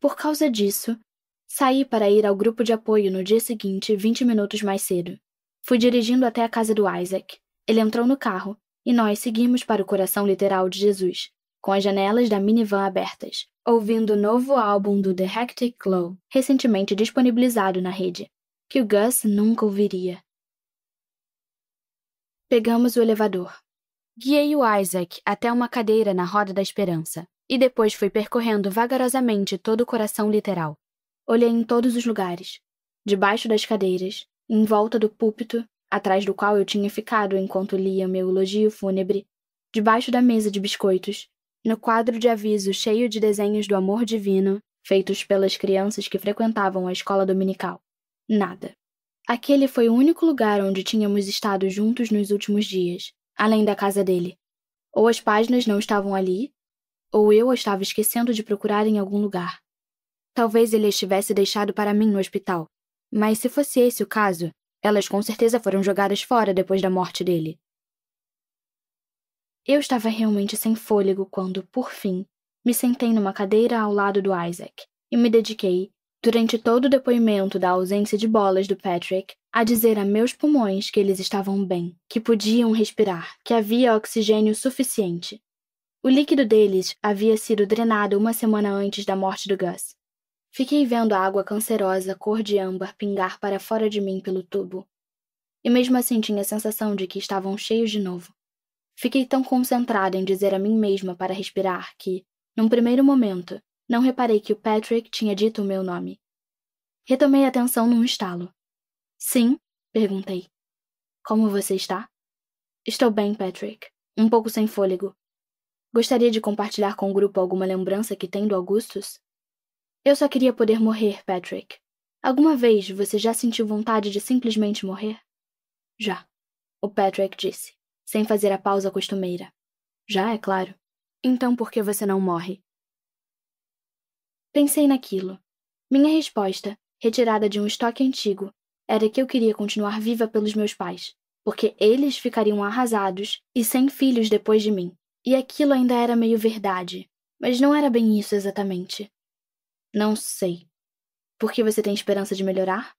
Por causa disso, saí para ir ao grupo de apoio no dia seguinte, 20 minutos mais cedo. Fui dirigindo até a casa do Isaac. Ele entrou no carro e nós seguimos para o coração literal de Jesus, com as janelas da minivan abertas, ouvindo o novo álbum do The Hectic Glow, recentemente disponibilizado na rede, que o Gus nunca ouviria. Pegamos o elevador. Guiei o Isaac até uma cadeira na roda da esperança e depois fui percorrendo vagarosamente todo o coração literal. Olhei em todos os lugares, debaixo das cadeiras, em volta do púlpito, atrás do qual eu tinha ficado enquanto lia meu elogio fúnebre, debaixo da mesa de biscoitos, no quadro de aviso cheio de desenhos do amor divino, feitos pelas crianças que frequentavam a escola dominical. Nada. Aquele foi o único lugar onde tínhamos estado juntos nos últimos dias, além da casa dele. Ou as páginas não estavam ali, ou eu estava esquecendo de procurar em algum lugar. Talvez ele estivesse deixado para mim no hospital, mas se fosse esse o caso, elas com certeza foram jogadas fora depois da morte dele. Eu estava realmente sem fôlego quando, por fim, me sentei numa cadeira ao lado do Isaac e me dediquei, durante todo o depoimento da ausência de bolas do Patrick, a dizer a meus pulmões que eles estavam bem, que podiam respirar, que havia oxigênio suficiente. O líquido deles havia sido drenado uma semana antes da morte do Gus. Fiquei vendo a água cancerosa cor de âmbar pingar para fora de mim pelo tubo. E mesmo assim tinha a sensação de que estavam cheios de novo. Fiquei tão concentrada em dizer a mim mesma para respirar que, num primeiro momento, não reparei que o Patrick tinha dito o meu nome. Retomei a atenção num estalo. Sim? perguntei. Como você está? Estou bem, Patrick. Um pouco sem fôlego. Gostaria de compartilhar com o grupo alguma lembrança que tem do Augustus? Eu só queria poder morrer, Patrick. Alguma vez você já sentiu vontade de simplesmente morrer? Já, o Patrick disse sem fazer a pausa costumeira. Já, é claro. Então por que você não morre? Pensei naquilo. Minha resposta, retirada de um estoque antigo, era que eu queria continuar viva pelos meus pais, porque eles ficariam arrasados e sem filhos depois de mim. E aquilo ainda era meio verdade, mas não era bem isso exatamente. Não sei. Por que você tem esperança de melhorar?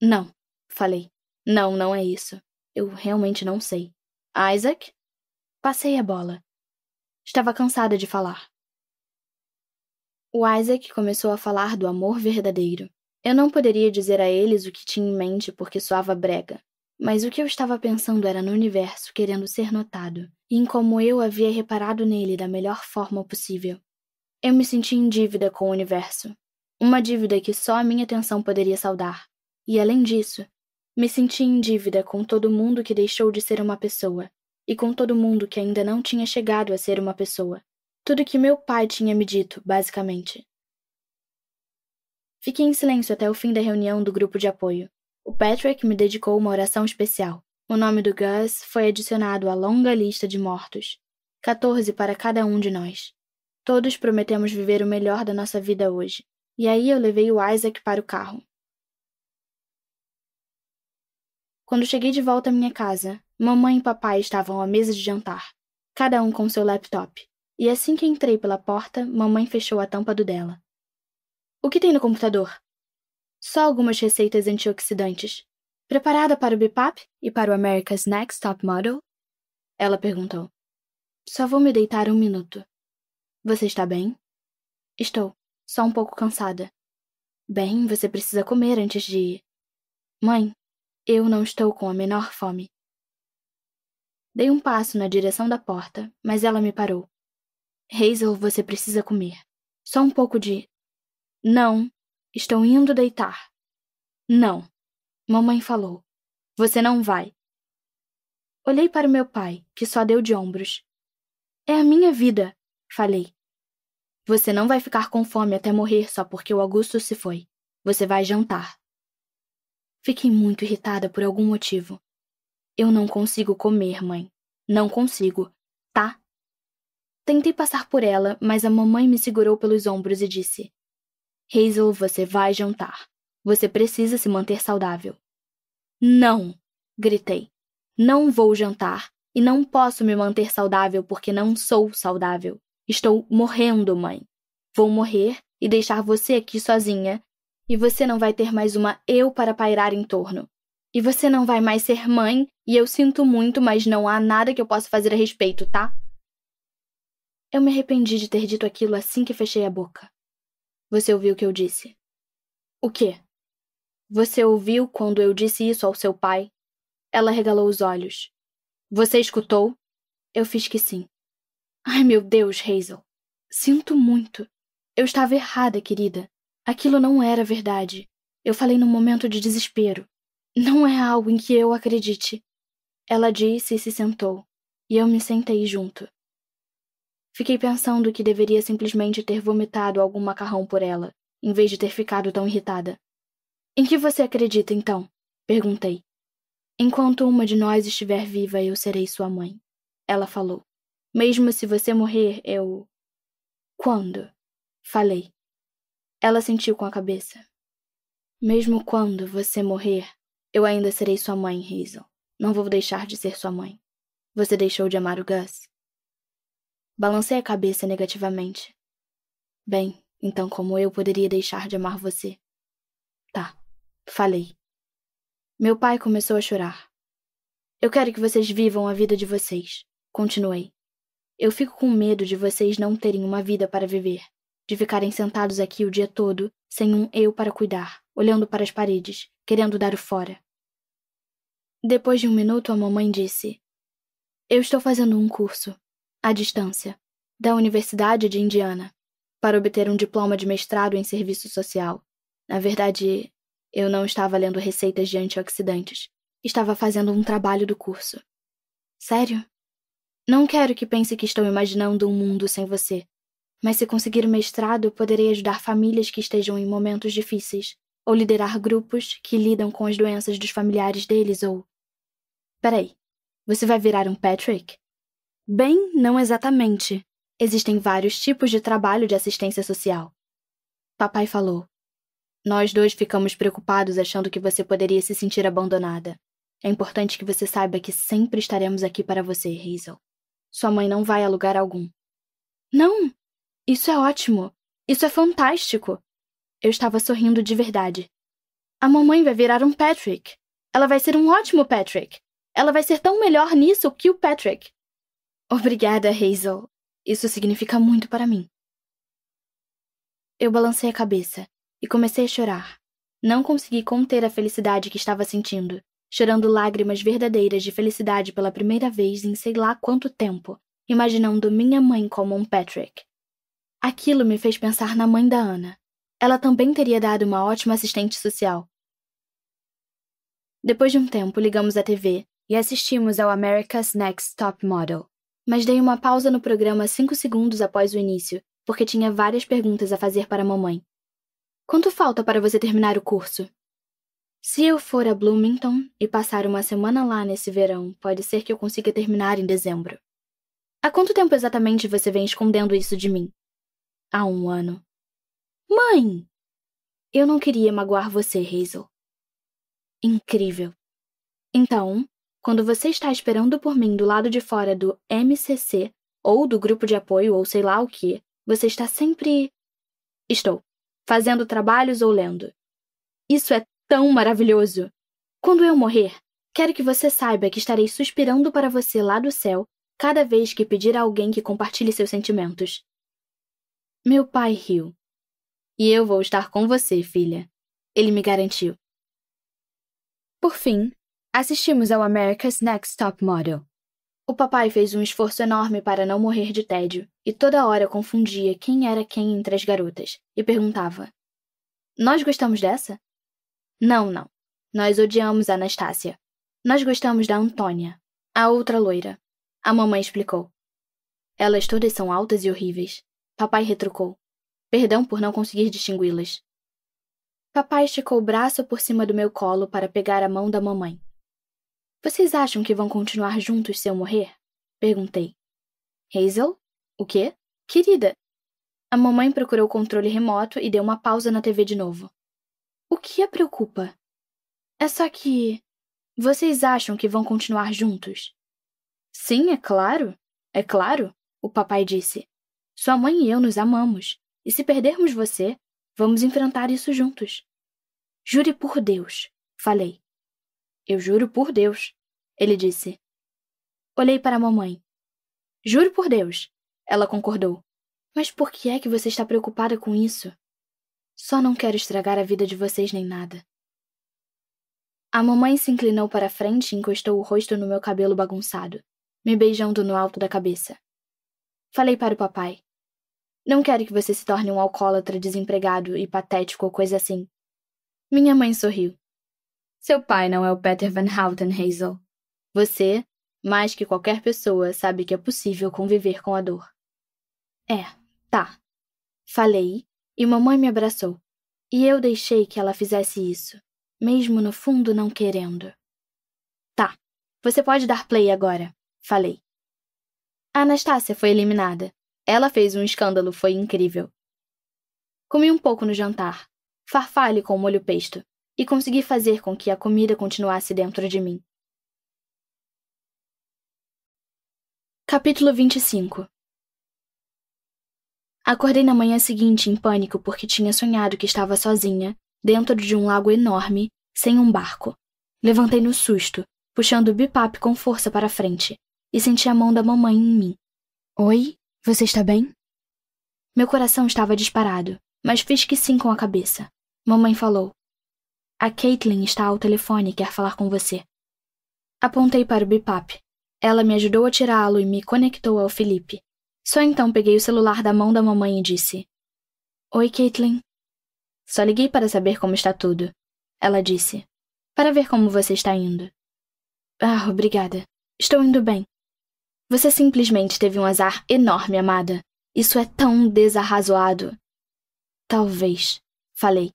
Não, falei. Não, não é isso. Eu realmente não sei. Isaac? Passei a bola. Estava cansada de falar. O Isaac começou a falar do amor verdadeiro. Eu não poderia dizer a eles o que tinha em mente porque soava brega, mas o que eu estava pensando era no universo querendo ser notado, e em como eu havia reparado nele da melhor forma possível. Eu me senti em dívida com o universo, uma dívida que só a minha atenção poderia saldar. E além disso, me senti em dívida com todo mundo que deixou de ser uma pessoa, e com todo mundo que ainda não tinha chegado a ser uma pessoa. Tudo que meu pai tinha me dito, basicamente. Fiquei em silêncio até o fim da reunião do grupo de apoio. O Patrick me dedicou uma oração especial. O nome do Gus foi adicionado à longa lista de mortos. 14 para cada um de nós. Todos prometemos viver o melhor da nossa vida hoje. E aí eu levei o Isaac para o carro. Quando cheguei de volta à minha casa, mamãe e papai estavam à mesa de jantar, cada um com seu laptop. E assim que entrei pela porta, mamãe fechou a tampa do dela. O que tem no computador? Só algumas receitas antioxidantes. Preparada para o BIPAP e para o America's Next Top Model? Ela perguntou. Só vou me deitar um minuto. Você está bem? Estou, só um pouco cansada. Bem, você precisa comer antes de ir. Mãe, eu não estou com a menor fome. Dei um passo na direção da porta, mas ela me parou. Hazel, você precisa comer. Só um pouco de. Não, estou indo deitar. Não, mamãe falou. Você não vai. Olhei para meu pai, que só deu de ombros. É a minha vida, falei. Você não vai ficar com fome até morrer só porque o Augusto se foi. Você vai jantar. Fiquei muito irritada por algum motivo. Eu não consigo comer, mãe. Não consigo, tá? Tentei passar por ela, mas a mamãe me segurou pelos ombros e disse: Hazel, você vai jantar. Você precisa se manter saudável. Não! gritei. Não vou jantar e não posso me manter saudável porque não sou saudável. Estou morrendo, mãe. Vou morrer e deixar você aqui sozinha e você não vai ter mais uma eu para pairar em torno. E você não vai mais ser mãe, e eu sinto muito, mas não há nada que eu possa fazer a respeito, tá? Eu me arrependi de ter dito aquilo assim que fechei a boca. Você ouviu o que eu disse? O quê? Você ouviu quando eu disse isso ao seu pai? Ela regalou os olhos. Você escutou? Eu fiz que sim. Ai, meu Deus, Hazel. Sinto muito. Eu estava errada, querida. Aquilo não era verdade. Eu falei num momento de desespero. Não é algo em que eu acredite. Ela disse e se sentou, e eu me sentei junto. Fiquei pensando que deveria simplesmente ter vomitado algum macarrão por ela, em vez de ter ficado tão irritada. Em que você acredita, então? perguntei. Enquanto uma de nós estiver viva, eu serei sua mãe. Ela falou. Mesmo se você morrer, eu. Quando? Falei. Ela sentiu com a cabeça. Mesmo quando você morrer, eu ainda serei sua mãe, Hazel. Não vou deixar de ser sua mãe. Você deixou de amar o Gus? Balancei a cabeça negativamente. Bem, então como eu poderia deixar de amar você? Tá, falei. Meu pai começou a chorar. Eu quero que vocês vivam a vida de vocês, continuei. Eu fico com medo de vocês não terem uma vida para viver de ficarem sentados aqui o dia todo, sem um eu para cuidar, olhando para as paredes, querendo dar o fora. Depois de um minuto, a mamãe disse: Eu estou fazendo um curso, à distância, da Universidade de Indiana, para obter um diploma de mestrado em serviço social. Na verdade, eu não estava lendo receitas de antioxidantes. Estava fazendo um trabalho do curso. Sério? Não quero que pense que estou imaginando um mundo sem você, mas se conseguir o mestrado, poderei ajudar famílias que estejam em momentos difíceis, ou liderar grupos que lidam com as doenças dos familiares deles, ou. Peraí, você vai virar um Patrick? Bem, não exatamente. Existem vários tipos de trabalho de assistência social. Papai falou. Nós dois ficamos preocupados achando que você poderia se sentir abandonada. É importante que você saiba que sempre estaremos aqui para você, Hazel. Sua mãe não vai a lugar algum. Não! Isso é ótimo! Isso é fantástico! Eu estava sorrindo de verdade. A mamãe vai virar um Patrick. Ela vai ser um ótimo Patrick. Ela vai ser tão melhor nisso que o Patrick. Obrigada, Hazel. Isso significa muito para mim. Eu balancei a cabeça e comecei a chorar. Não consegui conter a felicidade que estava sentindo, chorando lágrimas verdadeiras de felicidade pela primeira vez em sei lá quanto tempo, imaginando minha mãe como um Patrick. Aquilo me fez pensar na mãe da Ana. Ela também teria dado uma ótima assistente social. Depois de um tempo, ligamos a TV e assistimos ao America's Next Top Model. Mas dei uma pausa no programa cinco segundos após o início, porque tinha várias perguntas a fazer para a mamãe. Quanto falta para você terminar o curso? Se eu for a Bloomington e passar uma semana lá nesse verão, pode ser que eu consiga terminar em dezembro. Há quanto tempo exatamente você vem escondendo isso de mim? há um ano. Mãe! Eu não queria magoar você, Hazel. Incrível. Então, quando você está esperando por mim do lado de fora do MCC, ou do grupo de apoio, ou sei lá o que, você está sempre. Estou. Fazendo trabalhos ou lendo. Isso é tão maravilhoso! Quando eu morrer, quero que você saiba que estarei suspirando para você lá do céu cada vez que pedir a alguém que compartilhe seus sentimentos. Meu pai riu. E eu vou estar com você, filha. Ele me garantiu. Por fim, assistimos ao America's Next Top Model. O papai fez um esforço enorme para não morrer de tédio e toda hora confundia quem era quem entre as garotas e perguntava: Nós gostamos dessa? Não, não. Nós odiamos a Anastácia. Nós gostamos da Antônia, a outra loira. A mamãe explicou. Elas todas são altas e horríveis. Papai retrucou. Perdão por não conseguir distingui-las. Papai esticou o braço por cima do meu colo para pegar a mão da mamãe. Vocês acham que vão continuar juntos se eu morrer? Perguntei. Hazel? O quê? Querida! A mamãe procurou o controle remoto e deu uma pausa na TV de novo. O que a preocupa? É só que. Vocês acham que vão continuar juntos? Sim, é claro. É claro, o papai disse. Sua mãe e eu nos amamos, e se perdermos você, vamos enfrentar isso juntos. Jure por Deus, falei. Eu juro por Deus, ele disse. Olhei para a mamãe. Juro por Deus, ela concordou. Mas por que é que você está preocupada com isso? Só não quero estragar a vida de vocês nem nada. A mamãe se inclinou para a frente e encostou o rosto no meu cabelo bagunçado, me beijando no alto da cabeça. Falei para o papai. Não quero que você se torne um alcoólatra desempregado e patético ou coisa assim. Minha mãe sorriu. Seu pai não é o Peter Van Houten, Hazel. Você, mais que qualquer pessoa, sabe que é possível conviver com a dor. É, tá. Falei, e mamãe me abraçou. E eu deixei que ela fizesse isso, mesmo no fundo não querendo. Tá, você pode dar play agora, falei. A Anastácia foi eliminada, ela fez um escândalo, foi incrível. Comi um pouco no jantar, farfalhe com molho pesto, e consegui fazer com que a comida continuasse dentro de mim. Capítulo 25 Acordei na manhã seguinte em pânico porque tinha sonhado que estava sozinha, dentro de um lago enorme, sem um barco. Levantei no susto, puxando o bipap com força para frente, e senti a mão da mamãe em mim. Oi? Você está bem? Meu coração estava disparado, mas fiz que sim com a cabeça. Mamãe falou: A Caitlin está ao telefone e quer falar com você. Apontei para o Bipap. Ela me ajudou a tirá-lo e me conectou ao Felipe. Só então peguei o celular da mão da mamãe e disse: Oi, Caitlin. Só liguei para saber como está tudo. Ela disse: Para ver como você está indo. Ah, obrigada. Estou indo bem. Você simplesmente teve um azar enorme, amada. Isso é tão desarrazoado. Talvez, falei.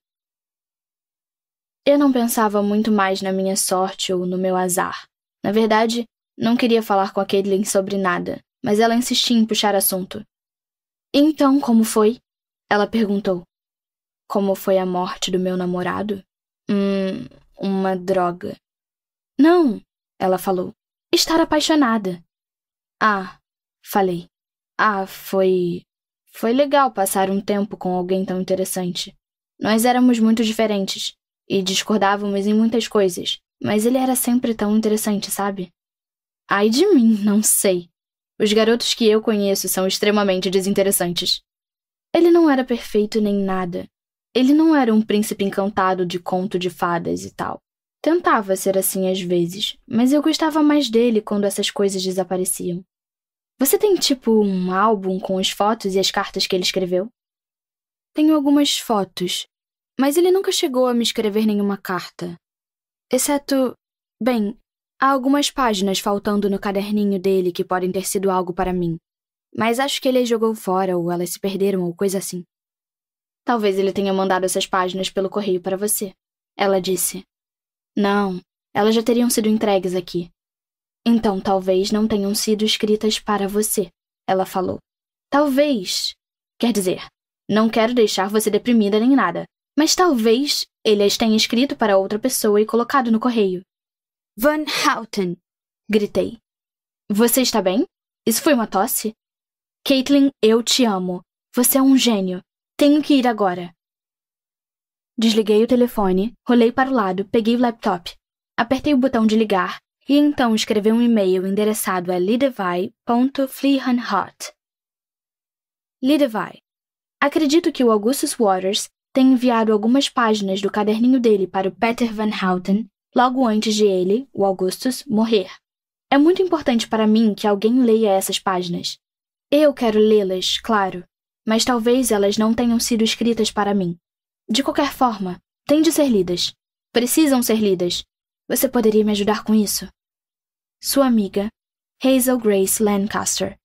Eu não pensava muito mais na minha sorte ou no meu azar. Na verdade, não queria falar com a Caitlin sobre nada, mas ela insistia em puxar assunto. Então, como foi? Ela perguntou. Como foi a morte do meu namorado? Hum, uma droga. Não, ela falou. Estar apaixonada. Ah, falei. Ah, foi. Foi legal passar um tempo com alguém tão interessante. Nós éramos muito diferentes e discordávamos em muitas coisas, mas ele era sempre tão interessante, sabe? Ai de mim, não sei. Os garotos que eu conheço são extremamente desinteressantes. Ele não era perfeito nem nada. Ele não era um príncipe encantado de conto de fadas e tal. Tentava ser assim às vezes, mas eu gostava mais dele quando essas coisas desapareciam. Você tem tipo um álbum com as fotos e as cartas que ele escreveu? Tenho algumas fotos, mas ele nunca chegou a me escrever nenhuma carta. Exceto. Bem, há algumas páginas faltando no caderninho dele que podem ter sido algo para mim. Mas acho que ele jogou fora, ou elas se perderam, ou coisa assim. Talvez ele tenha mandado essas páginas pelo correio para você. Ela disse. Não, elas já teriam sido entregues aqui. Então talvez não tenham sido escritas para você, ela falou. Talvez. Quer dizer, não quero deixar você deprimida nem nada, mas talvez ele as tenha escrito para outra pessoa e colocado no correio. Van Houten! gritei. Você está bem? Isso foi uma tosse? Caitlin, eu te amo. Você é um gênio. Tenho que ir agora. Desliguei o telefone, rolei para o lado, peguei o laptop, apertei o botão de ligar e então escreveu um e-mail endereçado a lidevai.fleehanhot. Lidevai. Acredito que o Augustus Waters tem enviado algumas páginas do caderninho dele para o Peter Van Houten logo antes de ele, o Augustus, morrer. É muito importante para mim que alguém leia essas páginas. Eu quero lê-las, claro, mas talvez elas não tenham sido escritas para mim. De qualquer forma, têm de ser lidas. Precisam ser lidas. Você poderia me ajudar com isso? Sua amiga, Hazel Grace Lancaster.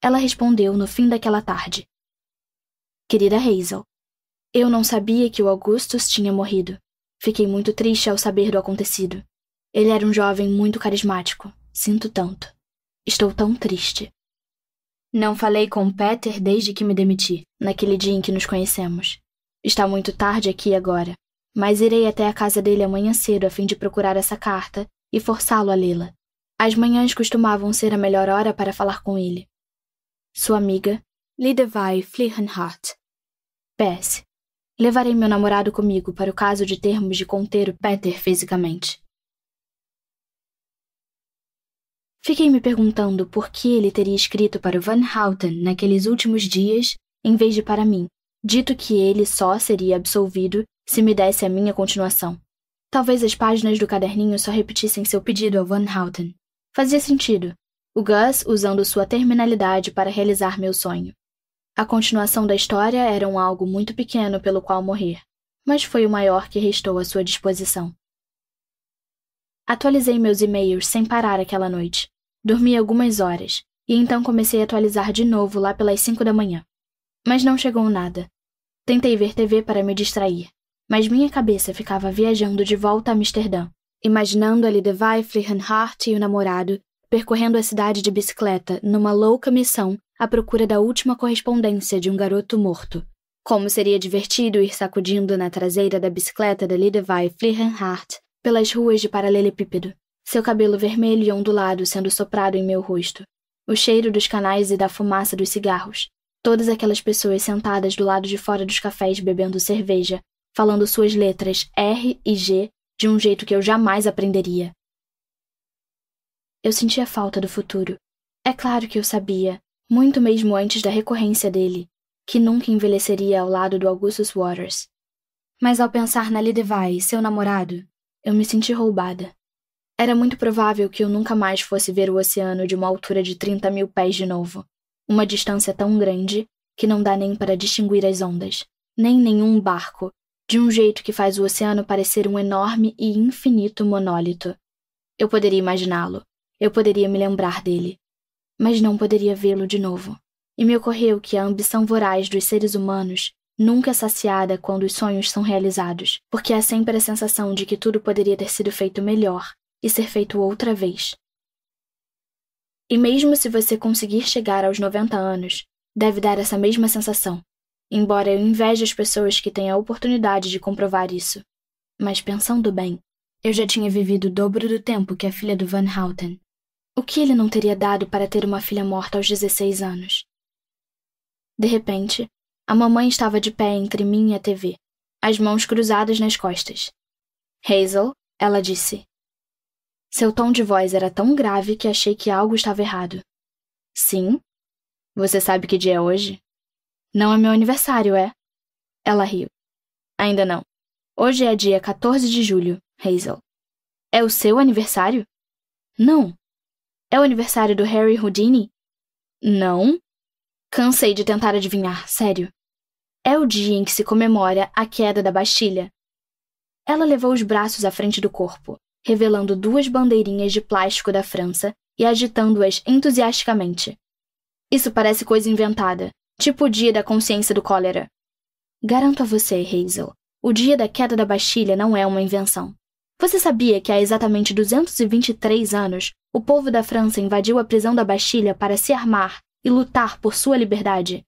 Ela respondeu no fim daquela tarde. Querida Hazel, eu não sabia que o Augustus tinha morrido. Fiquei muito triste ao saber do acontecido. Ele era um jovem muito carismático. Sinto tanto. Estou tão triste. Não falei com Peter desde que me demiti, naquele dia em que nos conhecemos. Está muito tarde aqui agora, mas irei até a casa dele amanhã cedo a fim de procurar essa carta e forçá-lo a lê-la. As manhãs costumavam ser a melhor hora para falar com ele. Sua amiga, Lidevai Fliehenhardt. PS. Levarei meu namorado comigo para o caso de termos de conter o Peter fisicamente. Fiquei me perguntando por que ele teria escrito para o Van Houten naqueles últimos dias, em vez de para mim, dito que ele só seria absolvido se me desse a minha continuação. Talvez as páginas do caderninho só repetissem seu pedido a Van Houten. Fazia sentido. O Gus usando sua terminalidade para realizar meu sonho. A continuação da história era um algo muito pequeno pelo qual morrer, mas foi o maior que restou à sua disposição. Atualizei meus e-mails sem parar aquela noite. Dormi algumas horas, e então comecei a atualizar de novo lá pelas cinco da manhã. Mas não chegou nada. Tentei ver TV para me distrair, mas minha cabeça ficava viajando de volta a Amsterdã, imaginando a Lidevai Frihanhart e o namorado percorrendo a cidade de bicicleta numa louca missão à procura da última correspondência de um garoto morto. Como seria divertido ir sacudindo na traseira da bicicleta da Lidevai Frihanhart pelas ruas de paralelepípedo, seu cabelo vermelho e ondulado sendo soprado em meu rosto, o cheiro dos canais e da fumaça dos cigarros, todas aquelas pessoas sentadas do lado de fora dos cafés bebendo cerveja falando suas letras R e G de um jeito que eu jamais aprenderia. Eu sentia falta do futuro. É claro que eu sabia, muito mesmo antes da recorrência dele, que nunca envelheceria ao lado do Augustus Waters. Mas ao pensar na Lidevai, seu namorado, eu me senti roubada. Era muito provável que eu nunca mais fosse ver o oceano de uma altura de 30 mil pés de novo, uma distância tão grande que não dá nem para distinguir as ondas, nem nenhum barco de um jeito que faz o oceano parecer um enorme e infinito monólito. Eu poderia imaginá-lo, eu poderia me lembrar dele, mas não poderia vê-lo de novo. E me ocorreu que a ambição voraz dos seres humanos nunca é saciada quando os sonhos são realizados, porque há sempre a sensação de que tudo poderia ter sido feito melhor e ser feito outra vez. E mesmo se você conseguir chegar aos 90 anos, deve dar essa mesma sensação, embora eu inveje as pessoas que têm a oportunidade de comprovar isso. Mas pensando bem, eu já tinha vivido o dobro do tempo que a filha do Van Houten. O que ele não teria dado para ter uma filha morta aos 16 anos? De repente, a mamãe estava de pé entre mim e a TV, as mãos cruzadas nas costas. Hazel, ela disse. Seu tom de voz era tão grave que achei que algo estava errado. Sim? Você sabe que dia é hoje? Não é meu aniversário, é? Ela riu. Ainda não. Hoje é dia 14 de julho, Hazel. É o seu aniversário? Não. É o aniversário do Harry Houdini? Não. Cansei de tentar adivinhar, sério. É o dia em que se comemora a queda da Bastilha. Ela levou os braços à frente do corpo, revelando duas bandeirinhas de plástico da França e agitando-as entusiasticamente. Isso parece coisa inventada, Tipo o dia da consciência do cólera. Garanto a você, Hazel, o dia da queda da Bastilha não é uma invenção. Você sabia que há exatamente 223 anos, o povo da França invadiu a prisão da Bastilha para se armar e lutar por sua liberdade?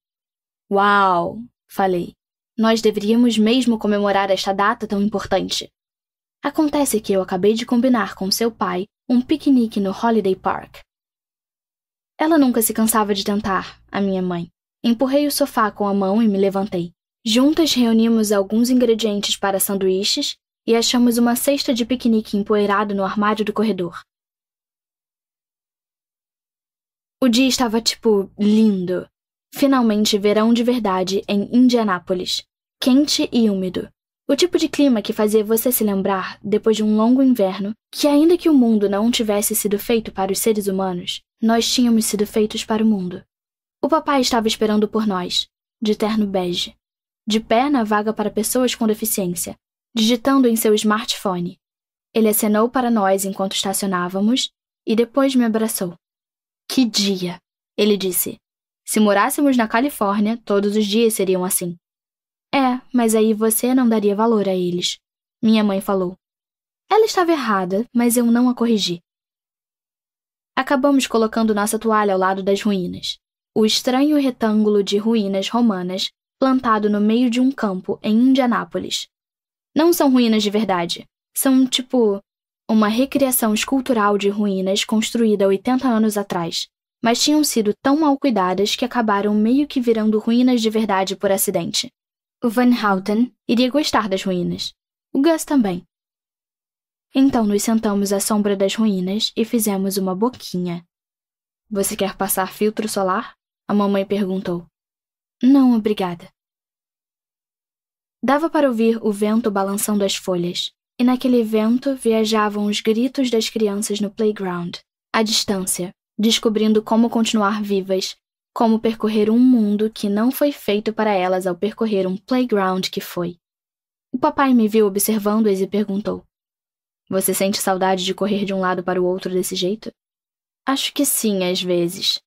Uau! falei. Nós deveríamos mesmo comemorar esta data tão importante. Acontece que eu acabei de combinar com seu pai um piquenique no Holiday Park. Ela nunca se cansava de tentar, a minha mãe. Empurrei o sofá com a mão e me levantei. Juntas reunimos alguns ingredientes para sanduíches e achamos uma cesta de piquenique empoeirado no armário do corredor. O dia estava tipo lindo. Finalmente verão de verdade em Indianápolis, quente e úmido. O tipo de clima que fazia você se lembrar, depois de um longo inverno, que ainda que o mundo não tivesse sido feito para os seres humanos, nós tínhamos sido feitos para o mundo. O papai estava esperando por nós, de terno bege, de pé na vaga para pessoas com deficiência, digitando em seu smartphone. Ele acenou para nós enquanto estacionávamos e depois me abraçou. Que dia! Ele disse. Se morássemos na Califórnia, todos os dias seriam assim. É, mas aí você não daria valor a eles. Minha mãe falou. Ela estava errada, mas eu não a corrigi. Acabamos colocando nossa toalha ao lado das ruínas o estranho retângulo de ruínas romanas plantado no meio de um campo em Indianápolis. Não são ruínas de verdade, são tipo uma recriação escultural de ruínas construída 80 anos atrás, mas tinham sido tão mal cuidadas que acabaram meio que virando ruínas de verdade por acidente. O Van Houten iria gostar das ruínas. O Gus também. Então nos sentamos à sombra das ruínas e fizemos uma boquinha. Você quer passar filtro solar? A mamãe perguntou. Não, obrigada. Dava para ouvir o vento balançando as folhas, e naquele vento viajavam os gritos das crianças no playground, à distância, descobrindo como continuar vivas, como percorrer um mundo que não foi feito para elas ao percorrer um playground que foi. O papai me viu observando-as e perguntou: Você sente saudade de correr de um lado para o outro desse jeito? Acho que sim, às vezes,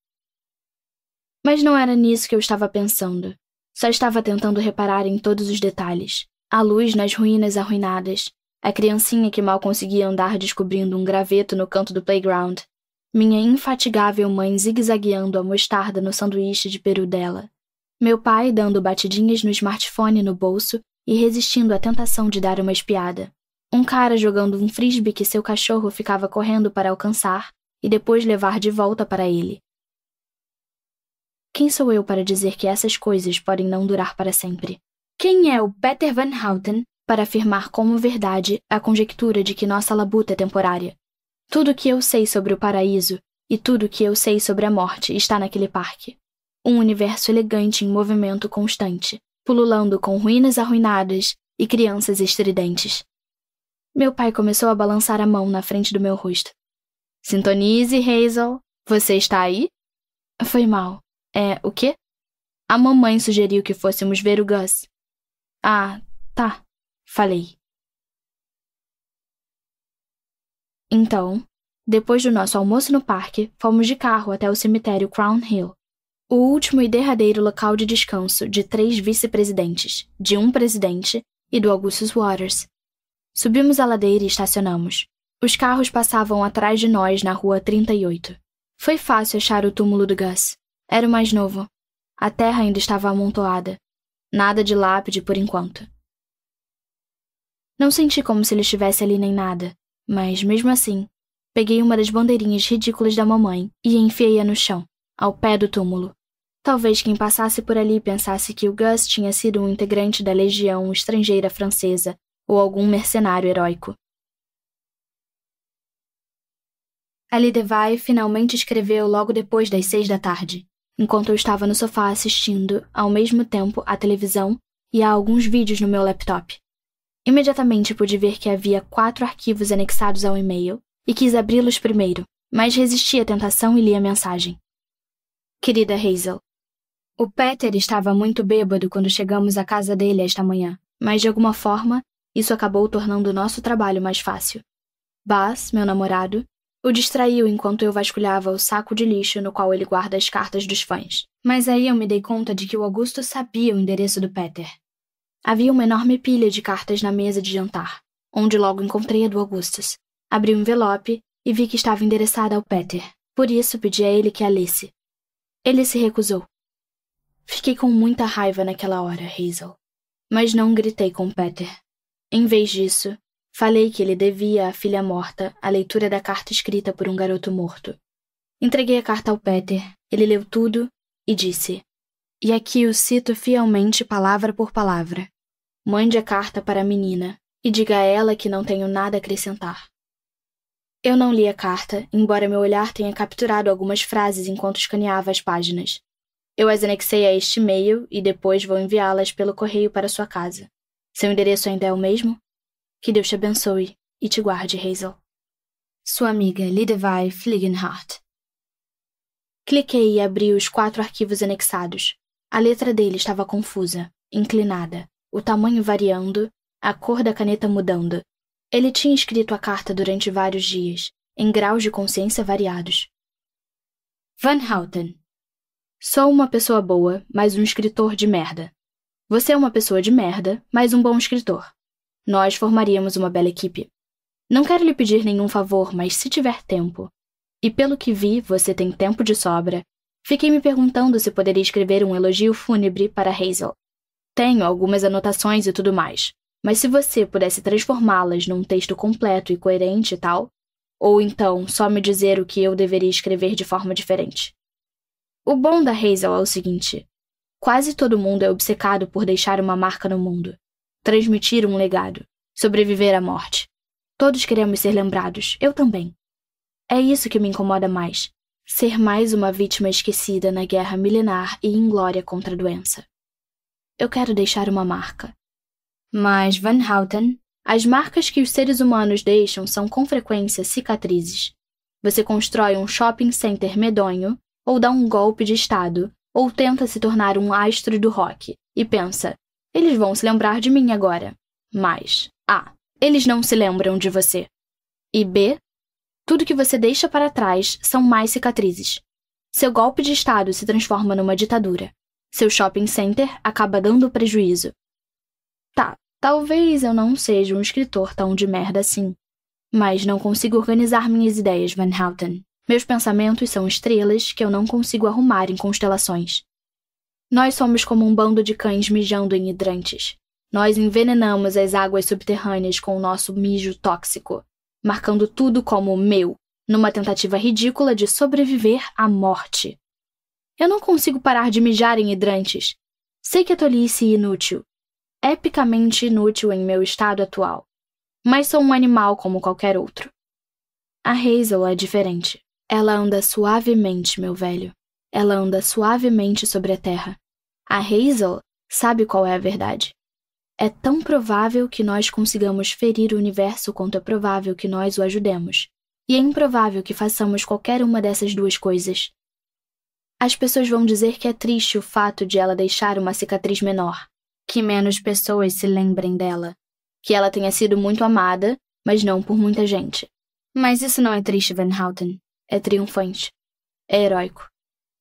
mas não era nisso que eu estava pensando. Só estava tentando reparar em todos os detalhes. A luz nas ruínas arruinadas, a criancinha que mal conseguia andar descobrindo um graveto no canto do playground, minha infatigável mãe zigue-zagueando a mostarda no sanduíche de peru dela, meu pai dando batidinhas no smartphone no bolso e resistindo à tentação de dar uma espiada, um cara jogando um frisbee que seu cachorro ficava correndo para alcançar e depois levar de volta para ele, quem sou eu para dizer que essas coisas podem não durar para sempre? Quem é o Peter Van Houten para afirmar como verdade a conjectura de que nossa labuta é temporária? Tudo o que eu sei sobre o paraíso e tudo o que eu sei sobre a morte está naquele parque. Um universo elegante em movimento constante, pululando com ruínas arruinadas e crianças estridentes. Meu pai começou a balançar a mão na frente do meu rosto. Sintonize, Hazel. Você está aí? Foi mal. É, o quê? A mamãe sugeriu que fôssemos ver o Gus. Ah, tá, falei. Então, depois do nosso almoço no parque, fomos de carro até o cemitério Crown Hill, o último e derradeiro local de descanso de três vice-presidentes, de um presidente e do Augustus Waters. Subimos a ladeira e estacionamos. Os carros passavam atrás de nós na rua 38. Foi fácil achar o túmulo do Gus. Era o mais novo. A terra ainda estava amontoada. Nada de lápide por enquanto. Não senti como se ele estivesse ali nem nada, mas mesmo assim, peguei uma das bandeirinhas ridículas da mamãe e enfiei-a no chão, ao pé do túmulo. Talvez quem passasse por ali pensasse que o Gus tinha sido um integrante da legião estrangeira francesa ou algum mercenário heróico. Ali Devay finalmente escreveu logo depois das seis da tarde enquanto eu estava no sofá assistindo, ao mesmo tempo, à televisão e a alguns vídeos no meu laptop. Imediatamente pude ver que havia quatro arquivos anexados ao e-mail e quis abri-los primeiro, mas resisti à tentação e li a mensagem. Querida Hazel, o Peter estava muito bêbado quando chegamos à casa dele esta manhã, mas de alguma forma isso acabou tornando o nosso trabalho mais fácil. Bas, meu namorado, o distraiu enquanto eu vasculhava o saco de lixo no qual ele guarda as cartas dos fãs. Mas aí eu me dei conta de que o Augusto sabia o endereço do Peter. Havia uma enorme pilha de cartas na mesa de jantar, onde logo encontrei a do Augustus. Abri o um envelope e vi que estava endereçada ao Peter. Por isso pedi a ele que a lesse. Ele se recusou. Fiquei com muita raiva naquela hora, Hazel. Mas não gritei com Peter. Em vez disso, Falei que ele devia à filha morta a leitura da carta escrita por um garoto morto. Entreguei a carta ao Peter, ele leu tudo e disse: E aqui o cito fielmente, palavra por palavra. Mande a carta para a menina e diga a ela que não tenho nada a acrescentar. Eu não li a carta, embora meu olhar tenha capturado algumas frases enquanto escaneava as páginas. Eu as anexei a este e-mail e depois vou enviá-las pelo correio para sua casa. Seu endereço ainda é o mesmo? Que Deus te abençoe e te guarde, Hazel. Sua amiga Lidevai Fliegenhardt. Cliquei e abri os quatro arquivos anexados. A letra dele estava confusa, inclinada, o tamanho variando, a cor da caneta mudando. Ele tinha escrito a carta durante vários dias, em graus de consciência variados. Van Houten. Sou uma pessoa boa, mas um escritor de merda. Você é uma pessoa de merda, mas um bom escritor. Nós formaríamos uma bela equipe. Não quero lhe pedir nenhum favor, mas se tiver tempo, e pelo que vi, você tem tempo de sobra, fiquei me perguntando se poderia escrever um elogio fúnebre para Hazel. Tenho algumas anotações e tudo mais, mas se você pudesse transformá-las num texto completo e coerente e tal, ou então só me dizer o que eu deveria escrever de forma diferente. O bom da Hazel é o seguinte: quase todo mundo é obcecado por deixar uma marca no mundo transmitir um legado, sobreviver à morte. Todos queremos ser lembrados, eu também. É isso que me incomoda mais: ser mais uma vítima esquecida na guerra milenar e inglória contra a doença. Eu quero deixar uma marca. Mas Van Houten, as marcas que os seres humanos deixam são com frequência cicatrizes. Você constrói um shopping center medonho, ou dá um golpe de estado, ou tenta se tornar um astro do rock, e pensa: eles vão se lembrar de mim agora. Mas, A. Eles não se lembram de você. E B. Tudo que você deixa para trás são mais cicatrizes. Seu golpe de Estado se transforma numa ditadura. Seu shopping center acaba dando prejuízo. Tá, talvez eu não seja um escritor tão de merda assim. Mas não consigo organizar minhas ideias, Van Houten. Meus pensamentos são estrelas que eu não consigo arrumar em constelações. Nós somos como um bando de cães mijando em hidrantes. Nós envenenamos as águas subterrâneas com o nosso mijo tóxico, marcando tudo como meu, numa tentativa ridícula de sobreviver à morte. Eu não consigo parar de mijar em hidrantes. Sei que é tolice e inútil. Epicamente inútil em meu estado atual. Mas sou um animal como qualquer outro. A Hazel é diferente. Ela anda suavemente, meu velho. Ela anda suavemente sobre a terra. A Hazel sabe qual é a verdade. É tão provável que nós consigamos ferir o universo quanto é provável que nós o ajudemos, e é improvável que façamos qualquer uma dessas duas coisas. As pessoas vão dizer que é triste o fato de ela deixar uma cicatriz menor, que menos pessoas se lembrem dela, que ela tenha sido muito amada, mas não por muita gente. Mas isso não é triste, Van Houten. É triunfante. É heróico.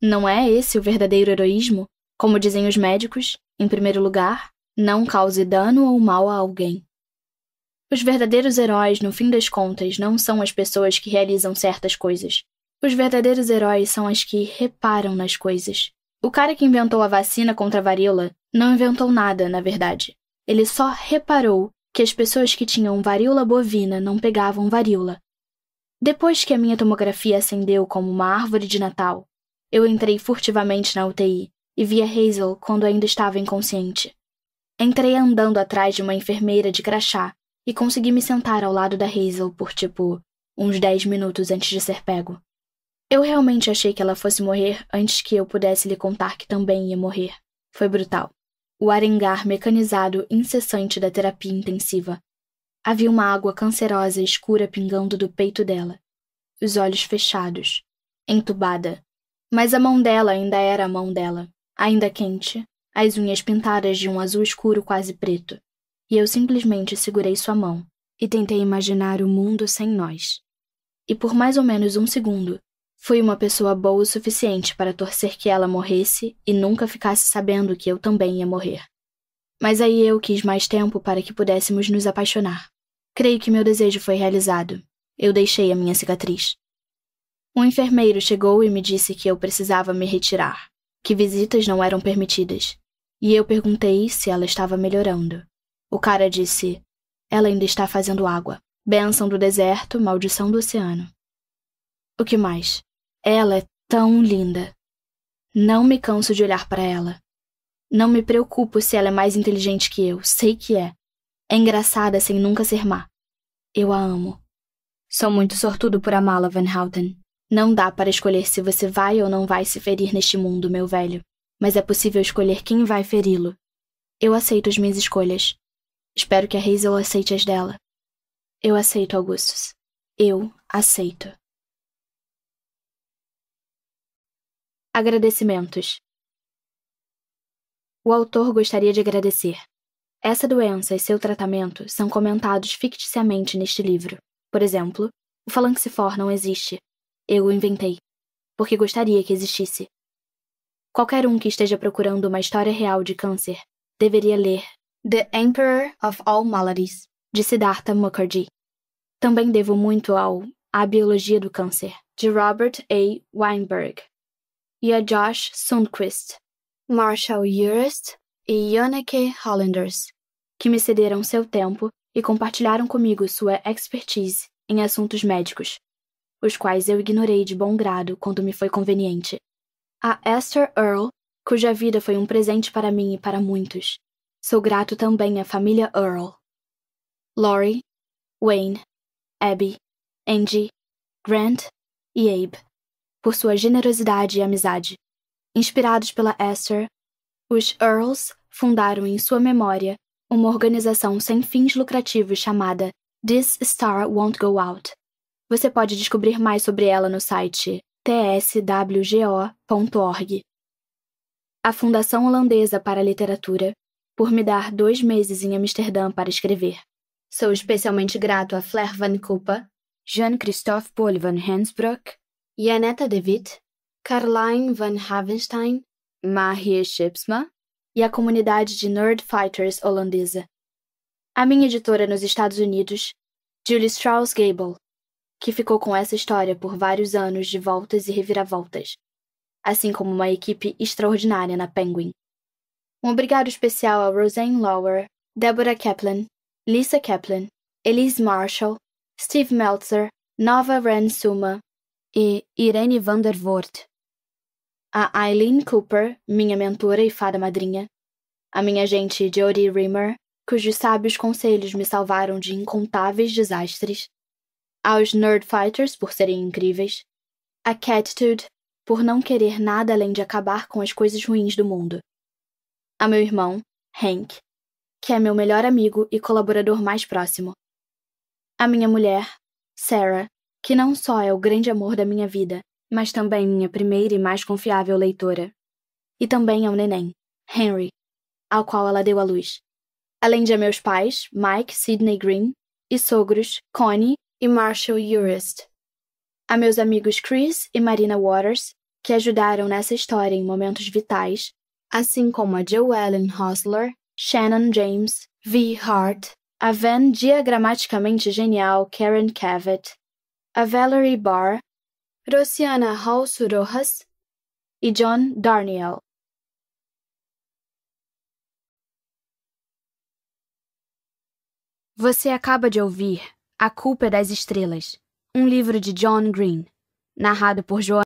Não é esse o verdadeiro heroísmo? Como dizem os médicos, em primeiro lugar, não cause dano ou mal a alguém. Os verdadeiros heróis, no fim das contas, não são as pessoas que realizam certas coisas. Os verdadeiros heróis são as que reparam nas coisas. O cara que inventou a vacina contra a varíola não inventou nada, na verdade. Ele só reparou que as pessoas que tinham varíola bovina não pegavam varíola. Depois que a minha tomografia acendeu como uma árvore de Natal, eu entrei furtivamente na UTI e via Hazel quando ainda estava inconsciente. Entrei andando atrás de uma enfermeira de crachá e consegui me sentar ao lado da Hazel por tipo uns dez minutos antes de ser pego. Eu realmente achei que ela fosse morrer antes que eu pudesse lhe contar que também ia morrer. Foi brutal. O arengar mecanizado incessante da terapia intensiva. Havia uma água cancerosa escura pingando do peito dela. Os olhos fechados. Entubada. Mas a mão dela ainda era a mão dela ainda quente, as unhas pintadas de um azul escuro quase preto, e eu simplesmente segurei sua mão e tentei imaginar o mundo sem nós. E por mais ou menos um segundo, fui uma pessoa boa o suficiente para torcer que ela morresse e nunca ficasse sabendo que eu também ia morrer. Mas aí eu quis mais tempo para que pudéssemos nos apaixonar. Creio que meu desejo foi realizado. Eu deixei a minha cicatriz. Um enfermeiro chegou e me disse que eu precisava me retirar que visitas não eram permitidas, e eu perguntei se ela estava melhorando. O cara disse: Ela ainda está fazendo água. Bênção do deserto, maldição do oceano. O que mais? Ela é tão linda. Não me canso de olhar para ela. Não me preocupo se ela é mais inteligente que eu, sei que é. É engraçada sem nunca ser má. Eu a amo. Sou muito sortudo por amá-la, Van Houten. Não dá para escolher se você vai ou não vai se ferir neste mundo, meu velho, mas é possível escolher quem vai feri-lo. Eu aceito as minhas escolhas. Espero que a Hazel aceite as dela. Eu aceito, Augustus. Eu aceito. Agradecimentos. O autor gostaria de agradecer. Essa doença e seu tratamento são comentados ficticiamente neste livro. Por exemplo, o falanxifor não existe, eu o inventei, porque gostaria que existisse. Qualquer um que esteja procurando uma história real de câncer deveria ler The Emperor of All Maladies, de Siddhartha Mukherjee. Também devo muito ao A Biologia do Câncer, de Robert A. Weinberg, e a Josh Sundquist, Marshall Urist e Yoneke Hollanders, que me cederam seu tempo e compartilharam comigo sua expertise em assuntos médicos, os quais eu ignorei de bom grado quando me foi conveniente. A Esther Earle, cuja vida foi um presente para mim e para muitos, sou grato também à família Earle. Laurie, Wayne, Abby, Angie, Grant e Abe, por sua generosidade e amizade. Inspirados pela Esther, os Earls fundaram em sua memória uma organização sem fins lucrativos chamada This Star Won't Go Out, você pode descobrir mais sobre ela no site tswgo.org. A Fundação Holandesa para a Literatura, por me dar dois meses em Amsterdã para escrever. Sou especialmente grato a Flair van Kupa, Jean-Christophe Paul van Hensbroek, Janetta de Witt, Caroline van Havenstein, Marie Schipsma e a comunidade de Nerd Fighters holandesa. A minha editora nos Estados Unidos, Julie Strauss Gable que ficou com essa história por vários anos de voltas e reviravoltas, assim como uma equipe extraordinária na Penguin. Um obrigado especial a Roseanne Lauer, Deborah Kaplan, Lisa Kaplan, Elise Marshall, Steve Meltzer, Nova Ren Suma e Irene Voort. A Eileen Cooper, minha mentora e fada madrinha. A minha agente Jodie Rimmer, cujos sábios conselhos me salvaram de incontáveis desastres aos Nerdfighters por serem incríveis, a Catitude por não querer nada além de acabar com as coisas ruins do mundo, a meu irmão, Hank, que é meu melhor amigo e colaborador mais próximo, a minha mulher, Sarah, que não só é o grande amor da minha vida, mas também minha primeira e mais confiável leitora, e também ao é neném, Henry, ao qual ela deu a luz, além de meus pais, Mike, Sidney Green, e sogros, Connie, e Marshall Urist. A meus amigos Chris e Marina Waters, que ajudaram nessa história em momentos vitais, assim como a Joe Ellen Shannon James, V. Hart, a Van diagramaticamente genial Karen Cavett, a Valerie Barr, Rosiana Hall e John Darniel. Você acaba de ouvir a Culpa é das Estrelas, um livro de John Green, narrado por João.